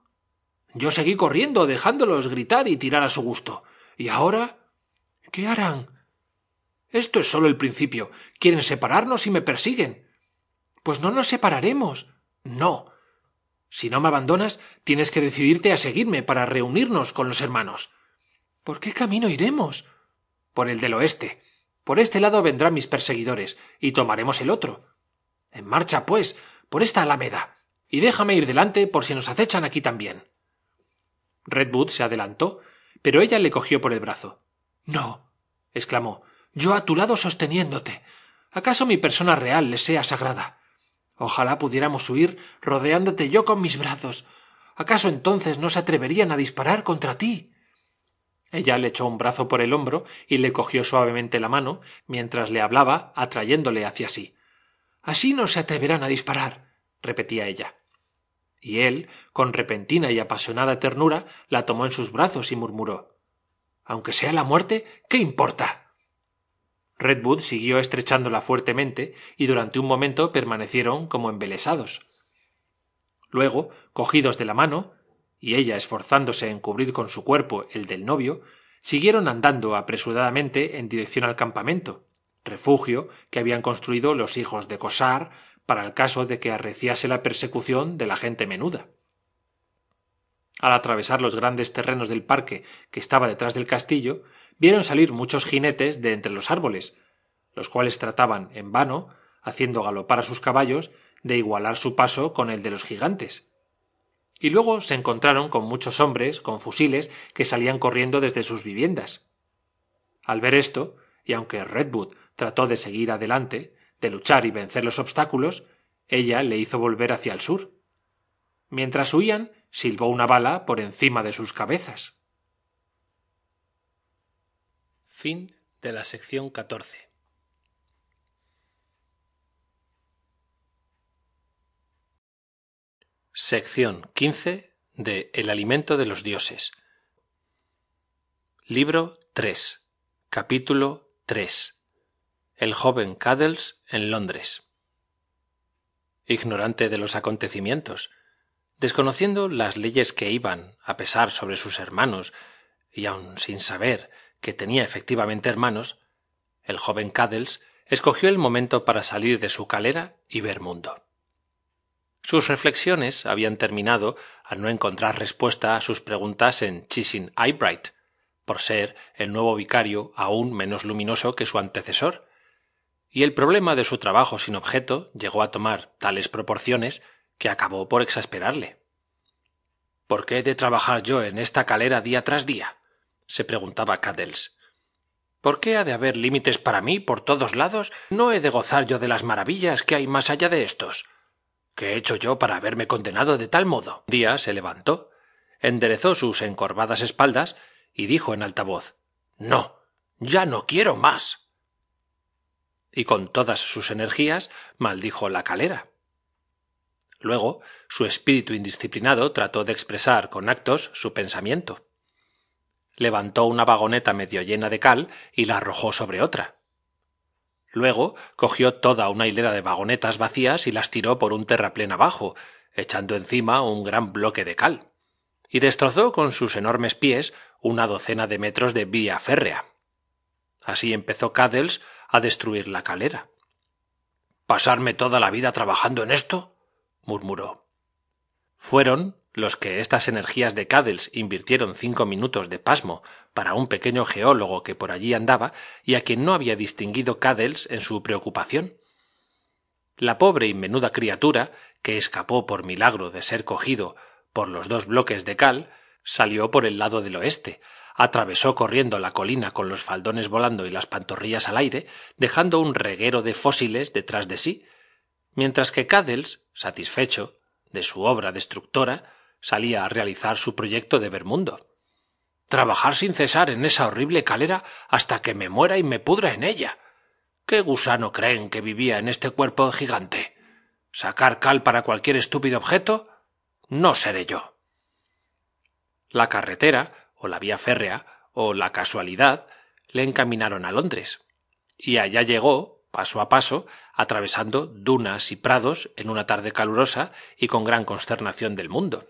Yo seguí corriendo, dejándolos gritar y tirar a su gusto. ¿Y ahora? ¿Qué harán? Esto es solo el principio. Quieren separarnos y me persiguen. Pues no nos separaremos. No. Si no me abandonas, tienes que decidirte a seguirme para reunirnos con los hermanos. ¿Por qué camino iremos? Por el del oeste. Por este lado vendrán mis perseguidores, y tomaremos el otro. En marcha, pues, por esta alameda, y déjame ir delante por si nos acechan aquí también. Redwood se adelantó, pero ella le cogió por el brazo. No, exclamó, yo a tu lado sosteniéndote. ¿Acaso mi persona real le sea sagrada? Ojalá pudiéramos huir rodeándote yo con mis brazos. ¿Acaso entonces no se atreverían a disparar contra ti? ella le echó un brazo por el hombro y le cogió suavemente la mano mientras le hablaba atrayéndole hacia sí así no se atreverán a disparar repetía ella y él con repentina y apasionada ternura la tomó en sus brazos y murmuró aunque sea la muerte qué importa redwood siguió estrechándola fuertemente y durante un momento permanecieron como embelesados luego cogidos de la mano y ella esforzándose en cubrir con su cuerpo el del novio siguieron andando apresuradamente en dirección al campamento refugio que habían construido los hijos de Cosar para el caso de que arreciase la persecución de la gente menuda al atravesar los grandes terrenos del parque que estaba detrás del castillo vieron salir muchos jinetes de entre los árboles los cuales trataban en vano haciendo galopar a sus caballos de igualar su paso con el de los gigantes y luego se encontraron con muchos hombres con fusiles que salían corriendo desde sus viviendas. Al ver esto, y aunque Redwood trató de seguir adelante, de luchar y vencer los obstáculos, ella le hizo volver hacia el sur. Mientras huían, silbó una bala por encima de sus cabezas. Fin de la sección Sección 15 de El alimento de los dioses. Libro 3. Capítulo 3. El joven Caddles en Londres. Ignorante de los acontecimientos, desconociendo las leyes que iban a pesar sobre sus hermanos, y aun sin saber que tenía efectivamente hermanos, el joven Caddles escogió el momento para salir de su calera y ver mundo. Sus reflexiones habían terminado al no encontrar respuesta a sus preguntas en Chisin Eyebright, por ser el nuevo vicario aún menos luminoso que su antecesor, y el problema de su trabajo sin objeto llegó a tomar tales proporciones que acabó por exasperarle. ¿Por qué he de trabajar yo en esta calera día tras día? se preguntaba Cadels. ¿Por qué ha de haber límites para mí por todos lados? ¿No he de gozar yo de las maravillas que hay más allá de estos? ¿Qué he hecho yo para haberme condenado de tal modo? Díaz día se levantó, enderezó sus encorvadas espaldas y dijo en alta voz No, ya no quiero más. Y con todas sus energías maldijo la calera. Luego, su espíritu indisciplinado trató de expresar con actos su pensamiento. Levantó una vagoneta medio llena de cal y la arrojó sobre otra. Luego cogió toda una hilera de vagonetas vacías y las tiró por un terraplén abajo, echando encima un gran bloque de cal, y destrozó con sus enormes pies una docena de metros de vía férrea. Así empezó Cadels a destruir la calera. ¿Pasarme toda la vida trabajando en esto? murmuró. Fueron los que estas energías de caddles invirtieron cinco minutos de pasmo para un pequeño geólogo que por allí andaba y a quien no había distinguido caddles en su preocupación. La pobre y menuda criatura, que escapó por milagro de ser cogido por los dos bloques de cal, salió por el lado del oeste, atravesó corriendo la colina con los faldones volando y las pantorrillas al aire, dejando un reguero de fósiles detrás de sí, mientras que caddles satisfecho de su obra destructora, salía a realizar su proyecto de Bermundo. Trabajar sin cesar en esa horrible calera hasta que me muera y me pudra en ella. ¿Qué gusano creen que vivía en este cuerpo gigante? ¿Sacar cal para cualquier estúpido objeto? No seré yo. La carretera, o la vía férrea, o la casualidad, le encaminaron a Londres. Y allá llegó, paso a paso, atravesando dunas y prados en una tarde calurosa y con gran consternación del mundo.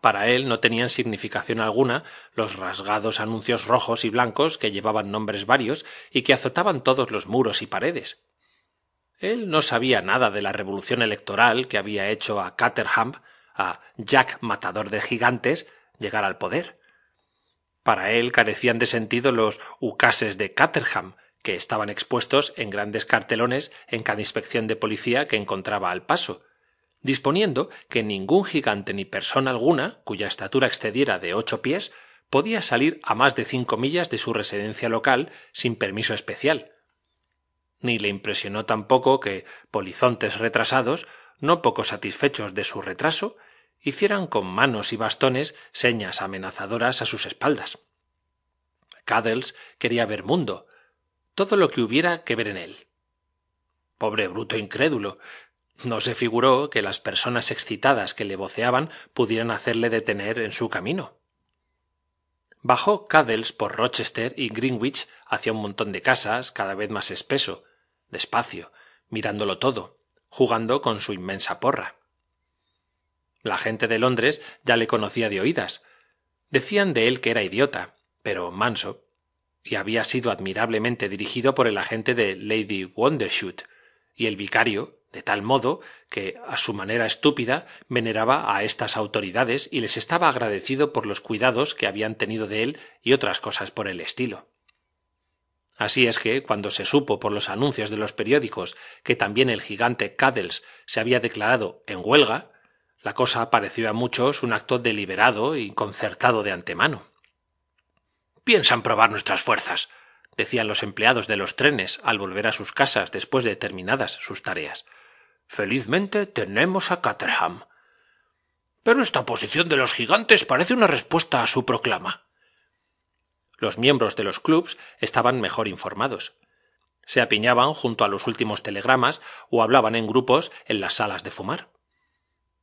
Para él no tenían significación alguna los rasgados anuncios rojos y blancos que llevaban nombres varios y que azotaban todos los muros y paredes. Él no sabía nada de la revolución electoral que había hecho a Caterham, a Jack Matador de Gigantes, llegar al poder. Para él carecían de sentido los ucases de Caterham, que estaban expuestos en grandes cartelones en cada inspección de policía que encontraba al paso, disponiendo que ningún gigante ni persona alguna, cuya estatura excediera de ocho pies, podía salir a más de cinco millas de su residencia local sin permiso especial. Ni le impresionó tampoco que polizontes retrasados, no poco satisfechos de su retraso, hicieran con manos y bastones señas amenazadoras a sus espaldas. Cadels quería ver mundo, todo lo que hubiera que ver en él. Pobre bruto incrédulo, no se figuró que las personas excitadas que le voceaban pudieran hacerle detener en su camino. Bajó Cadels por Rochester y Greenwich hacia un montón de casas cada vez más espeso, despacio, mirándolo todo, jugando con su inmensa porra. La gente de Londres ya le conocía de oídas. Decían de él que era idiota, pero manso, y había sido admirablemente dirigido por el agente de Lady Wondershoot, y el vicario, de tal modo que, a su manera estúpida, veneraba a estas autoridades y les estaba agradecido por los cuidados que habían tenido de él y otras cosas por el estilo. Así es que, cuando se supo por los anuncios de los periódicos que también el gigante Cadels se había declarado en huelga, la cosa pareció a muchos un acto deliberado y concertado de antemano. Piensan probar nuestras fuerzas, decían los empleados de los trenes al volver a sus casas después de terminadas sus tareas. Felizmente tenemos a Caterham. Pero esta posición de los gigantes parece una respuesta a su proclama. Los miembros de los clubs estaban mejor informados. Se apiñaban junto a los últimos telegramas o hablaban en grupos en las salas de fumar.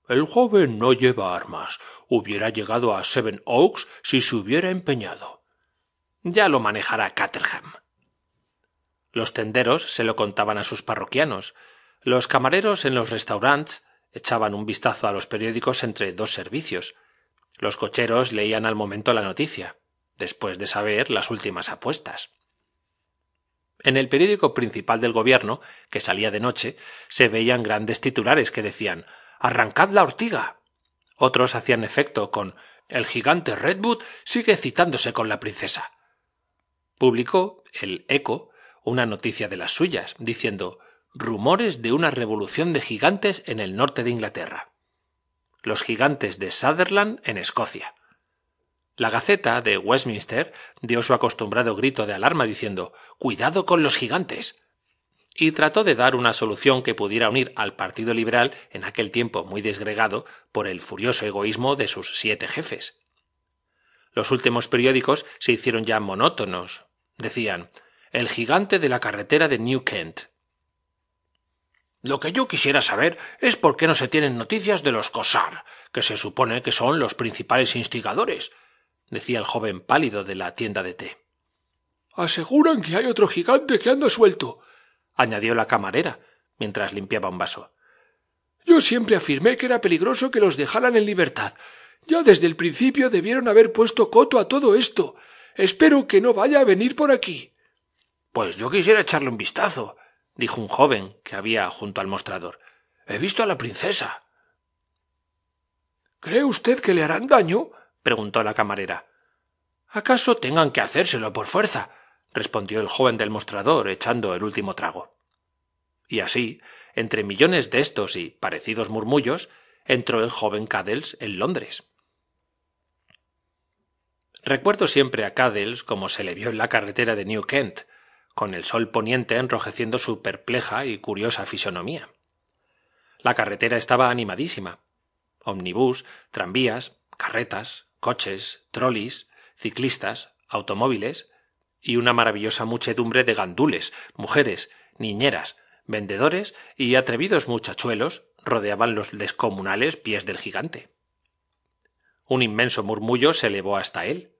El joven no lleva armas. Hubiera llegado a Seven Oaks si se hubiera empeñado. Ya lo manejará Caterham. Los tenderos se lo contaban a sus parroquianos, los camareros en los restaurantes echaban un vistazo a los periódicos entre dos servicios. Los cocheros leían al momento la noticia, después de saber las últimas apuestas. En el periódico principal del gobierno, que salía de noche, se veían grandes titulares que decían Arrancad la ortiga. Otros hacían efecto con El gigante Redwood sigue citándose con la princesa. Publicó el Eco una noticia de las suyas, diciendo rumores de una revolución de gigantes en el norte de Inglaterra. Los gigantes de Sutherland en Escocia. La Gaceta de Westminster dio su acostumbrado grito de alarma diciendo Cuidado con los gigantes. y trató de dar una solución que pudiera unir al Partido Liberal en aquel tiempo muy desgregado por el furioso egoísmo de sus siete jefes. Los últimos periódicos se hicieron ya monótonos. Decían El gigante de la carretera de New Kent, lo que yo quisiera saber es por qué no se tienen noticias de los Cosar, que se supone que son los principales instigadores, decía el joven pálido de la tienda de té. Aseguran que hay otro gigante que anda suelto, añadió la camarera, mientras limpiaba un vaso. Yo siempre afirmé que era peligroso que los dejaran en libertad. Ya desde el principio debieron haber puesto coto a todo esto. Espero que no vaya a venir por aquí. Pues yo quisiera echarle un vistazo, dijo un joven que había junto al mostrador. He visto a la princesa. ¿Cree usted que le harán daño? preguntó la camarera. ¿Acaso tengan que hacérselo por fuerza? respondió el joven del mostrador, echando el último trago. Y así, entre millones de estos y parecidos murmullos, entró el joven Cadells en Londres. Recuerdo siempre a Cadells como se le vio en la carretera de New Kent, con el sol poniente enrojeciendo su perpleja y curiosa fisonomía. La carretera estaba animadísima. Omnibus, tranvías, carretas, coches, trolis, ciclistas, automóviles y una maravillosa muchedumbre de gandules, mujeres, niñeras, vendedores y atrevidos muchachuelos rodeaban los descomunales pies del gigante. Un inmenso murmullo se elevó hasta él.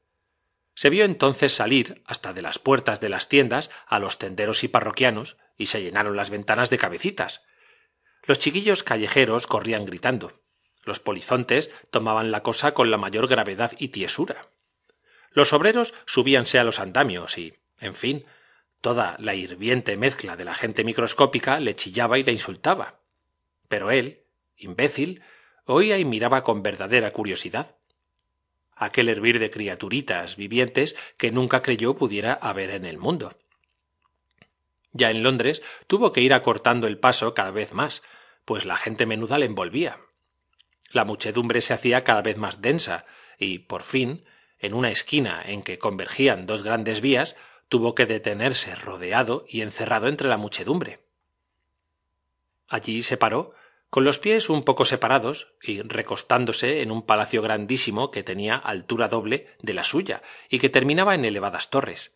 Se vio entonces salir hasta de las puertas de las tiendas a los tenderos y parroquianos, y se llenaron las ventanas de cabecitas. Los chiquillos callejeros corrían gritando. Los polizontes tomaban la cosa con la mayor gravedad y tiesura. Los obreros subíanse a los andamios y, en fin, toda la hirviente mezcla de la gente microscópica le chillaba y le insultaba. Pero él, imbécil, oía y miraba con verdadera curiosidad aquel hervir de criaturitas vivientes que nunca creyó pudiera haber en el mundo. Ya en Londres tuvo que ir acortando el paso cada vez más, pues la gente menuda le envolvía. La muchedumbre se hacía cada vez más densa, y por fin, en una esquina en que convergían dos grandes vías, tuvo que detenerse rodeado y encerrado entre la muchedumbre. Allí se paró con los pies un poco separados y recostándose en un palacio grandísimo que tenía altura doble de la suya y que terminaba en elevadas torres.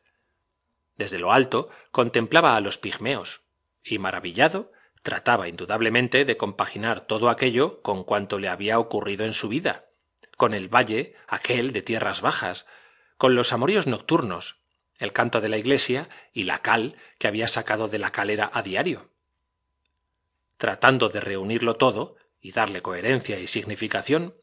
Desde lo alto contemplaba a los pigmeos, y maravillado, trataba indudablemente de compaginar todo aquello con cuanto le había ocurrido en su vida, con el valle aquel de tierras bajas, con los amoríos nocturnos, el canto de la iglesia y la cal que había sacado de la calera a diario tratando de reunirlo todo y darle coherencia y significación,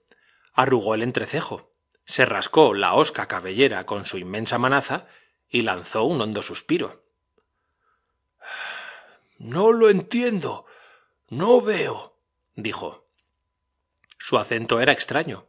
arrugó el entrecejo, se rascó la hosca cabellera con su inmensa manaza y lanzó un hondo suspiro. No lo entiendo. No veo. dijo. Su acento era extraño.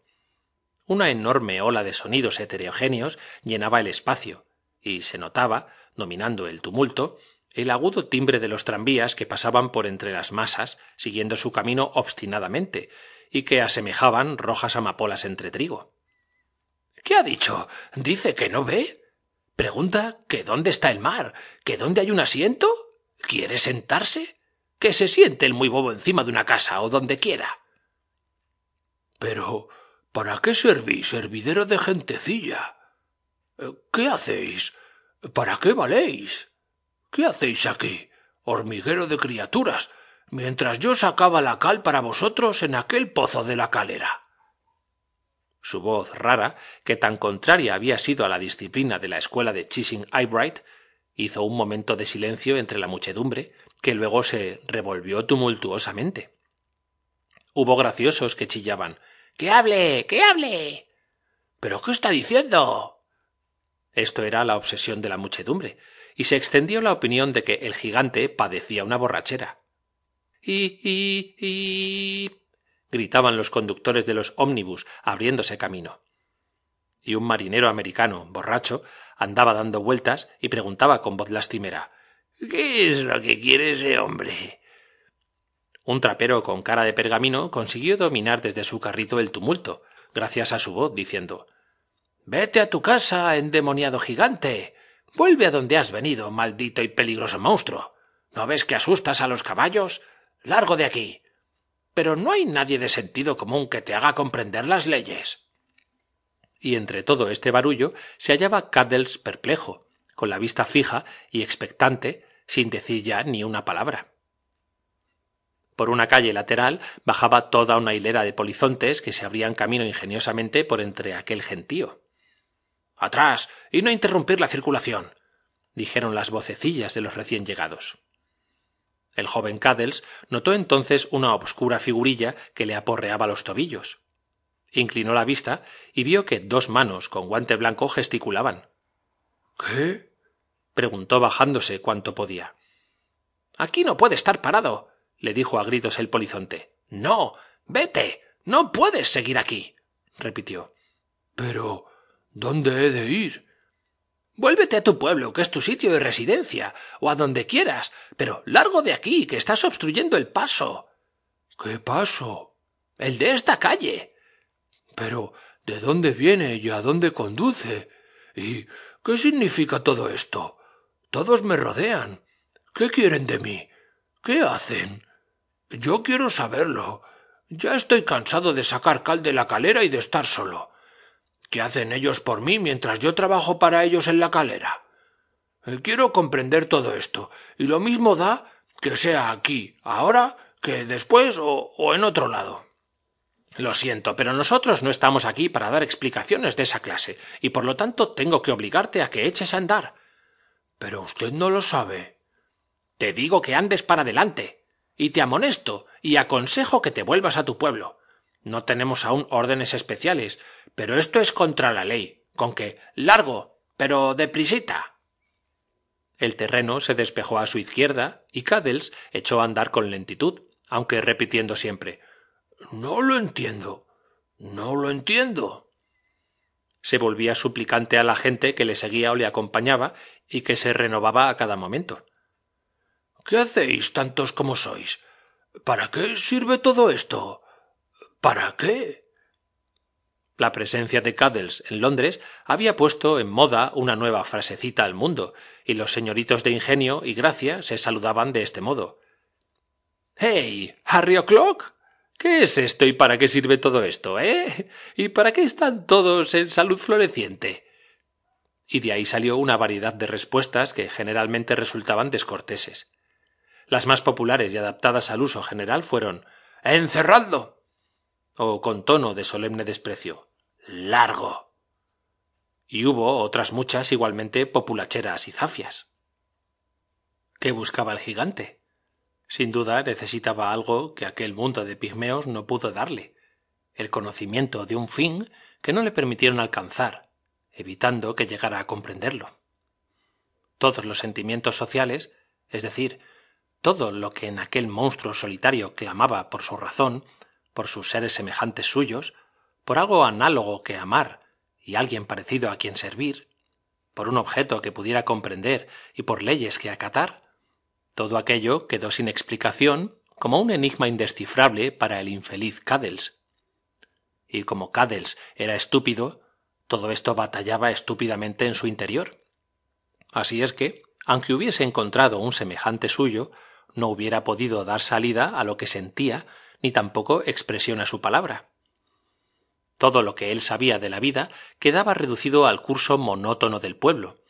Una enorme ola de sonidos heterogéneos llenaba el espacio, y se notaba, dominando el tumulto, el agudo timbre de los tranvías que pasaban por entre las masas, siguiendo su camino obstinadamente, y que asemejaban rojas amapolas entre trigo. ¿Qué ha dicho? ¿Dice que no ve? Pregunta que dónde está el mar, que dónde hay un asiento. ¿Quiere sentarse? Que se siente el muy bobo encima de una casa o donde quiera. Pero, ¿para qué servís, hervidero de gentecilla? ¿Qué hacéis? ¿Para qué valéis? ¿Qué hacéis aquí, hormiguero de criaturas, mientras yo sacaba la cal para vosotros en aquel pozo de la calera? Su voz rara, que tan contraria había sido a la disciplina de la escuela de Chising Eyebright, hizo un momento de silencio entre la muchedumbre, que luego se revolvió tumultuosamente. Hubo graciosos que chillaban ¡Que hable! ¡Que hable! ¿Pero qué está diciendo? Esto era la obsesión de la muchedumbre, y se extendió la opinión de que el gigante padecía una borrachera. Y, y, y. gritaban los conductores de los ómnibus, abriéndose camino. Y un marinero americano, borracho, andaba dando vueltas y preguntaba con voz lastimera ¿Qué es lo que quiere ese hombre? Un trapero con cara de pergamino consiguió dominar desde su carrito el tumulto, gracias a su voz, diciendo Vete a tu casa, endemoniado gigante. Vuelve a donde has venido, maldito y peligroso monstruo. ¿No ves que asustas a los caballos? Largo de aquí. Pero no hay nadie de sentido común que te haga comprender las leyes. Y entre todo este barullo se hallaba Caddles perplejo, con la vista fija y expectante, sin decir ya ni una palabra. Por una calle lateral bajaba toda una hilera de polizontes que se abrían camino ingeniosamente por entre aquel gentío. Atrás. y no interrumpir la circulación. dijeron las vocecillas de los recién llegados. El joven Caddles notó entonces una obscura figurilla que le aporreaba los tobillos. Inclinó la vista y vio que dos manos con guante blanco gesticulaban. ¿Qué? preguntó bajándose cuanto podía. Aquí no puede estar parado, le dijo a gritos el polizonte. No. vete. no puedes seguir aquí. repitió. Pero. ¿Dónde he de ir? Vuélvete a tu pueblo, que es tu sitio de residencia, o a donde quieras, pero largo de aquí, que estás obstruyendo el paso. ¿Qué paso? El de esta calle. Pero, ¿de dónde viene y a dónde conduce? ¿Y qué significa todo esto? Todos me rodean. ¿Qué quieren de mí? ¿Qué hacen? Yo quiero saberlo. Ya estoy cansado de sacar cal de la calera y de estar solo. ¿Qué hacen ellos por mí mientras yo trabajo para ellos en la calera? Eh, quiero comprender todo esto, y lo mismo da que sea aquí, ahora, que después o, o, en otro lado. Lo siento, pero nosotros no estamos aquí para dar explicaciones de esa clase, y por lo tanto tengo que obligarte a que eches a andar. Pero usted no lo sabe. Te digo que andes para adelante, y te amonesto, y aconsejo que te vuelvas a tu pueblo. No tenemos aún órdenes especiales, pero esto es contra la ley, con que largo, pero de deprisita. El terreno se despejó a su izquierda y Caddles echó a andar con lentitud, aunque repitiendo siempre No lo entiendo. No lo entiendo. Se volvía suplicante a la gente que le seguía o le acompañaba y que se renovaba a cada momento. ¿Qué hacéis tantos como sois? ¿Para qué sirve todo esto? ¿Para qué? La presencia de Cuddles en Londres había puesto en moda una nueva frasecita al mundo, y los señoritos de ingenio y gracia se saludaban de este modo. ¡Hey! ¿Harry O'Clock? ¿Qué es esto y para qué sirve todo esto, eh? ¿Y para qué están todos en salud floreciente? Y de ahí salió una variedad de respuestas que generalmente resultaban descorteses. Las más populares y adaptadas al uso general fueron Encerradlo o con tono de solemne desprecio largo. Y hubo otras muchas igualmente populacheras y zafias. ¿Qué buscaba el gigante? Sin duda necesitaba algo que aquel mundo de pigmeos no pudo darle el conocimiento de un fin que no le permitieron alcanzar, evitando que llegara a comprenderlo. Todos los sentimientos sociales, es decir, todo lo que en aquel monstruo solitario clamaba por su razón, por sus seres semejantes suyos, por algo análogo que amar y alguien parecido a quien servir, por un objeto que pudiera comprender y por leyes que acatar, todo aquello quedó sin explicación como un enigma indescifrable para el infeliz Cadels. Y como Cadels era estúpido, todo esto batallaba estúpidamente en su interior. Así es que, aunque hubiese encontrado un semejante suyo, no hubiera podido dar salida a lo que sentía ni tampoco expresión a su palabra. Todo lo que él sabía de la vida quedaba reducido al curso monótono del pueblo.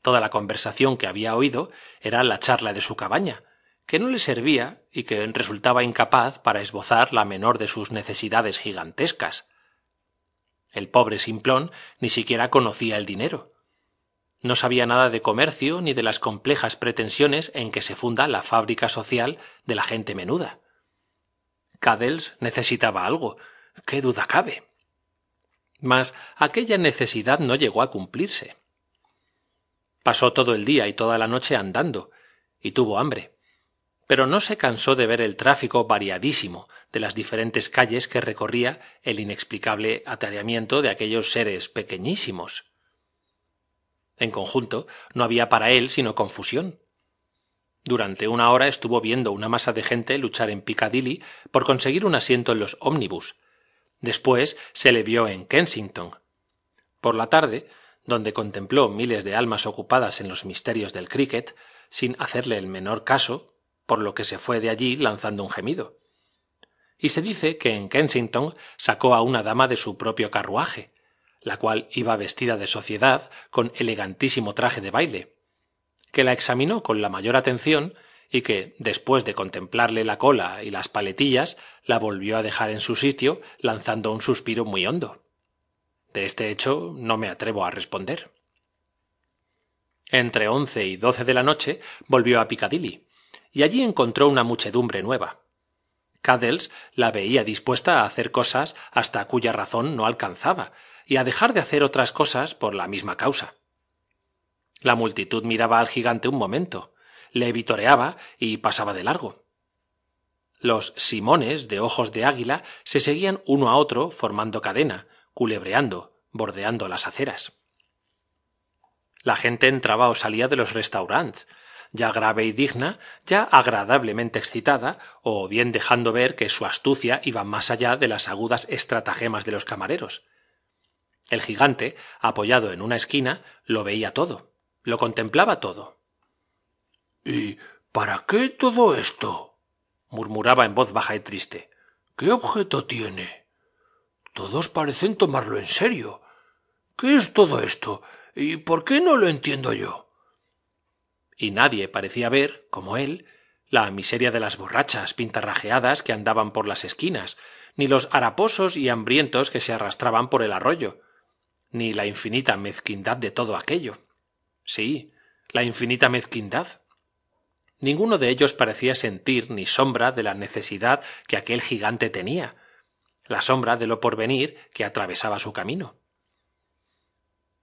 Toda la conversación que había oído era la charla de su cabaña, que no le servía y que resultaba incapaz para esbozar la menor de sus necesidades gigantescas. El pobre simplón ni siquiera conocía el dinero. No sabía nada de comercio ni de las complejas pretensiones en que se funda la fábrica social de la gente menuda. Cadels necesitaba algo, qué duda cabe. Mas aquella necesidad no llegó a cumplirse. Pasó todo el día y toda la noche andando, y tuvo hambre. Pero no se cansó de ver el tráfico variadísimo de las diferentes calles que recorría el inexplicable atareamiento de aquellos seres pequeñísimos. En conjunto, no había para él sino confusión, durante una hora estuvo viendo una masa de gente luchar en Piccadilly por conseguir un asiento en los ómnibus. Después se le vio en Kensington. Por la tarde, donde contempló miles de almas ocupadas en los misterios del cricket, sin hacerle el menor caso, por lo que se fue de allí lanzando un gemido. Y se dice que en Kensington sacó a una dama de su propio carruaje, la cual iba vestida de sociedad con elegantísimo traje de baile que la examinó con la mayor atención y que, después de contemplarle la cola y las paletillas, la volvió a dejar en su sitio, lanzando un suspiro muy hondo. De este hecho no me atrevo a responder. Entre once y doce de la noche volvió a Piccadilly, y allí encontró una muchedumbre nueva. Caddles la veía dispuesta a hacer cosas hasta cuya razón no alcanzaba, y a dejar de hacer otras cosas por la misma causa. La multitud miraba al gigante un momento, le vitoreaba y pasaba de largo. Los simones de ojos de águila se seguían uno a otro formando cadena, culebreando, bordeando las aceras. La gente entraba o salía de los restaurantes, ya grave y digna, ya agradablemente excitada, o bien dejando ver que su astucia iba más allá de las agudas estratagemas de los camareros. El gigante, apoyado en una esquina, lo veía todo. Lo contemplaba todo. ¿Y para qué todo esto? murmuraba en voz baja y triste. ¿Qué objeto tiene? Todos parecen tomarlo en serio. ¿Qué es todo esto? ¿Y por qué no lo entiendo yo? Y nadie parecía ver, como él, la miseria de las borrachas pintarrajeadas que andaban por las esquinas, ni los haraposos y hambrientos que se arrastraban por el arroyo, ni la infinita mezquindad de todo aquello sí, la infinita mezquindad. Ninguno de ellos parecía sentir ni sombra de la necesidad que aquel gigante tenía, la sombra de lo porvenir que atravesaba su camino.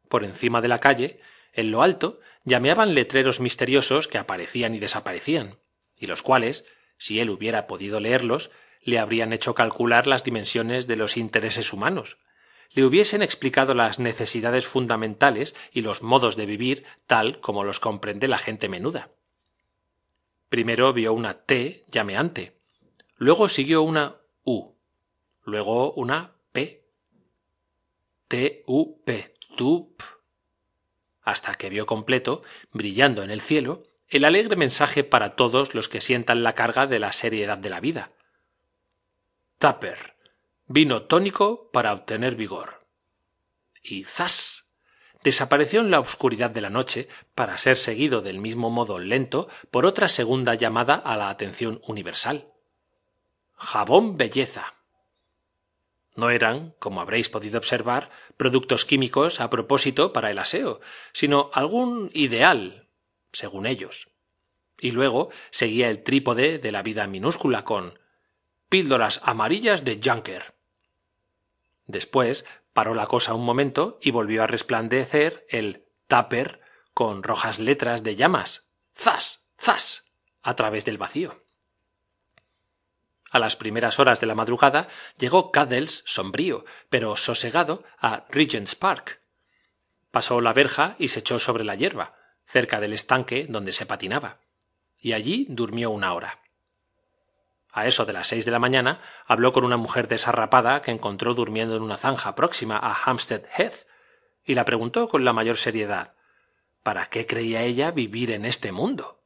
Por encima de la calle, en lo alto, llameaban letreros misteriosos que aparecían y desaparecían, y los cuales, si él hubiera podido leerlos, le habrían hecho calcular las dimensiones de los intereses humanos, le hubiesen explicado las necesidades fundamentales y los modos de vivir tal como los comprende la gente menuda. Primero vio una T llameante, luego siguió una U, luego una P, T-U-P, TUP, hasta que vio completo, brillando en el cielo, el alegre mensaje para todos los que sientan la carga de la seriedad de la vida vino tónico para obtener vigor. Y zas. Desapareció en la oscuridad de la noche para ser seguido del mismo modo lento por otra segunda llamada a la atención universal. Jabón belleza. No eran, como habréis podido observar, productos químicos a propósito para el aseo, sino algún ideal, según ellos. Y luego seguía el trípode de la vida minúscula con píldoras amarillas de Junker. Después paró la cosa un momento y volvió a resplandecer el taper con rojas letras de llamas. ¡Zas! ¡Zas! a través del vacío. A las primeras horas de la madrugada llegó Caddles sombrío, pero sosegado, a Regent's Park. Pasó la verja y se echó sobre la hierba, cerca del estanque donde se patinaba, y allí durmió una hora a eso de las seis de la mañana, habló con una mujer desarrapada que encontró durmiendo en una zanja próxima a Hampstead Heath, y la preguntó con la mayor seriedad ¿Para qué creía ella vivir en este mundo?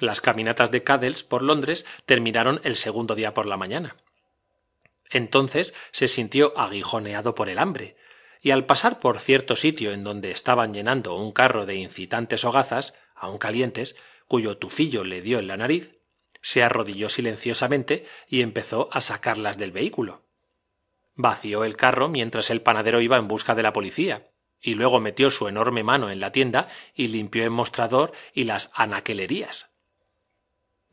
Las caminatas de Cadells por Londres terminaron el segundo día por la mañana. Entonces se sintió aguijoneado por el hambre, y al pasar por cierto sitio en donde estaban llenando un carro de incitantes hogazas, aún calientes, cuyo tufillo le dio en la nariz, se arrodilló silenciosamente y empezó a sacarlas del vehículo. Vació el carro mientras el panadero iba en busca de la policía, y luego metió su enorme mano en la tienda y limpió el mostrador y las anaquelerías.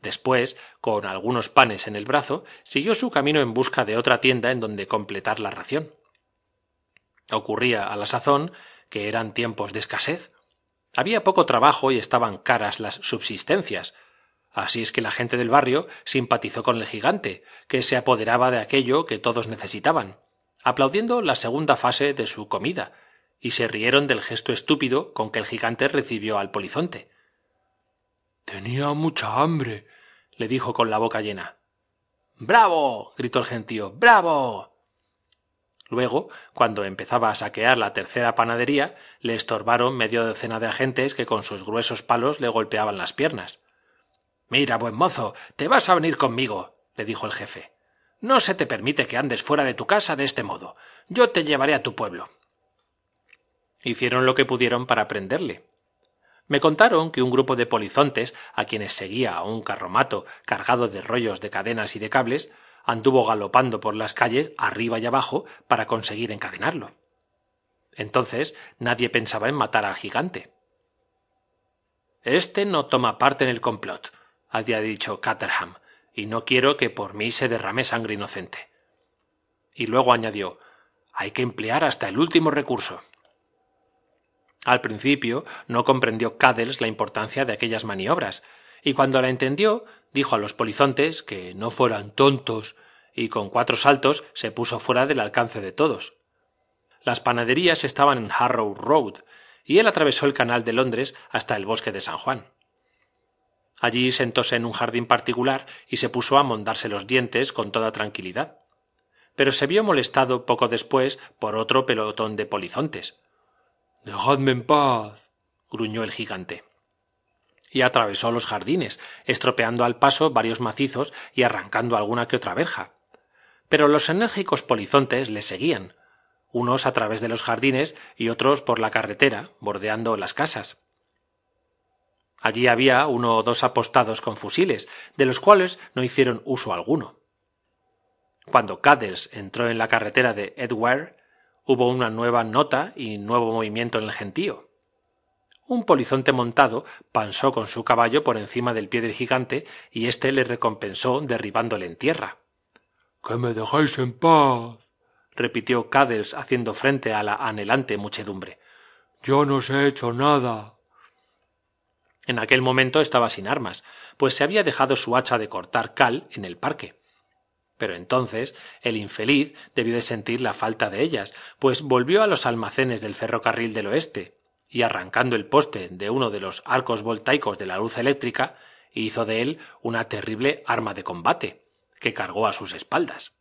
Después, con algunos panes en el brazo, siguió su camino en busca de otra tienda en donde completar la ración. Ocurría a la sazón que eran tiempos de escasez. Había poco trabajo y estaban caras las subsistencias, Así es que la gente del barrio simpatizó con el gigante, que se apoderaba de aquello que todos necesitaban, aplaudiendo la segunda fase de su comida, y se rieron del gesto estúpido con que el gigante recibió al polizonte. Tenía mucha hambre, le dijo con la boca llena. ¡Bravo! gritó el gentío. ¡Bravo! Luego, cuando empezaba a saquear la tercera panadería, le estorbaron media docena de agentes que con sus gruesos palos le golpeaban las piernas. Mira, buen mozo, te vas a venir conmigo, le dijo el jefe. No se te permite que andes fuera de tu casa de este modo. Yo te llevaré a tu pueblo. Hicieron lo que pudieron para prenderle. Me contaron que un grupo de polizontes, a quienes seguía un carromato cargado de rollos de cadenas y de cables, anduvo galopando por las calles arriba y abajo para conseguir encadenarlo. Entonces nadie pensaba en matar al gigante. Este no toma parte en el complot, había dicho Caterham, y no quiero que por mí se derrame sangre inocente. Y luego añadió hay que emplear hasta el último recurso. Al principio no comprendió Cadels la importancia de aquellas maniobras, y cuando la entendió, dijo a los polizontes que no fueran tontos, y con cuatro saltos se puso fuera del alcance de todos. Las panaderías estaban en Harrow Road, y él atravesó el canal de Londres hasta el bosque de San Juan. Allí sentóse en un jardín particular y se puso a mondarse los dientes con toda tranquilidad. Pero se vio molestado poco después por otro pelotón de polizontes. Dejadme en paz. gruñó el gigante. Y atravesó los jardines, estropeando al paso varios macizos y arrancando alguna que otra verja. Pero los enérgicos polizontes le seguían, unos a través de los jardines y otros por la carretera, bordeando las casas. Allí había uno o dos apostados con fusiles, de los cuales no hicieron uso alguno. Cuando Cadels entró en la carretera de Edward, hubo una nueva nota y nuevo movimiento en el gentío. Un polizonte montado pansó con su caballo por encima del pie del gigante y éste le recompensó derribándole en tierra. Que me dejéis en paz. repitió Cadels haciendo frente a la anhelante muchedumbre. Yo no os he hecho nada. En aquel momento estaba sin armas, pues se había dejado su hacha de cortar cal en el parque. Pero entonces el infeliz debió de sentir la falta de ellas, pues volvió a los almacenes del ferrocarril del oeste, y arrancando el poste de uno de los arcos voltaicos de la luz eléctrica, hizo de él una terrible arma de combate, que cargó a sus espaldas.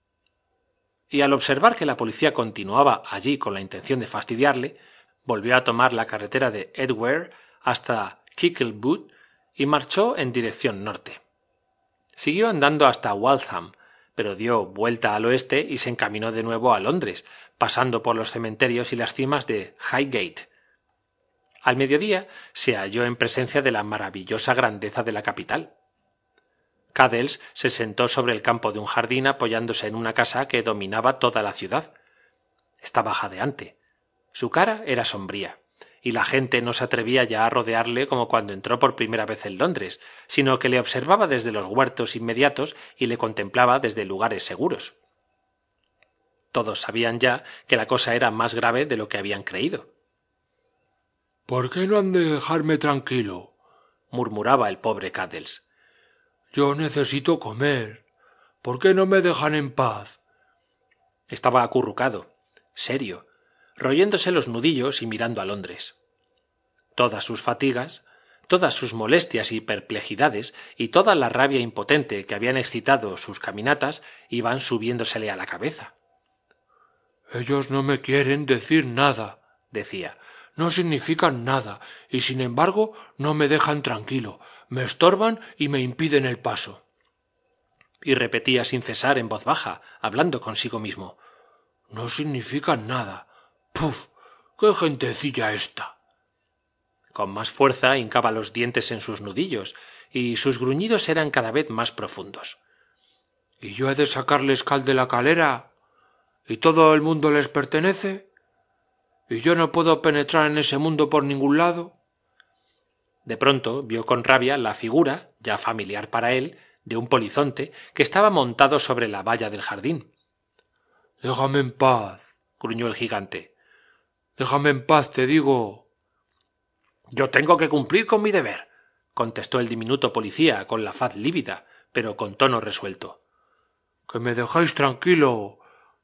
Y al observar que la policía continuaba allí con la intención de fastidiarle, volvió a tomar la carretera de Edward hasta Kicklewood y marchó en dirección norte. Siguió andando hasta Waltham, pero dio vuelta al oeste y se encaminó de nuevo a Londres, pasando por los cementerios y las cimas de Highgate. Al mediodía se halló en presencia de la maravillosa grandeza de la capital. Cadels se sentó sobre el campo de un jardín apoyándose en una casa que dominaba toda la ciudad. Estaba jadeante. Su cara era sombría y la gente no se atrevía ya a rodearle como cuando entró por primera vez en Londres, sino que le observaba desde los huertos inmediatos y le contemplaba desde lugares seguros. Todos sabían ya que la cosa era más grave de lo que habían creído. ¿Por qué no han de dejarme tranquilo? murmuraba el pobre Caddles. Yo necesito comer. ¿Por qué no me dejan en paz? Estaba acurrucado, serio, royéndose los nudillos y mirando a Londres. Todas sus fatigas, todas sus molestias y perplejidades y toda la rabia impotente que habían excitado sus caminatas iban subiéndosele a la cabeza. Ellos no me quieren decir nada, decía, no significan nada, y sin embargo no me dejan tranquilo, me estorban y me impiden el paso. Y repetía sin cesar en voz baja, hablando consigo mismo, no significan nada, qué gentecilla esta con más fuerza hincaba los dientes en sus nudillos y sus gruñidos eran cada vez más profundos y yo he de sacarles cal de la calera y todo el mundo les pertenece y yo no puedo penetrar en ese mundo por ningún lado de pronto vio con rabia la figura ya familiar para él de un polizonte que estaba montado sobre la valla del jardín déjame en paz gruñó el gigante Déjame en paz, te digo. Yo tengo que cumplir con mi deber, contestó el diminuto policía con la faz lívida, pero con tono resuelto. Que me dejáis tranquilo.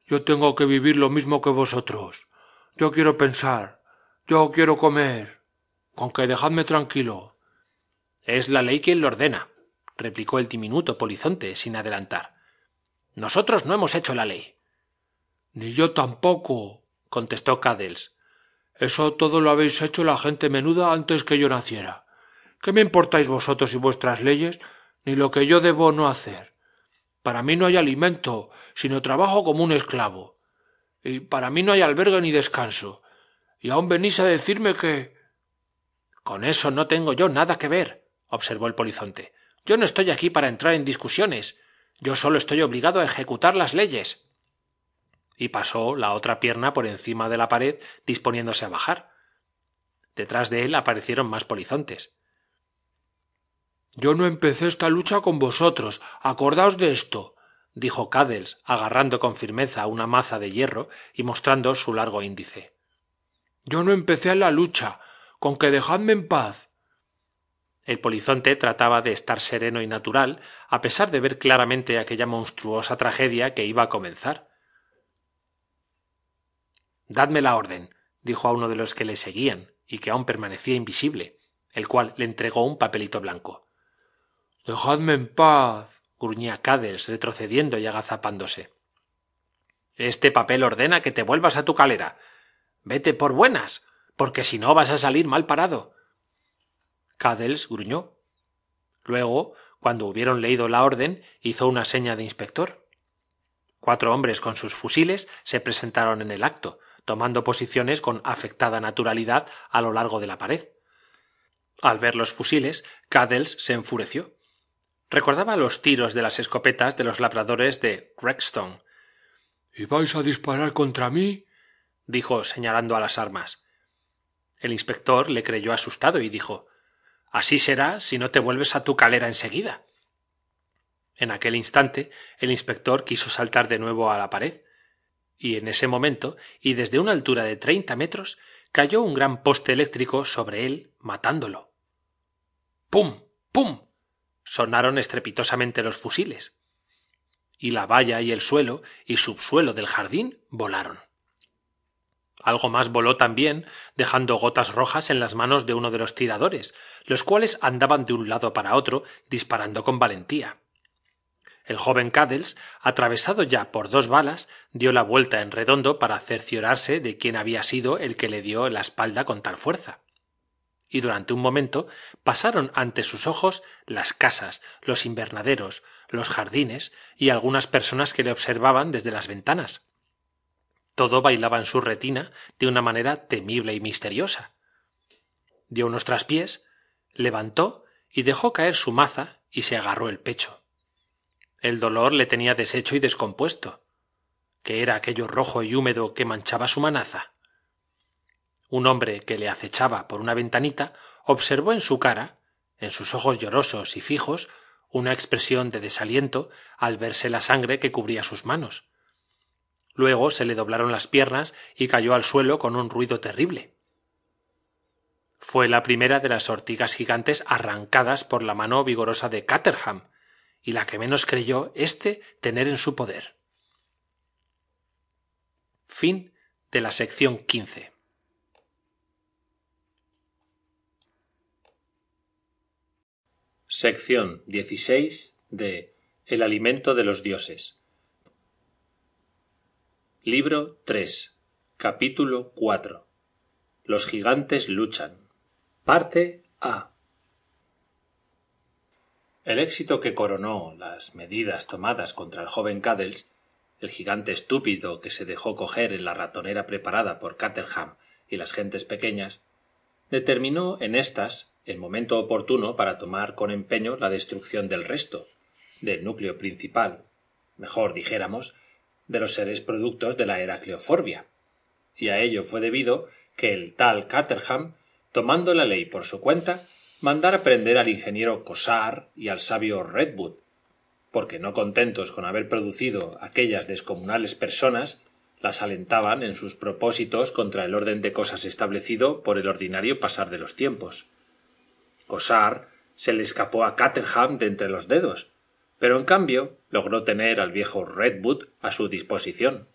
Yo tengo que vivir lo mismo que vosotros. Yo quiero pensar. Yo quiero comer. Con que dejadme tranquilo. Es la ley quien lo ordena, replicó el diminuto polizonte sin adelantar. Nosotros no hemos hecho la ley. Ni yo tampoco, contestó Cadels, eso todo lo habéis hecho la gente menuda antes que yo naciera. ¿Qué me importáis vosotros y vuestras leyes, ni lo que yo debo no hacer? Para mí no hay alimento, sino trabajo como un esclavo. Y para mí no hay albergue ni descanso. Y aún venís a decirme que. Con eso no tengo yo nada que ver, observó el polizonte. Yo no estoy aquí para entrar en discusiones. Yo solo estoy obligado a ejecutar las leyes y pasó la otra pierna por encima de la pared disponiéndose a bajar. Detrás de él aparecieron más polizontes. Yo no empecé esta lucha con vosotros. Acordaos de esto dijo Cadels, agarrando con firmeza una maza de hierro y mostrando su largo índice. Yo no empecé la lucha. Con que dejadme en paz. El polizonte trataba de estar sereno y natural, a pesar de ver claramente aquella monstruosa tragedia que iba a comenzar. Dadme la orden, dijo a uno de los que le seguían y que aún permanecía invisible, el cual le entregó un papelito blanco. Dejadme en paz. gruñía Cadels retrocediendo y agazapándose. Este papel ordena que te vuelvas a tu calera. Vete por buenas, porque si no vas a salir mal parado. Cadels gruñó. Luego, cuando hubieron leído la orden, hizo una seña de inspector. Cuatro hombres con sus fusiles se presentaron en el acto, tomando posiciones con afectada naturalidad a lo largo de la pared. Al ver los fusiles, Cadels se enfureció. Recordaba los tiros de las escopetas de los labradores de Gregstone. ¿Y vais a disparar contra mí? dijo, señalando a las armas. El inspector le creyó asustado y dijo Así será si no te vuelves a tu calera enseguida. En aquel instante el inspector quiso saltar de nuevo a la pared, y en ese momento, y desde una altura de treinta metros, cayó un gran poste eléctrico sobre él, matándolo. ¡Pum! ¡Pum! sonaron estrepitosamente los fusiles. Y la valla y el suelo y subsuelo del jardín volaron. Algo más voló también, dejando gotas rojas en las manos de uno de los tiradores, los cuales andaban de un lado para otro disparando con valentía. El joven Cadels, atravesado ya por dos balas, dio la vuelta en redondo para cerciorarse de quién había sido el que le dio la espalda con tal fuerza. Y durante un momento pasaron ante sus ojos las casas, los invernaderos, los jardines y algunas personas que le observaban desde las ventanas. Todo bailaba en su retina de una manera temible y misteriosa. Dio unos traspiés, levantó y dejó caer su maza y se agarró el pecho. El dolor le tenía deshecho y descompuesto. ¿Qué era aquello rojo y húmedo que manchaba su manaza? Un hombre que le acechaba por una ventanita observó en su cara, en sus ojos llorosos y fijos, una expresión de desaliento al verse la sangre que cubría sus manos. Luego se le doblaron las piernas y cayó al suelo con un ruido terrible. Fue la primera de las ortigas gigantes arrancadas por la mano vigorosa de y la que menos creyó éste tener en su poder. Fin de la sección 15. Sección 16 de El alimento de los dioses. Libro 3. Capítulo 4. Los gigantes luchan. Parte A el éxito que coronó las medidas tomadas contra el joven caddles el gigante estúpido que se dejó coger en la ratonera preparada por Caterham y las gentes pequeñas determinó en éstas el momento oportuno para tomar con empeño la destrucción del resto del núcleo principal mejor dijéramos de los seres productos de la heracleoforbia y a ello fue debido que el tal Caterham, tomando la ley por su cuenta mandar prender al ingeniero Cosar y al sabio redwood porque no contentos con haber producido aquellas descomunales personas las alentaban en sus propósitos contra el orden de cosas establecido por el ordinario pasar de los tiempos Cosar se le escapó a caterham de entre los dedos pero en cambio logró tener al viejo redwood a su disposición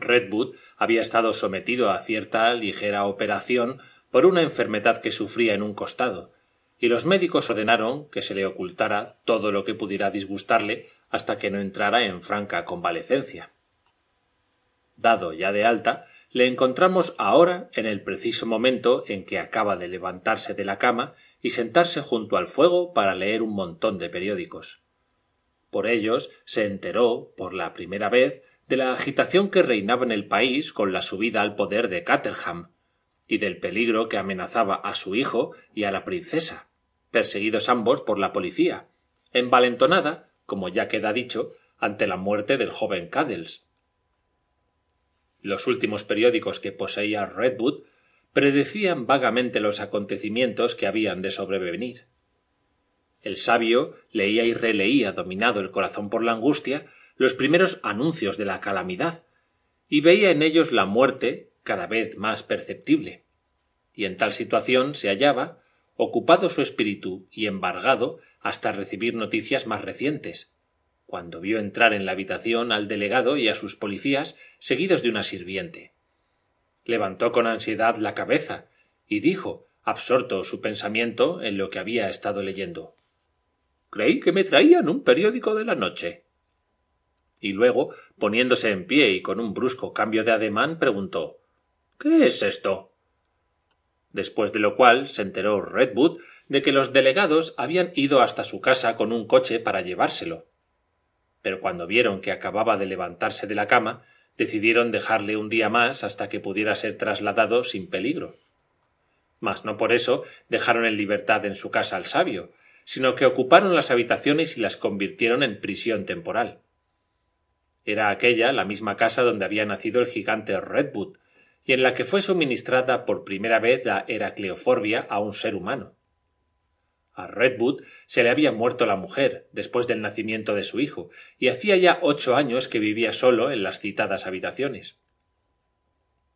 redwood había estado sometido a cierta ligera operación por una enfermedad que sufría en un costado y los médicos ordenaron que se le ocultara todo lo que pudiera disgustarle hasta que no entrara en franca convalecencia dado ya de alta le encontramos ahora en el preciso momento en que acaba de levantarse de la cama y sentarse junto al fuego para leer un montón de periódicos por ellos se enteró por la primera vez de la agitación que reinaba en el país con la subida al poder de y del peligro que amenazaba a su hijo y a la princesa perseguidos ambos por la policía envalentonada como ya queda dicho ante la muerte del joven Cadells. los últimos periódicos que poseía redwood predecían vagamente los acontecimientos que habían de sobrevenir el sabio leía y releía dominado el corazón por la angustia los primeros anuncios de la calamidad y veía en ellos la muerte cada vez más perceptible y en tal situación se hallaba ocupado su espíritu y embargado hasta recibir noticias más recientes cuando vio entrar en la habitación al delegado y a sus policías seguidos de una sirviente levantó con ansiedad la cabeza y dijo absorto su pensamiento en lo que había estado leyendo creí que me traían un periódico de la noche y luego poniéndose en pie y con un brusco cambio de ademán preguntó qué es esto después de lo cual se enteró redwood de que los delegados habían ido hasta su casa con un coche para llevárselo pero cuando vieron que acababa de levantarse de la cama decidieron dejarle un día más hasta que pudiera ser trasladado sin peligro mas no por eso dejaron en libertad en su casa al sabio sino que ocuparon las habitaciones y las convirtieron en prisión temporal era aquella la misma casa donde había nacido el gigante redwood y en la que fue suministrada por primera vez la heracleoforbia a un ser humano a redwood se le había muerto la mujer después del nacimiento de su hijo y hacía ya ocho años que vivía solo en las citadas habitaciones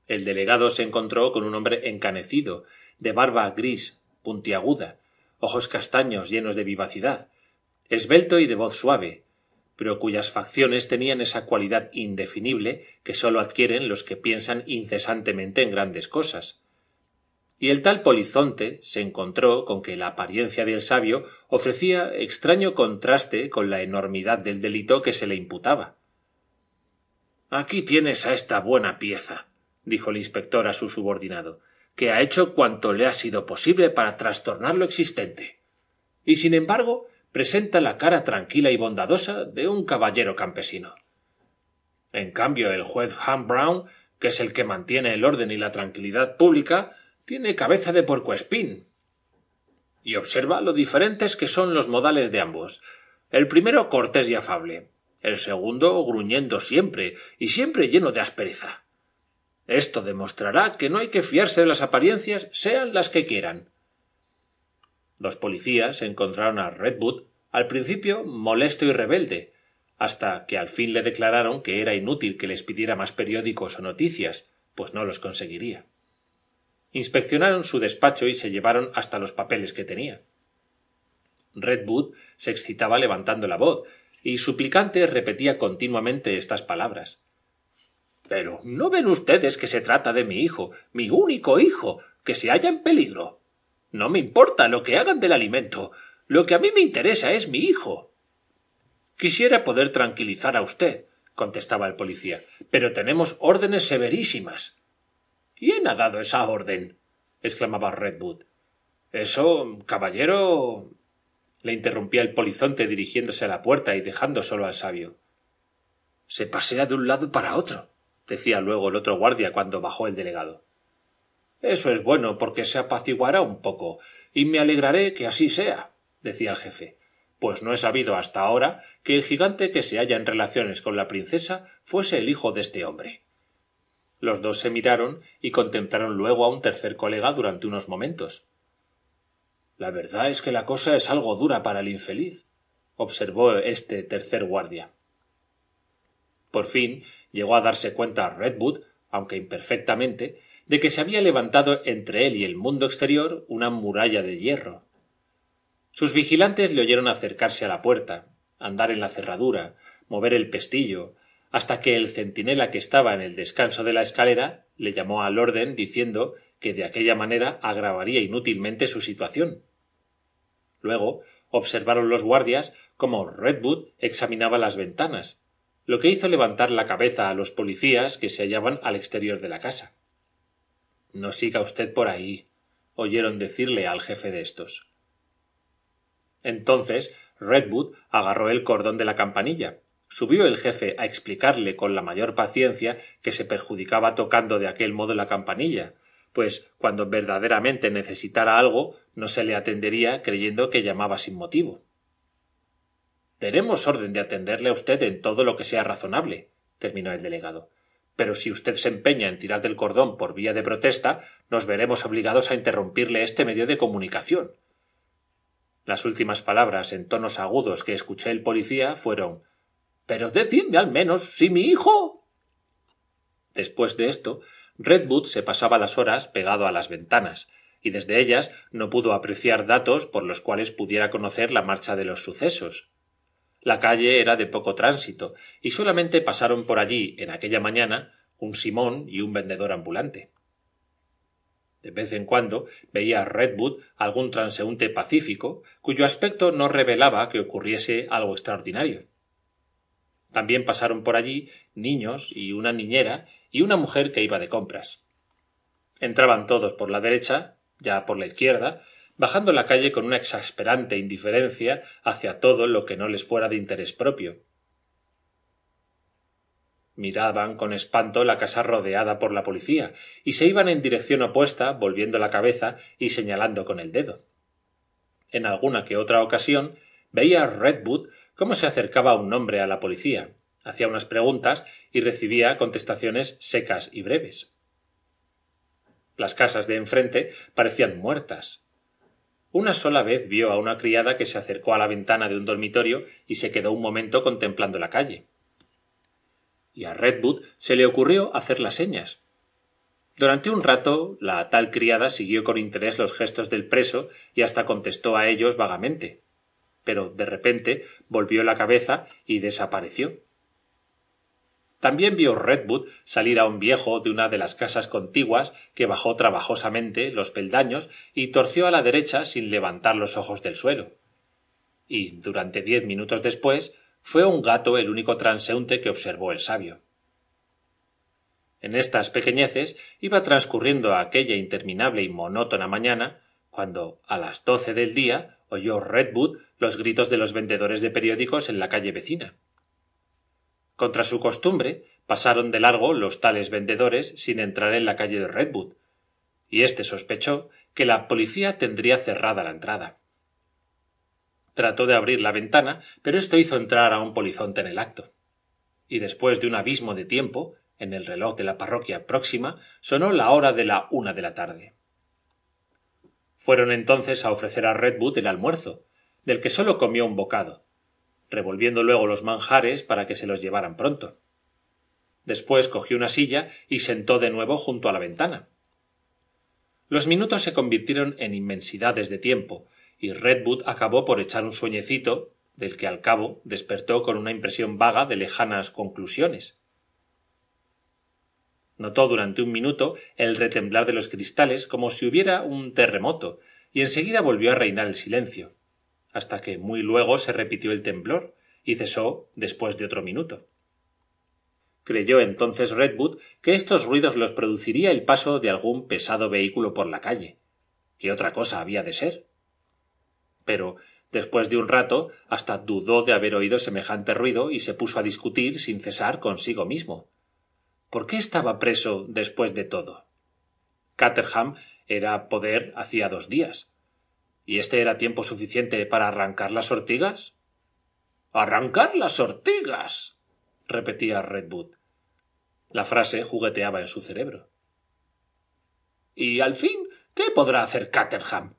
el delegado se encontró con un hombre encanecido de barba gris puntiaguda ojos castaños llenos de vivacidad esbelto y de voz suave pero cuyas facciones tenían esa cualidad indefinible que sólo adquieren los que piensan incesantemente en grandes cosas y el tal polizonte se encontró con que la apariencia del sabio ofrecía extraño contraste con la enormidad del delito que se le imputaba aquí tienes a esta buena pieza dijo el inspector a su subordinado que ha hecho cuanto le ha sido posible para trastornar lo existente y sin embargo presenta la cara tranquila y bondadosa de un caballero campesino en cambio el juez Ham brown que es el que mantiene el orden y la tranquilidad pública tiene cabeza de espín. y observa lo diferentes que son los modales de ambos el primero cortés y afable el segundo gruñendo siempre y siempre lleno de aspereza esto demostrará que no hay que fiarse de las apariencias sean las que quieran los policías encontraron a redwood al principio molesto y rebelde hasta que al fin le declararon que era inútil que les pidiera más periódicos o noticias pues no los conseguiría inspeccionaron su despacho y se llevaron hasta los papeles que tenía redwood se excitaba levantando la voz y suplicante repetía continuamente estas palabras pero no ven ustedes que se trata de mi hijo mi único hijo que se halla en peligro no me importa lo que hagan del alimento. Lo que a mí me interesa es mi hijo. Quisiera poder tranquilizar a usted, contestaba el policía, pero tenemos órdenes severísimas. ¿Quién ha dado esa orden? exclamaba Redwood. Eso, caballero. le interrumpía el polizonte dirigiéndose a la puerta y dejando solo al sabio. Se pasea de un lado para otro, decía luego el otro guardia cuando bajó el delegado eso es bueno porque se apaciguará un poco y me alegraré que así sea decía el jefe pues no he sabido hasta ahora que el gigante que se halla en relaciones con la princesa fuese el hijo de este hombre los dos se miraron y contemplaron luego a un tercer colega durante unos momentos la verdad es que la cosa es algo dura para el infeliz observó este tercer guardia por fin llegó a darse cuenta redwood aunque imperfectamente de que se había levantado entre él y el mundo exterior una muralla de hierro. Sus vigilantes le oyeron acercarse a la puerta, andar en la cerradura, mover el pestillo, hasta que el centinela que estaba en el descanso de la escalera le llamó al orden diciendo que de aquella manera agravaría inútilmente su situación. Luego observaron los guardias cómo Redwood examinaba las ventanas, lo que hizo levantar la cabeza a los policías que se hallaban al exterior de la casa no siga usted por ahí oyeron decirle al jefe de estos. entonces redwood agarró el cordón de la campanilla subió el jefe a explicarle con la mayor paciencia que se perjudicaba tocando de aquel modo la campanilla pues cuando verdaderamente necesitara algo no se le atendería creyendo que llamaba sin motivo tenemos orden de atenderle a usted en todo lo que sea razonable terminó el delegado pero si usted se empeña en tirar del cordón por vía de protesta nos veremos obligados a interrumpirle este medio de comunicación las últimas palabras en tonos agudos que escuché el policía fueron pero decidme al menos si mi hijo después de esto redwood se pasaba las horas pegado a las ventanas y desde ellas no pudo apreciar datos por los cuales pudiera conocer la marcha de los sucesos la calle era de poco tránsito y solamente pasaron por allí en aquella mañana un simón y un vendedor ambulante de vez en cuando veía redwood algún transeúnte pacífico cuyo aspecto no revelaba que ocurriese algo extraordinario también pasaron por allí niños y una niñera y una mujer que iba de compras entraban todos por la derecha ya por la izquierda bajando la calle con una exasperante indiferencia hacia todo lo que no les fuera de interés propio miraban con espanto la casa rodeada por la policía y se iban en dirección opuesta volviendo la cabeza y señalando con el dedo en alguna que otra ocasión veía redwood cómo se acercaba un hombre a la policía hacía unas preguntas y recibía contestaciones secas y breves las casas de enfrente parecían muertas una sola vez vio a una criada que se acercó a la ventana de un dormitorio y se quedó un momento contemplando la calle y a redwood se le ocurrió hacer las señas durante un rato la tal criada siguió con interés los gestos del preso y hasta contestó a ellos vagamente pero de repente volvió la cabeza y desapareció también vio redwood salir a un viejo de una de las casas contiguas que bajó trabajosamente los peldaños y torció a la derecha sin levantar los ojos del suelo y durante diez minutos después fue un gato el único transeúnte que observó el sabio en estas pequeñeces iba transcurriendo aquella interminable y monótona mañana cuando a las doce del día oyó redwood los gritos de los vendedores de periódicos en la calle vecina contra su costumbre pasaron de largo los tales vendedores sin entrar en la calle de redwood y éste sospechó que la policía tendría cerrada la entrada trató de abrir la ventana pero esto hizo entrar a un polizonte en el acto y después de un abismo de tiempo en el reloj de la parroquia próxima sonó la hora de la una de la tarde fueron entonces a ofrecer a redwood el almuerzo del que sólo comió un bocado revolviendo luego los manjares para que se los llevaran pronto después cogió una silla y sentó de nuevo junto a la ventana los minutos se convirtieron en inmensidades de tiempo y redwood acabó por echar un sueñecito del que al cabo despertó con una impresión vaga de lejanas conclusiones notó durante un minuto el retemblar de los cristales como si hubiera un terremoto y enseguida volvió a reinar el silencio hasta que muy luego se repitió el temblor y cesó después de otro minuto creyó entonces redwood que estos ruidos los produciría el paso de algún pesado vehículo por la calle qué otra cosa había de ser pero después de un rato hasta dudó de haber oído semejante ruido y se puso a discutir sin cesar consigo mismo por qué estaba preso después de todo caterham era poder hacía dos días ¿Y este era tiempo suficiente para arrancar las ortigas? ¡Arrancar las ortigas! repetía Redwood. La frase jugueteaba en su cerebro. Y al fin, ¿qué podrá hacer Caterham?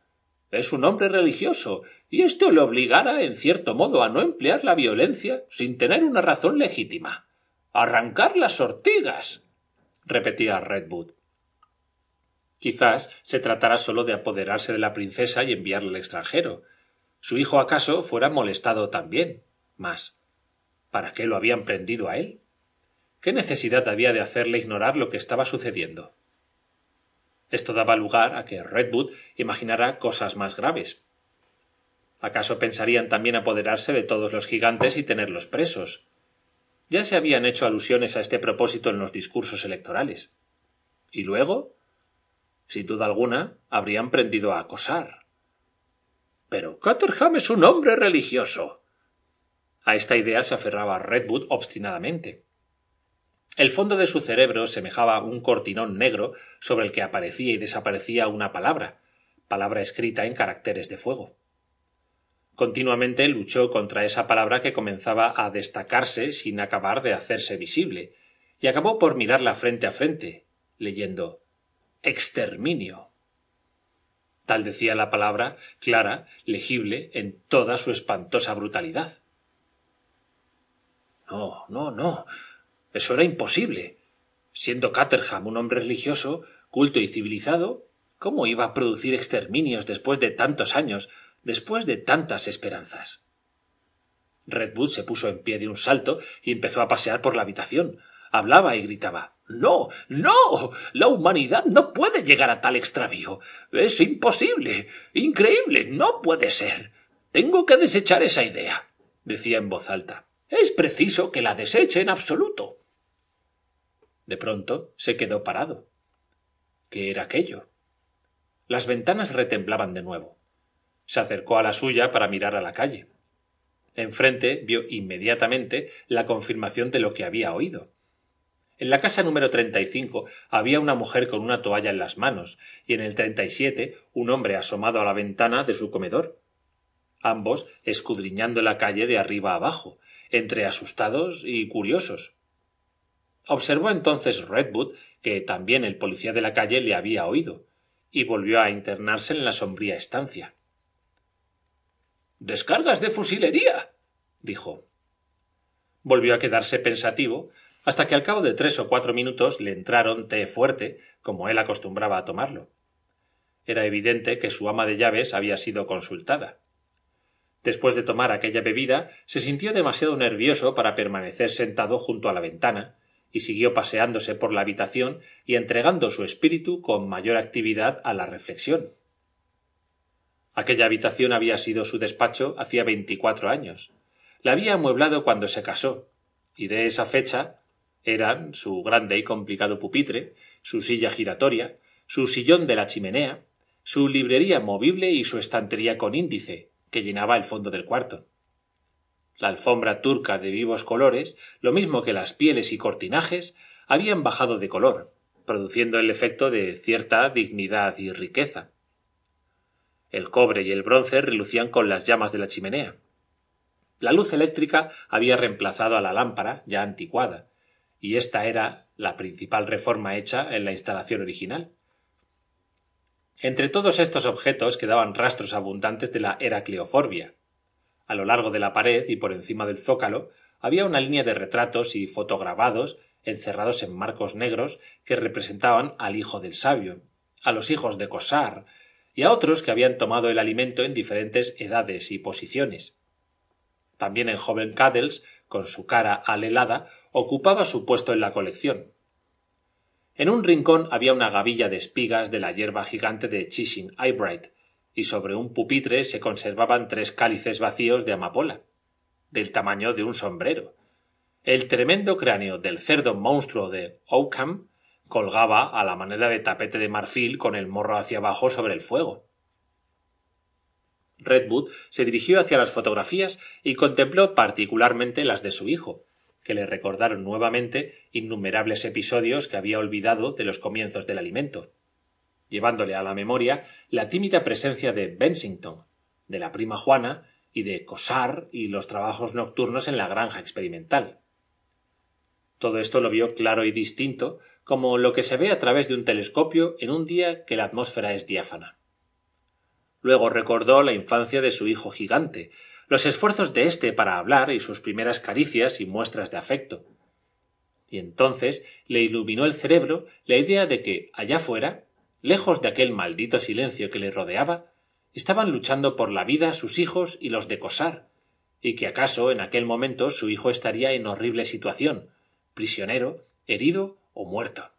Es un hombre religioso, y esto le obligará, en cierto modo, a no emplear la violencia sin tener una razón legítima. ¡Arrancar las ortigas! repetía Redwood quizás se tratara sólo de apoderarse de la princesa y enviarla al extranjero su hijo acaso fuera molestado también mas para qué lo habían prendido a él qué necesidad había de hacerle ignorar lo que estaba sucediendo esto daba lugar a que redwood imaginara cosas más graves acaso pensarían también apoderarse de todos los gigantes y tenerlos presos ya se habían hecho alusiones a este propósito en los discursos electorales y luego sin duda alguna, habrían prendido a acosar. Pero Caterham es un hombre religioso. A esta idea se aferraba Redwood obstinadamente. El fondo de su cerebro semejaba un cortinón negro sobre el que aparecía y desaparecía una palabra, palabra escrita en caracteres de fuego. Continuamente luchó contra esa palabra que comenzaba a destacarse sin acabar de hacerse visible, y acabó por mirarla frente a frente, leyendo exterminio tal decía la palabra clara legible en toda su espantosa brutalidad no no no eso era imposible siendo Caterham un hombre religioso culto y civilizado cómo iba a producir exterminios después de tantos años después de tantas esperanzas redwood se puso en pie de un salto y empezó a pasear por la habitación hablaba y gritaba no, no. La humanidad no puede llegar a tal extravío. Es imposible. Increíble. No puede ser. Tengo que desechar esa idea, decía en voz alta. Es preciso que la deseche en absoluto. De pronto se quedó parado. ¿Qué era aquello? Las ventanas retemblaban de nuevo. Se acercó a la suya para mirar a la calle. Enfrente vio inmediatamente la confirmación de lo que había oído en la casa número 35 había una mujer con una toalla en las manos y en el siete un hombre asomado a la ventana de su comedor. Ambos escudriñando la calle de arriba abajo, entre asustados y curiosos. Observó entonces Redwood que también el policía de la calle le había oído, y volvió a internarse en la sombría estancia. Descargas de fusilería. dijo. Volvió a quedarse pensativo, hasta que al cabo de tres o cuatro minutos le entraron té fuerte, como él acostumbraba a tomarlo. Era evidente que su ama de llaves había sido consultada. Después de tomar aquella bebida, se sintió demasiado nervioso para permanecer sentado junto a la ventana, y siguió paseándose por la habitación y entregando su espíritu con mayor actividad a la reflexión. Aquella habitación había sido su despacho hacía veinticuatro años. La había amueblado cuando se casó, y de esa fecha eran su grande y complicado pupitre su silla giratoria su sillón de la chimenea su librería movible y su estantería con índice que llenaba el fondo del cuarto la alfombra turca de vivos colores lo mismo que las pieles y cortinajes habían bajado de color produciendo el efecto de cierta dignidad y riqueza el cobre y el bronce relucían con las llamas de la chimenea la luz eléctrica había reemplazado a la lámpara ya anticuada y esta era la principal reforma hecha en la instalación original entre todos estos objetos quedaban rastros abundantes de la heracleoforbia a lo largo de la pared y por encima del zócalo había una línea de retratos y fotograbados encerrados en marcos negros que representaban al hijo del sabio a los hijos de Cosar y a otros que habían tomado el alimento en diferentes edades y posiciones también el joven con su cara alelada ocupaba su puesto en la colección en un rincón había una gavilla de espigas de la hierba gigante de Chissing Eyebright, y sobre un pupitre se conservaban tres cálices vacíos de amapola del tamaño de un sombrero el tremendo cráneo del cerdo monstruo de oakham colgaba a la manera de tapete de marfil con el morro hacia abajo sobre el fuego Redwood se dirigió hacia las fotografías y contempló particularmente las de su hijo, que le recordaron nuevamente innumerables episodios que había olvidado de los comienzos del alimento, llevándole a la memoria la tímida presencia de Bensington, de la prima Juana y de Cosar y los trabajos nocturnos en la granja experimental. Todo esto lo vio claro y distinto, como lo que se ve a través de un telescopio en un día que la atmósfera es diáfana luego recordó la infancia de su hijo gigante los esfuerzos de éste para hablar y sus primeras caricias y muestras de afecto y entonces le iluminó el cerebro la idea de que allá fuera lejos de aquel maldito silencio que le rodeaba estaban luchando por la vida sus hijos y los de cosar y que acaso en aquel momento su hijo estaría en horrible situación prisionero herido o muerto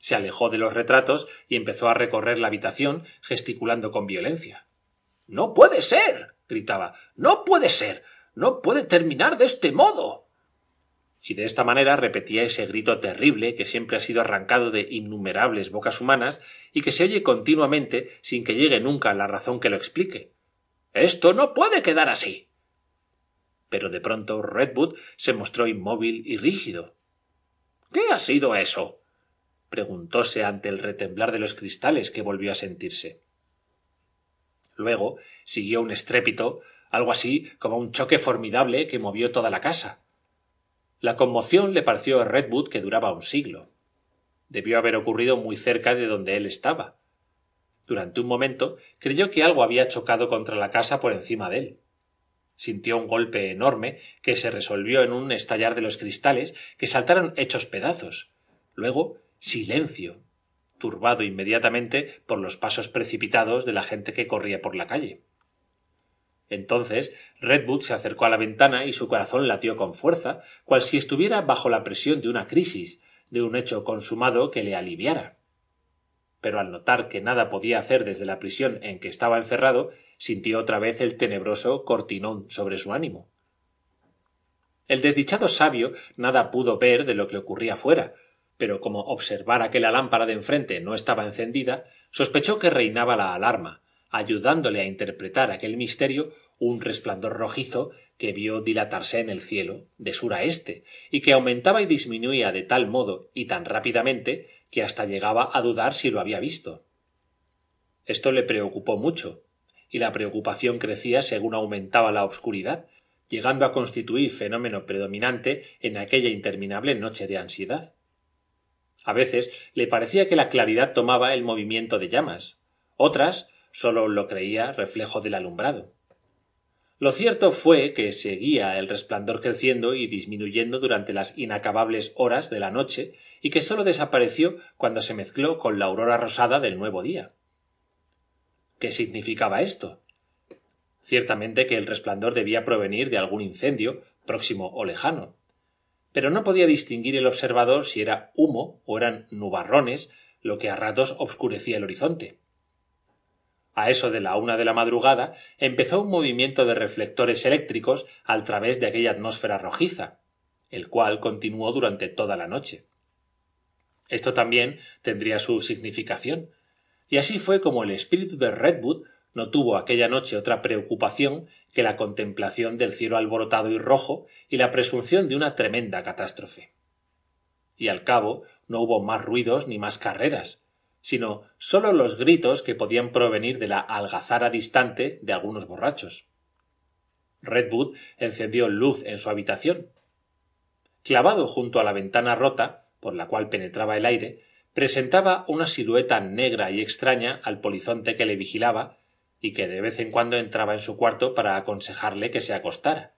se alejó de los retratos y empezó a recorrer la habitación gesticulando con violencia. No puede ser. gritaba. No puede ser. No puede terminar de este modo. Y de esta manera repetía ese grito terrible que siempre ha sido arrancado de innumerables bocas humanas y que se oye continuamente sin que llegue nunca la razón que lo explique. Esto no puede quedar así. Pero de pronto Redwood se mostró inmóvil y rígido. ¿Qué ha sido eso? preguntóse ante el retemblar de los cristales que volvió a sentirse luego siguió un estrépito algo así como un choque formidable que movió toda la casa la conmoción le pareció a redwood que duraba un siglo debió haber ocurrido muy cerca de donde él estaba durante un momento creyó que algo había chocado contra la casa por encima de él sintió un golpe enorme que se resolvió en un estallar de los cristales que saltaron hechos pedazos luego silencio turbado inmediatamente por los pasos precipitados de la gente que corría por la calle entonces redwood se acercó a la ventana y su corazón latió con fuerza cual si estuviera bajo la presión de una crisis de un hecho consumado que le aliviara pero al notar que nada podía hacer desde la prisión en que estaba encerrado sintió otra vez el tenebroso cortinón sobre su ánimo el desdichado sabio nada pudo ver de lo que ocurría fuera pero como observara que la lámpara de enfrente no estaba encendida sospechó que reinaba la alarma ayudándole a interpretar aquel misterio un resplandor rojizo que vio dilatarse en el cielo de sur a este y que aumentaba y disminuía de tal modo y tan rápidamente que hasta llegaba a dudar si lo había visto esto le preocupó mucho y la preocupación crecía según aumentaba la obscuridad llegando a constituir fenómeno predominante en aquella interminable noche de ansiedad a veces le parecía que la claridad tomaba el movimiento de llamas otras sólo lo creía reflejo del alumbrado lo cierto fue que seguía el resplandor creciendo y disminuyendo durante las inacabables horas de la noche y que sólo desapareció cuando se mezcló con la aurora rosada del nuevo día qué significaba esto ciertamente que el resplandor debía provenir de algún incendio próximo o lejano pero no podía distinguir el observador si era humo o eran nubarrones lo que a ratos obscurecía el horizonte a eso de la una de la madrugada empezó un movimiento de reflectores eléctricos al través de aquella atmósfera rojiza el cual continuó durante toda la noche esto también tendría su significación y así fue como el espíritu de redwood no tuvo aquella noche otra preocupación que la contemplación del cielo alborotado y rojo y la presunción de una tremenda catástrofe y al cabo no hubo más ruidos ni más carreras sino sólo los gritos que podían provenir de la algazara distante de algunos borrachos redwood encendió luz en su habitación clavado junto a la ventana rota por la cual penetraba el aire presentaba una silueta negra y extraña al polizonte que le vigilaba y que de vez en cuando entraba en su cuarto para aconsejarle que se acostara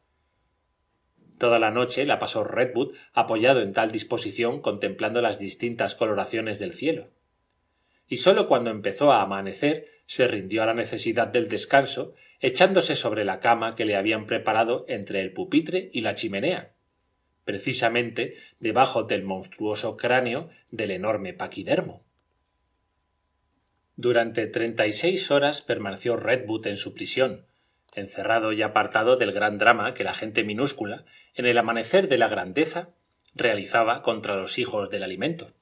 toda la noche la pasó redwood apoyado en tal disposición contemplando las distintas coloraciones del cielo y sólo cuando empezó a amanecer se rindió a la necesidad del descanso echándose sobre la cama que le habían preparado entre el pupitre y la chimenea precisamente debajo del monstruoso cráneo del enorme paquidermo durante treinta y seis horas permaneció redwood en su prisión encerrado y apartado del gran drama que la gente minúscula en el amanecer de la grandeza realizaba contra los hijos del alimento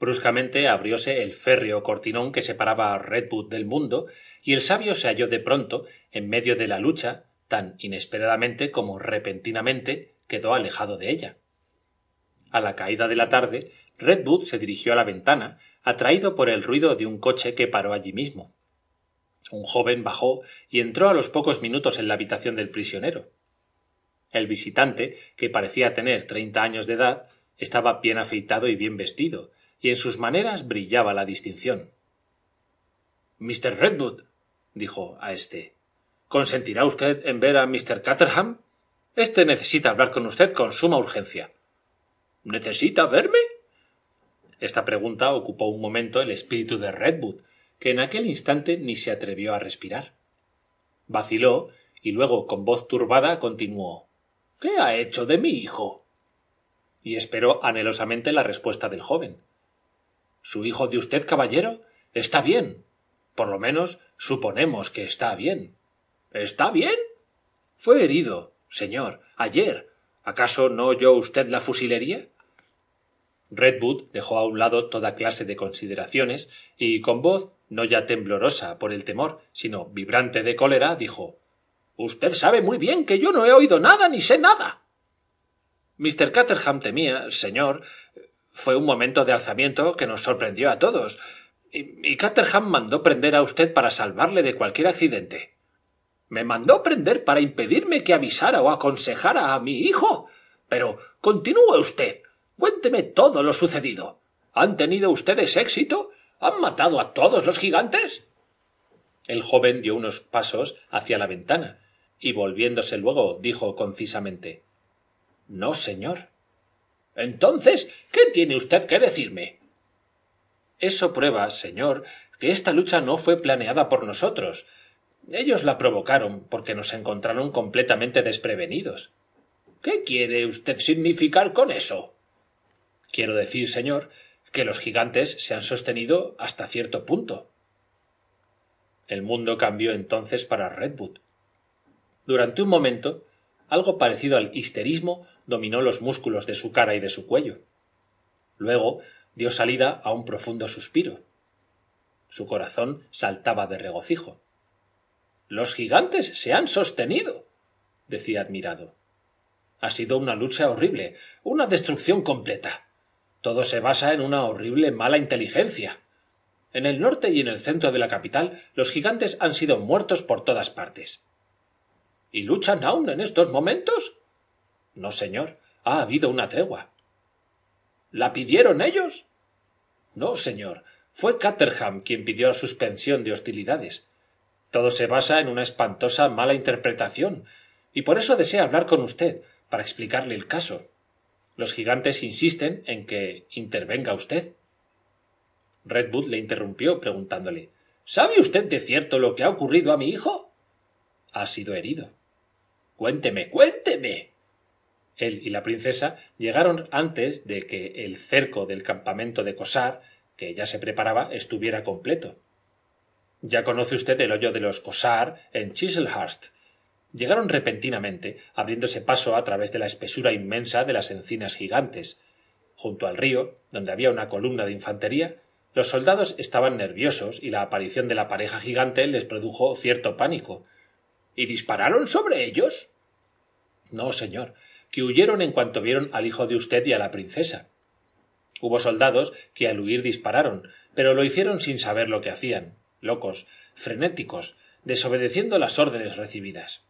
bruscamente abrióse el férreo cortinón que separaba a redwood del mundo y el sabio se halló de pronto en medio de la lucha tan inesperadamente como repentinamente quedó alejado de ella a la caída de la tarde redwood se dirigió a la ventana atraído por el ruido de un coche que paró allí mismo un joven bajó y entró a los pocos minutos en la habitación del prisionero el visitante que parecía tener treinta años de edad estaba bien afeitado y bien vestido y en sus maneras brillaba la distinción mr redwood dijo a éste consentirá usted en ver a mr caterham Este necesita hablar con usted con suma urgencia necesita verme esta pregunta ocupó un momento el espíritu de Redwood, que en aquel instante ni se atrevió a respirar. Vaciló y luego con voz turbada continuó ¿Qué ha hecho de mi hijo? y esperó anhelosamente la respuesta del joven. Su hijo de usted, caballero, está bien. Por lo menos suponemos que está bien. ¿Está bien? Fue herido, señor, ayer. ¿Acaso no oyó usted la fusilería? redwood dejó a un lado toda clase de consideraciones y con voz no ya temblorosa por el temor sino vibrante de cólera dijo usted sabe muy bien que yo no he oído nada ni sé nada mr catterham temía señor fue un momento de alzamiento que nos sorprendió a todos y Caterham mandó prender a usted para salvarle de cualquier accidente. Me mandó prender para impedirme que avisara o aconsejara a mi hijo. Pero continúe usted. Cuénteme todo lo sucedido. ¿Han tenido ustedes éxito? ¿Han matado a todos los gigantes? El joven dio unos pasos hacia la ventana y volviéndose luego dijo concisamente No, señor. Entonces, ¿qué tiene usted que decirme? Eso prueba, señor, que esta lucha no fue planeada por nosotros. Ellos la provocaron porque nos encontraron completamente desprevenidos. ¿Qué quiere usted significar con eso? quiero decir señor que los gigantes se han sostenido hasta cierto punto el mundo cambió entonces para redwood durante un momento algo parecido al histerismo dominó los músculos de su cara y de su cuello luego dio salida a un profundo suspiro su corazón saltaba de regocijo los gigantes se han sostenido decía admirado ha sido una lucha horrible una destrucción completa todo se basa en una horrible mala inteligencia. En el norte y en el centro de la capital los gigantes han sido muertos por todas partes. ¿Y luchan aún en estos momentos? No, señor. Ha habido una tregua. ¿La pidieron ellos? No, señor. Fue Caterham quien pidió la suspensión de hostilidades. Todo se basa en una espantosa mala interpretación, y por eso desea hablar con usted, para explicarle el caso. Los gigantes insisten en que intervenga usted. Redwood le interrumpió preguntándole ¿Sabe usted de cierto lo que ha ocurrido a mi hijo? Ha sido herido. Cuénteme, cuénteme. Él y la princesa llegaron antes de que el cerco del campamento de Cosar, que ya se preparaba, estuviera completo. Ya conoce usted el hoyo de los Cosar en Chiselhurst, llegaron repentinamente abriéndose paso a través de la espesura inmensa de las encinas gigantes junto al río donde había una columna de infantería los soldados estaban nerviosos y la aparición de la pareja gigante les produjo cierto pánico y dispararon sobre ellos no señor que huyeron en cuanto vieron al hijo de usted y a la princesa hubo soldados que al huir dispararon pero lo hicieron sin saber lo que hacían locos frenéticos desobedeciendo las órdenes recibidas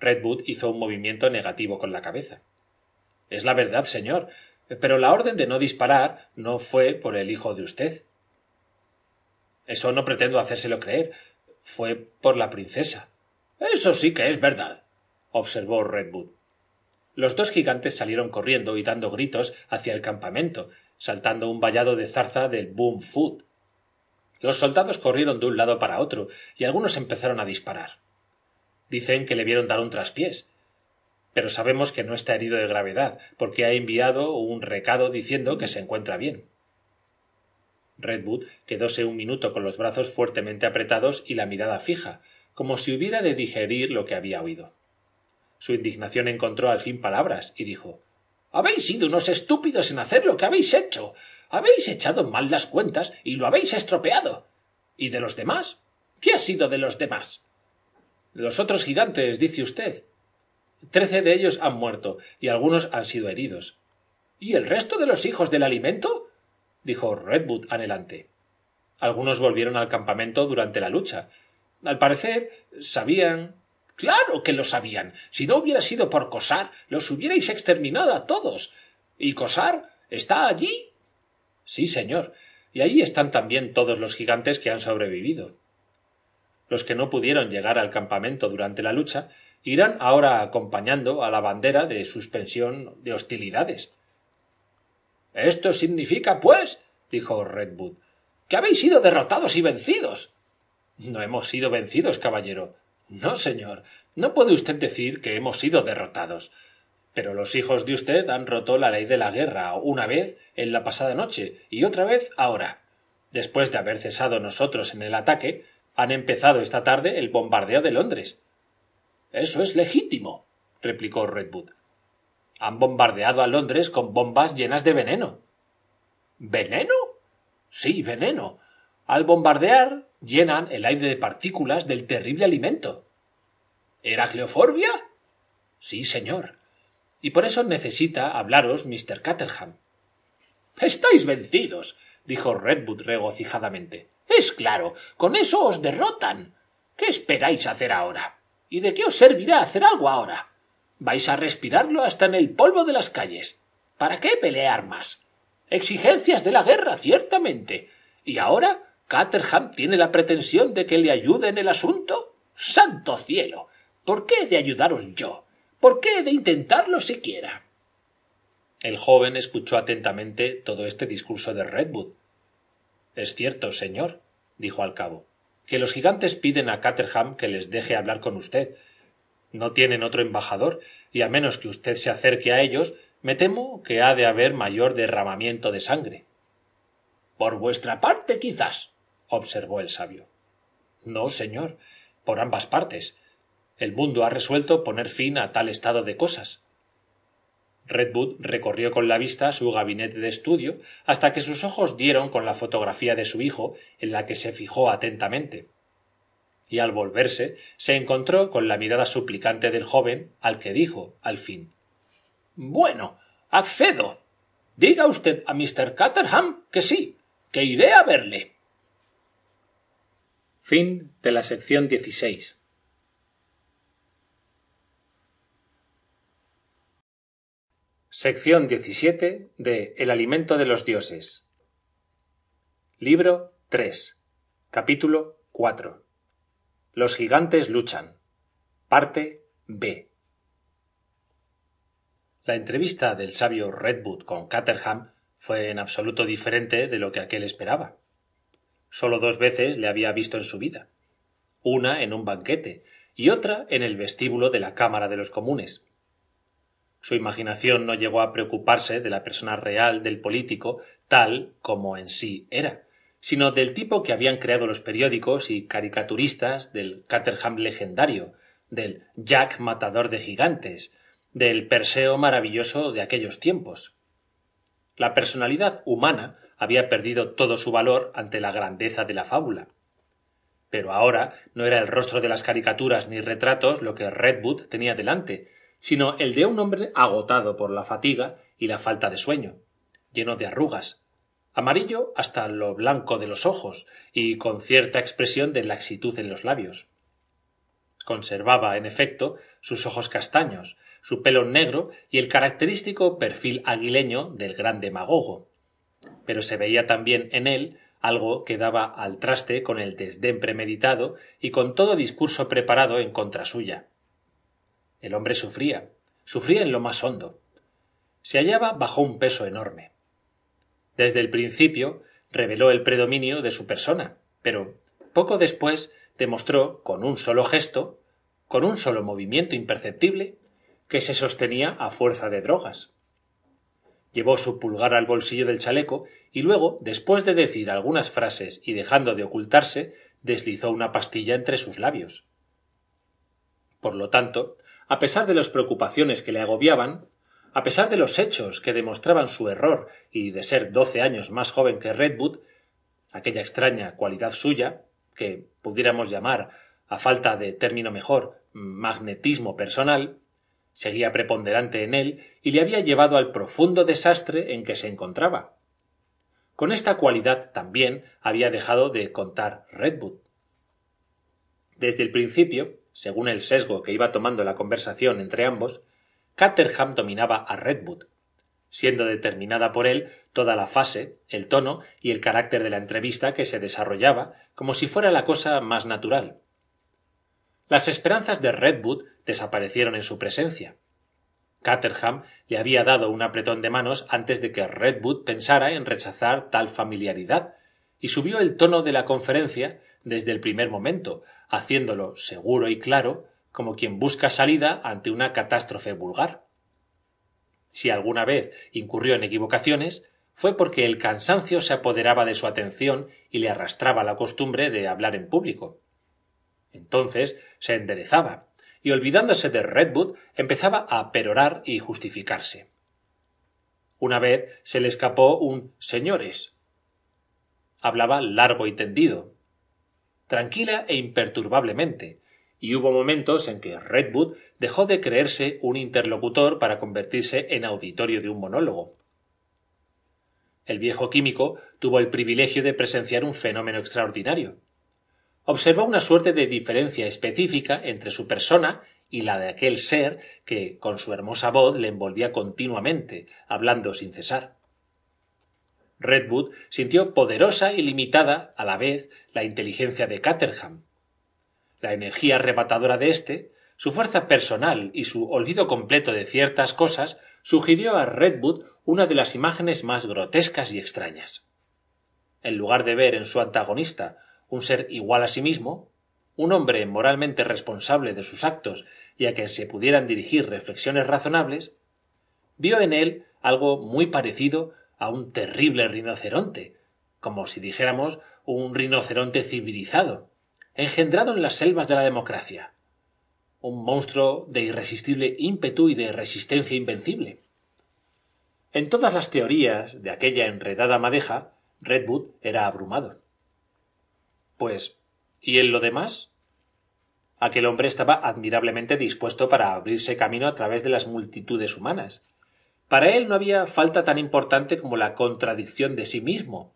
redwood hizo un movimiento negativo con la cabeza es la verdad señor pero la orden de no disparar no fue por el hijo de usted eso no pretendo hacérselo creer Fue por la princesa eso sí que es verdad observó redwood los dos gigantes salieron corriendo y dando gritos hacia el campamento saltando un vallado de zarza del boom foot los soldados corrieron de un lado para otro y algunos empezaron a disparar Dicen que le vieron dar un traspiés. Pero sabemos que no está herido de gravedad, porque ha enviado un recado diciendo que se encuentra bien. Redwood quedóse un minuto con los brazos fuertemente apretados y la mirada fija, como si hubiera de digerir lo que había oído. Su indignación encontró al fin palabras y dijo Habéis sido unos estúpidos en hacer lo que habéis hecho. Habéis echado mal las cuentas y lo habéis estropeado. ¿Y de los demás? ¿Qué ha sido de los demás? Los otros gigantes, dice usted. Trece de ellos han muerto y algunos han sido heridos. ¿Y el resto de los hijos del alimento? dijo Redwood anhelante. Algunos volvieron al campamento durante la lucha. Al parecer, sabían. Claro que lo sabían. Si no hubiera sido por Cosar, los hubierais exterminado a todos. ¿Y Cosar está allí? Sí, señor. Y allí están también todos los gigantes que han sobrevivido los que no pudieron llegar al campamento durante la lucha irán ahora acompañando a la bandera de suspensión de hostilidades esto significa pues dijo redwood que habéis sido derrotados y vencidos no hemos sido vencidos caballero no señor no puede usted decir que hemos sido derrotados pero los hijos de usted han roto la ley de la guerra una vez en la pasada noche y otra vez ahora después de haber cesado nosotros en el ataque han empezado esta tarde el bombardeo de Londres. Eso es legítimo, replicó Redwood. Han bombardeado a Londres con bombas llenas de veneno. ¿Veneno? Sí, veneno. Al bombardear, llenan el aire de partículas del terrible alimento. —¿Era Cleoforbia? Sí, señor. Y por eso necesita hablaros Mr. Caterham. Estáis vencidos, dijo Redwood regocijadamente es claro con eso os derrotan qué esperáis hacer ahora y de qué os servirá hacer algo ahora vais a respirarlo hasta en el polvo de las calles para qué pelear más exigencias de la guerra ciertamente y ahora caterham tiene la pretensión de que le ayude en el asunto santo cielo por qué he de ayudaros yo por qué he de intentarlo siquiera el joven escuchó atentamente todo este discurso de redwood es cierto señor dijo al cabo que los gigantes piden a caterham que les deje hablar con usted no tienen otro embajador y a menos que usted se acerque a ellos me temo que ha de haber mayor derramamiento de sangre por vuestra parte quizás observó el sabio no señor por ambas partes el mundo ha resuelto poner fin a tal estado de cosas redwood recorrió con la vista su gabinete de estudio hasta que sus ojos dieron con la fotografía de su hijo en la que se fijó atentamente y al volverse se encontró con la mirada suplicante del joven al que dijo al fin bueno accedo diga usted a mr Catterham que sí que iré a verle fin de la sección Sección 17 de El alimento de los dioses. Libro 3. Capítulo 4. Los gigantes luchan. Parte B. La entrevista del sabio Redwood con Caterham fue en absoluto diferente de lo que aquel esperaba. Solo dos veces le había visto en su vida. Una en un banquete y otra en el vestíbulo de la Cámara de los Comunes. Su imaginación no llegó a preocuparse de la persona real del político tal como en sí era, sino del tipo que habían creado los periódicos y caricaturistas del Caterham legendario, del Jack matador de gigantes, del Perseo maravilloso de aquellos tiempos. La personalidad humana había perdido todo su valor ante la grandeza de la fábula. Pero ahora no era el rostro de las caricaturas ni retratos lo que Redwood tenía delante, sino el de un hombre agotado por la fatiga y la falta de sueño, lleno de arrugas, amarillo hasta lo blanco de los ojos y con cierta expresión de laxitud en los labios. Conservaba, en efecto, sus ojos castaños, su pelo negro y el característico perfil aguileño del gran demagogo. Pero se veía también en él algo que daba al traste con el desdén premeditado y con todo discurso preparado en contra suya el hombre sufría sufría en lo más hondo se hallaba bajo un peso enorme desde el principio reveló el predominio de su persona pero poco después demostró con un solo gesto con un solo movimiento imperceptible que se sostenía a fuerza de drogas llevó su pulgar al bolsillo del chaleco y luego después de decir algunas frases y dejando de ocultarse deslizó una pastilla entre sus labios por lo tanto a pesar de las preocupaciones que le agobiaban, a pesar de los hechos que demostraban su error y de ser doce años más joven que Redwood, aquella extraña cualidad suya, que pudiéramos llamar, a falta de término mejor, magnetismo personal, seguía preponderante en él y le había llevado al profundo desastre en que se encontraba. Con esta cualidad también había dejado de contar Redwood. Desde el principio, según el sesgo que iba tomando la conversación entre ambos Caterham dominaba a redwood siendo determinada por él toda la fase el tono y el carácter de la entrevista que se desarrollaba como si fuera la cosa más natural las esperanzas de redwood desaparecieron en su presencia Caterham le había dado un apretón de manos antes de que redwood pensara en rechazar tal familiaridad y subió el tono de la conferencia desde el primer momento, haciéndolo seguro y claro, como quien busca salida ante una catástrofe vulgar. Si alguna vez incurrió en equivocaciones, fue porque el cansancio se apoderaba de su atención y le arrastraba la costumbre de hablar en público. Entonces se enderezaba, y olvidándose de Redwood empezaba a perorar y justificarse. Una vez se le escapó un señores. Hablaba largo y tendido, tranquila e imperturbablemente, y hubo momentos en que Redwood dejó de creerse un interlocutor para convertirse en auditorio de un monólogo. El viejo químico tuvo el privilegio de presenciar un fenómeno extraordinario. Observó una suerte de diferencia específica entre su persona y la de aquel ser que, con su hermosa voz, le envolvía continuamente, hablando sin cesar redwood sintió poderosa y limitada a la vez la inteligencia de caterham la energía arrebatadora de éste su fuerza personal y su olvido completo de ciertas cosas sugirió a redwood una de las imágenes más grotescas y extrañas en lugar de ver en su antagonista un ser igual a sí mismo un hombre moralmente responsable de sus actos y a quien se pudieran dirigir reflexiones razonables vio en él algo muy parecido a un terrible rinoceronte, como si dijéramos un rinoceronte civilizado, engendrado en las selvas de la democracia. Un monstruo de irresistible ímpetu y de resistencia invencible. En todas las teorías de aquella enredada madeja, Redwood era abrumado. Pues, ¿y en lo demás? Aquel hombre estaba admirablemente dispuesto para abrirse camino a través de las multitudes humanas, para él no había falta tan importante como la contradicción de sí mismo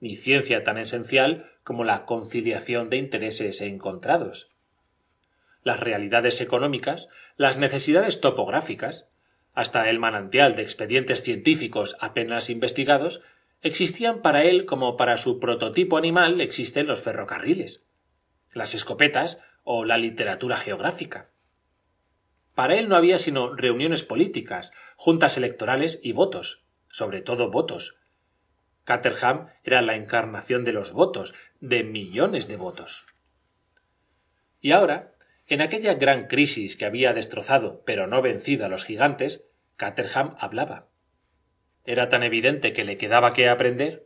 ni ciencia tan esencial como la conciliación de intereses encontrados las realidades económicas las necesidades topográficas hasta el manantial de expedientes científicos apenas investigados existían para él como para su prototipo animal existen los ferrocarriles las escopetas o la literatura geográfica para él no había sino reuniones políticas, juntas electorales y votos, sobre todo votos. Caterham era la encarnación de los votos, de millones de votos. Y ahora, en aquella gran crisis que había destrozado pero no vencido a los gigantes, Caterham hablaba. Era tan evidente que le quedaba que aprender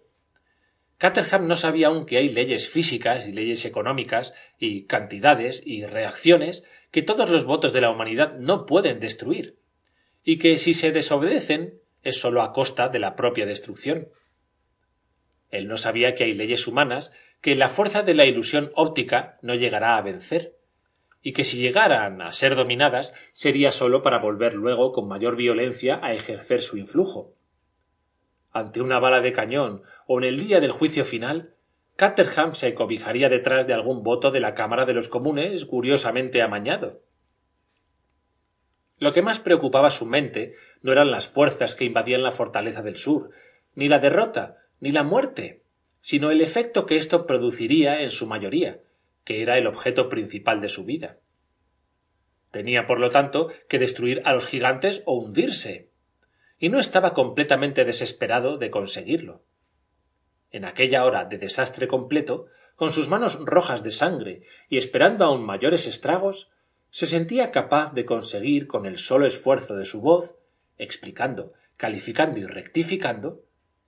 Caterham no sabía aún que hay leyes físicas y leyes económicas y cantidades y reacciones que todos los votos de la humanidad no pueden destruir, y que si se desobedecen es sólo a costa de la propia destrucción. Él no sabía que hay leyes humanas que la fuerza de la ilusión óptica no llegará a vencer, y que si llegaran a ser dominadas sería sólo para volver luego con mayor violencia a ejercer su influjo, ante una bala de cañón o en el día del juicio final, Caterham se cobijaría detrás de algún voto de la Cámara de los Comunes curiosamente amañado. Lo que más preocupaba su mente no eran las fuerzas que invadían la fortaleza del sur, ni la derrota, ni la muerte, sino el efecto que esto produciría en su mayoría, que era el objeto principal de su vida. Tenía, por lo tanto, que destruir a los gigantes o hundirse, y no estaba completamente desesperado de conseguirlo. En aquella hora de desastre completo, con sus manos rojas de sangre y esperando aún mayores estragos, se sentía capaz de conseguir con el solo esfuerzo de su voz, explicando, calificando y rectificando,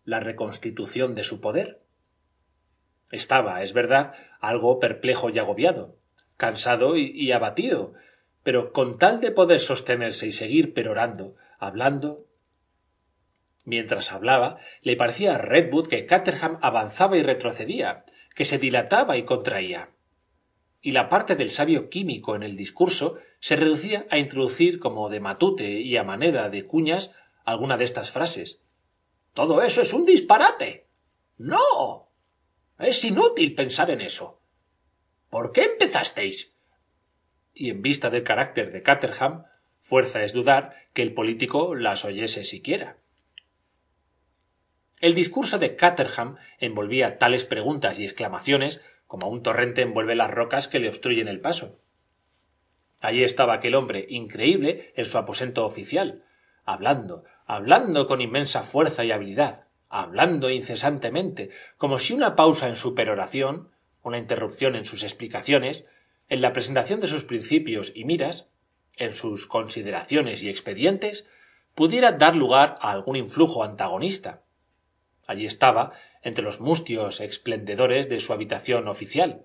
la reconstitución de su poder. Estaba, es verdad, algo perplejo y agobiado, cansado y, y abatido, pero con tal de poder sostenerse y seguir perorando, hablando, Mientras hablaba, le parecía a Redwood que Caterham avanzaba y retrocedía, que se dilataba y contraía. Y la parte del sabio químico en el discurso se reducía a introducir como de matute y a manera de cuñas alguna de estas frases. Todo eso es un disparate. No. Es inútil pensar en eso. ¿Por qué empezasteis? Y en vista del carácter de Caterham, fuerza es dudar que el político las oyese siquiera el discurso de caterham envolvía tales preguntas y exclamaciones como un torrente envuelve las rocas que le obstruyen el paso allí estaba aquel hombre increíble en su aposento oficial hablando hablando con inmensa fuerza y habilidad hablando incesantemente como si una pausa en su peroración una interrupción en sus explicaciones en la presentación de sus principios y miras en sus consideraciones y expedientes pudiera dar lugar a algún influjo antagonista Allí estaba, entre los mustios esplendedores de su habitación oficial,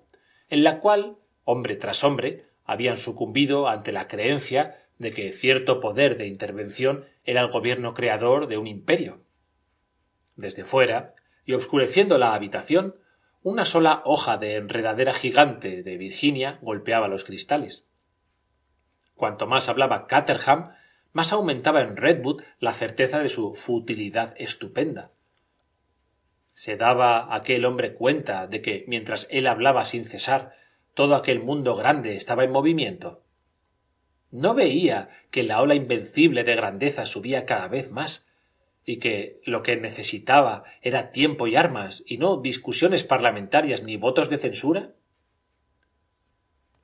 en la cual, hombre tras hombre, habían sucumbido ante la creencia de que cierto poder de intervención era el gobierno creador de un imperio. Desde fuera, y obscureciendo la habitación, una sola hoja de enredadera gigante de Virginia golpeaba los cristales. Cuanto más hablaba Caterham, más aumentaba en Redwood la certeza de su futilidad estupenda se daba aquel hombre cuenta de que mientras él hablaba sin cesar todo aquel mundo grande estaba en movimiento no veía que la ola invencible de grandeza subía cada vez más y que lo que necesitaba era tiempo y armas y no discusiones parlamentarias ni votos de censura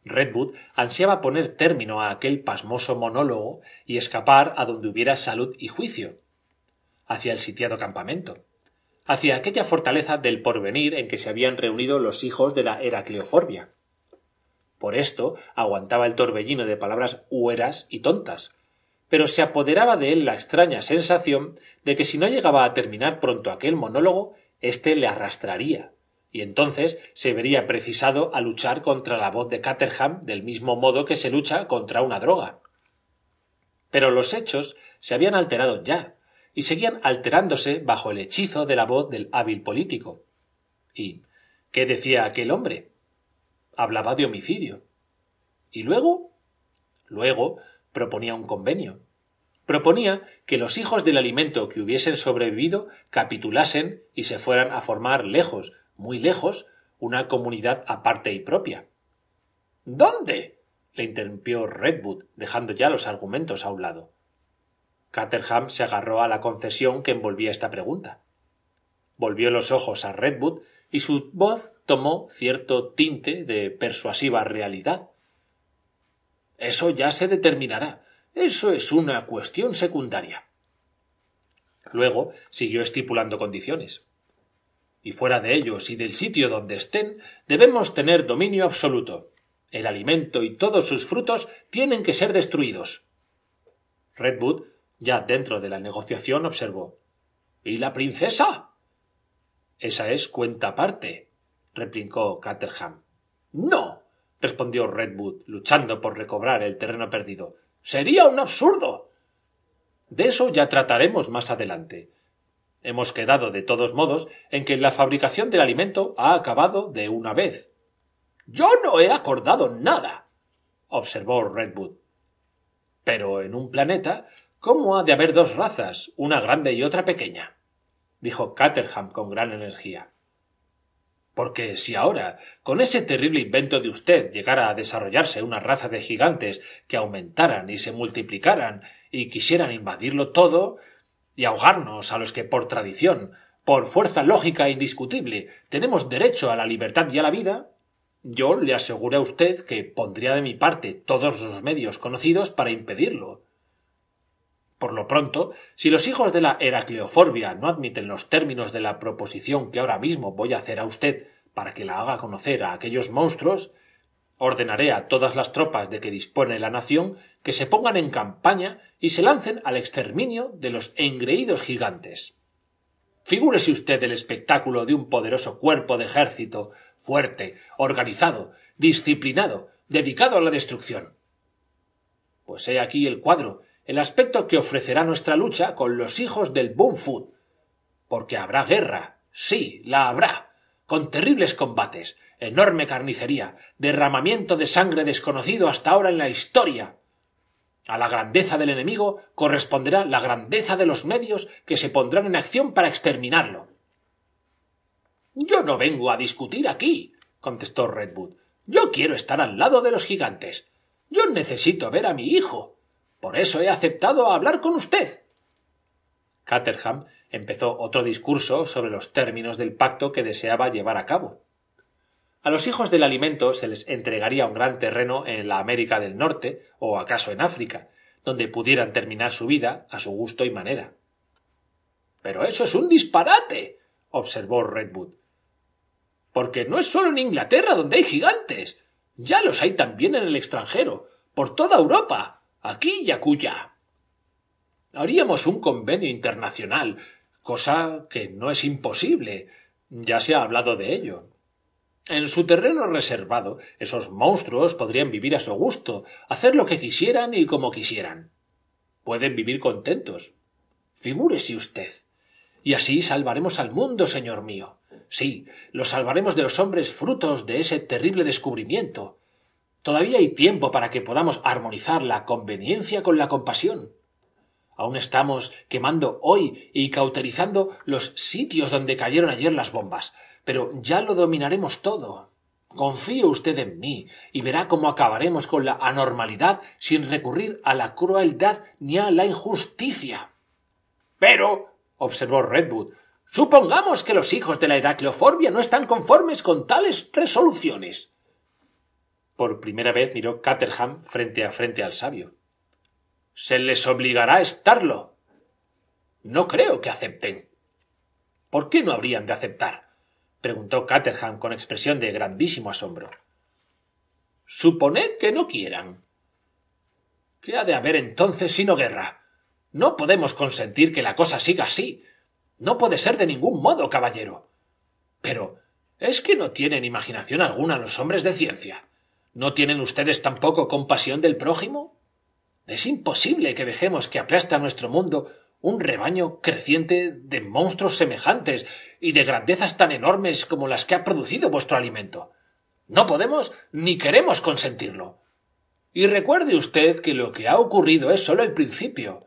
redwood ansiaba poner término a aquel pasmoso monólogo y escapar a donde hubiera salud y juicio hacia el sitiado campamento hacia aquella fortaleza del porvenir en que se habían reunido los hijos de la heracleoforbia. Por esto aguantaba el torbellino de palabras hueras y tontas, pero se apoderaba de él la extraña sensación de que si no llegaba a terminar pronto aquel monólogo, éste le arrastraría, y entonces se vería precisado a luchar contra la voz de Caterham del mismo modo que se lucha contra una droga. Pero los hechos se habían alterado ya, y seguían alterándose bajo el hechizo de la voz del hábil político. ¿Y qué decía aquel hombre? Hablaba de homicidio. ¿Y luego? Luego proponía un convenio. Proponía que los hijos del alimento que hubiesen sobrevivido capitulasen y se fueran a formar lejos, muy lejos, una comunidad aparte y propia. ¿Dónde? le interrumpió Redwood, dejando ya los argumentos a un lado caterham se agarró a la concesión que envolvía esta pregunta volvió los ojos a redwood y su voz tomó cierto tinte de persuasiva realidad eso ya se determinará eso es una cuestión secundaria luego siguió estipulando condiciones y fuera de ellos y del sitio donde estén debemos tener dominio absoluto el alimento y todos sus frutos tienen que ser destruidos redwood ya dentro de la negociación observó ¿Y la princesa? Esa es cuenta aparte, replicó Caterham. No, respondió Redwood, luchando por recobrar el terreno perdido. Sería un absurdo. De eso ya trataremos más adelante. Hemos quedado, de todos modos, en que la fabricación del alimento ha acabado de una vez. Yo no he acordado nada, observó Redwood. Pero en un planeta ¿Cómo ha de haber dos razas, una grande y otra pequeña? dijo Caterham con gran energía. Porque si ahora, con ese terrible invento de usted, llegara a desarrollarse una raza de gigantes que aumentaran y se multiplicaran y quisieran invadirlo todo, y ahogarnos a los que por tradición, por fuerza lógica e indiscutible, tenemos derecho a la libertad y a la vida, yo le aseguro a usted que pondría de mi parte todos los medios conocidos para impedirlo, por lo pronto, si los hijos de la heracleoforbia no admiten los términos de la proposición que ahora mismo voy a hacer a usted para que la haga conocer a aquellos monstruos, ordenaré a todas las tropas de que dispone la nación que se pongan en campaña y se lancen al exterminio de los engreídos gigantes. Figúrese usted el espectáculo de un poderoso cuerpo de ejército, fuerte, organizado, disciplinado, dedicado a la destrucción. Pues he aquí el cuadro el aspecto que ofrecerá nuestra lucha con los hijos del Boom Porque habrá guerra, sí, la habrá, con terribles combates, enorme carnicería, derramamiento de sangre desconocido hasta ahora en la historia. A la grandeza del enemigo corresponderá la grandeza de los medios que se pondrán en acción para exterminarlo. Yo no vengo a discutir aquí, contestó Redwood. Yo quiero estar al lado de los gigantes. Yo necesito ver a mi hijo. Por eso he aceptado hablar con usted. Caterham empezó otro discurso sobre los términos del pacto que deseaba llevar a cabo. A los hijos del alimento se les entregaría un gran terreno en la América del Norte o acaso en África, donde pudieran terminar su vida a su gusto y manera. Pero eso es un disparate, observó Redwood. Porque no es solo en Inglaterra donde hay gigantes, ya los hay también en el extranjero, por toda Europa, aquí yacuya. Haríamos un convenio internacional, cosa que no es imposible, ya se ha hablado de ello. En su terreno reservado, esos monstruos podrían vivir a su gusto, hacer lo que quisieran y como quisieran. Pueden vivir contentos. Figúrese usted. Y así salvaremos al mundo, señor mío. Sí, lo salvaremos de los hombres frutos de ese terrible descubrimiento, Todavía hay tiempo para que podamos armonizar la conveniencia con la compasión. Aún estamos quemando hoy y cauterizando los sitios donde cayeron ayer las bombas, pero ya lo dominaremos todo. Confíe usted en mí y verá cómo acabaremos con la anormalidad sin recurrir a la crueldad ni a la injusticia. Pero, observó Redwood, supongamos que los hijos de la Heracleofobia no están conformes con tales resoluciones por primera vez miró Caterham frente a frente al sabio. Se les obligará a estarlo. No creo que acepten. ¿Por qué no habrían de aceptar? preguntó Caterham con expresión de grandísimo asombro. Suponed que no quieran. ¿Qué ha de haber entonces sino guerra? No podemos consentir que la cosa siga así. No puede ser de ningún modo, caballero. Pero es que no tienen imaginación alguna los hombres de ciencia. ¿No tienen ustedes tampoco compasión del prójimo? Es imposible que dejemos que aplasta nuestro mundo un rebaño creciente de monstruos semejantes y de grandezas tan enormes como las que ha producido vuestro alimento. No podemos ni queremos consentirlo. Y recuerde usted que lo que ha ocurrido es sólo el principio.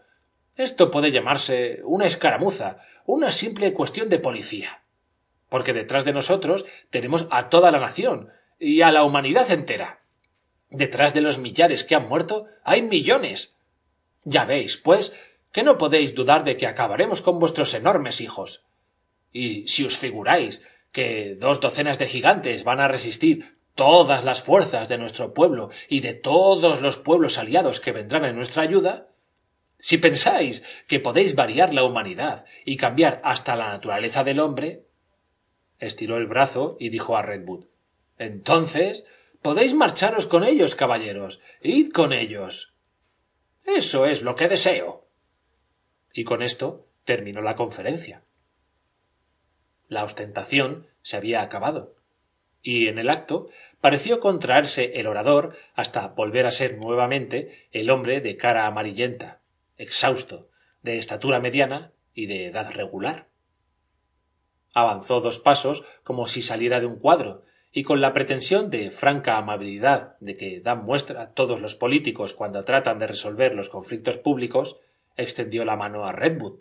Esto puede llamarse una escaramuza, una simple cuestión de policía. Porque detrás de nosotros tenemos a toda la nación y a la humanidad entera. Detrás de los millares que han muerto hay millones. Ya veis, pues, que no podéis dudar de que acabaremos con vuestros enormes hijos. Y si os figuráis que dos docenas de gigantes van a resistir todas las fuerzas de nuestro pueblo y de todos los pueblos aliados que vendrán en nuestra ayuda, si pensáis que podéis variar la humanidad y cambiar hasta la naturaleza del hombre, estiró el brazo y dijo a Redwood, entonces Podéis marcharos con ellos, caballeros. Id con ellos. Eso es lo que deseo. Y con esto terminó la conferencia. La ostentación se había acabado, y en el acto pareció contraerse el orador hasta volver a ser nuevamente el hombre de cara amarillenta, exhausto, de estatura mediana y de edad regular. Avanzó dos pasos como si saliera de un cuadro, y con la pretensión de franca amabilidad de que dan muestra todos los políticos cuando tratan de resolver los conflictos públicos extendió la mano a redwood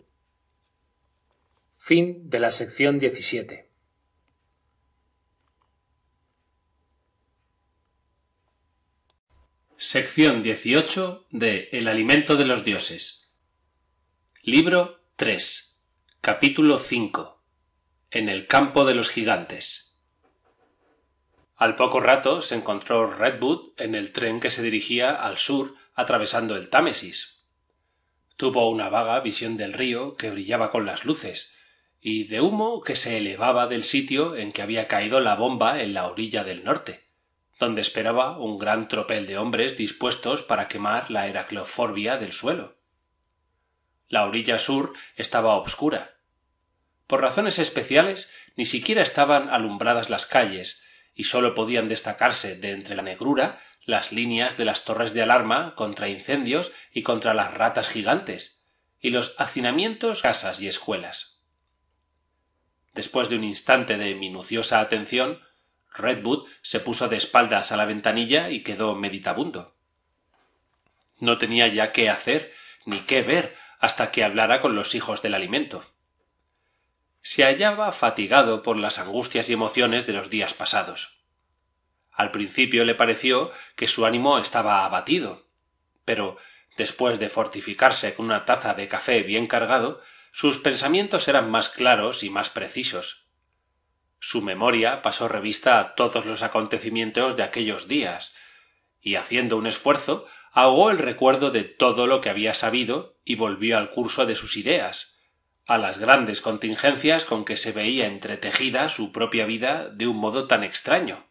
Sección 18 de El alimento de los dioses. Libro 3. Capítulo 5. En el campo de los gigantes. Al poco rato se encontró Redwood en el tren que se dirigía al sur atravesando el Támesis. Tuvo una vaga visión del río que brillaba con las luces y de humo que se elevaba del sitio en que había caído la bomba en la orilla del norte, donde esperaba un gran tropel de hombres dispuestos para quemar la heracleoforbia del suelo. La orilla sur estaba obscura. Por razones especiales ni siquiera estaban alumbradas las calles y sólo podían destacarse de entre la negrura las líneas de las torres de alarma contra incendios y contra las ratas gigantes y los hacinamientos casas y escuelas después de un instante de minuciosa atención redwood se puso de espaldas a la ventanilla y quedó meditabundo no tenía ya qué hacer ni qué ver hasta que hablara con los hijos del alimento se hallaba fatigado por las angustias y emociones de los días pasados al principio le pareció que su ánimo estaba abatido pero después de fortificarse con una taza de café bien cargado sus pensamientos eran más claros y más precisos su memoria pasó revista a todos los acontecimientos de aquellos días y haciendo un esfuerzo ahogó el recuerdo de todo lo que había sabido y volvió al curso de sus ideas a las grandes contingencias con que se veía entretejida su propia vida de un modo tan extraño.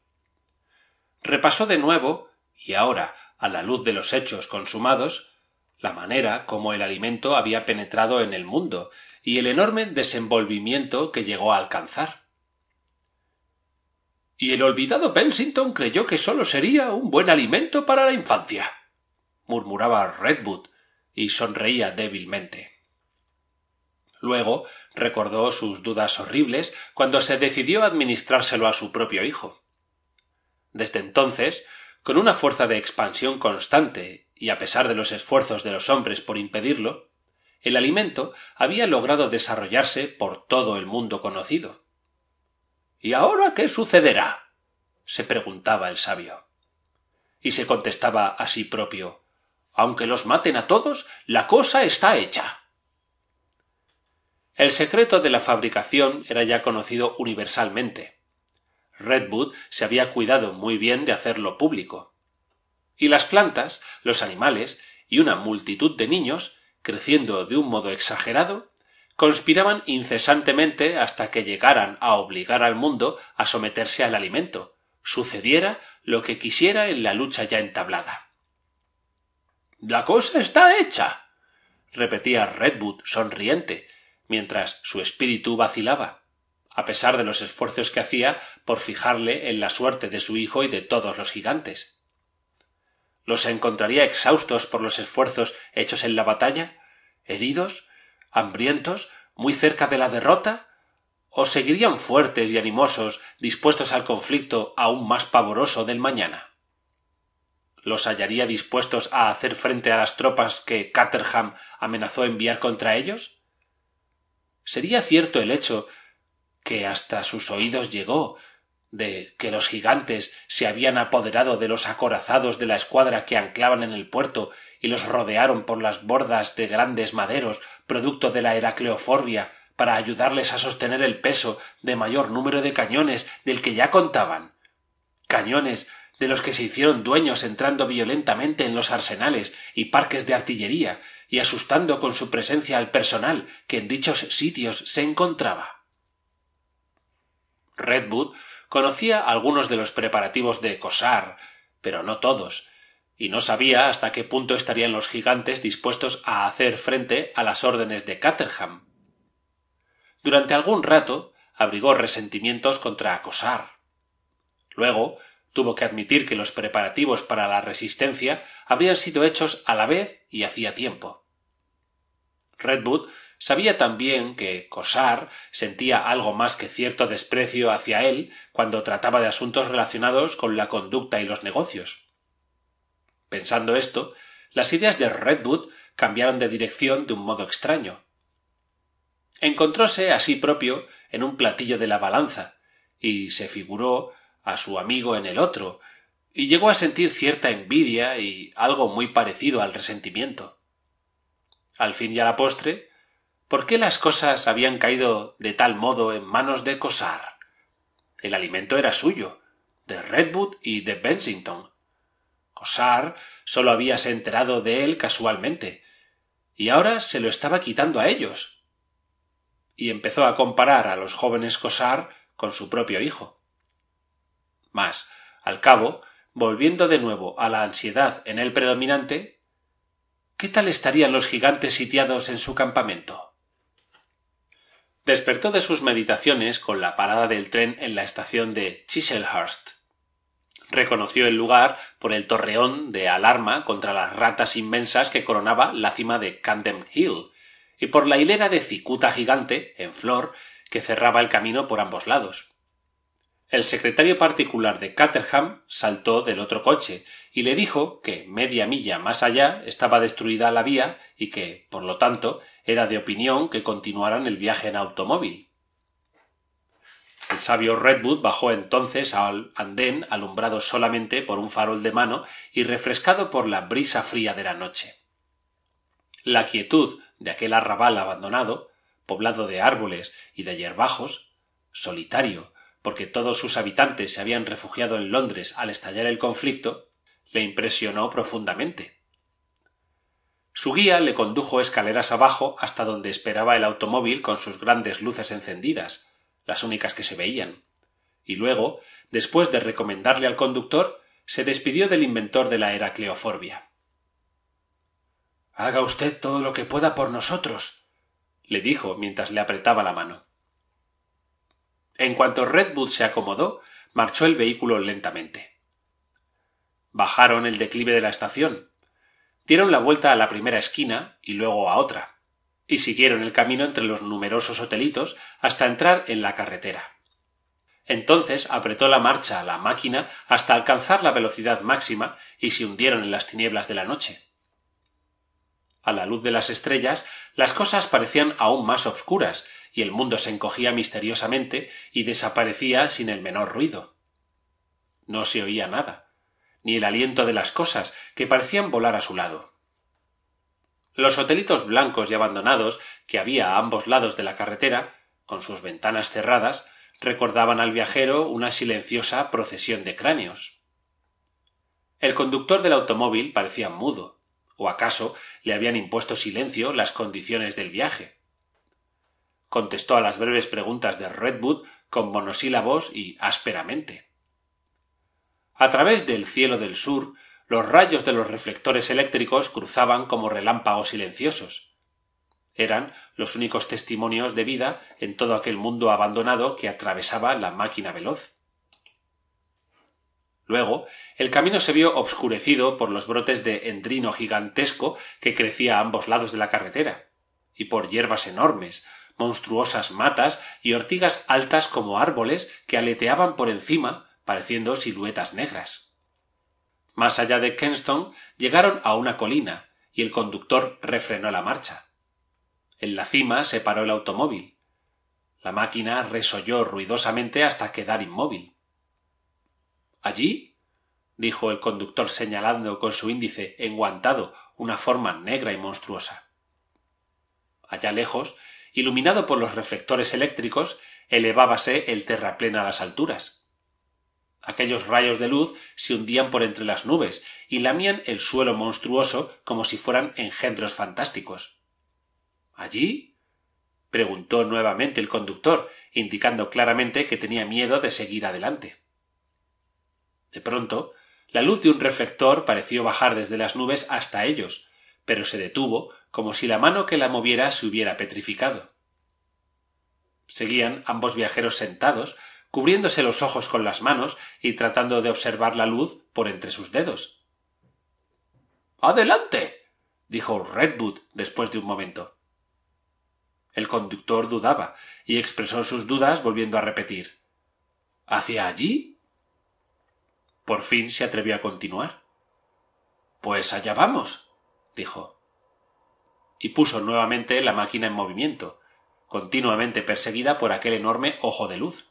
Repasó de nuevo, y ahora a la luz de los hechos consumados, la manera como el alimento había penetrado en el mundo y el enorme desenvolvimiento que llegó a alcanzar. Y el olvidado Bensington creyó que sólo sería un buen alimento para la infancia, murmuraba Redwood y sonreía débilmente luego recordó sus dudas horribles cuando se decidió administrárselo a su propio hijo desde entonces con una fuerza de expansión constante y a pesar de los esfuerzos de los hombres por impedirlo el alimento había logrado desarrollarse por todo el mundo conocido y ahora qué sucederá se preguntaba el sabio y se contestaba a sí propio aunque los maten a todos la cosa está hecha el secreto de la fabricación era ya conocido universalmente. Redwood se había cuidado muy bien de hacerlo público. Y las plantas, los animales y una multitud de niños, creciendo de un modo exagerado, conspiraban incesantemente hasta que llegaran a obligar al mundo a someterse al alimento, sucediera lo que quisiera en la lucha ya entablada. La cosa está hecha. repetía Redwood, sonriente, mientras su espíritu vacilaba a pesar de los esfuerzos que hacía por fijarle en la suerte de su hijo y de todos los gigantes los encontraría exhaustos por los esfuerzos hechos en la batalla heridos hambrientos muy cerca de la derrota o seguirían fuertes y animosos dispuestos al conflicto aún más pavoroso del mañana los hallaría dispuestos a hacer frente a las tropas que caterham amenazó enviar contra ellos sería cierto el hecho que hasta sus oídos llegó de que los gigantes se habían apoderado de los acorazados de la escuadra que anclaban en el puerto y los rodearon por las bordas de grandes maderos producto de la heracleoforbia para ayudarles a sostener el peso de mayor número de cañones del que ya contaban cañones de los que se hicieron dueños entrando violentamente en los arsenales y parques de artillería y asustando con su presencia al personal que en dichos sitios se encontraba. Redwood conocía algunos de los preparativos de Cosar, pero no todos, y no sabía hasta qué punto estarían los gigantes dispuestos a hacer frente a las órdenes de Caterham. Durante algún rato abrigó resentimientos contra Cosar. Luego tuvo que admitir que los preparativos para la resistencia habrían sido hechos a la vez y hacía tiempo. Redwood sabía también que Cosar sentía algo más que cierto desprecio hacia él cuando trataba de asuntos relacionados con la conducta y los negocios. Pensando esto, las ideas de Redwood cambiaron de dirección de un modo extraño. Encontróse a sí propio en un platillo de la balanza, y se figuró a su amigo en el otro, y llegó a sentir cierta envidia y algo muy parecido al resentimiento al fin y a la postre, por qué las cosas habían caído de tal modo en manos de Cosar. El alimento era suyo, de Redwood y de Bensington. Cosar sólo se enterado de él casualmente, y ahora se lo estaba quitando a ellos. Y empezó a comparar a los jóvenes Cosar con su propio hijo. Mas, al cabo, volviendo de nuevo a la ansiedad en él predominante, ¿Qué tal estarían los gigantes sitiados en su campamento? Despertó de sus meditaciones con la parada del tren en la estación de Chiselhurst. Reconoció el lugar por el torreón de alarma contra las ratas inmensas que coronaba la cima de Camden Hill, y por la hilera de cicuta gigante, en flor, que cerraba el camino por ambos lados el secretario particular de caterham saltó del otro coche y le dijo que media milla más allá estaba destruida la vía y que por lo tanto era de opinión que continuaran el viaje en automóvil el sabio redwood bajó entonces al andén alumbrado solamente por un farol de mano y refrescado por la brisa fría de la noche la quietud de aquel arrabal abandonado poblado de árboles y de yerbajos solitario porque todos sus habitantes se habían refugiado en londres al estallar el conflicto le impresionó profundamente su guía le condujo escaleras abajo hasta donde esperaba el automóvil con sus grandes luces encendidas las únicas que se veían y luego después de recomendarle al conductor se despidió del inventor de la heracleoforbia haga usted todo lo que pueda por nosotros le dijo mientras le apretaba la mano en cuanto Redwood se acomodó, marchó el vehículo lentamente. Bajaron el declive de la estación, dieron la vuelta a la primera esquina y luego a otra, y siguieron el camino entre los numerosos hotelitos hasta entrar en la carretera. Entonces apretó la marcha a la máquina hasta alcanzar la velocidad máxima y se hundieron en las tinieblas de la noche. A la luz de las estrellas, las cosas parecían aún más obscuras y el mundo se encogía misteriosamente y desaparecía sin el menor ruido. No se oía nada, ni el aliento de las cosas, que parecían volar a su lado. Los hotelitos blancos y abandonados que había a ambos lados de la carretera, con sus ventanas cerradas, recordaban al viajero una silenciosa procesión de cráneos. El conductor del automóvil parecía mudo, o acaso le habían impuesto silencio las condiciones del viaje contestó a las breves preguntas de Redwood con monosílabos y ásperamente. A través del cielo del sur, los rayos de los reflectores eléctricos cruzaban como relámpagos silenciosos. Eran los únicos testimonios de vida en todo aquel mundo abandonado que atravesaba la máquina veloz. Luego, el camino se vio obscurecido por los brotes de endrino gigantesco que crecía a ambos lados de la carretera, y por hierbas enormes, monstruosas matas y ortigas altas como árboles que aleteaban por encima pareciendo siluetas negras más allá de kenston llegaron a una colina y el conductor refrenó la marcha en la cima se paró el automóvil la máquina resolló ruidosamente hasta quedar inmóvil allí dijo el conductor señalando con su índice enguantado una forma negra y monstruosa allá lejos iluminado por los reflectores eléctricos, elevábase el terraplén a las alturas. Aquellos rayos de luz se hundían por entre las nubes y lamían el suelo monstruoso como si fueran engendros fantásticos. ¿Allí? preguntó nuevamente el conductor, indicando claramente que tenía miedo de seguir adelante. De pronto, la luz de un reflector pareció bajar desde las nubes hasta ellos, pero se detuvo como si la mano que la moviera se hubiera petrificado. Seguían ambos viajeros sentados, cubriéndose los ojos con las manos y tratando de observar la luz por entre sus dedos. Adelante. dijo Redwood después de un momento. El conductor dudaba y expresó sus dudas volviendo a repetir ¿Hacia allí? Por fin se atrevió a continuar. Pues allá vamos, dijo y puso nuevamente la máquina en movimiento, continuamente perseguida por aquel enorme ojo de luz.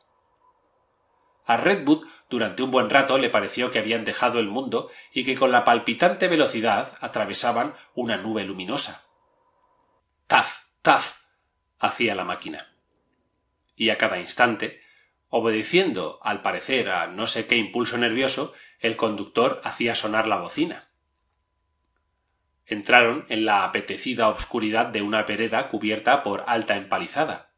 A Redwood durante un buen rato le pareció que habían dejado el mundo y que con la palpitante velocidad atravesaban una nube luminosa. Taf, taf, hacía la máquina. Y a cada instante, obedeciendo al parecer a no sé qué impulso nervioso, el conductor hacía sonar la bocina entraron en la apetecida obscuridad de una vereda cubierta por alta empalizada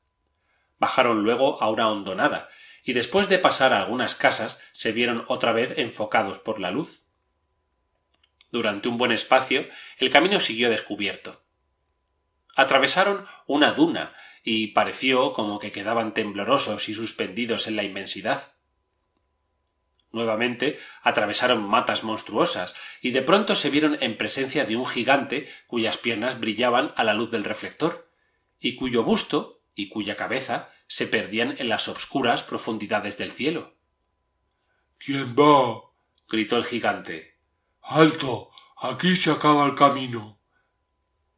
bajaron luego a una hondonada y después de pasar algunas casas se vieron otra vez enfocados por la luz durante un buen espacio el camino siguió descubierto atravesaron una duna y pareció como que quedaban temblorosos y suspendidos en la inmensidad nuevamente, atravesaron matas monstruosas, y de pronto se vieron en presencia de un gigante cuyas piernas brillaban a la luz del reflector, y cuyo busto y cuya cabeza se perdían en las obscuras profundidades del cielo. ¿Quién va? gritó el gigante. Alto. Aquí se acaba el camino.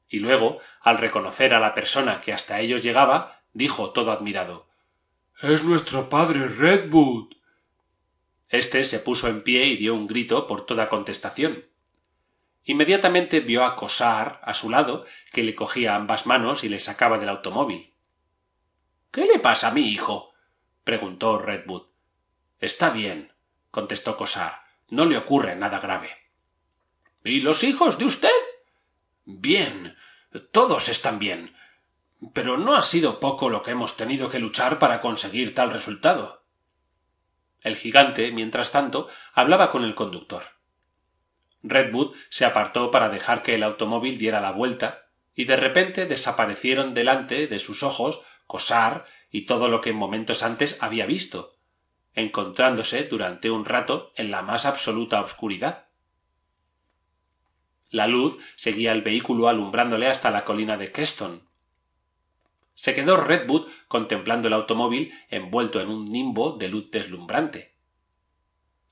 Y luego, al reconocer a la persona que hasta ellos llegaba, dijo todo admirado Es nuestro padre Redwood. Este se puso en pie y dio un grito por toda contestación inmediatamente vio a Cosar a su lado que le cogía ambas manos y le sacaba del automóvil qué le pasa a mi hijo preguntó redwood está bien contestó Cosar. no le ocurre nada grave y los hijos de usted bien todos están bien pero no ha sido poco lo que hemos tenido que luchar para conseguir tal resultado el gigante, mientras tanto, hablaba con el conductor. Redwood se apartó para dejar que el automóvil diera la vuelta, y de repente desaparecieron delante de sus ojos Cosar y todo lo que en momentos antes había visto, encontrándose durante un rato en la más absoluta obscuridad. La luz seguía el vehículo alumbrándole hasta la colina de Keston, se quedó Redwood contemplando el automóvil envuelto en un nimbo de luz deslumbrante.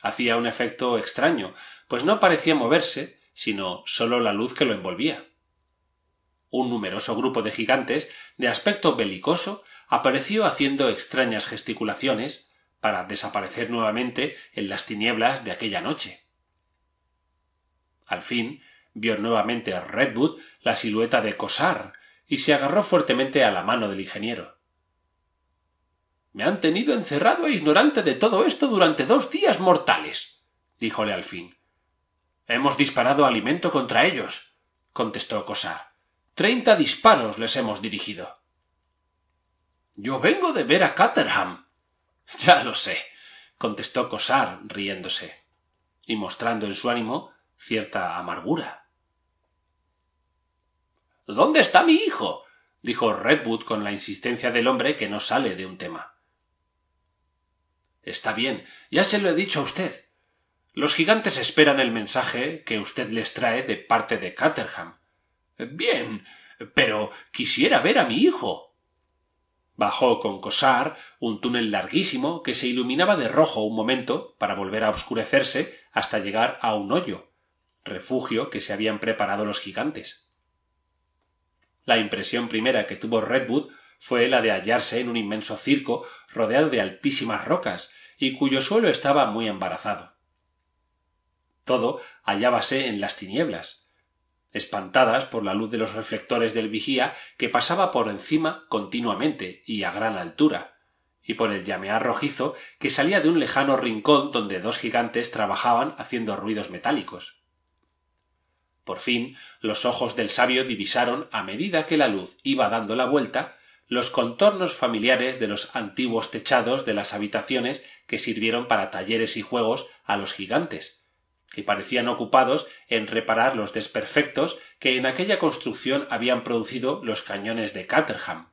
Hacía un efecto extraño, pues no parecía moverse, sino sólo la luz que lo envolvía. Un numeroso grupo de gigantes, de aspecto belicoso, apareció haciendo extrañas gesticulaciones para desaparecer nuevamente en las tinieblas de aquella noche. Al fin vio nuevamente a Redwood la silueta de Cosar, y se agarró fuertemente a la mano del ingeniero. Me han tenido encerrado e ignorante de todo esto durante dos días mortales díjole al fin. Hemos disparado alimento contra ellos contestó Cosar. Treinta disparos les hemos dirigido. Yo vengo de ver a Caterham. Ya lo sé contestó Cosar riéndose y mostrando en su ánimo cierta amargura. ¿Dónde está mi hijo? dijo Redwood con la insistencia del hombre que no sale de un tema. Está bien, ya se lo he dicho a usted. Los gigantes esperan el mensaje que usted les trae de parte de Caterham. Bien, pero quisiera ver a mi hijo. Bajó con Cosar un túnel larguísimo que se iluminaba de rojo un momento para volver a obscurecerse hasta llegar a un hoyo, refugio que se habían preparado los gigantes la impresión primera que tuvo redwood fue la de hallarse en un inmenso circo rodeado de altísimas rocas y cuyo suelo estaba muy embarazado todo hallábase en las tinieblas espantadas por la luz de los reflectores del vigía que pasaba por encima continuamente y a gran altura y por el llamear rojizo que salía de un lejano rincón donde dos gigantes trabajaban haciendo ruidos metálicos por fin los ojos del sabio divisaron a medida que la luz iba dando la vuelta los contornos familiares de los antiguos techados de las habitaciones que sirvieron para talleres y juegos a los gigantes que parecían ocupados en reparar los desperfectos que en aquella construcción habían producido los cañones de caterham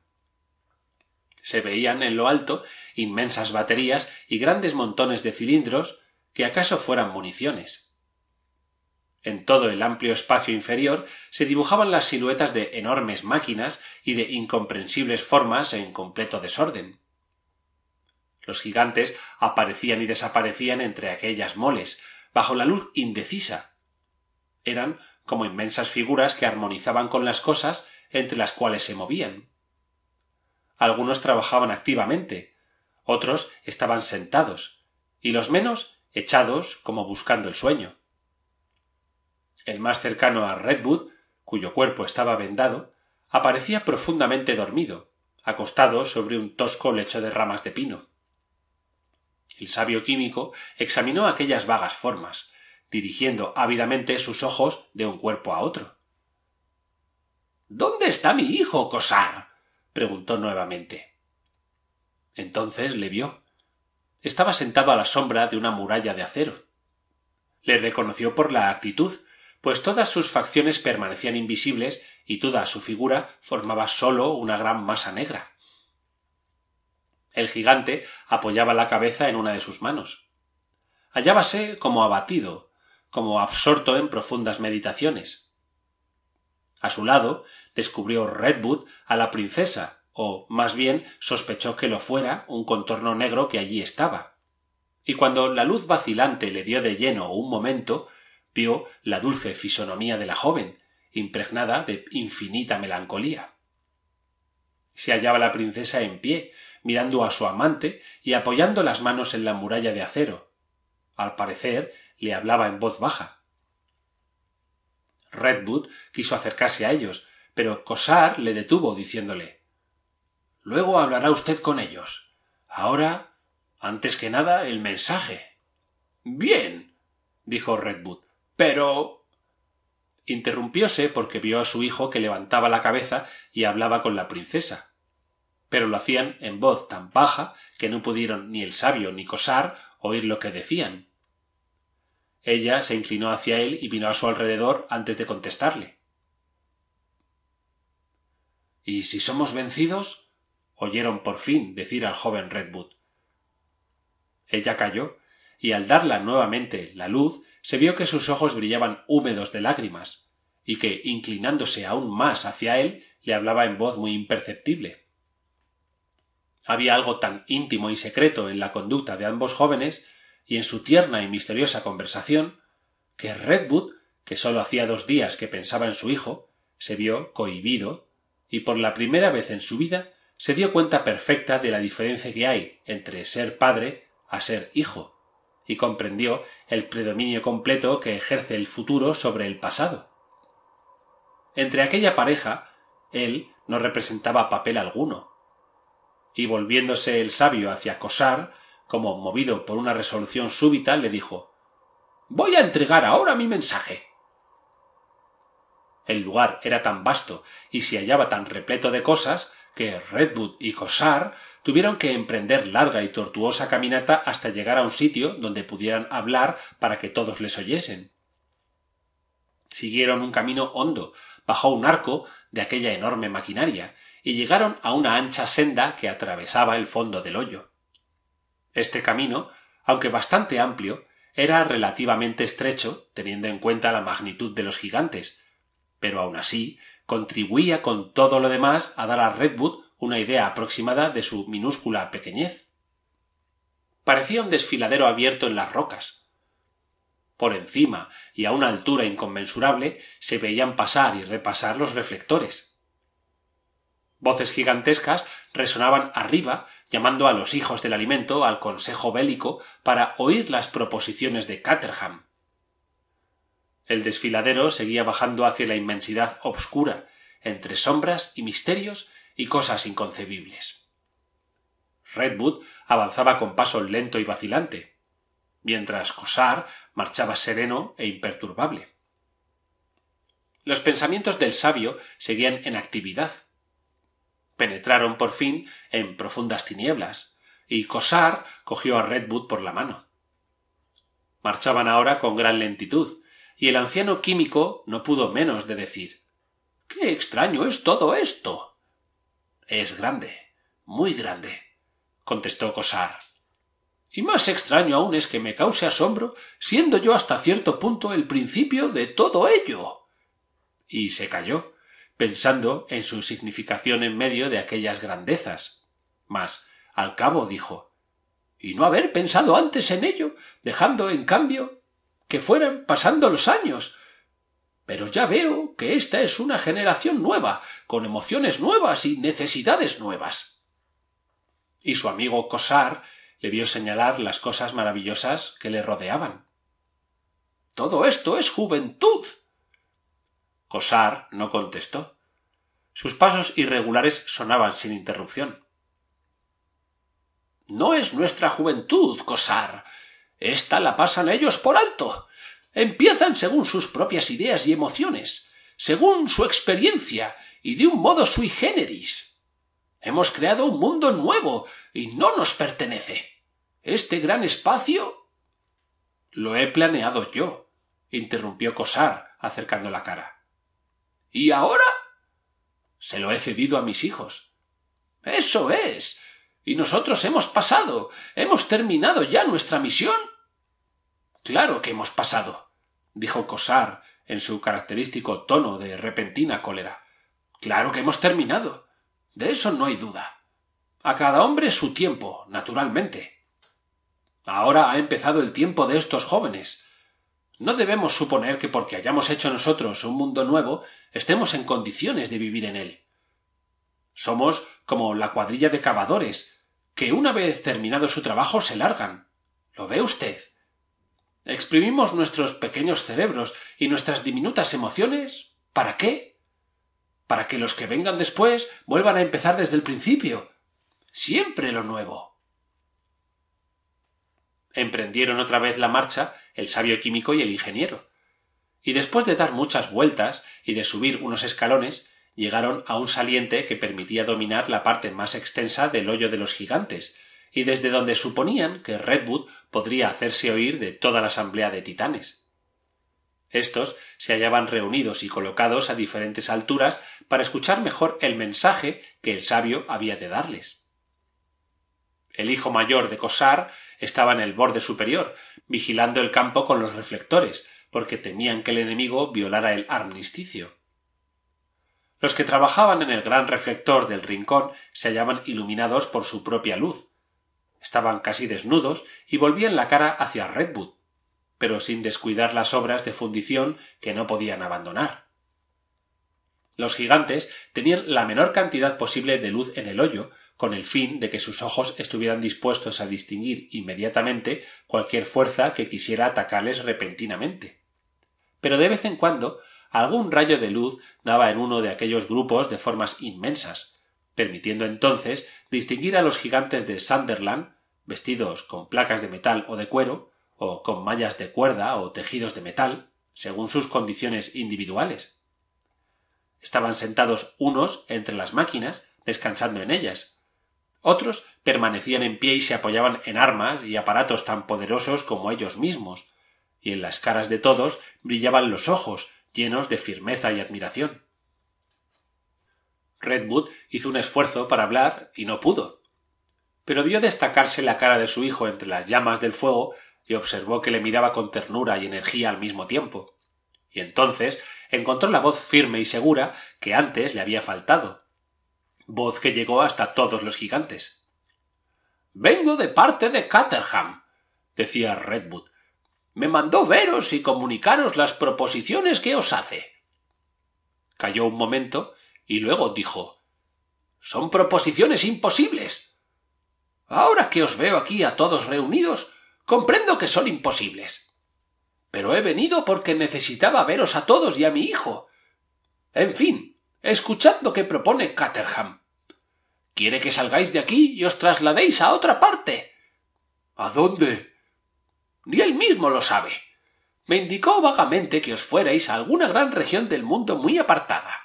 se veían en lo alto inmensas baterías y grandes montones de cilindros que acaso fueran municiones en todo el amplio espacio inferior se dibujaban las siluetas de enormes máquinas y de incomprensibles formas en completo desorden. Los gigantes aparecían y desaparecían entre aquellas moles, bajo la luz indecisa. Eran como inmensas figuras que armonizaban con las cosas entre las cuales se movían. Algunos trabajaban activamente, otros estaban sentados, y los menos echados como buscando el sueño. El más cercano a Redwood, cuyo cuerpo estaba vendado, aparecía profundamente dormido, acostado sobre un tosco lecho de ramas de pino. El sabio químico examinó aquellas vagas formas, dirigiendo ávidamente sus ojos de un cuerpo a otro. ¿Dónde está mi hijo, Cosar? preguntó nuevamente. Entonces le vio. Estaba sentado a la sombra de una muralla de acero. Le reconoció por la actitud, pues todas sus facciones permanecían invisibles y toda su figura formaba sólo una gran masa negra el gigante apoyaba la cabeza en una de sus manos hallábase como abatido como absorto en profundas meditaciones a su lado descubrió redwood a la princesa o más bien sospechó que lo fuera un contorno negro que allí estaba y cuando la luz vacilante le dio de lleno un momento vio la dulce fisonomía de la joven impregnada de infinita melancolía se hallaba la princesa en pie mirando a su amante y apoyando las manos en la muralla de acero al parecer le hablaba en voz baja redwood quiso acercarse a ellos pero Cosar le detuvo diciéndole luego hablará usted con ellos ahora antes que nada el mensaje bien dijo redwood pero interrumpióse porque vio a su hijo que levantaba la cabeza y hablaba con la princesa. Pero lo hacían en voz tan baja que no pudieron ni el sabio ni Cosar oír lo que decían. Ella se inclinó hacia él y vino a su alrededor antes de contestarle. ¿Y si somos vencidos? oyeron por fin decir al joven Redwood. Ella calló, y al darla nuevamente la luz se vio que sus ojos brillaban húmedos de lágrimas y que inclinándose aún más hacia él le hablaba en voz muy imperceptible había algo tan íntimo y secreto en la conducta de ambos jóvenes y en su tierna y misteriosa conversación que redwood que sólo hacía dos días que pensaba en su hijo se vio cohibido y por la primera vez en su vida se dio cuenta perfecta de la diferencia que hay entre ser padre a ser hijo y comprendió el predominio completo que ejerce el futuro sobre el pasado. Entre aquella pareja, él no representaba papel alguno. Y volviéndose el sabio hacia Cosar, como movido por una resolución súbita, le dijo Voy a entregar ahora mi mensaje. El lugar era tan vasto y se hallaba tan repleto de cosas que Redwood y Cossar tuvieron que emprender larga y tortuosa caminata hasta llegar a un sitio donde pudieran hablar para que todos les oyesen. Siguieron un camino hondo, bajo un arco de aquella enorme maquinaria, y llegaron a una ancha senda que atravesaba el fondo del hoyo. Este camino, aunque bastante amplio, era relativamente estrecho, teniendo en cuenta la magnitud de los gigantes, pero aun así contribuía con todo lo demás a dar a Redwood una idea aproximada de su minúscula pequeñez. Parecía un desfiladero abierto en las rocas. Por encima y a una altura inconmensurable se veían pasar y repasar los reflectores. Voces gigantescas resonaban arriba llamando a los hijos del alimento al consejo bélico para oír las proposiciones de el desfiladero seguía bajando hacia la inmensidad obscura entre sombras y misterios y cosas inconcebibles redwood avanzaba con paso lento y vacilante mientras Cosar marchaba sereno e imperturbable los pensamientos del sabio seguían en actividad penetraron por fin en profundas tinieblas y cosar cogió a redwood por la mano marchaban ahora con gran lentitud y el anciano químico no pudo menos de decir qué extraño es todo esto es grande muy grande contestó cosar y más extraño aún es que me cause asombro siendo yo hasta cierto punto el principio de todo ello y se calló pensando en su significación en medio de aquellas grandezas mas al cabo dijo y no haber pensado antes en ello dejando en cambio que fueran pasando los años. Pero ya veo que esta es una generación nueva, con emociones nuevas y necesidades nuevas. Y su amigo Cosar le vio señalar las cosas maravillosas que le rodeaban. Todo esto es juventud. Cosar no contestó. Sus pasos irregulares sonaban sin interrupción. No es nuestra juventud, Cosar, esta la pasan ellos por alto. Empiezan según sus propias ideas y emociones, según su experiencia y de un modo sui generis. Hemos creado un mundo nuevo y no nos pertenece. Este gran espacio. Lo he planeado yo, interrumpió Cosar, acercando la cara. ¿Y ahora? Se lo he cedido a mis hijos. Eso es. Y nosotros hemos pasado. Hemos terminado ya nuestra misión. Claro que hemos pasado, dijo Cosar en su característico tono de repentina cólera. Claro que hemos terminado. De eso no hay duda. A cada hombre su tiempo, naturalmente. Ahora ha empezado el tiempo de estos jóvenes. No debemos suponer que porque hayamos hecho nosotros un mundo nuevo, estemos en condiciones de vivir en él. Somos como la cuadrilla de cavadores, que una vez terminado su trabajo se largan. ¿Lo ve usted? Exprimimos nuestros pequeños cerebros y nuestras diminutas emociones. ¿Para qué? Para que los que vengan después vuelvan a empezar desde el principio. Siempre lo nuevo. Emprendieron otra vez la marcha el sabio químico y el ingeniero. Y después de dar muchas vueltas y de subir unos escalones, llegaron a un saliente que permitía dominar la parte más extensa del hoyo de los gigantes y desde donde suponían que redwood podría hacerse oír de toda la asamblea de titanes estos se hallaban reunidos y colocados a diferentes alturas para escuchar mejor el mensaje que el sabio había de darles el hijo mayor de Cosar estaba en el borde superior vigilando el campo con los reflectores porque temían que el enemigo violara el armisticio los que trabajaban en el gran reflector del rincón se hallaban iluminados por su propia luz. Estaban casi desnudos y volvían la cara hacia Redwood, pero sin descuidar las obras de fundición que no podían abandonar. Los gigantes tenían la menor cantidad posible de luz en el hoyo, con el fin de que sus ojos estuvieran dispuestos a distinguir inmediatamente cualquier fuerza que quisiera atacarles repentinamente. Pero de vez en cuando algún rayo de luz daba en uno de aquellos grupos de formas inmensas permitiendo entonces distinguir a los gigantes de sunderland vestidos con placas de metal o de cuero o con mallas de cuerda o tejidos de metal según sus condiciones individuales estaban sentados unos entre las máquinas descansando en ellas otros permanecían en pie y se apoyaban en armas y aparatos tan poderosos como ellos mismos y en las caras de todos brillaban los ojos llenos de firmeza y admiración redwood hizo un esfuerzo para hablar y no pudo pero vio destacarse la cara de su hijo entre las llamas del fuego y observó que le miraba con ternura y energía al mismo tiempo y entonces encontró la voz firme y segura que antes le había faltado voz que llegó hasta todos los gigantes vengo de parte de caterham decía redwood me mandó veros y comunicaros las proposiciones que os hace. Calló un momento y luego dijo Son proposiciones imposibles. Ahora que os veo aquí a todos reunidos, comprendo que son imposibles. Pero he venido porque necesitaba veros a todos y a mi hijo. En fin, escuchad lo que propone Caterham. Quiere que salgáis de aquí y os trasladéis a otra parte. ¿A dónde? ni él mismo lo sabe. Me indicó vagamente que os fuerais a alguna gran región del mundo muy apartada.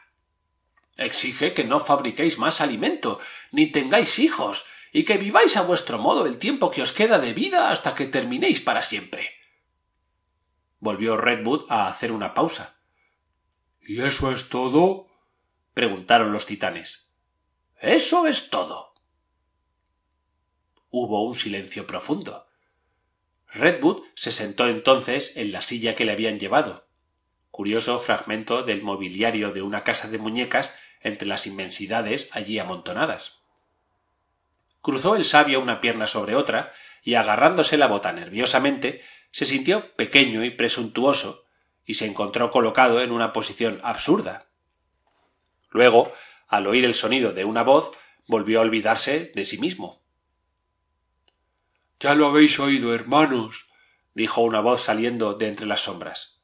Exige que no fabriquéis más alimento, ni tengáis hijos, y que viváis a vuestro modo el tiempo que os queda de vida hasta que terminéis para siempre. Volvió Redwood a hacer una pausa. ¿Y eso es todo? preguntaron los titanes. Eso es todo. Hubo un silencio profundo redwood se sentó entonces en la silla que le habían llevado curioso fragmento del mobiliario de una casa de muñecas entre las inmensidades allí amontonadas cruzó el sabio una pierna sobre otra y agarrándose la bota nerviosamente se sintió pequeño y presuntuoso y se encontró colocado en una posición absurda luego al oír el sonido de una voz volvió a olvidarse de sí mismo ya lo habéis oído hermanos dijo una voz saliendo de entre las sombras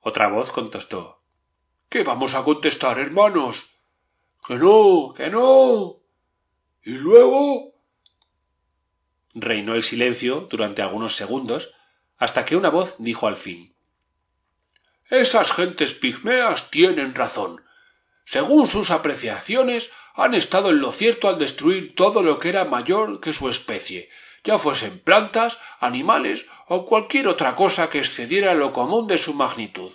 otra voz contestó qué vamos a contestar hermanos que no que no y luego reinó el silencio durante algunos segundos hasta que una voz dijo al fin esas gentes pigmeas tienen razón según sus apreciaciones han estado en lo cierto al destruir todo lo que era mayor que su especie ya fuesen plantas, animales o cualquier otra cosa que excediera lo común de su magnitud.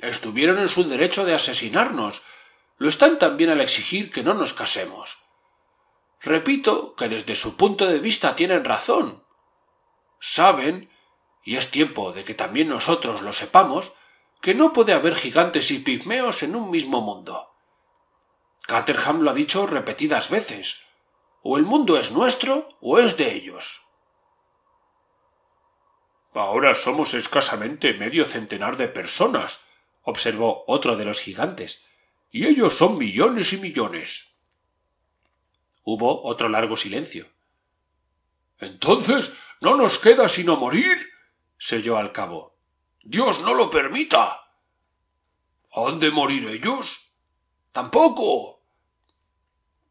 Estuvieron en su derecho de asesinarnos. Lo están también al exigir que no nos casemos. Repito que desde su punto de vista tienen razón. Saben, y es tiempo de que también nosotros lo sepamos, que no puede haber gigantes y pigmeos en un mismo mundo. Caterham lo ha dicho repetidas veces. O el mundo es nuestro o es de ellos. Ahora somos escasamente medio centenar de personas, observó otro de los gigantes, y ellos son millones y millones. Hubo otro largo silencio. Entonces no nos queda sino morir, se al cabo. Dios no lo permita. ¿Han de morir ellos? Tampoco.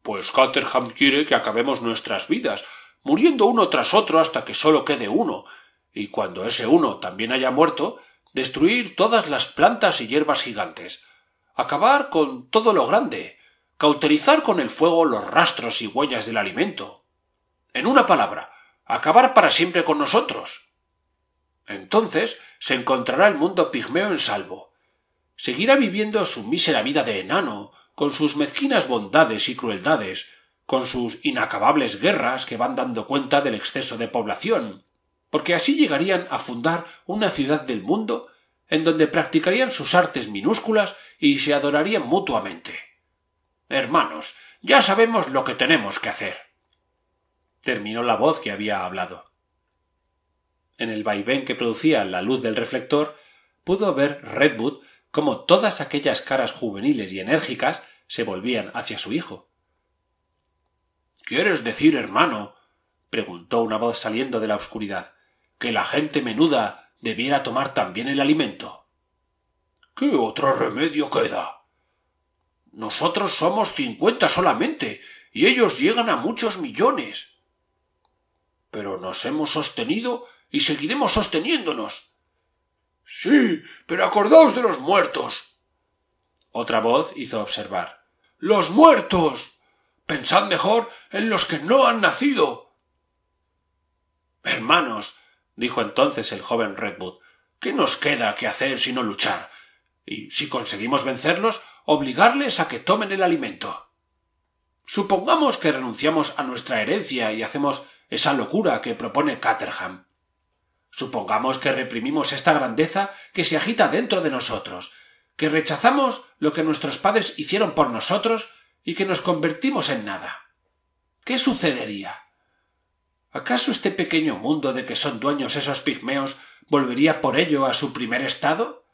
Pues Caterham quiere que acabemos nuestras vidas, muriendo uno tras otro hasta que sólo quede uno, y cuando ese uno también haya muerto, destruir todas las plantas y hierbas gigantes, acabar con todo lo grande, cauterizar con el fuego los rastros y huellas del alimento. En una palabra, acabar para siempre con nosotros. Entonces se encontrará el mundo pigmeo en salvo. Seguirá viviendo su mísera vida de enano, con sus mezquinas bondades y crueldades, con sus inacabables guerras que van dando cuenta del exceso de población, porque así llegarían a fundar una ciudad del mundo en donde practicarían sus artes minúsculas y se adorarían mutuamente. Hermanos, ya sabemos lo que tenemos que hacer. Terminó la voz que había hablado. En el vaivén que producía la luz del reflector, pudo ver como todas aquellas caras juveniles y enérgicas se volvían hacia su hijo. ¿Quieres decir, hermano? preguntó una voz saliendo de la oscuridad, que la gente menuda debiera tomar también el alimento. ¿Qué otro remedio queda? Nosotros somos cincuenta solamente, y ellos llegan a muchos millones. Pero nos hemos sostenido y seguiremos sosteniéndonos. Sí, pero acordaos de los muertos. Otra voz hizo observar. Los muertos. Pensad mejor en los que no han nacido. Hermanos, dijo entonces el joven Redwood, ¿qué nos queda que hacer sino luchar? Y si conseguimos vencerlos, obligarles a que tomen el alimento. Supongamos que renunciamos a nuestra herencia y hacemos esa locura que propone Supongamos que reprimimos esta grandeza que se agita dentro de nosotros, que rechazamos lo que nuestros padres hicieron por nosotros y que nos convertimos en nada. ¿Qué sucedería? ¿Acaso este pequeño mundo de que son dueños esos pigmeos volvería por ello a su primer estado?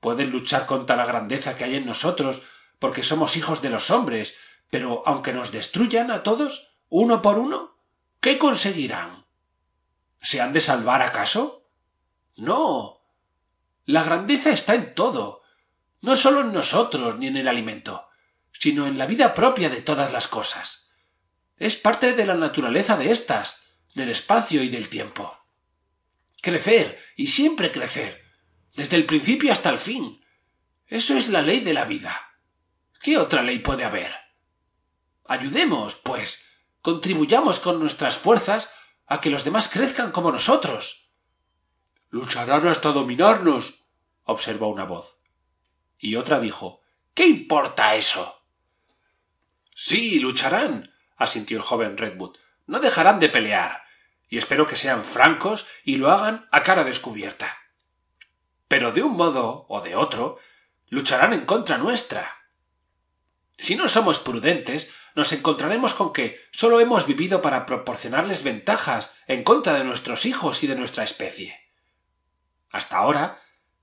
Pueden luchar contra la grandeza que hay en nosotros, porque somos hijos de los hombres, pero aunque nos destruyan a todos, uno por uno, ¿qué conseguirán? ¿Se han de salvar acaso? No. La grandeza está en todo, no sólo en nosotros ni en el alimento, sino en la vida propia de todas las cosas. Es parte de la naturaleza de éstas, del espacio y del tiempo. Crecer, y siempre crecer, desde el principio hasta el fin. Eso es la ley de la vida. ¿Qué otra ley puede haber? Ayudemos, pues, contribuyamos con nuestras fuerzas a que los demás crezcan como nosotros. Lucharán hasta dominarnos, observó una voz. Y otra dijo ¿Qué importa eso? Sí, lucharán, asintió el joven Redwood. No dejarán de pelear. Y espero que sean francos y lo hagan a cara descubierta. Pero de un modo o de otro, lucharán en contra nuestra. Si no somos prudentes, nos encontraremos con que solo hemos vivido para proporcionarles ventajas en contra de nuestros hijos y de nuestra especie. Hasta ahora,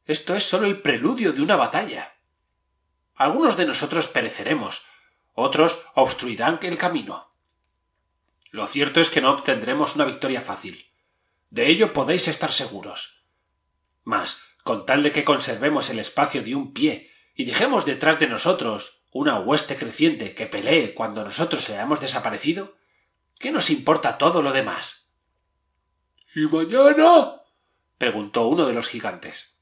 esto es solo el preludio de una batalla. Algunos de nosotros pereceremos, otros obstruirán el camino. Lo cierto es que no obtendremos una victoria fácil. De ello podéis estar seguros. Mas, con tal de que conservemos el espacio de un pie y dejemos detrás de nosotros una hueste creciente que pelee cuando nosotros seamos desaparecido? ¿Qué nos importa todo lo demás? ¿Y mañana? preguntó uno de los gigantes.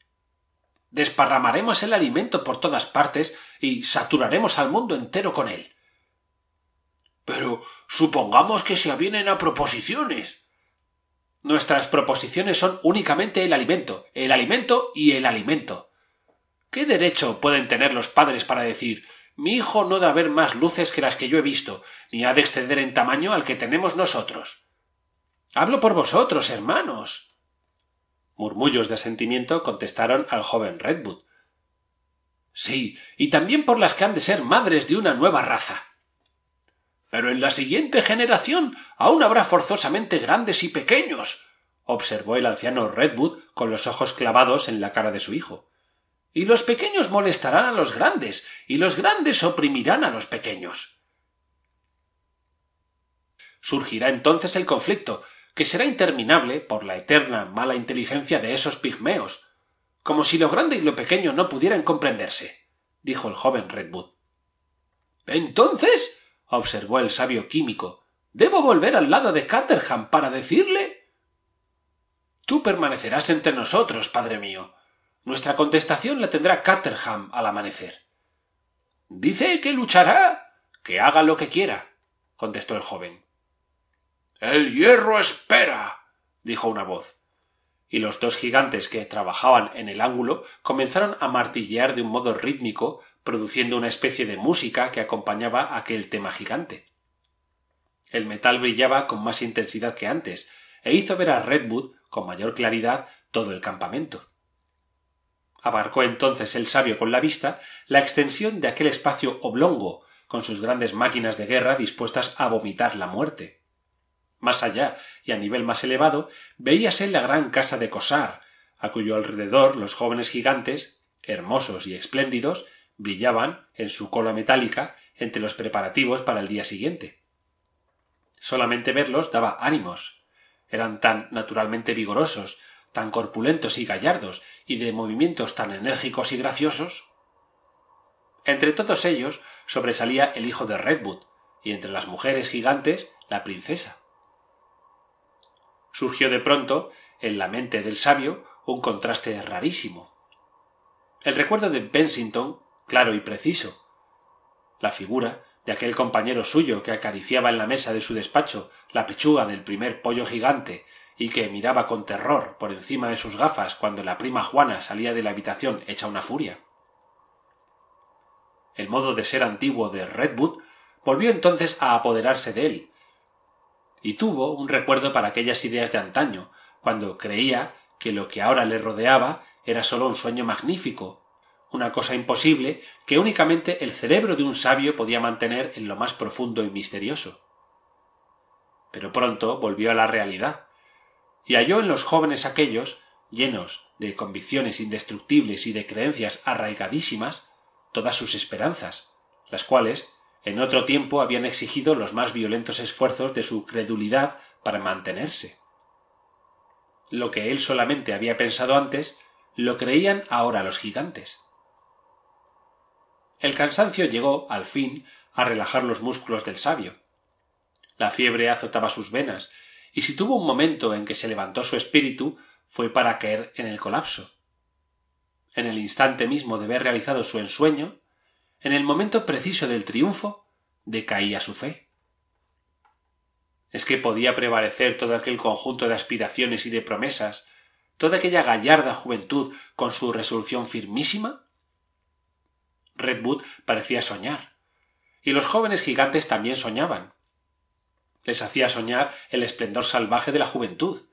Desparramaremos el alimento por todas partes y saturaremos al mundo entero con él. Pero supongamos que se avienen a proposiciones. Nuestras proposiciones son únicamente el alimento, el alimento y el alimento. ¿Qué derecho pueden tener los padres para decir mi hijo no da a ver más luces que las que yo he visto, ni ha de exceder en tamaño al que tenemos nosotros. Hablo por vosotros, hermanos. Murmullos de asentimiento contestaron al joven Redwood. Sí, y también por las que han de ser madres de una nueva raza. Pero en la siguiente generación aún habrá forzosamente grandes y pequeños, observó el anciano Redwood con los ojos clavados en la cara de su hijo. Y los pequeños molestarán a los grandes, y los grandes oprimirán a los pequeños. Surgirá entonces el conflicto, que será interminable por la eterna mala inteligencia de esos pigmeos, como si lo grande y lo pequeño no pudieran comprenderse, dijo el joven Redwood. Entonces, observó el sabio químico, ¿debo volver al lado de Caterham para decirle? Tú permanecerás entre nosotros, padre mío, nuestra contestación la tendrá Caterham al amanecer. Dice que luchará. Que haga lo que quiera, contestó el joven. El hierro espera. dijo una voz. Y los dos gigantes que trabajaban en el ángulo comenzaron a martillear de un modo rítmico, produciendo una especie de música que acompañaba aquel tema gigante. El metal brillaba con más intensidad que antes, e hizo ver a Redwood con mayor claridad todo el campamento abarcó entonces el sabio con la vista la extensión de aquel espacio oblongo con sus grandes máquinas de guerra dispuestas a vomitar la muerte más allá y a nivel más elevado veíase la gran casa de Cosar a cuyo alrededor los jóvenes gigantes hermosos y espléndidos brillaban en su cola metálica entre los preparativos para el día siguiente solamente verlos daba ánimos eran tan naturalmente vigorosos tan corpulentos y gallardos y de movimientos tan enérgicos y graciosos? Entre todos ellos sobresalía el hijo de Redwood, y entre las mujeres gigantes la princesa. Surgió de pronto, en la mente del sabio, un contraste rarísimo. El recuerdo de Bensington, claro y preciso. La figura de aquel compañero suyo que acariciaba en la mesa de su despacho la pechuga del primer pollo gigante y que miraba con terror por encima de sus gafas cuando la prima juana salía de la habitación hecha una furia el modo de ser antiguo de redwood volvió entonces a apoderarse de él y tuvo un recuerdo para aquellas ideas de antaño cuando creía que lo que ahora le rodeaba era sólo un sueño magnífico una cosa imposible que únicamente el cerebro de un sabio podía mantener en lo más profundo y misterioso pero pronto volvió a la realidad y halló en los jóvenes aquellos llenos de convicciones indestructibles y de creencias arraigadísimas todas sus esperanzas las cuales en otro tiempo habían exigido los más violentos esfuerzos de su credulidad para mantenerse lo que él solamente había pensado antes lo creían ahora los gigantes el cansancio llegó al fin a relajar los músculos del sabio la fiebre azotaba sus venas y si tuvo un momento en que se levantó su espíritu fue para caer en el colapso en el instante mismo de haber realizado su ensueño en el momento preciso del triunfo decaía su fe es que podía prevalecer todo aquel conjunto de aspiraciones y de promesas toda aquella gallarda juventud con su resolución firmísima redwood parecía soñar y los jóvenes gigantes también soñaban les hacía soñar el esplendor salvaje de la juventud.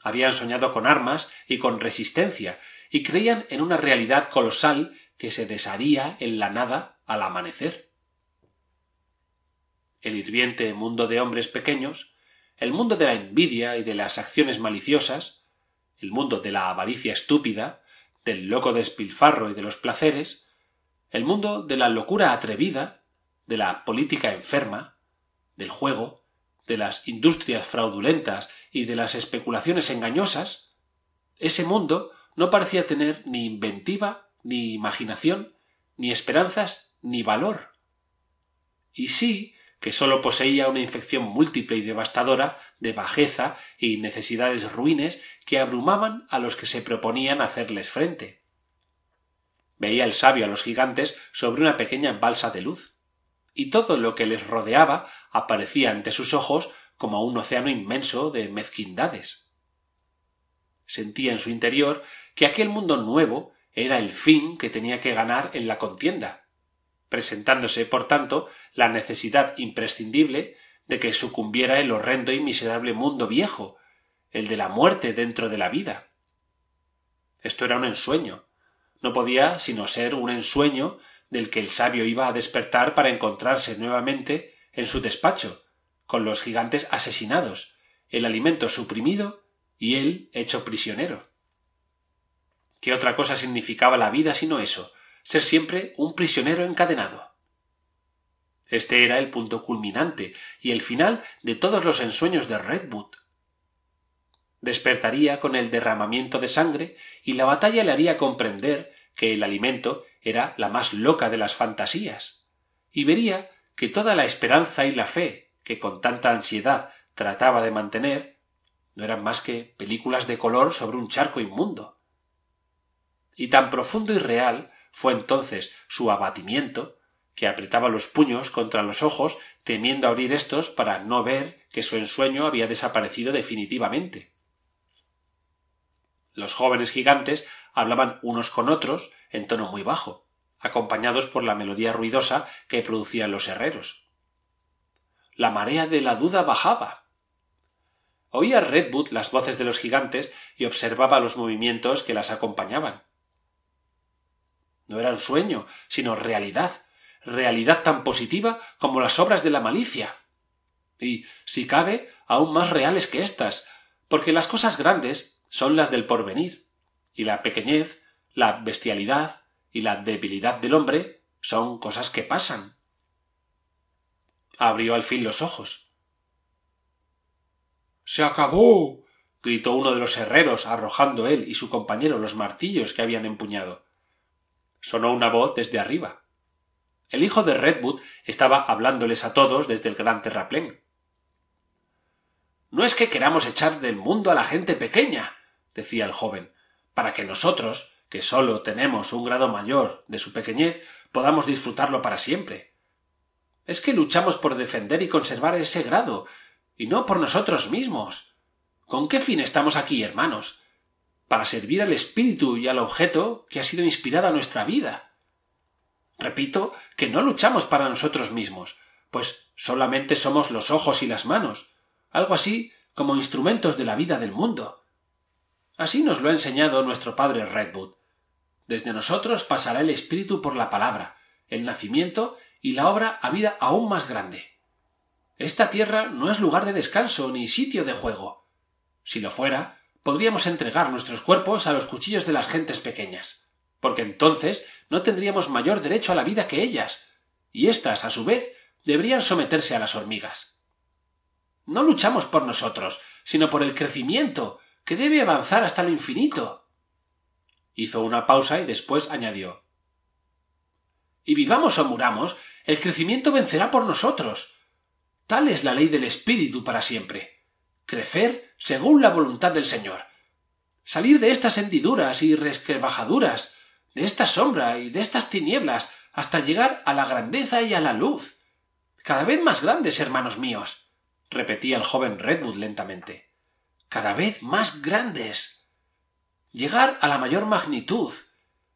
Habían soñado con armas y con resistencia, y creían en una realidad colosal que se desharía en la nada al amanecer. El hirviente mundo de hombres pequeños, el mundo de la envidia y de las acciones maliciosas, el mundo de la avaricia estúpida, del loco despilfarro y de los placeres, el mundo de la locura atrevida, de la política enferma, del juego, de las industrias fraudulentas y de las especulaciones engañosas, ese mundo no parecía tener ni inventiva, ni imaginación, ni esperanzas, ni valor. Y sí que sólo poseía una infección múltiple y devastadora de bajeza y necesidades ruines que abrumaban a los que se proponían hacerles frente. Veía el sabio a los gigantes sobre una pequeña balsa de luz, y todo lo que les rodeaba aparecía ante sus ojos como un océano inmenso de mezquindades sentía en su interior que aquel mundo nuevo era el fin que tenía que ganar en la contienda presentándose por tanto la necesidad imprescindible de que sucumbiera el horrendo y miserable mundo viejo el de la muerte dentro de la vida esto era un ensueño no podía sino ser un ensueño del que el sabio iba a despertar para encontrarse nuevamente en su despacho con los gigantes asesinados el alimento suprimido y él hecho prisionero qué otra cosa significaba la vida sino eso ser siempre un prisionero encadenado este era el punto culminante y el final de todos los ensueños de redwood despertaría con el derramamiento de sangre y la batalla le haría comprender que el alimento era la más loca de las fantasías y vería que toda la esperanza y la fe que con tanta ansiedad trataba de mantener no eran más que películas de color sobre un charco inmundo y tan profundo y real fue entonces su abatimiento que apretaba los puños contra los ojos temiendo abrir estos para no ver que su ensueño había desaparecido definitivamente los jóvenes gigantes hablaban unos con otros en tono muy bajo acompañados por la melodía ruidosa que producían los herreros la marea de la duda bajaba oía redwood las voces de los gigantes y observaba los movimientos que las acompañaban no era un sueño sino realidad realidad tan positiva como las obras de la malicia y si cabe aún más reales que éstas porque las cosas grandes son las del porvenir, y la pequeñez, la bestialidad y la debilidad del hombre son cosas que pasan. Abrió al fin los ojos. Se acabó. gritó uno de los herreros, arrojando él y su compañero los martillos que habían empuñado. Sonó una voz desde arriba. El hijo de Redwood estaba hablándoles a todos desde el gran terraplén. No es que queramos echar del mundo a la gente pequeña, decía el joven para que nosotros que sólo tenemos un grado mayor de su pequeñez podamos disfrutarlo para siempre es que luchamos por defender y conservar ese grado y no por nosotros mismos con qué fin estamos aquí hermanos para servir al espíritu y al objeto que ha sido inspirada nuestra vida repito que no luchamos para nosotros mismos pues solamente somos los ojos y las manos algo así como instrumentos de la vida del mundo Así nos lo ha enseñado nuestro padre Redwood. Desde nosotros pasará el espíritu por la palabra, el nacimiento y la obra a vida aún más grande. Esta tierra no es lugar de descanso ni sitio de juego. Si lo fuera, podríamos entregar nuestros cuerpos a los cuchillos de las gentes pequeñas, porque entonces no tendríamos mayor derecho a la vida que ellas, y éstas, a su vez, deberían someterse a las hormigas. No luchamos por nosotros, sino por el crecimiento, que debe avanzar hasta lo infinito. Hizo una pausa y después añadió Y vivamos o muramos, el crecimiento vencerá por nosotros. Tal es la ley del espíritu para siempre. Crecer según la voluntad del Señor. Salir de estas hendiduras y resquebajaduras, de esta sombra y de estas tinieblas, hasta llegar a la grandeza y a la luz. Cada vez más grandes, hermanos míos, repetía el joven Redwood lentamente cada vez más grandes, llegar a la mayor magnitud,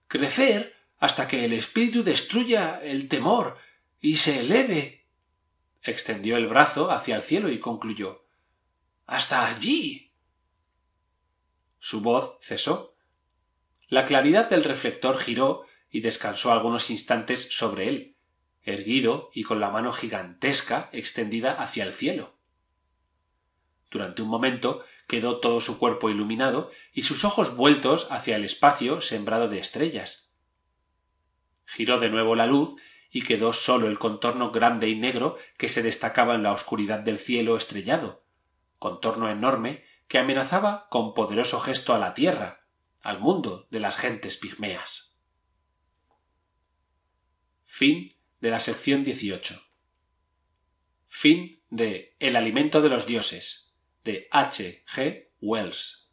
crecer hasta que el espíritu destruya el temor y se eleve. Extendió el brazo hacia el cielo y concluyó Hasta allí. Su voz cesó. La claridad del reflector giró y descansó algunos instantes sobre él, erguido y con la mano gigantesca extendida hacia el cielo. Durante un momento quedó todo su cuerpo iluminado y sus ojos vueltos hacia el espacio sembrado de estrellas. Giró de nuevo la luz y quedó solo el contorno grande y negro que se destacaba en la oscuridad del cielo estrellado contorno enorme que amenazaba con poderoso gesto a la tierra, al mundo de las gentes pigmeas. Fin de la sección 18. Fin de El alimento de los dioses de H. G. Wells.